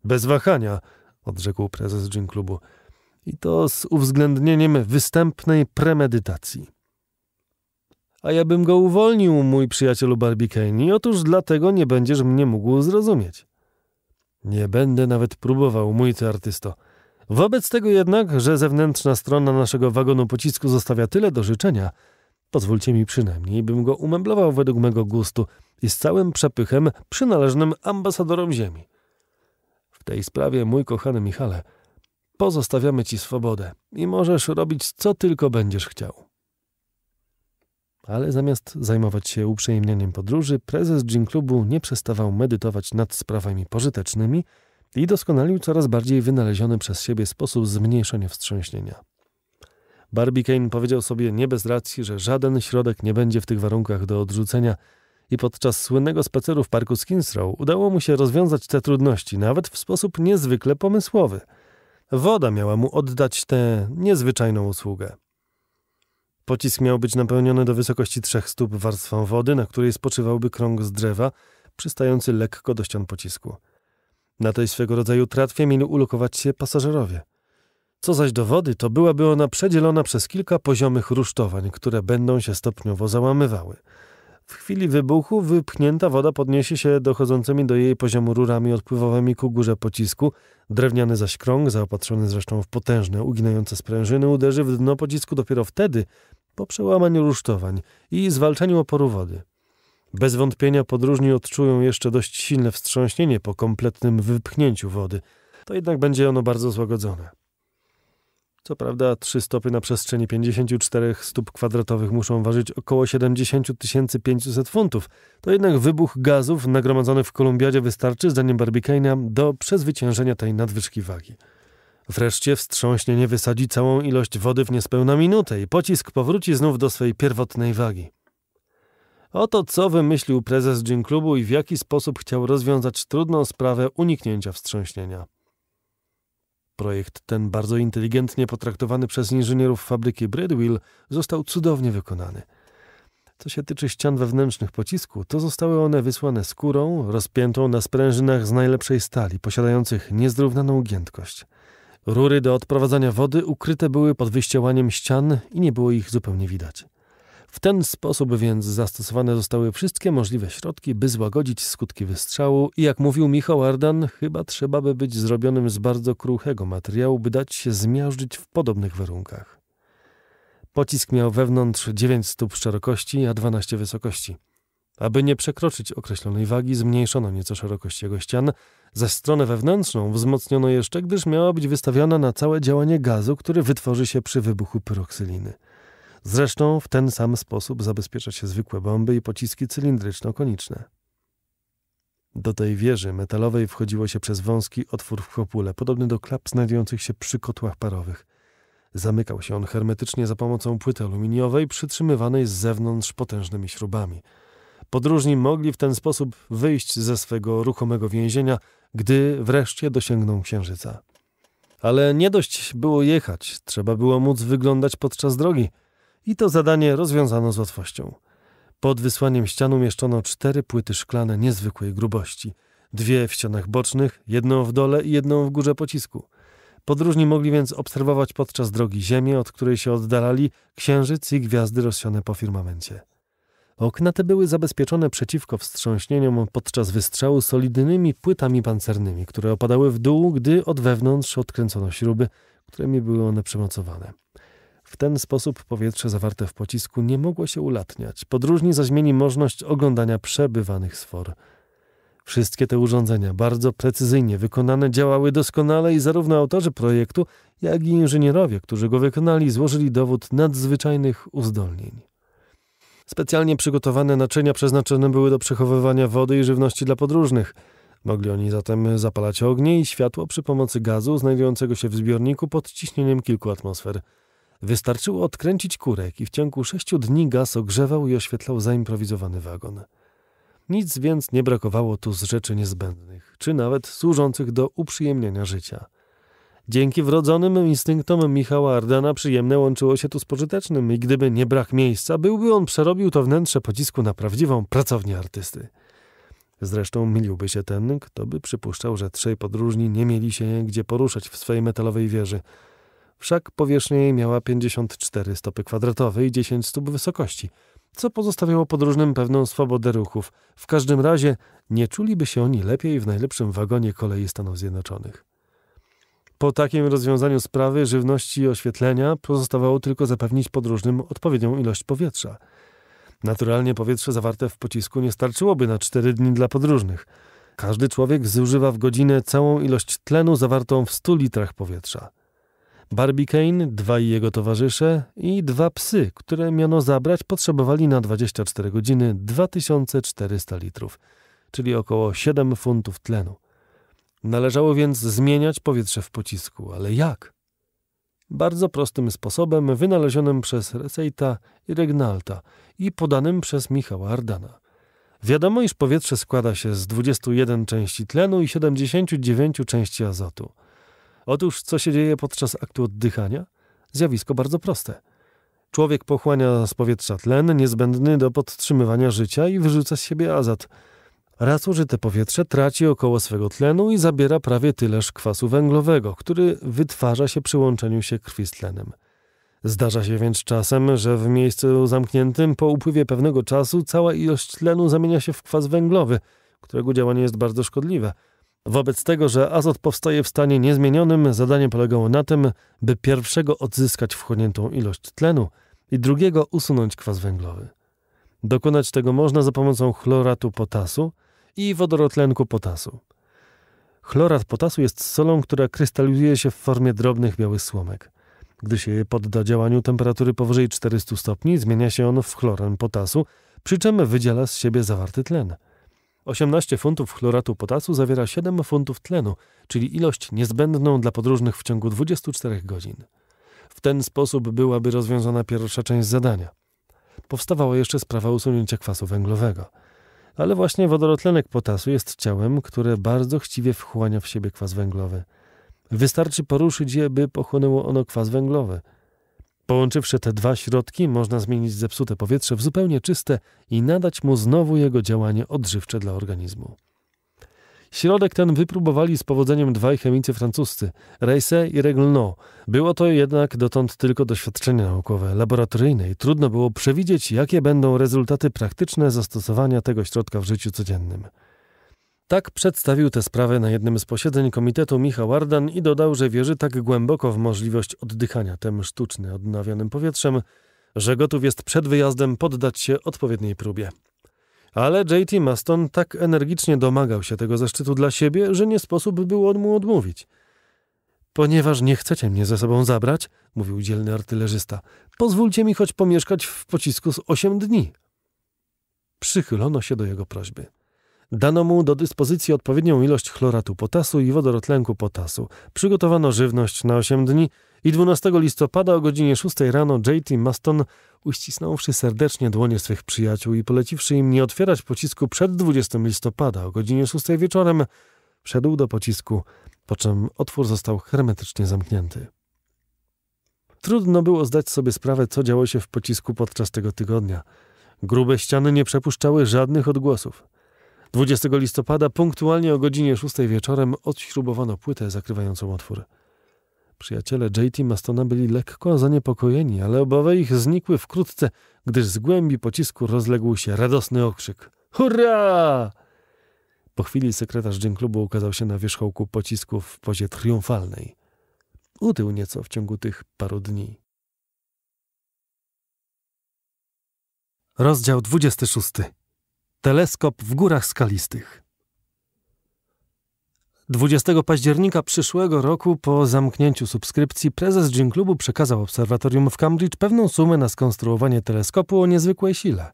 Bez wahania, odrzekł prezes dżin klubu. I to z uwzględnieniem występnej premedytacji. A ja bym go uwolnił, mój przyjacielu Barbicane, otóż dlatego nie będziesz mnie mógł zrozumieć. Nie będę nawet próbował, mój ty artysto. Wobec tego jednak, że zewnętrzna strona naszego wagonu pocisku zostawia tyle do życzenia, pozwólcie mi przynajmniej, bym go umeblował według mego gustu i z całym przepychem przynależnym ambasadorom Ziemi. W tej sprawie, mój kochany Michale, pozostawiamy ci swobodę i możesz robić co tylko będziesz chciał. Ale zamiast zajmować się uprzejemnianiem podróży, prezes Gin Clubu nie przestawał medytować nad sprawami pożytecznymi, i doskonalił coraz bardziej wynaleziony przez siebie sposób zmniejszenia wstrząśnienia. Barbicane powiedział sobie nie bez racji, że żaden środek nie będzie w tych warunkach do odrzucenia i podczas słynnego spaceru w parku Skinsrow udało mu się rozwiązać te trudności nawet w sposób niezwykle pomysłowy. Woda miała mu oddać tę niezwyczajną usługę. Pocisk miał być napełniony do wysokości trzech stóp warstwą wody, na której spoczywałby krąg z drzewa, przystający lekko do ścian pocisku. Na tej swego rodzaju tratwie mieli ulokować się pasażerowie. Co zaś do wody, to byłaby ona przedzielona przez kilka poziomych rusztowań, które będą się stopniowo załamywały. W chwili wybuchu wypchnięta woda podniesie się dochodzącymi do jej poziomu rurami odpływowymi ku górze pocisku. Drewniany zaś krąg, zaopatrzony zresztą w potężne, uginające sprężyny, uderzy w dno pocisku dopiero wtedy, po przełamaniu rusztowań i zwalczeniu oporu wody. Bez wątpienia podróżni odczują jeszcze dość silne wstrząśnienie po kompletnym wypchnięciu wody, to jednak będzie ono bardzo złagodzone. Co prawda, trzy stopy na przestrzeni 54 stóp kwadratowych muszą ważyć około 70 500 funtów. To jednak wybuch gazów nagromadzony w Kolumbiadzie wystarczy, zdaniem Barbicana, do przezwyciężenia tej nadwyżki wagi. Wreszcie wstrząśnienie wysadzi całą ilość wody w niespełna minutę i pocisk powróci znów do swej pierwotnej wagi. Oto co wymyślił prezes Gin Klubu i w jaki sposób chciał rozwiązać trudną sprawę uniknięcia wstrząśnienia. Projekt ten, bardzo inteligentnie potraktowany przez inżynierów fabryki Bridwill, został cudownie wykonany. Co się tyczy ścian wewnętrznych pocisku, to zostały one wysłane skórą rozpiętą na sprężynach z najlepszej stali, posiadających niezrównaną giętkość. Rury do odprowadzania wody ukryte były pod wyścielaniem ścian i nie było ich zupełnie widać. W ten sposób więc zastosowane zostały wszystkie możliwe środki, by złagodzić skutki wystrzału i jak mówił Michał Ardan, chyba trzeba by być zrobionym z bardzo kruchego materiału, by dać się zmiażdżyć w podobnych warunkach. Pocisk miał wewnątrz 9 stóp szerokości, a 12 wysokości. Aby nie przekroczyć określonej wagi, zmniejszono nieco szerokość jego ścian, zaś stronę wewnętrzną wzmocniono jeszcze, gdyż miała być wystawiona na całe działanie gazu, który wytworzy się przy wybuchu pyroksyliny. Zresztą w ten sam sposób zabezpiecza się zwykłe bomby i pociski cylindryczno-koniczne. Do tej wieży metalowej wchodziło się przez wąski otwór w kopule, podobny do klap znajdujących się przy kotłach parowych. Zamykał się on hermetycznie za pomocą płyty aluminiowej przytrzymywanej z zewnątrz potężnymi śrubami. Podróżni mogli w ten sposób wyjść ze swego ruchomego więzienia, gdy wreszcie dosięgną księżyca. Ale nie dość było jechać, trzeba było móc wyglądać podczas drogi – i to zadanie rozwiązano z łatwością. Pod wysłaniem ścian umieszczono cztery płyty szklane niezwykłej grubości. Dwie w ścianach bocznych, jedną w dole i jedną w górze pocisku. Podróżni mogli więc obserwować podczas drogi Ziemię, od której się oddalali, księżyc i gwiazdy rozsiane po firmamencie. Okna te były zabezpieczone przeciwko wstrząśnieniom podczas wystrzału solidnymi płytami pancernymi, które opadały w dół, gdy od wewnątrz odkręcono śruby, którymi były one przymocowane. W ten sposób powietrze zawarte w pocisku nie mogło się ulatniać. Podróżni zaś mieli możliwość oglądania przebywanych sfor. Wszystkie te urządzenia, bardzo precyzyjnie wykonane, działały doskonale i zarówno autorzy projektu, jak i inżynierowie, którzy go wykonali, złożyli dowód nadzwyczajnych uzdolnień. Specjalnie przygotowane naczynia przeznaczone były do przechowywania wody i żywności dla podróżnych. Mogli oni zatem zapalać ognie i światło przy pomocy gazu znajdującego się w zbiorniku pod ciśnieniem kilku atmosfer – Wystarczyło odkręcić kurek i w ciągu sześciu dni gaz ogrzewał i oświetlał zaimprowizowany wagon. Nic więc nie brakowało tu z rzeczy niezbędnych, czy nawet służących do uprzyjemnienia życia. Dzięki wrodzonym instynktom Michała Ardena przyjemne łączyło się tu z pożytecznym i gdyby nie brak miejsca, byłby on przerobił to wnętrze pocisku na prawdziwą pracownię artysty. Zresztą myliłby się ten, kto by przypuszczał, że trzej podróżni nie mieli się gdzie poruszać w swej metalowej wieży – wszak powierzchnia jej miała 54 stopy kwadratowe i 10 stóp wysokości, co pozostawiało podróżnym pewną swobodę ruchów. W każdym razie nie czuliby się oni lepiej w najlepszym wagonie kolei Stanów Zjednoczonych. Po takim rozwiązaniu sprawy żywności i oświetlenia pozostawało tylko zapewnić podróżnym odpowiednią ilość powietrza. Naturalnie powietrze zawarte w pocisku nie starczyłoby na 4 dni dla podróżnych. Każdy człowiek zużywa w godzinę całą ilość tlenu zawartą w 100 litrach powietrza. Barbie Kane, dwa i jego towarzysze i dwa psy, które miano zabrać, potrzebowali na 24 godziny 2400 litrów, czyli około 7 funtów tlenu. Należało więc zmieniać powietrze w pocisku, ale jak? Bardzo prostym sposobem wynalezionym przez Receita i Regnalta i podanym przez Michała Ardana. Wiadomo, iż powietrze składa się z 21 części tlenu i 79 części azotu – Otóż, co się dzieje podczas aktu oddychania? Zjawisko bardzo proste. Człowiek pochłania z powietrza tlen niezbędny do podtrzymywania życia i wyrzuca z siebie azot. Raz użyte powietrze traci około swego tlenu i zabiera prawie tyleż kwasu węglowego, który wytwarza się przy łączeniu się krwi z tlenem. Zdarza się więc czasem, że w miejscu zamkniętym po upływie pewnego czasu cała ilość tlenu zamienia się w kwas węglowy, którego działanie jest bardzo szkodliwe – Wobec tego, że azot powstaje w stanie niezmienionym, zadanie polegało na tym, by pierwszego odzyskać wchłoniętą ilość tlenu i drugiego usunąć kwas węglowy. Dokonać tego można za pomocą chloratu potasu i wodorotlenku potasu. Chlorat potasu jest solą, która krystalizuje się w formie drobnych białych słomek. Gdy się je podda działaniu temperatury powyżej 400 stopni, zmienia się on w chloran potasu, przy czym wydziela z siebie zawarty tlen. 18 funtów chloratu potasu zawiera 7 funtów tlenu, czyli ilość niezbędną dla podróżnych w ciągu 24 godzin. W ten sposób byłaby rozwiązana pierwsza część zadania. Powstawała jeszcze sprawa usunięcia kwasu węglowego. Ale właśnie wodorotlenek potasu jest ciałem, które bardzo chciwie wchłania w siebie kwas węglowy. Wystarczy poruszyć je, by pochłonęło ono kwas węglowy – Połączywszy te dwa środki, można zmienić zepsute powietrze w zupełnie czyste i nadać mu znowu jego działanie odżywcze dla organizmu. Środek ten wypróbowali z powodzeniem dwaj chemicy francuscy, Reise i Reglno. Było to jednak dotąd tylko doświadczenie naukowe, laboratoryjne i trudno było przewidzieć, jakie będą rezultaty praktyczne zastosowania tego środka w życiu codziennym. Tak przedstawił tę sprawę na jednym z posiedzeń komitetu Michał Ardan i dodał, że wierzy tak głęboko w możliwość oddychania tym sztucznie odnawianym powietrzem, że gotów jest przed wyjazdem poddać się odpowiedniej próbie. Ale J.T. Maston tak energicznie domagał się tego zaszczytu dla siebie, że nie sposób było mu odmówić. Ponieważ nie chcecie mnie ze sobą zabrać, mówił dzielny artylerzysta, pozwólcie mi choć pomieszkać w pocisku z osiem dni. Przychylono się do jego prośby. Dano mu do dyspozycji odpowiednią ilość chloratu potasu i wodorotlenku potasu. Przygotowano żywność na 8 dni i 12 listopada o godzinie 6 rano J.T. Maston, uścisnąwszy serdecznie dłonie swych przyjaciół i poleciwszy im nie otwierać pocisku przed 20 listopada o godzinie 6 wieczorem, wszedł do pocisku, po czym otwór został hermetycznie zamknięty. Trudno było zdać sobie sprawę, co działo się w pocisku podczas tego tygodnia. Grube ściany nie przepuszczały żadnych odgłosów. 20 listopada punktualnie o godzinie 6 wieczorem odśrubowano płytę zakrywającą otwór. Przyjaciele JT Mastona byli lekko zaniepokojeni, ale obawy ich znikły wkrótce, gdyż z głębi pocisku rozległ się radosny okrzyk. Hurra! Po chwili sekretarz dżin klubu ukazał się na wierzchołku pocisków w pozie triumfalnej. Utył nieco w ciągu tych paru dni. Rozdział 26 Teleskop w górach skalistych. 20 października przyszłego roku po zamknięciu subskrypcji prezes Gym Klubu przekazał obserwatorium w Cambridge pewną sumę na skonstruowanie teleskopu o niezwykłej sile.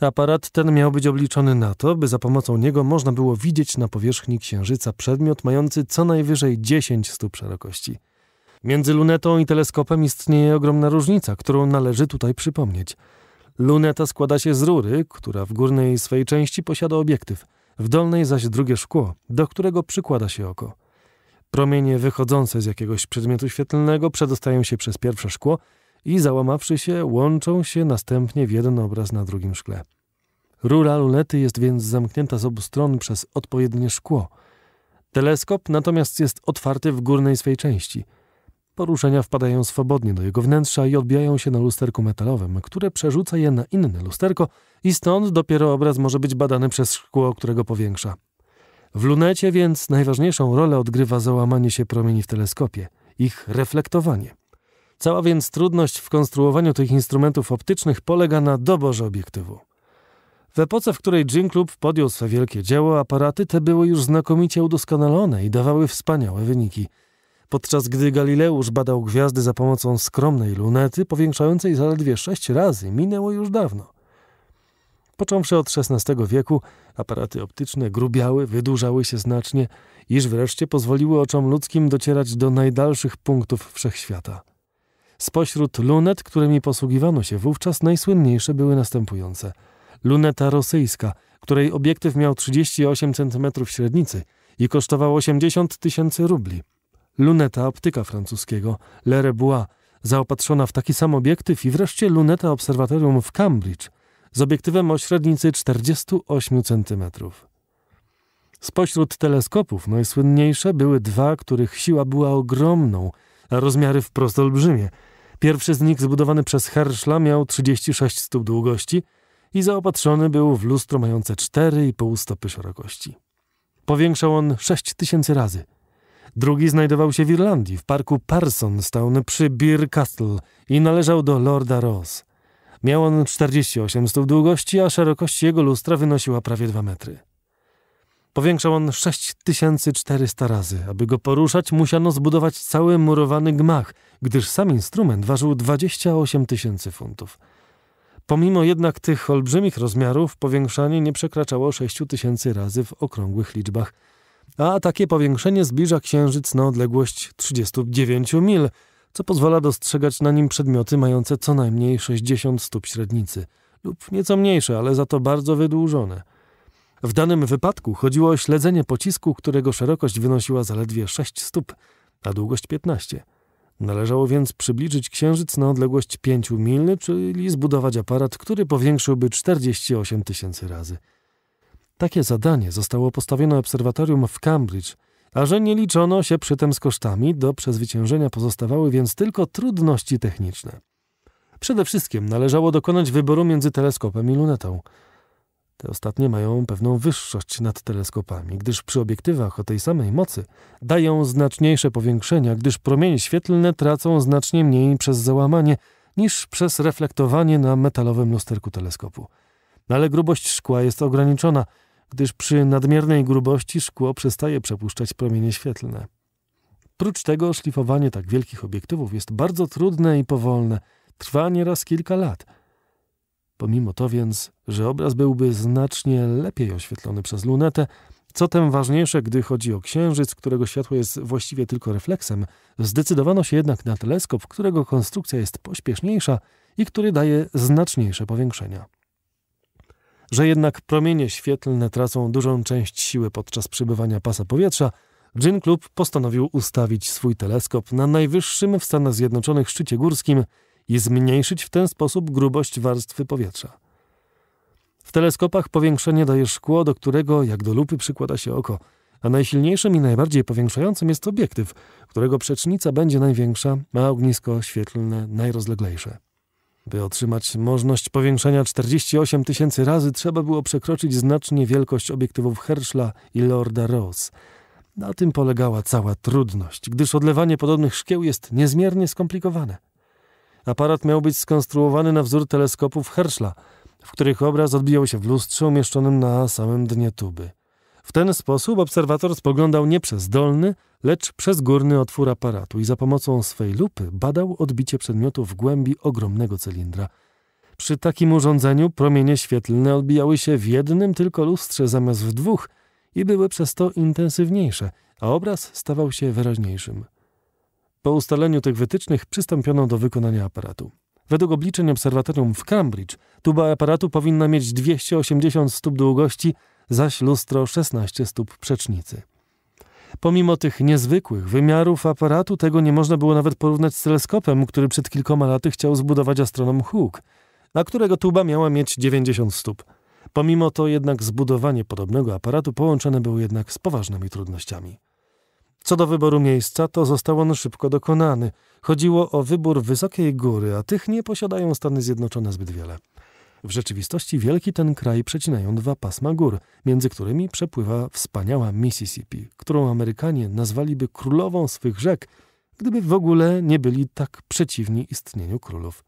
Aparat ten miał być obliczony na to, by za pomocą niego można było widzieć na powierzchni Księżyca przedmiot mający co najwyżej 10 stóp szerokości. Między lunetą i teleskopem istnieje ogromna różnica, którą należy tutaj przypomnieć – Luneta składa się z rury, która w górnej swej części posiada obiektyw, w dolnej zaś drugie szkło, do którego przykłada się oko. Promienie wychodzące z jakiegoś przedmiotu świetlnego przedostają się przez pierwsze szkło i załamawszy się, łączą się następnie w jeden obraz na drugim szkle. Rura lunety jest więc zamknięta z obu stron przez odpowiednie szkło. Teleskop natomiast jest otwarty w górnej swej części – Poruszenia wpadają swobodnie do jego wnętrza i odbijają się na lusterku metalowym, które przerzuca je na inne lusterko i stąd dopiero obraz może być badany przez szkło, którego powiększa. W lunecie więc najważniejszą rolę odgrywa załamanie się promieni w teleskopie, ich reflektowanie. Cała więc trudność w konstruowaniu tych instrumentów optycznych polega na doborze obiektywu. W epoce, w której Jim Club podjął swe wielkie dzieło, aparaty te były już znakomicie udoskonalone i dawały wspaniałe wyniki – Podczas gdy Galileusz badał gwiazdy za pomocą skromnej lunety, powiększającej zaledwie sześć razy, minęło już dawno. Począwszy od XVI wieku, aparaty optyczne grubiały, wydłużały się znacznie, iż wreszcie pozwoliły oczom ludzkim docierać do najdalszych punktów wszechświata. Spośród lunet, którymi posługiwano się wówczas, najsłynniejsze były następujące. Luneta rosyjska, której obiektyw miał 38 cm średnicy i kosztował 80 tysięcy rubli luneta optyka francuskiego, Le Rebois, zaopatrzona w taki sam obiektyw i wreszcie luneta obserwatorium w Cambridge z obiektywem o średnicy 48 cm. Spośród teleskopów najsłynniejsze były dwa, których siła była ogromną, a rozmiary wprost olbrzymie. Pierwszy z nich, zbudowany przez Herschla, miał 36 stóp długości i zaopatrzony był w lustro mające 4,5 stopy szerokości. Powiększał on 6000 razy – Drugi znajdował się w Irlandii, w parku Parsonstown przy Bir Castle i należał do Lorda Ross. Miał on 48 stóp długości, a szerokość jego lustra wynosiła prawie 2 metry. Powiększał on 6400 razy. Aby go poruszać, musiano zbudować cały murowany gmach, gdyż sam instrument ważył 28 tysięcy funtów. Pomimo jednak tych olbrzymich rozmiarów, powiększanie nie przekraczało 6000 tysięcy razy w okrągłych liczbach – a takie powiększenie zbliża Księżyc na odległość 39 mil, co pozwala dostrzegać na nim przedmioty mające co najmniej 60 stóp średnicy lub nieco mniejsze, ale za to bardzo wydłużone. W danym wypadku chodziło o śledzenie pocisku, którego szerokość wynosiła zaledwie 6 stóp, a długość 15. Należało więc przybliżyć Księżyc na odległość 5 mil, czyli zbudować aparat, który powiększyłby 48 tysięcy razy. Takie zadanie zostało postawione obserwatorium w Cambridge, a że nie liczono się przy tym z kosztami, do przezwyciężenia pozostawały więc tylko trudności techniczne. Przede wszystkim należało dokonać wyboru między teleskopem i lunetą. Te ostatnie mają pewną wyższość nad teleskopami, gdyż przy obiektywach o tej samej mocy dają znaczniejsze powiększenia, gdyż promienie świetlne tracą znacznie mniej przez załamanie niż przez reflektowanie na metalowym lusterku teleskopu. Ale grubość szkła jest ograniczona – gdyż przy nadmiernej grubości szkło przestaje przepuszczać promienie świetlne. Prócz tego szlifowanie tak wielkich obiektywów jest bardzo trudne i powolne, trwa nieraz kilka lat. Pomimo to więc, że obraz byłby znacznie lepiej oświetlony przez lunetę, co tem ważniejsze, gdy chodzi o księżyc, którego światło jest właściwie tylko refleksem, zdecydowano się jednak na teleskop, którego konstrukcja jest pośpieszniejsza i który daje znaczniejsze powiększenia że jednak promienie świetlne tracą dużą część siły podczas przybywania pasa powietrza, Gin Club postanowił ustawić swój teleskop na najwyższym w Stanach Zjednoczonych szczycie górskim i zmniejszyć w ten sposób grubość warstwy powietrza. W teleskopach powiększenie daje szkło, do którego jak do lupy przykłada się oko, a najsilniejszym i najbardziej powiększającym jest obiektyw, którego przecznica będzie największa, a ognisko świetlne najrozleglejsze. By otrzymać możliwość powiększenia 48 tysięcy razy, trzeba było przekroczyć znacznie wielkość obiektywów Herschla i Lorda Ross. Na tym polegała cała trudność, gdyż odlewanie podobnych szkieł jest niezmiernie skomplikowane. Aparat miał być skonstruowany na wzór teleskopów Herschla, w których obraz odbijał się w lustrze umieszczonym na samym dnie tuby. W ten sposób obserwator spoglądał nie przez dolny, lecz przez górny otwór aparatu i za pomocą swej lupy badał odbicie przedmiotu w głębi ogromnego cylindra. Przy takim urządzeniu promienie świetlne odbijały się w jednym tylko lustrze zamiast w dwóch i były przez to intensywniejsze, a obraz stawał się wyraźniejszym. Po ustaleniu tych wytycznych przystąpiono do wykonania aparatu. Według obliczeń obserwatorium w Cambridge tuba aparatu powinna mieć 280 stóp długości, zaś lustro 16 stóp przecznicy. Pomimo tych niezwykłych wymiarów aparatu tego nie można było nawet porównać z teleskopem, który przed kilkoma laty chciał zbudować astronom Hooke, a którego tuba miała mieć 90 stóp. Pomimo to jednak zbudowanie podobnego aparatu połączone było jednak z poważnymi trudnościami. Co do wyboru miejsca, to został on szybko dokonany. Chodziło o wybór wysokiej góry, a tych nie posiadają Stany Zjednoczone zbyt wiele. W rzeczywistości wielki ten kraj przecinają dwa pasma gór, między którymi przepływa wspaniała Mississippi, którą Amerykanie nazwaliby królową swych rzek, gdyby w ogóle nie byli tak przeciwni istnieniu królów.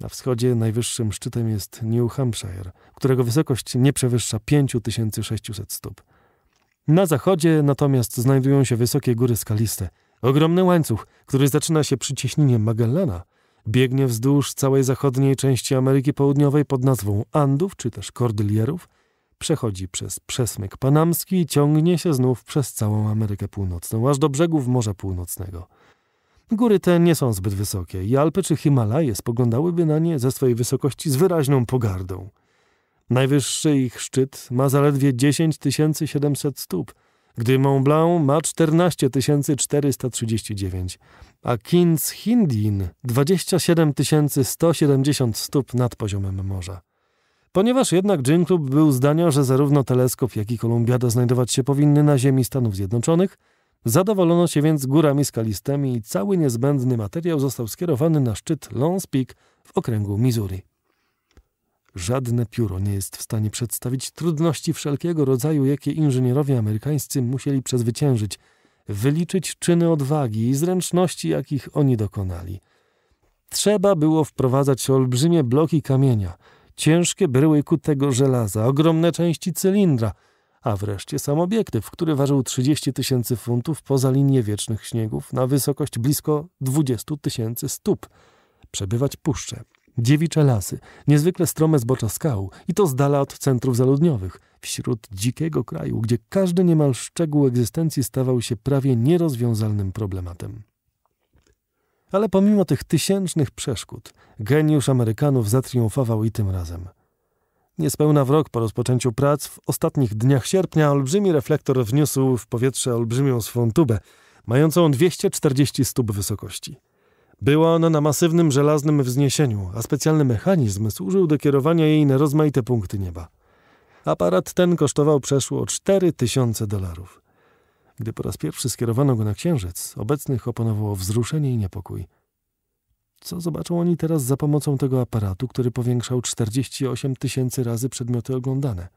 Na wschodzie najwyższym szczytem jest New Hampshire, którego wysokość nie przewyższa 5600 stóp. Na zachodzie natomiast znajdują się wysokie góry skaliste, ogromny łańcuch, który zaczyna się przy cieśninie Magellana – biegnie wzdłuż całej zachodniej części Ameryki Południowej pod nazwą Andów czy też Kordylierów, przechodzi przez przesmyk panamski i ciągnie się znów przez całą Amerykę Północną, aż do brzegów Morza Północnego. Góry te nie są zbyt wysokie i Alpy czy Himalaje spoglądałyby na nie ze swojej wysokości z wyraźną pogardą. Najwyższy ich szczyt ma zaledwie 10 700 stóp – gdy Mont Blanc ma 14 439, a Kins Hindin 27 170 stóp nad poziomem morza. Ponieważ jednak Gin Club był zdania, że zarówno teleskop, jak i kolumbiada znajdować się powinny na ziemi Stanów Zjednoczonych, zadowolono się więc górami skalistymi i cały niezbędny materiał został skierowany na szczyt Longs Peak w okręgu Missouri. Żadne pióro nie jest w stanie przedstawić trudności wszelkiego rodzaju, jakie inżynierowie amerykańscy musieli przezwyciężyć, wyliczyć czyny odwagi i zręczności, jakich oni dokonali. Trzeba było wprowadzać olbrzymie bloki kamienia, ciężkie bryły kutego żelaza, ogromne części cylindra, a wreszcie sam obiektyw, który ważył 30 tysięcy funtów poza linię wiecznych śniegów na wysokość blisko 20 tysięcy stóp, przebywać puszczę Dziewicze lasy, niezwykle strome zbocza skał i to z dala od centrów zaludniowych, wśród dzikiego kraju, gdzie każdy niemal szczegół egzystencji stawał się prawie nierozwiązalnym problematem. Ale pomimo tych tysięcznych przeszkód, geniusz Amerykanów zatriumfował i tym razem. Niespełna w rok po rozpoczęciu prac, w ostatnich dniach sierpnia olbrzymi reflektor wniósł w powietrze olbrzymią swą tubę, mającą 240 stóp wysokości. Była ona na masywnym żelaznym wzniesieniu, a specjalny mechanizm służył do kierowania jej na rozmaite punkty nieba. Aparat ten kosztował przeszło 4000 dolarów. Gdy po raz pierwszy skierowano go na księżyc, obecnych opanowało wzruszenie i niepokój. Co zobaczą oni teraz za pomocą tego aparatu, który powiększał 48 tysięcy razy przedmioty oglądane?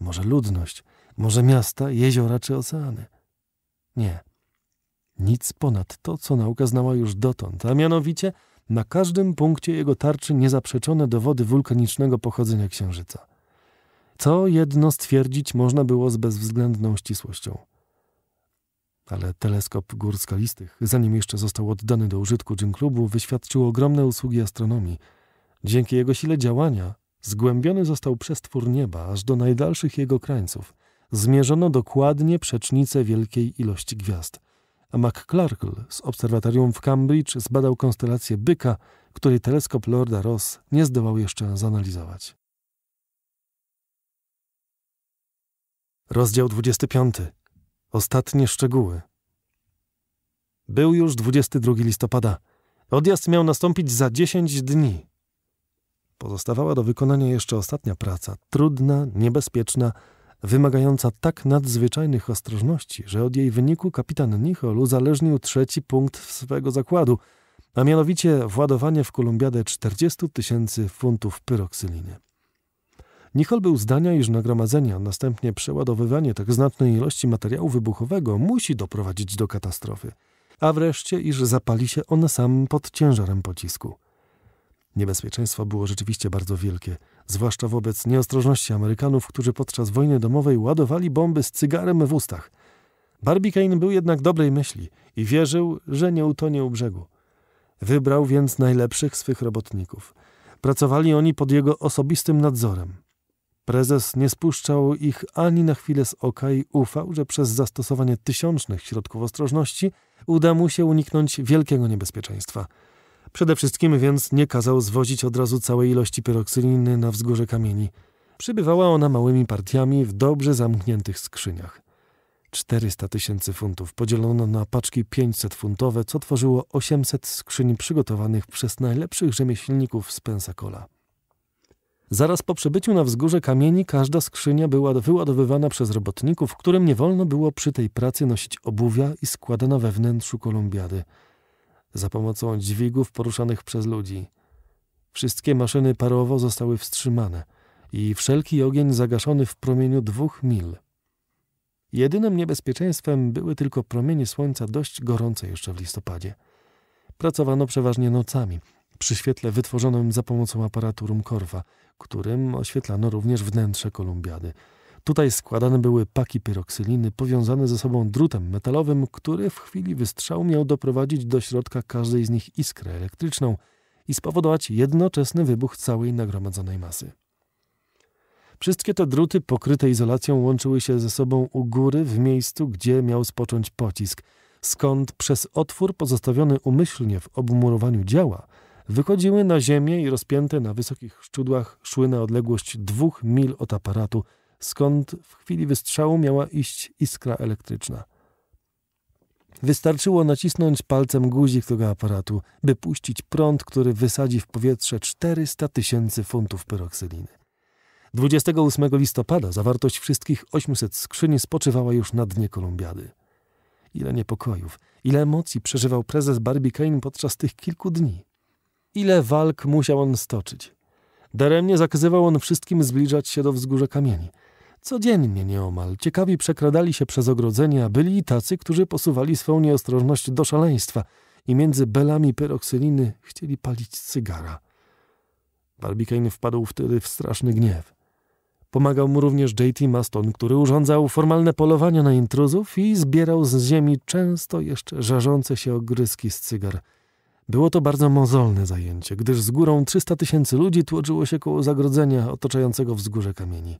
Może ludność, może miasta, jeziora czy oceany? Nie, nic ponad to, co nauka znała już dotąd, a mianowicie na każdym punkcie jego tarczy niezaprzeczone dowody wulkanicznego pochodzenia Księżyca. Co jedno stwierdzić można było z bezwzględną ścisłością. Ale teleskop górskalistych, zanim jeszcze został oddany do użytku Jim Clubu, wyświadczył ogromne usługi astronomii. Dzięki jego sile działania zgłębiony został przestwór nieba aż do najdalszych jego krańców. Zmierzono dokładnie przecznicę wielkiej ilości gwiazd a McClarkle z obserwatorium w Cambridge zbadał konstelację Byka, której teleskop Lorda Ross nie zdołał jeszcze zanalizować. Rozdział 25. Ostatnie szczegóły. Był już 22 listopada. Odjazd miał nastąpić za 10 dni. Pozostawała do wykonania jeszcze ostatnia praca, trudna, niebezpieczna, wymagająca tak nadzwyczajnych ostrożności, że od jej wyniku kapitan Nichol uzależnił trzeci punkt swego zakładu, a mianowicie władowanie w kolumbiadę 40 tysięcy funtów pyroksyliny. Nichol był zdania, iż nagromadzenie, a następnie przeładowywanie tak znacznej ilości materiału wybuchowego musi doprowadzić do katastrofy, a wreszcie, iż zapali się on sam pod ciężarem pocisku. Niebezpieczeństwo było rzeczywiście bardzo wielkie, zwłaszcza wobec nieostrożności Amerykanów, którzy podczas wojny domowej ładowali bomby z cygarem w ustach. Barbicane był jednak dobrej myśli i wierzył, że nie utonie u brzegu. Wybrał więc najlepszych swych robotników. Pracowali oni pod jego osobistym nadzorem. Prezes nie spuszczał ich ani na chwilę z oka i ufał, że przez zastosowanie tysiącznych środków ostrożności uda mu się uniknąć wielkiego niebezpieczeństwa – Przede wszystkim więc nie kazał zwozić od razu całej ilości peroksyliny na wzgórze kamieni. Przybywała ona małymi partiami w dobrze zamkniętych skrzyniach. 400 tysięcy funtów podzielono na paczki 500-funtowe, co tworzyło 800 skrzyń przygotowanych przez najlepszych rzemieślników z Pensacola. Zaraz po przybyciu na wzgórze kamieni każda skrzynia była wyładowywana przez robotników, którym nie wolno było przy tej pracy nosić obuwia i składana we wnętrzu kolumbiady – za pomocą dźwigów poruszanych przez ludzi. Wszystkie maszyny parowo zostały wstrzymane i wszelki ogień zagaszony w promieniu dwóch mil. Jedynym niebezpieczeństwem były tylko promienie słońca dość gorące jeszcze w listopadzie. Pracowano przeważnie nocami, przy świetle wytworzonym za pomocą aparatu Rumkorwa, którym oświetlano również wnętrze Kolumbiady – Tutaj składane były paki pyroksyliny powiązane ze sobą drutem metalowym, który w chwili wystrzału miał doprowadzić do środka każdej z nich iskrę elektryczną i spowodować jednoczesny wybuch całej nagromadzonej masy. Wszystkie te druty pokryte izolacją łączyły się ze sobą u góry w miejscu, gdzie miał spocząć pocisk, skąd przez otwór pozostawiony umyślnie w obmurowaniu działa wychodziły na ziemię i rozpięte na wysokich szczudłach szły na odległość dwóch mil od aparatu – skąd w chwili wystrzału miała iść iskra elektryczna. Wystarczyło nacisnąć palcem guzik tego aparatu, by puścić prąd, który wysadzi w powietrze 400 tysięcy funtów peroksyliny. 28 listopada zawartość wszystkich 800 skrzyni spoczywała już na dnie Kolumbiady. Ile niepokojów, ile emocji przeżywał prezes Barbicane podczas tych kilku dni. Ile walk musiał on stoczyć. Daremnie zakazywał on wszystkim zbliżać się do wzgórza kamieni. Codziennie nieomal ciekawi przekradali się przez ogrodzenia, byli i tacy, którzy posuwali swą nieostrożność do szaleństwa i między belami peroksyliny chcieli palić cygara. Barbicane wpadł wtedy w straszny gniew. Pomagał mu również J.T. Maston, który urządzał formalne polowania na intruzów i zbierał z ziemi często jeszcze żarzące się ogryski z cygar. Było to bardzo mozolne zajęcie, gdyż z górą 300 tysięcy ludzi tłoczyło się koło zagrodzenia otaczającego wzgórze kamieni.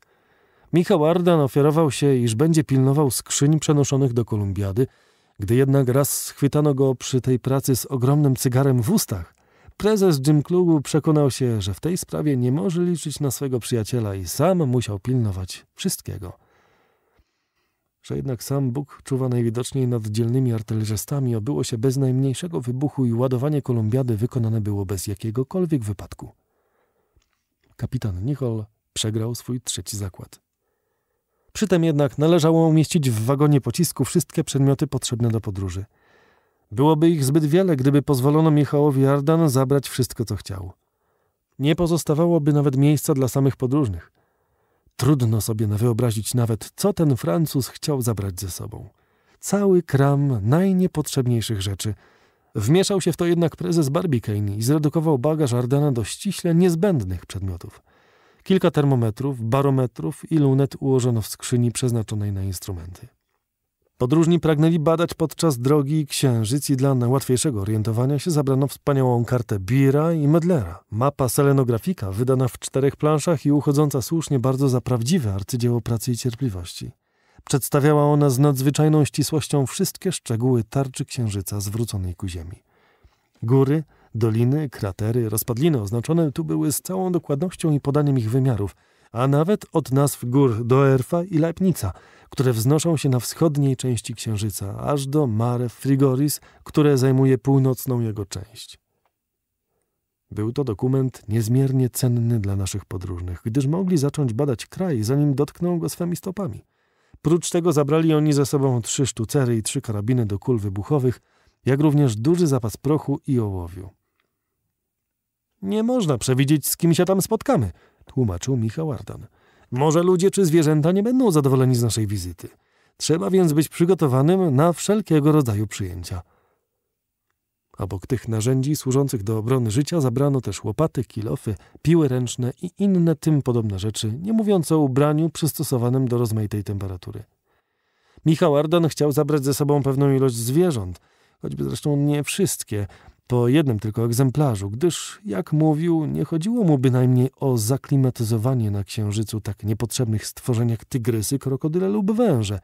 Michał Ardan ofiarował się, iż będzie pilnował skrzyń przenoszonych do Kolumbiady. Gdy jednak raz schwytano go przy tej pracy z ogromnym cygarem w ustach, prezes Jim Klugu przekonał się, że w tej sprawie nie może liczyć na swego przyjaciela i sam musiał pilnować wszystkiego. Że jednak sam Bóg czuwa najwidoczniej nad dzielnymi artylerzystami, obyło się bez najmniejszego wybuchu i ładowanie Kolumbiady wykonane było bez jakiegokolwiek wypadku. Kapitan Nichol przegrał swój trzeci zakład. Przy tym jednak należało umieścić w wagonie pocisku wszystkie przedmioty potrzebne do podróży. Byłoby ich zbyt wiele, gdyby pozwolono Michałowi Ardan zabrać wszystko, co chciał. Nie pozostawałoby nawet miejsca dla samych podróżnych. Trudno sobie wyobrazić nawet, co ten Francuz chciał zabrać ze sobą. Cały kram najniepotrzebniejszych rzeczy. Wmieszał się w to jednak prezes Barbicane i zredukował bagaż Ardana do ściśle niezbędnych przedmiotów. Kilka termometrów, barometrów i lunet ułożono w skrzyni przeznaczonej na instrumenty. Podróżni pragnęli badać podczas drogi księżyc i dla najłatwiejszego orientowania się zabrano wspaniałą kartę Bira i Medlera. Mapa selenografika wydana w czterech planszach i uchodząca słusznie bardzo za prawdziwe arcydzieło pracy i cierpliwości. Przedstawiała ona z nadzwyczajną ścisłością wszystkie szczegóły tarczy księżyca zwróconej ku ziemi. Góry, Doliny, kratery, rozpadliny oznaczone tu były z całą dokładnością i podaniem ich wymiarów, a nawet od nazw gór Doerfa i Leibnica, które wznoszą się na wschodniej części Księżyca, aż do Mare Frigoris, które zajmuje północną jego część. Był to dokument niezmiernie cenny dla naszych podróżnych, gdyż mogli zacząć badać kraj, zanim dotkną go swymi stopami. Prócz tego zabrali oni ze sobą trzy sztucery i trzy karabiny do kul wybuchowych, jak również duży zapas prochu i ołowiu. Nie można przewidzieć, z kim się tam spotkamy, tłumaczył Michał Ardan. Może ludzie czy zwierzęta nie będą zadowoleni z naszej wizyty. Trzeba więc być przygotowanym na wszelkiego rodzaju przyjęcia. Obok tych narzędzi służących do obrony życia zabrano też łopaty, kilofy, piły ręczne i inne tym podobne rzeczy, nie mówiąc o ubraniu przystosowanym do rozmaitej temperatury. Michał Ardan chciał zabrać ze sobą pewną ilość zwierząt, choćby zresztą nie wszystkie, po jednym tylko egzemplarzu, gdyż, jak mówił, nie chodziło mu bynajmniej o zaklimatyzowanie na Księżycu tak niepotrzebnych stworzeń jak tygrysy, krokodyle lub węże.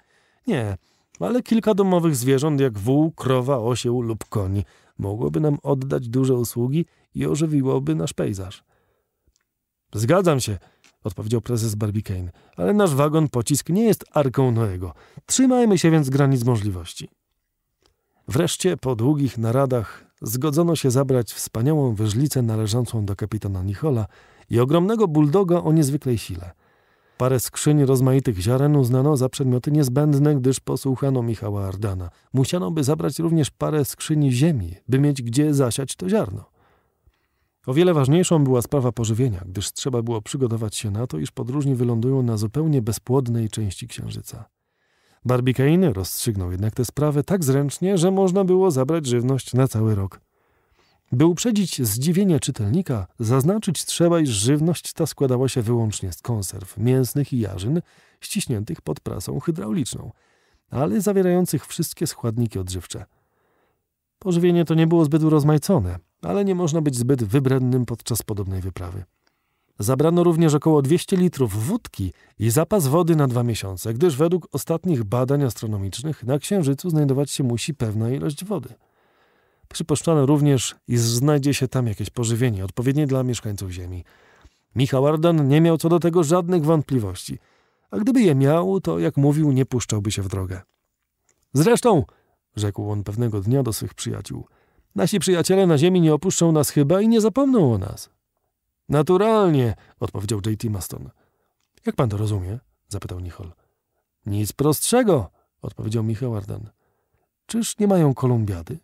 Nie, ale kilka domowych zwierząt jak wół, krowa, osieł lub koń mogłoby nam oddać duże usługi i ożywiłoby nasz pejzaż. Zgadzam się, odpowiedział prezes Barbicane, ale nasz wagon pocisk nie jest arką Noego. Trzymajmy się więc granic możliwości. Wreszcie po długich naradach zgodzono się zabrać wspaniałą wyżlicę należącą do kapitana Nichola i ogromnego buldoga o niezwykłej sile. Parę skrzyń rozmaitych ziaren uznano za przedmioty niezbędne, gdyż posłuchano Michała Ardana. Musiano by zabrać również parę skrzyni ziemi, by mieć gdzie zasiać to ziarno. O wiele ważniejszą była sprawa pożywienia, gdyż trzeba było przygotować się na to, iż podróżni wylądują na zupełnie bezpłodnej części księżyca. Barbicane rozstrzygnął jednak tę sprawę tak zręcznie, że można było zabrać żywność na cały rok. By uprzedzić zdziwienie czytelnika, zaznaczyć trzeba, iż żywność ta składała się wyłącznie z konserw, mięsnych i jarzyn, ściśniętych pod prasą hydrauliczną, ale zawierających wszystkie składniki odżywcze. Pożywienie to nie było zbyt urozmaicone, ale nie można być zbyt wybrednym podczas podobnej wyprawy. Zabrano również około 200 litrów wódki i zapas wody na dwa miesiące, gdyż według ostatnich badań astronomicznych na Księżycu znajdować się musi pewna ilość wody. Przypuszczano również, iż znajdzie się tam jakieś pożywienie odpowiednie dla mieszkańców Ziemi. Michał Ardan nie miał co do tego żadnych wątpliwości, a gdyby je miał, to jak mówił, nie puszczałby się w drogę. Zresztą, rzekł on pewnego dnia do swych przyjaciół, nasi przyjaciele na Ziemi nie opuszczą nas chyba i nie zapomną o nas. Naturalnie, odpowiedział J.T. Maston. Jak pan to rozumie? zapytał Nichol. Nic prostszego, odpowiedział Michał Arden. Czyż nie mają kolumbiady?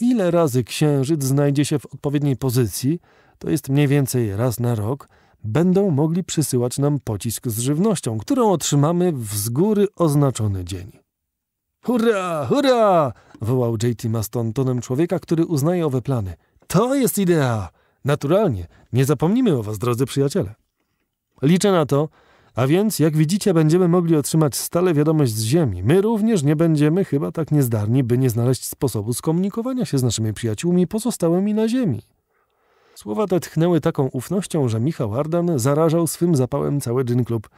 Ile razy księżyc znajdzie się w odpowiedniej pozycji, to jest mniej więcej raz na rok, będą mogli przysyłać nam pocisk z żywnością, którą otrzymamy w z góry oznaczony dzień. Hurra, hurra! wołał J.T. Maston tonem człowieka, który uznaje owe plany. To jest idea! Naturalnie, nie zapomnimy o Was, drodzy przyjaciele. Liczę na to, a więc, jak widzicie, będziemy mogli otrzymać stale wiadomość z Ziemi. My również nie będziemy chyba tak niezdarni, by nie znaleźć sposobu skomunikowania się z naszymi przyjaciółmi pozostałymi na Ziemi. Słowa te tchnęły taką ufnością, że Michał Ardan zarażał swym zapałem cały dżyn klub.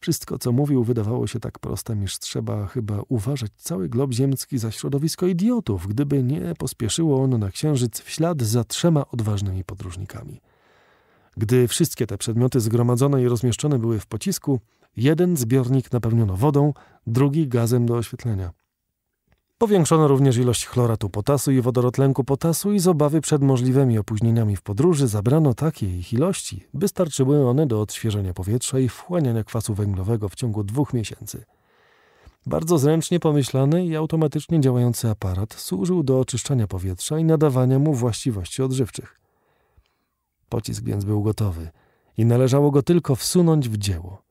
Wszystko, co mówił, wydawało się tak proste, iż trzeba chyba uważać cały glob ziemski za środowisko idiotów, gdyby nie pospieszyło ono na księżyc w ślad za trzema odważnymi podróżnikami. Gdy wszystkie te przedmioty zgromadzone i rozmieszczone były w pocisku, jeden zbiornik napełniono wodą, drugi gazem do oświetlenia. Powiększono również ilość chloratu potasu i wodorotlenku potasu i z obawy przed możliwymi opóźnieniami w podróży zabrano takiej ich ilości, by starczyły one do odświeżenia powietrza i wchłaniania kwasu węglowego w ciągu dwóch miesięcy. Bardzo zręcznie pomyślany i automatycznie działający aparat służył do oczyszczania powietrza i nadawania mu właściwości odżywczych. Pocisk więc był gotowy i należało go tylko wsunąć w dzieło.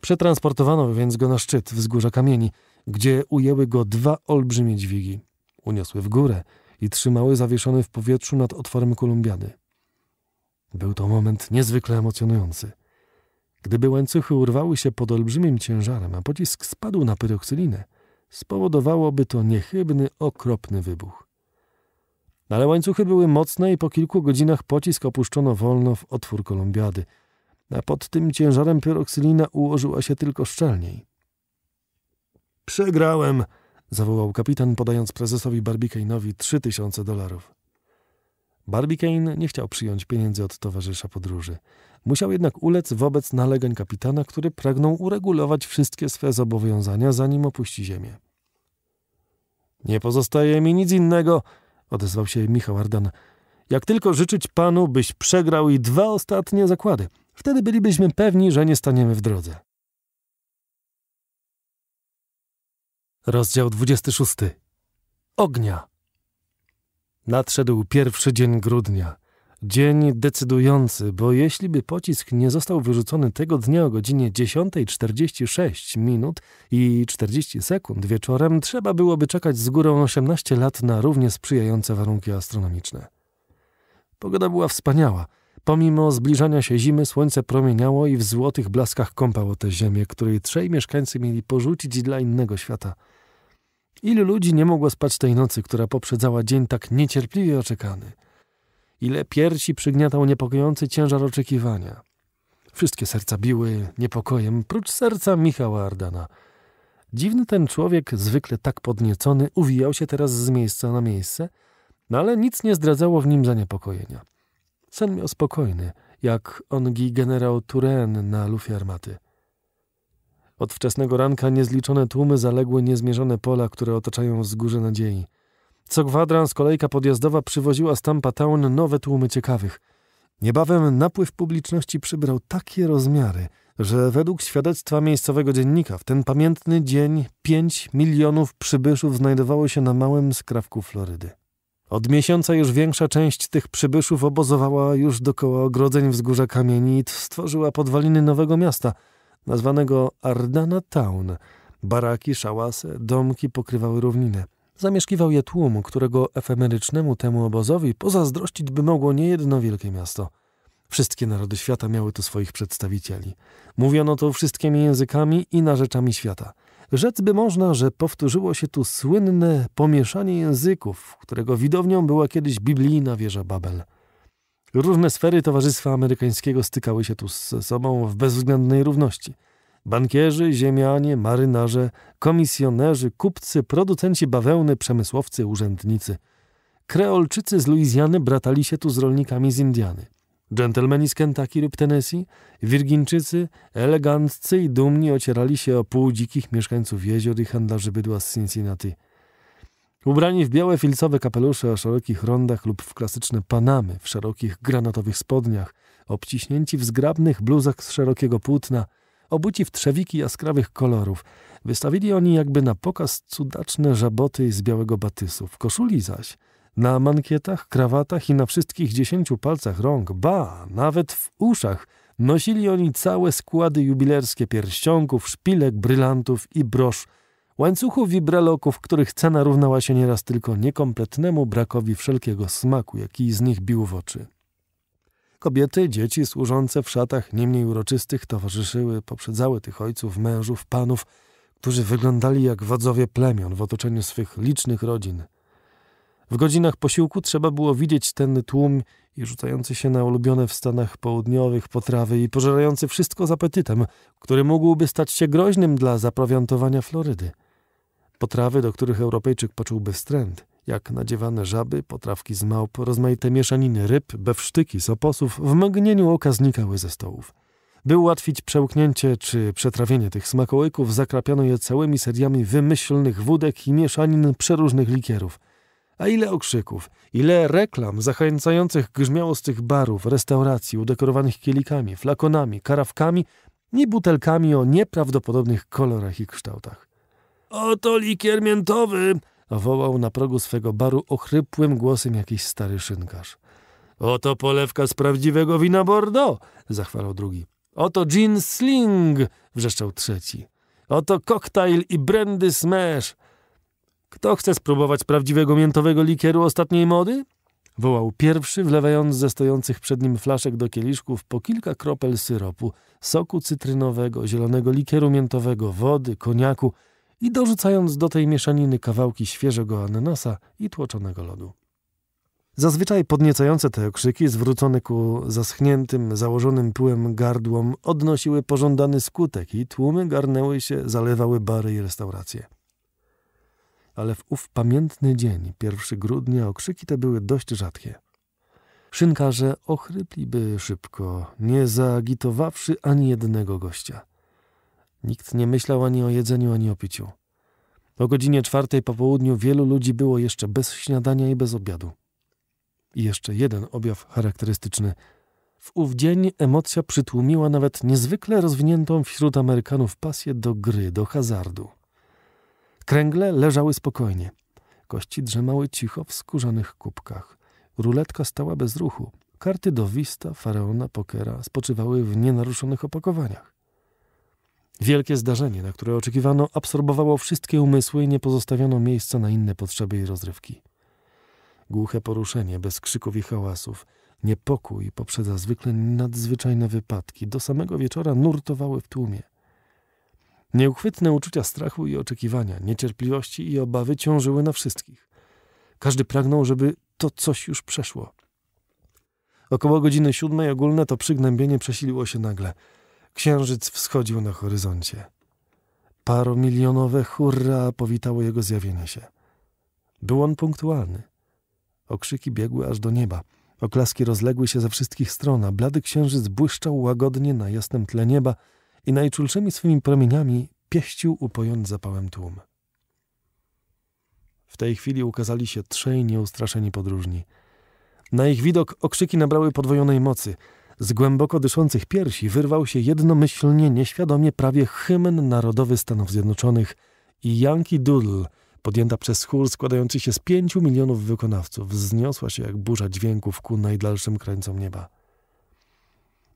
Przetransportowano więc go na szczyt wzgórza kamieni – gdzie ujęły go dwa olbrzymie dźwigi. Uniosły w górę i trzymały zawieszony w powietrzu nad otworem kolumbiady. Był to moment niezwykle emocjonujący. Gdyby łańcuchy urwały się pod olbrzymim ciężarem, a pocisk spadł na pyroksylinę, spowodowałoby to niechybny, okropny wybuch. Ale łańcuchy były mocne i po kilku godzinach pocisk opuszczono wolno w otwór kolumbiady, a pod tym ciężarem pyroksylina ułożyła się tylko szczelniej. Przegrałem! zawołał kapitan, podając prezesowi Barbicane'owi trzy tysiące dolarów. Barbicane nie chciał przyjąć pieniędzy od towarzysza podróży. Musiał jednak ulec wobec nalegań kapitana, który pragnął uregulować wszystkie swe zobowiązania, zanim opuści ziemię. Nie pozostaje mi nic innego, odezwał się Michał Ardan, jak tylko życzyć panu, byś przegrał i dwa ostatnie zakłady. Wtedy bylibyśmy pewni, że nie staniemy w drodze. Rozdział 26. Ognia. Nadszedł pierwszy dzień grudnia. Dzień decydujący, bo jeśli by pocisk nie został wyrzucony tego dnia o godzinie 10.46 minut i 40 sekund wieczorem, trzeba byłoby czekać z górą 18 lat na równie sprzyjające warunki astronomiczne. Pogoda była wspaniała. Pomimo zbliżania się zimy, słońce promieniało i w złotych blaskach kąpało tę ziemię, której trzej mieszkańcy mieli porzucić dla innego świata – Ilu ludzi nie mogło spać tej nocy, która poprzedzała dzień tak niecierpliwie oczekany? Ile piersi przygniatał niepokojący ciężar oczekiwania? Wszystkie serca biły niepokojem, prócz serca Michała Ardana. Dziwny ten człowiek, zwykle tak podniecony, uwijał się teraz z miejsca na miejsce, no ale nic nie zdradzało w nim zaniepokojenia. Sen miał spokojny, jak ongi generał Turen na lufie armaty – od wczesnego ranka niezliczone tłumy zaległy niezmierzone pola, które otaczają wzgórze nadziei. Co kwadrans kolejka podjazdowa przywoziła z Tampa Town nowe tłumy ciekawych. Niebawem napływ publiczności przybrał takie rozmiary, że według świadectwa miejscowego dziennika w ten pamiętny dzień pięć milionów przybyszów znajdowało się na małym skrawku Florydy. Od miesiąca już większa część tych przybyszów obozowała już dokoła ogrodzeń wzgórza kamieni i stworzyła podwaliny nowego miasta – nazwanego Ardana Town. Baraki, szałasy, domki pokrywały równinę. Zamieszkiwał je tłum, którego efemerycznemu temu obozowi pozazdrościć by mogło niejedno wielkie miasto. Wszystkie narody świata miały tu swoich przedstawicieli. Mówiono to wszystkimi językami i narzeczami świata. Rzec by można, że powtórzyło się tu słynne pomieszanie języków, którego widownią była kiedyś biblijna wieża Babel. Różne sfery towarzystwa amerykańskiego stykały się tu ze sobą w bezwzględnej równości. Bankierzy, ziemianie, marynarze, komisjonerzy, kupcy, producenci bawełny, przemysłowcy, urzędnicy. Kreolczycy z Luizjany bratali się tu z rolnikami z Indiany. Dżentelmeni z Kentucky lub Tennessee, Wirginczycy, eleganccy i dumni ocierali się o półdzikich mieszkańców jezior i handlarzy bydła z Cincinnati – Ubrani w białe filcowe kapelusze o szerokich rondach lub w klasyczne panamy, w szerokich granatowych spodniach, obciśnięci w zgrabnych bluzach z szerokiego płótna, obuci w trzewiki jaskrawych kolorów, wystawili oni jakby na pokaz cudaczne żaboty z białego batysu. W koszuli zaś, na mankietach, krawatach i na wszystkich dziesięciu palcach rąk, ba, nawet w uszach, nosili oni całe składy jubilerskie pierścionków, szpilek, brylantów i brosz – Łańcuchów wibraloków, których cena równała się nieraz tylko niekompletnemu brakowi wszelkiego smaku, jaki z nich bił w oczy. Kobiety, dzieci służące w szatach niemniej uroczystych towarzyszyły, poprzedzały tych ojców, mężów, panów, którzy wyglądali jak wodzowie plemion w otoczeniu swych licznych rodzin. W godzinach posiłku trzeba było widzieć ten tłum i rzucający się na ulubione w Stanach Południowych potrawy i pożerający wszystko z apetytem, który mógłby stać się groźnym dla zaprowiantowania Florydy. Potrawy, do których Europejczyk poczułby wstręt, jak nadziewane żaby, potrawki z małp, rozmaite mieszaniny ryb, bewsztyki, soposów, w mgnieniu oka znikały ze stołów. By ułatwić przełknięcie czy przetrawienie tych smakołyków, zakrapiano je całymi seriami wymyślnych wódek i mieszanin przeróżnych likierów. A ile okrzyków, ile reklam zachęcających grzmiało z tych barów, restauracji udekorowanych kielikami, flakonami, karawkami i butelkami o nieprawdopodobnych kolorach i kształtach. Oto likier miętowy! wołał na progu swego baru ochrypłym głosem jakiś stary szynkarz. Oto polewka z prawdziwego wina Bordeaux! zachwalał drugi. Oto gin sling! wrzeszczał trzeci. Oto koktajl i brandy smash! Kto chce spróbować prawdziwego miętowego likieru ostatniej mody? wołał pierwszy, wlewając ze stojących przed nim flaszek do kieliszków po kilka kropel syropu, soku cytrynowego, zielonego likieru miętowego, wody, koniaku, i dorzucając do tej mieszaniny kawałki świeżego ananasa i tłoczonego lodu. Zazwyczaj podniecające te okrzyki, zwrócone ku zaschniętym, założonym pyłem gardłom, odnosiły pożądany skutek i tłumy garnęły się, zalewały bary i restauracje. Ale w ów pamiętny dzień, 1 grudnia, okrzyki te były dość rzadkie. Szynkarze ochrypliby szybko, nie zaagitowawszy ani jednego gościa – Nikt nie myślał ani o jedzeniu, ani o piciu. O godzinie czwartej po południu wielu ludzi było jeszcze bez śniadania i bez obiadu. I jeszcze jeden objaw charakterystyczny. W ów dzień emocja przytłumiła nawet niezwykle rozwiniętą wśród Amerykanów pasję do gry, do hazardu. Kręgle leżały spokojnie. Kości drzemały cicho w skórzanych kubkach. Ruletka stała bez ruchu. Karty do wista, faraona, pokera spoczywały w nienaruszonych opakowaniach. Wielkie zdarzenie, na które oczekiwano, absorbowało wszystkie umysły i nie pozostawiono miejsca na inne potrzeby i rozrywki. Głuche poruszenie, bez krzyków i hałasów, niepokój poprzedza zwykle nadzwyczajne wypadki, do samego wieczora nurtowały w tłumie. Nieuchwytne uczucia strachu i oczekiwania, niecierpliwości i obawy ciążyły na wszystkich. Każdy pragnął, żeby to coś już przeszło. Około godziny siódmej ogólne to przygnębienie przesiliło się nagle – Księżyc wschodził na horyzoncie. Paromilionowe hurra powitało jego zjawienie się. Był on punktualny. Okrzyki biegły aż do nieba. Oklaski rozległy się ze wszystkich stron, a blady księżyc błyszczał łagodnie na jasnym tle nieba i najczulszymi swymi promieniami pieścił upojąc zapałem tłum. W tej chwili ukazali się trzej nieustraszeni podróżni. Na ich widok okrzyki nabrały podwojonej mocy – z głęboko dyszących piersi wyrwał się jednomyślnie, nieświadomie prawie hymn narodowy Stanów Zjednoczonych i Yankee Doodle, podjęta przez chór składający się z pięciu milionów wykonawców, wzniosła się jak burza dźwięków ku najdalszym krańcom nieba.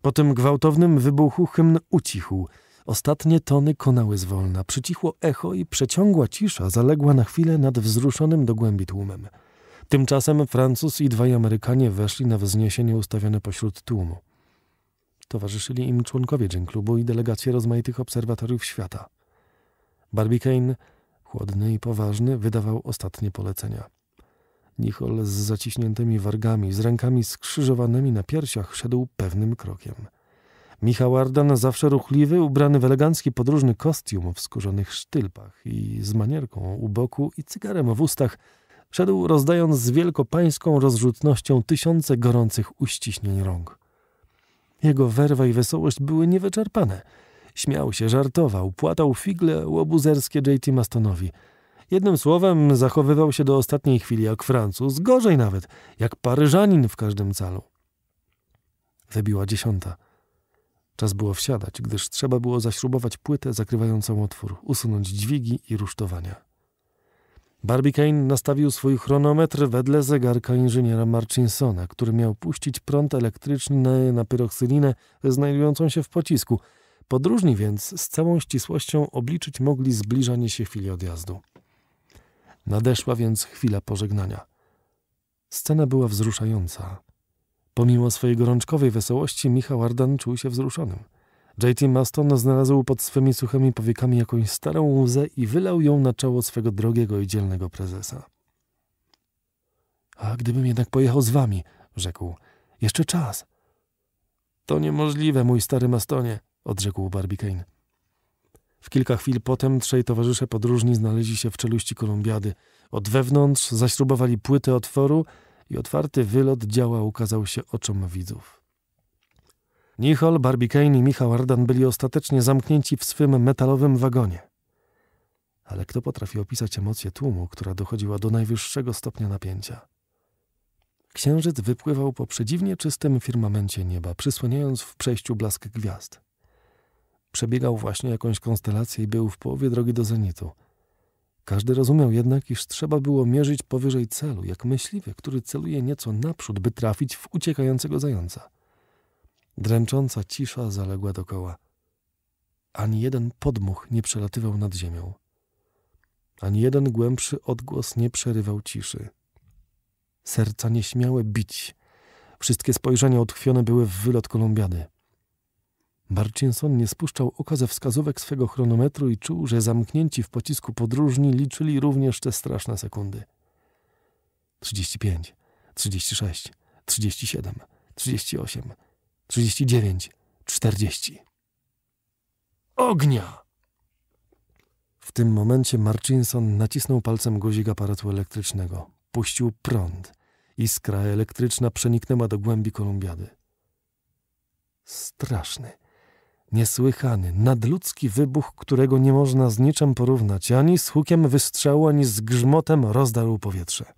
Po tym gwałtownym wybuchu hymn ucichł. Ostatnie tony konały zwolna, przycichło echo i przeciągła cisza zaległa na chwilę nad wzruszonym do głębi tłumem. Tymczasem Francuz i dwaj Amerykanie weszli na wzniesienie ustawione pośród tłumu. Towarzyszyli im członkowie Dzień Klubu i delegacje rozmaitych obserwatoriów świata. Barbicane, chłodny i poważny, wydawał ostatnie polecenia. Nichol z zaciśniętymi wargami, z rękami skrzyżowanymi na piersiach, szedł pewnym krokiem. Michał Ardan, zawsze ruchliwy, ubrany w elegancki podróżny kostium w skórzonych sztylpach i z manierką u boku i cygarem w ustach, szedł rozdając z wielkopańską rozrzutnością tysiące gorących uściśnień rąk. Jego werwa i wesołość były niewyczerpane. Śmiał się, żartował, płatał figle łobuzerskie J.T. Mastonowi. Jednym słowem zachowywał się do ostatniej chwili jak Francuz, gorzej nawet, jak Paryżanin w każdym calu. Wybiła dziesiąta. Czas było wsiadać, gdyż trzeba było zaśrubować płytę zakrywającą otwór, usunąć dźwigi i rusztowania. Barbicane nastawił swój chronometr wedle zegarka inżyniera Marchinsona, który miał puścić prąd elektryczny na pyroksylinę znajdującą się w pocisku. Podróżni więc z całą ścisłością obliczyć mogli zbliżanie się chwili odjazdu. Nadeszła więc chwila pożegnania. Scena była wzruszająca. Pomimo swojej gorączkowej wesołości, Michał Ardan czuł się wzruszonym. J.T. Maston znalazł pod swymi suchymi powiekami jakąś starą łzę i wylał ją na czoło swego drogiego i dzielnego prezesa. A gdybym jednak pojechał z wami, rzekł, jeszcze czas. To niemożliwe, mój stary Mastonie, odrzekł Barbicane. W kilka chwil potem trzej towarzysze podróżni znaleźli się w czeluści kolumbiady. Od wewnątrz zaśrubowali płyty otworu i otwarty wylot działa ukazał się oczom widzów. Nichol, Barbicane i Michał Ardan byli ostatecznie zamknięci w swym metalowym wagonie. Ale kto potrafi opisać emocję tłumu, która dochodziła do najwyższego stopnia napięcia? Księżyc wypływał po przedziwnie czystym firmamencie nieba, przysłaniając w przejściu blask gwiazd. Przebiegał właśnie jakąś konstelację i był w połowie drogi do zenitu. Każdy rozumiał jednak, iż trzeba było mierzyć powyżej celu, jak myśliwy, który celuje nieco naprzód, by trafić w uciekającego zająca. Dręcząca cisza zaległa dokoła. Ani jeden podmuch nie przelatywał nad ziemią. Ani jeden głębszy odgłos nie przerywał ciszy. Serca nieśmiałe bić. Wszystkie spojrzenia utkwione były w wylot kolumbiady. Barcinson nie spuszczał oka ze wskazówek swego chronometru i czuł, że zamknięci w pocisku podróżni liczyli również te straszne sekundy. 35, 36, 37, 38, 39, 40. Ognia! W tym momencie Marcinson nacisnął palcem guzik aparatu elektrycznego. Puścił prąd. Iskra elektryczna przeniknęła do głębi kolumbiady. Straszny, niesłychany, nadludzki wybuch, którego nie można z niczym porównać, ani z hukiem wystrzału, ani z grzmotem rozdarł powietrze.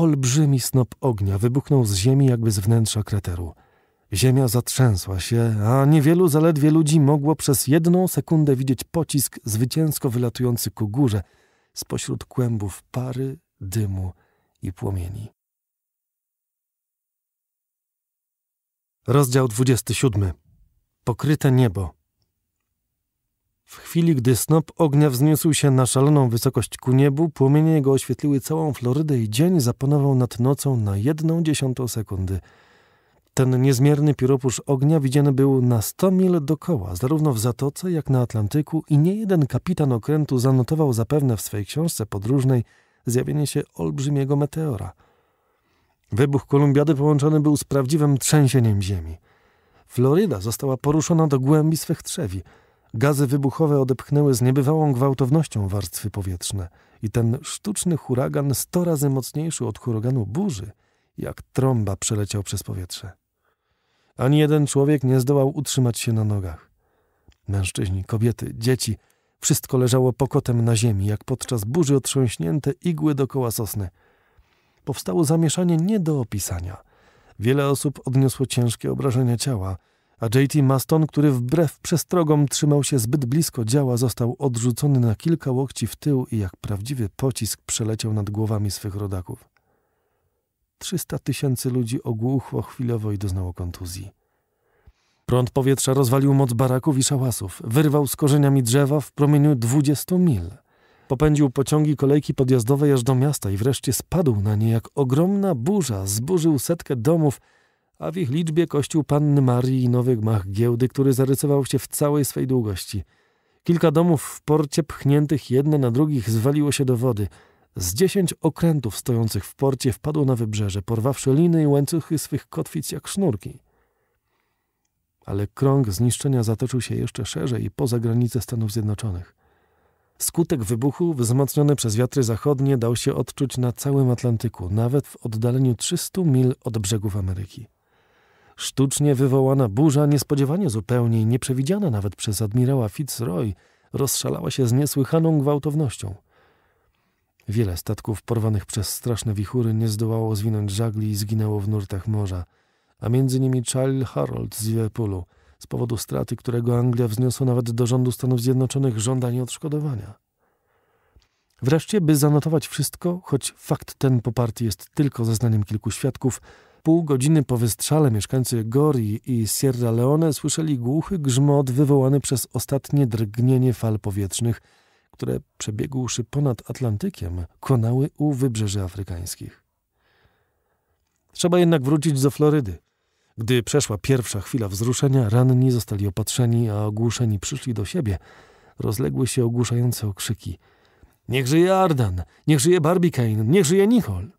Olbrzymi snop ognia wybuchnął z ziemi jakby z wnętrza krateru. Ziemia zatrzęsła się, a niewielu zaledwie ludzi mogło przez jedną sekundę widzieć pocisk zwycięsko wylatujący ku górze spośród kłębów pary, dymu i płomieni. Rozdział 27. Pokryte niebo. W chwili, gdy snop ognia wzniósł się na szaloną wysokość ku niebu, płomienie jego oświetliły całą Florydę i dzień zapanował nad nocą na jedną dziesiątą sekundy. Ten niezmierny pióropusz ognia widziany był na sto mil dokoła, zarówno w Zatoce, jak na Atlantyku i nie jeden kapitan okrętu zanotował zapewne w swej książce podróżnej zjawienie się olbrzymiego meteora. Wybuch Kolumbiady połączony był z prawdziwym trzęsieniem ziemi. Floryda została poruszona do głębi swych trzewi – Gazy wybuchowe odepchnęły z niebywałą gwałtownością warstwy powietrzne i ten sztuczny huragan sto razy mocniejszy od huraganu burzy, jak trąba przeleciał przez powietrze. Ani jeden człowiek nie zdołał utrzymać się na nogach. Mężczyźni, kobiety, dzieci, wszystko leżało pokotem na ziemi, jak podczas burzy otrząśnięte igły dokoła sosny. Powstało zamieszanie nie do opisania. Wiele osób odniosło ciężkie obrażenia ciała – a JT Maston, który wbrew przestrogom trzymał się zbyt blisko działa, został odrzucony na kilka łokci w tył i jak prawdziwy pocisk przeleciał nad głowami swych rodaków. Trzysta tysięcy ludzi ogłuchło chwilowo i doznało kontuzji. Prąd powietrza rozwalił moc baraków i szałasów, wyrwał z korzeniami drzewa w promieniu dwudziestu mil. Popędził pociągi kolejki podjazdowej aż do miasta i wreszcie spadł na nie jak ogromna burza, zburzył setkę domów, a w ich liczbie kościół Panny Marii i Nowy Gmach Giełdy, który zarysował się w całej swej długości. Kilka domów w porcie pchniętych jedne na drugich zwaliło się do wody. Z dziesięć okrętów stojących w porcie wpadło na wybrzeże, porwawszy liny i łańcuchy swych kotwic jak sznurki. Ale krąg zniszczenia zatoczył się jeszcze szerzej i poza granice Stanów Zjednoczonych. Skutek wybuchu, wzmocniony przez wiatry zachodnie, dał się odczuć na całym Atlantyku, nawet w oddaleniu 300 mil od brzegów Ameryki. Sztucznie wywołana burza, niespodziewanie zupełnie i nieprzewidziana nawet przez admirała Fitzroy, rozszalała się z niesłychaną gwałtownością. Wiele statków porwanych przez straszne wichury nie zdołało zwinąć żagli i zginęło w nurtach morza, a między nimi Charles Harold z Liverpoolu, z powodu straty, którego Anglia wzniosła nawet do rządu Stanów Zjednoczonych żądanie odszkodowania. Wreszcie, by zanotować wszystko, choć fakt ten poparty jest tylko zeznaniem kilku świadków, pół godziny po wystrzale mieszkańcy Gori i Sierra Leone słyszeli głuchy grzmot wywołany przez ostatnie drgnienie fal powietrznych, które przebiegłszy ponad Atlantykiem, konały u wybrzeży afrykańskich. Trzeba jednak wrócić do Florydy. Gdy przeszła pierwsza chwila wzruszenia, ranni zostali opatrzeni, a ogłuszeni przyszli do siebie. Rozległy się ogłuszające okrzyki. Niech żyje Ardan! Niech żyje Barbicane! Niech żyje Nichol!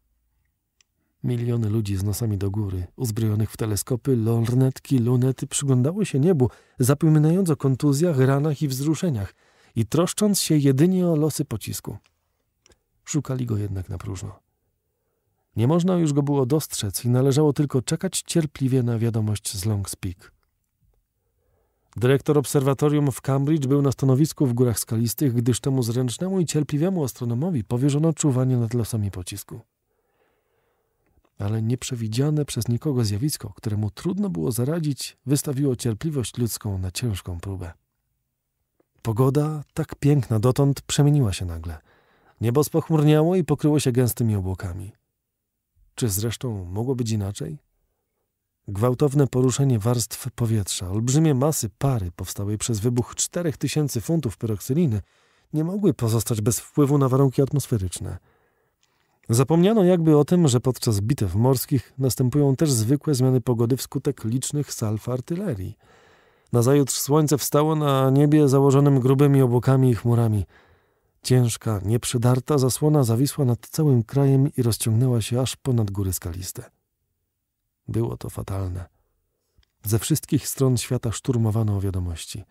Miliony ludzi z nosami do góry, uzbrojonych w teleskopy, lornetki, lunety, przyglądały się niebu, zapominając o kontuzjach, ranach i wzruszeniach i troszcząc się jedynie o losy pocisku. Szukali go jednak na próżno. Nie można już go było dostrzec i należało tylko czekać cierpliwie na wiadomość z Longs Peak. Dyrektor obserwatorium w Cambridge był na stanowisku w Górach Skalistych, gdyż temu zręcznemu i cierpliwemu astronomowi powierzono czuwanie nad losami pocisku ale nieprzewidziane przez nikogo zjawisko, któremu trudno było zaradzić, wystawiło cierpliwość ludzką na ciężką próbę. Pogoda, tak piękna dotąd, przemieniła się nagle. Niebo spochmurniało i pokryło się gęstymi obłokami. Czy zresztą mogło być inaczej? Gwałtowne poruszenie warstw powietrza, olbrzymie masy pary powstałej przez wybuch 4000 funtów peroksyliny nie mogły pozostać bez wpływu na warunki atmosferyczne – Zapomniano jakby o tym, że podczas bitew morskich następują też zwykłe zmiany pogody wskutek licznych salw artylerii. Nazajutrz słońce wstało na niebie założonym grubymi obłokami i chmurami. Ciężka, nieprzydarta zasłona zawisła nad całym krajem i rozciągnęła się aż ponad góry skaliste. Było to fatalne. Ze wszystkich stron świata szturmowano o wiadomości –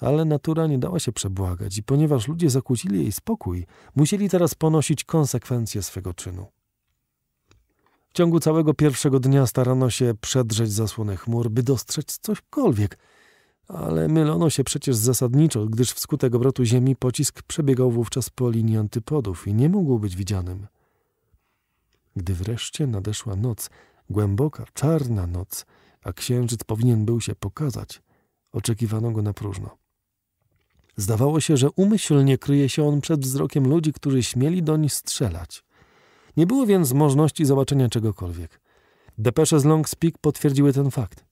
ale natura nie dała się przebłagać i ponieważ ludzie zakłócili jej spokój, musieli teraz ponosić konsekwencje swego czynu. W ciągu całego pierwszego dnia starano się przedrzeć zasłonę chmur, by dostrzec cośkolwiek, ale mylono się przecież zasadniczo, gdyż wskutek obrotu Ziemi pocisk przebiegał wówczas po linii antypodów i nie mógł być widzianym. Gdy wreszcie nadeszła noc, głęboka, czarna noc, a księżyc powinien był się pokazać, oczekiwano go na próżno. Zdawało się, że umyślnie kryje się on przed wzrokiem ludzi, którzy śmieli doń strzelać. Nie było więc możliwości zobaczenia czegokolwiek. Depesze z Long's Peak potwierdziły ten fakt.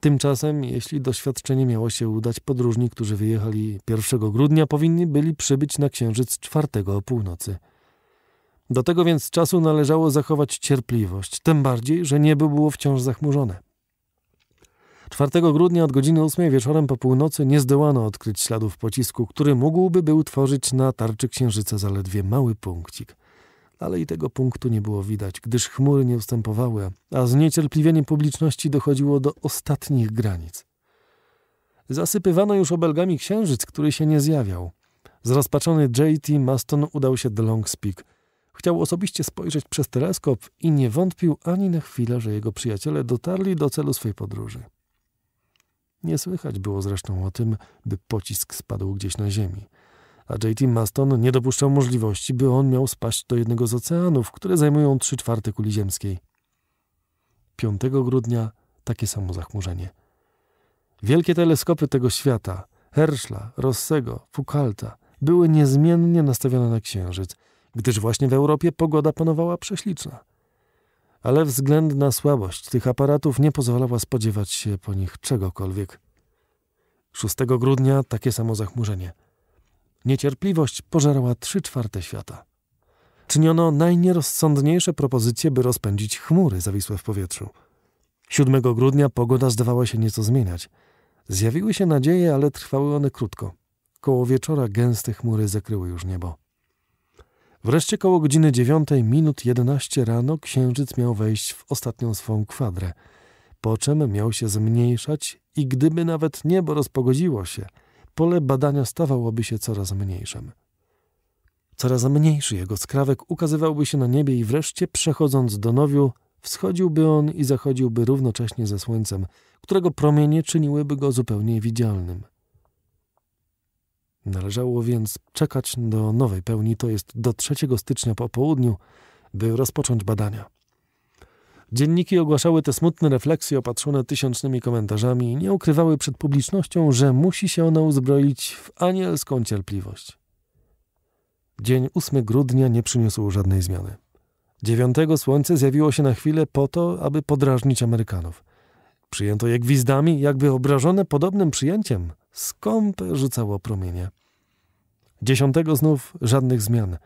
Tymczasem, jeśli doświadczenie miało się udać, podróżni, którzy wyjechali 1 grudnia, powinni byli przybyć na Księżyc 4 o północy. Do tego więc czasu należało zachować cierpliwość, tym bardziej, że niebo było wciąż zachmurzone. 4 grudnia od godziny 8 wieczorem po północy nie zdołano odkryć śladów pocisku, który mógłby był tworzyć na tarczy księżyca zaledwie mały punkcik. Ale i tego punktu nie było widać, gdyż chmury nie ustępowały, a zniecierpliwienie publiczności dochodziło do ostatnich granic. Zasypywano już obelgami księżyc, który się nie zjawiał. Zrozpaczony J.T. Maston udał się do Long's Peak – Chciał osobiście spojrzeć przez teleskop i nie wątpił ani na chwilę, że jego przyjaciele dotarli do celu swej podróży. Nie słychać było zresztą o tym, by pocisk spadł gdzieś na ziemi. A J.T. Maston nie dopuszczał możliwości, by on miał spaść do jednego z oceanów, które zajmują trzy czwarte kuli ziemskiej. 5 grudnia takie samo zachmurzenie. Wielkie teleskopy tego świata, Herschla, Rossego, Foucaulta, były niezmiennie nastawione na Księżyc, gdyż właśnie w Europie pogoda panowała prześliczna ale względna słabość tych aparatów nie pozwalała spodziewać się po nich czegokolwiek. 6 grudnia takie samo zachmurzenie. Niecierpliwość pożerała trzy czwarte świata. Czyniono najnierozsądniejsze propozycje, by rozpędzić chmury zawisłe w powietrzu. 7 grudnia pogoda zdawała się nieco zmieniać. Zjawiły się nadzieje, ale trwały one krótko. Koło wieczora gęste chmury zakryły już niebo. Wreszcie koło godziny dziewiątej minut 11 rano księżyc miał wejść w ostatnią swą kwadrę, po czym miał się zmniejszać i gdyby nawet niebo rozpogodziło się, pole badania stawałoby się coraz mniejszym. Coraz mniejszy jego skrawek ukazywałby się na niebie i wreszcie, przechodząc do nowiu, wschodziłby on i zachodziłby równocześnie ze słońcem, którego promienie czyniłyby go zupełnie widzialnym – Należało więc czekać do nowej pełni, to jest do 3 stycznia po południu, by rozpocząć badania. Dzienniki ogłaszały te smutne refleksje opatrzone tysiącznymi komentarzami i nie ukrywały przed publicznością, że musi się ona uzbroić w anielską cierpliwość. Dzień 8 grudnia nie przyniósł żadnej zmiany. 9 słońce zjawiło się na chwilę po to, aby podrażnić Amerykanów. Przyjęto je gwizdami, jakby obrażone podobnym przyjęciem – skąpe rzucało promienie. Dziesiątego znów żadnych zmian.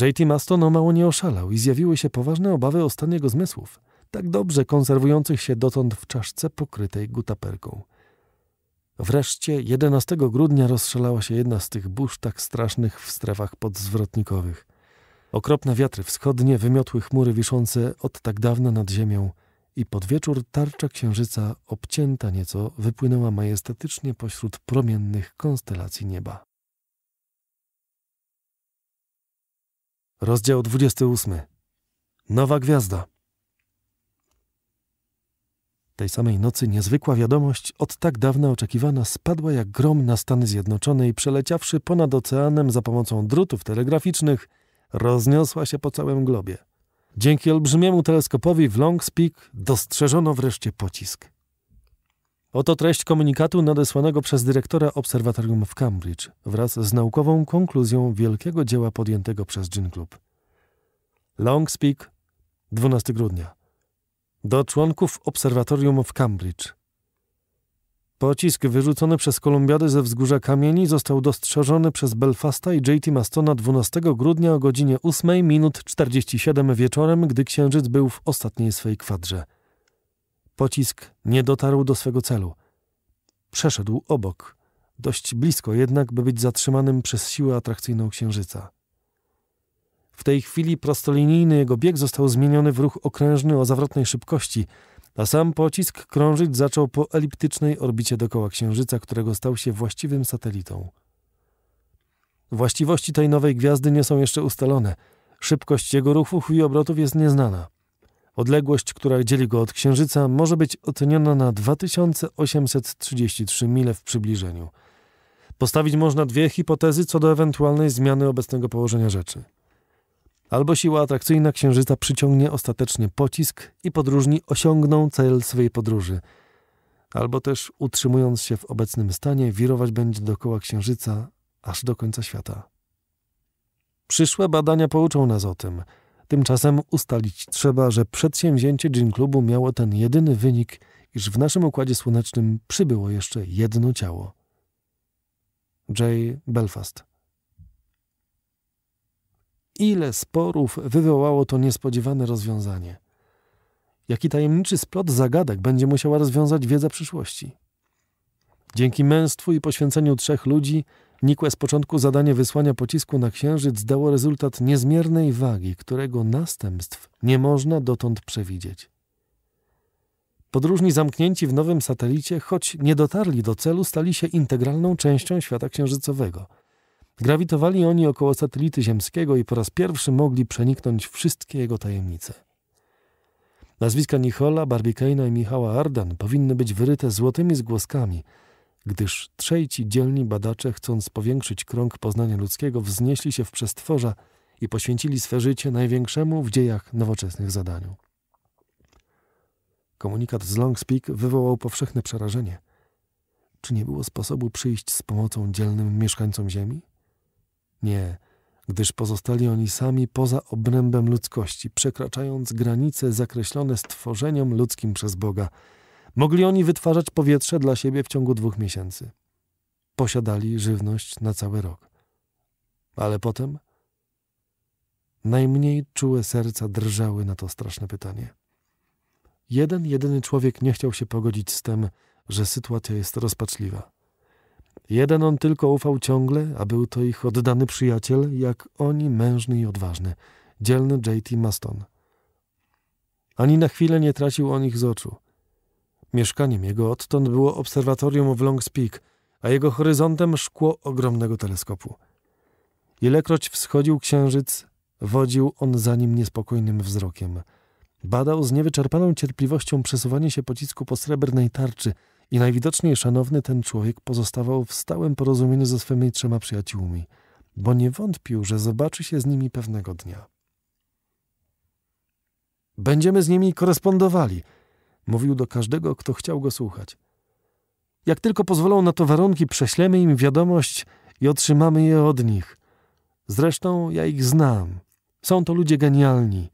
J.T. Mastono mało nie oszalał i zjawiły się poważne obawy o stan jego zmysłów, tak dobrze konserwujących się dotąd w czaszce pokrytej gutaperką. Wreszcie 11 grudnia rozszalała się jedna z tych burz tak strasznych w strefach podzwrotnikowych. Okropne wiatry wschodnie wymiotły chmury wiszące od tak dawna nad ziemią – i pod wieczór tarcza księżyca, obcięta nieco, wypłynęła majestatycznie pośród promiennych konstelacji nieba. Rozdział 28. Nowa gwiazda. Tej samej nocy niezwykła wiadomość, od tak dawna oczekiwana, spadła jak grom na Stany Zjednoczone i przeleciawszy ponad oceanem za pomocą drutów telegraficznych, rozniosła się po całym globie. Dzięki olbrzymiemu teleskopowi w Longs Peak dostrzeżono wreszcie pocisk. Oto treść komunikatu nadesłanego przez dyrektora obserwatorium w Cambridge wraz z naukową konkluzją wielkiego dzieła podjętego przez Gin Club. Longs Peak, 12 grudnia. Do członków obserwatorium w Cambridge. Pocisk wyrzucony przez Kolumbiadę ze wzgórza kamieni został dostrzeżony przez Belfasta i J.T. Mastona 12 grudnia o godzinie 8 minut 47 wieczorem, gdy księżyc był w ostatniej swej kwadrze. Pocisk nie dotarł do swego celu. Przeszedł obok, dość blisko jednak, by być zatrzymanym przez siłę atrakcyjną księżyca. W tej chwili prostolinijny jego bieg został zmieniony w ruch okrężny o zawrotnej szybkości – a sam pocisk krążyć zaczął po eliptycznej orbicie dookoła Księżyca, którego stał się właściwym satelitą. Właściwości tej nowej gwiazdy nie są jeszcze ustalone. Szybkość jego ruchów i obrotów jest nieznana. Odległość, która dzieli go od Księżyca, może być oceniona na 2833 mile w przybliżeniu. Postawić można dwie hipotezy co do ewentualnej zmiany obecnego położenia rzeczy. Albo siła atrakcyjna księżyca przyciągnie ostatecznie pocisk i podróżni osiągną cel swojej podróży. Albo też, utrzymując się w obecnym stanie, wirować będzie dookoła księżyca aż do końca świata. Przyszłe badania pouczą nas o tym. Tymczasem ustalić trzeba, że przedsięwzięcie Gin Clubu miało ten jedyny wynik, iż w naszym Układzie Słonecznym przybyło jeszcze jedno ciało. J. Belfast Ile sporów wywołało to niespodziewane rozwiązanie? Jaki tajemniczy splot zagadek będzie musiała rozwiązać wiedza przyszłości? Dzięki męstwu i poświęceniu trzech ludzi, nikłe z początku zadanie wysłania pocisku na księżyc dało rezultat niezmiernej wagi, którego następstw nie można dotąd przewidzieć. Podróżni zamknięci w nowym satelicie, choć nie dotarli do celu, stali się integralną częścią świata księżycowego – Grawitowali oni około satelity ziemskiego i po raz pierwszy mogli przeniknąć wszystkie jego tajemnice. Nazwiska Nichola, Barbicana i Michała Ardan powinny być wyryte złotymi zgłoskami, gdyż ci dzielni badacze, chcąc powiększyć krąg poznania ludzkiego, wznieśli się w przestworza i poświęcili swe życie największemu w dziejach nowoczesnych zadaniu. Komunikat z Longs wywołał powszechne przerażenie. Czy nie było sposobu przyjść z pomocą dzielnym mieszkańcom Ziemi? Nie, gdyż pozostali oni sami poza obrębem ludzkości, przekraczając granice zakreślone stworzeniom ludzkim przez Boga. Mogli oni wytwarzać powietrze dla siebie w ciągu dwóch miesięcy. Posiadali żywność na cały rok. Ale potem? Najmniej czułe serca drżały na to straszne pytanie. Jeden jedyny człowiek nie chciał się pogodzić z tym, że sytuacja jest rozpaczliwa. Jeden on tylko ufał ciągle, a był to ich oddany przyjaciel, jak oni mężny i odważny, dzielny J.T. Maston. Ani na chwilę nie tracił on ich z oczu. Mieszkaniem jego odtąd było obserwatorium w Longs Peak, a jego horyzontem szkło ogromnego teleskopu. Ilekroć wschodził księżyc, wodził on za nim niespokojnym wzrokiem. Badał z niewyczerpaną cierpliwością przesuwanie się pocisku po srebrnej tarczy – i najwidoczniej szanowny ten człowiek pozostawał w stałym porozumieniu ze swymi trzema przyjaciółmi, bo nie wątpił, że zobaczy się z nimi pewnego dnia. Będziemy z nimi korespondowali, mówił do każdego, kto chciał go słuchać. Jak tylko pozwolą na to warunki, prześlemy im wiadomość i otrzymamy je od nich. Zresztą ja ich znam. Są to ludzie genialni.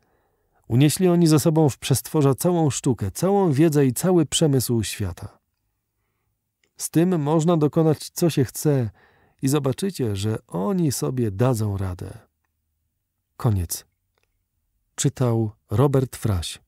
Unieśli oni ze sobą w przestworza całą sztukę, całą wiedzę i cały przemysł świata. Z tym można dokonać co się chce i zobaczycie, że oni sobie dadzą radę. Koniec. Czytał Robert Fraś.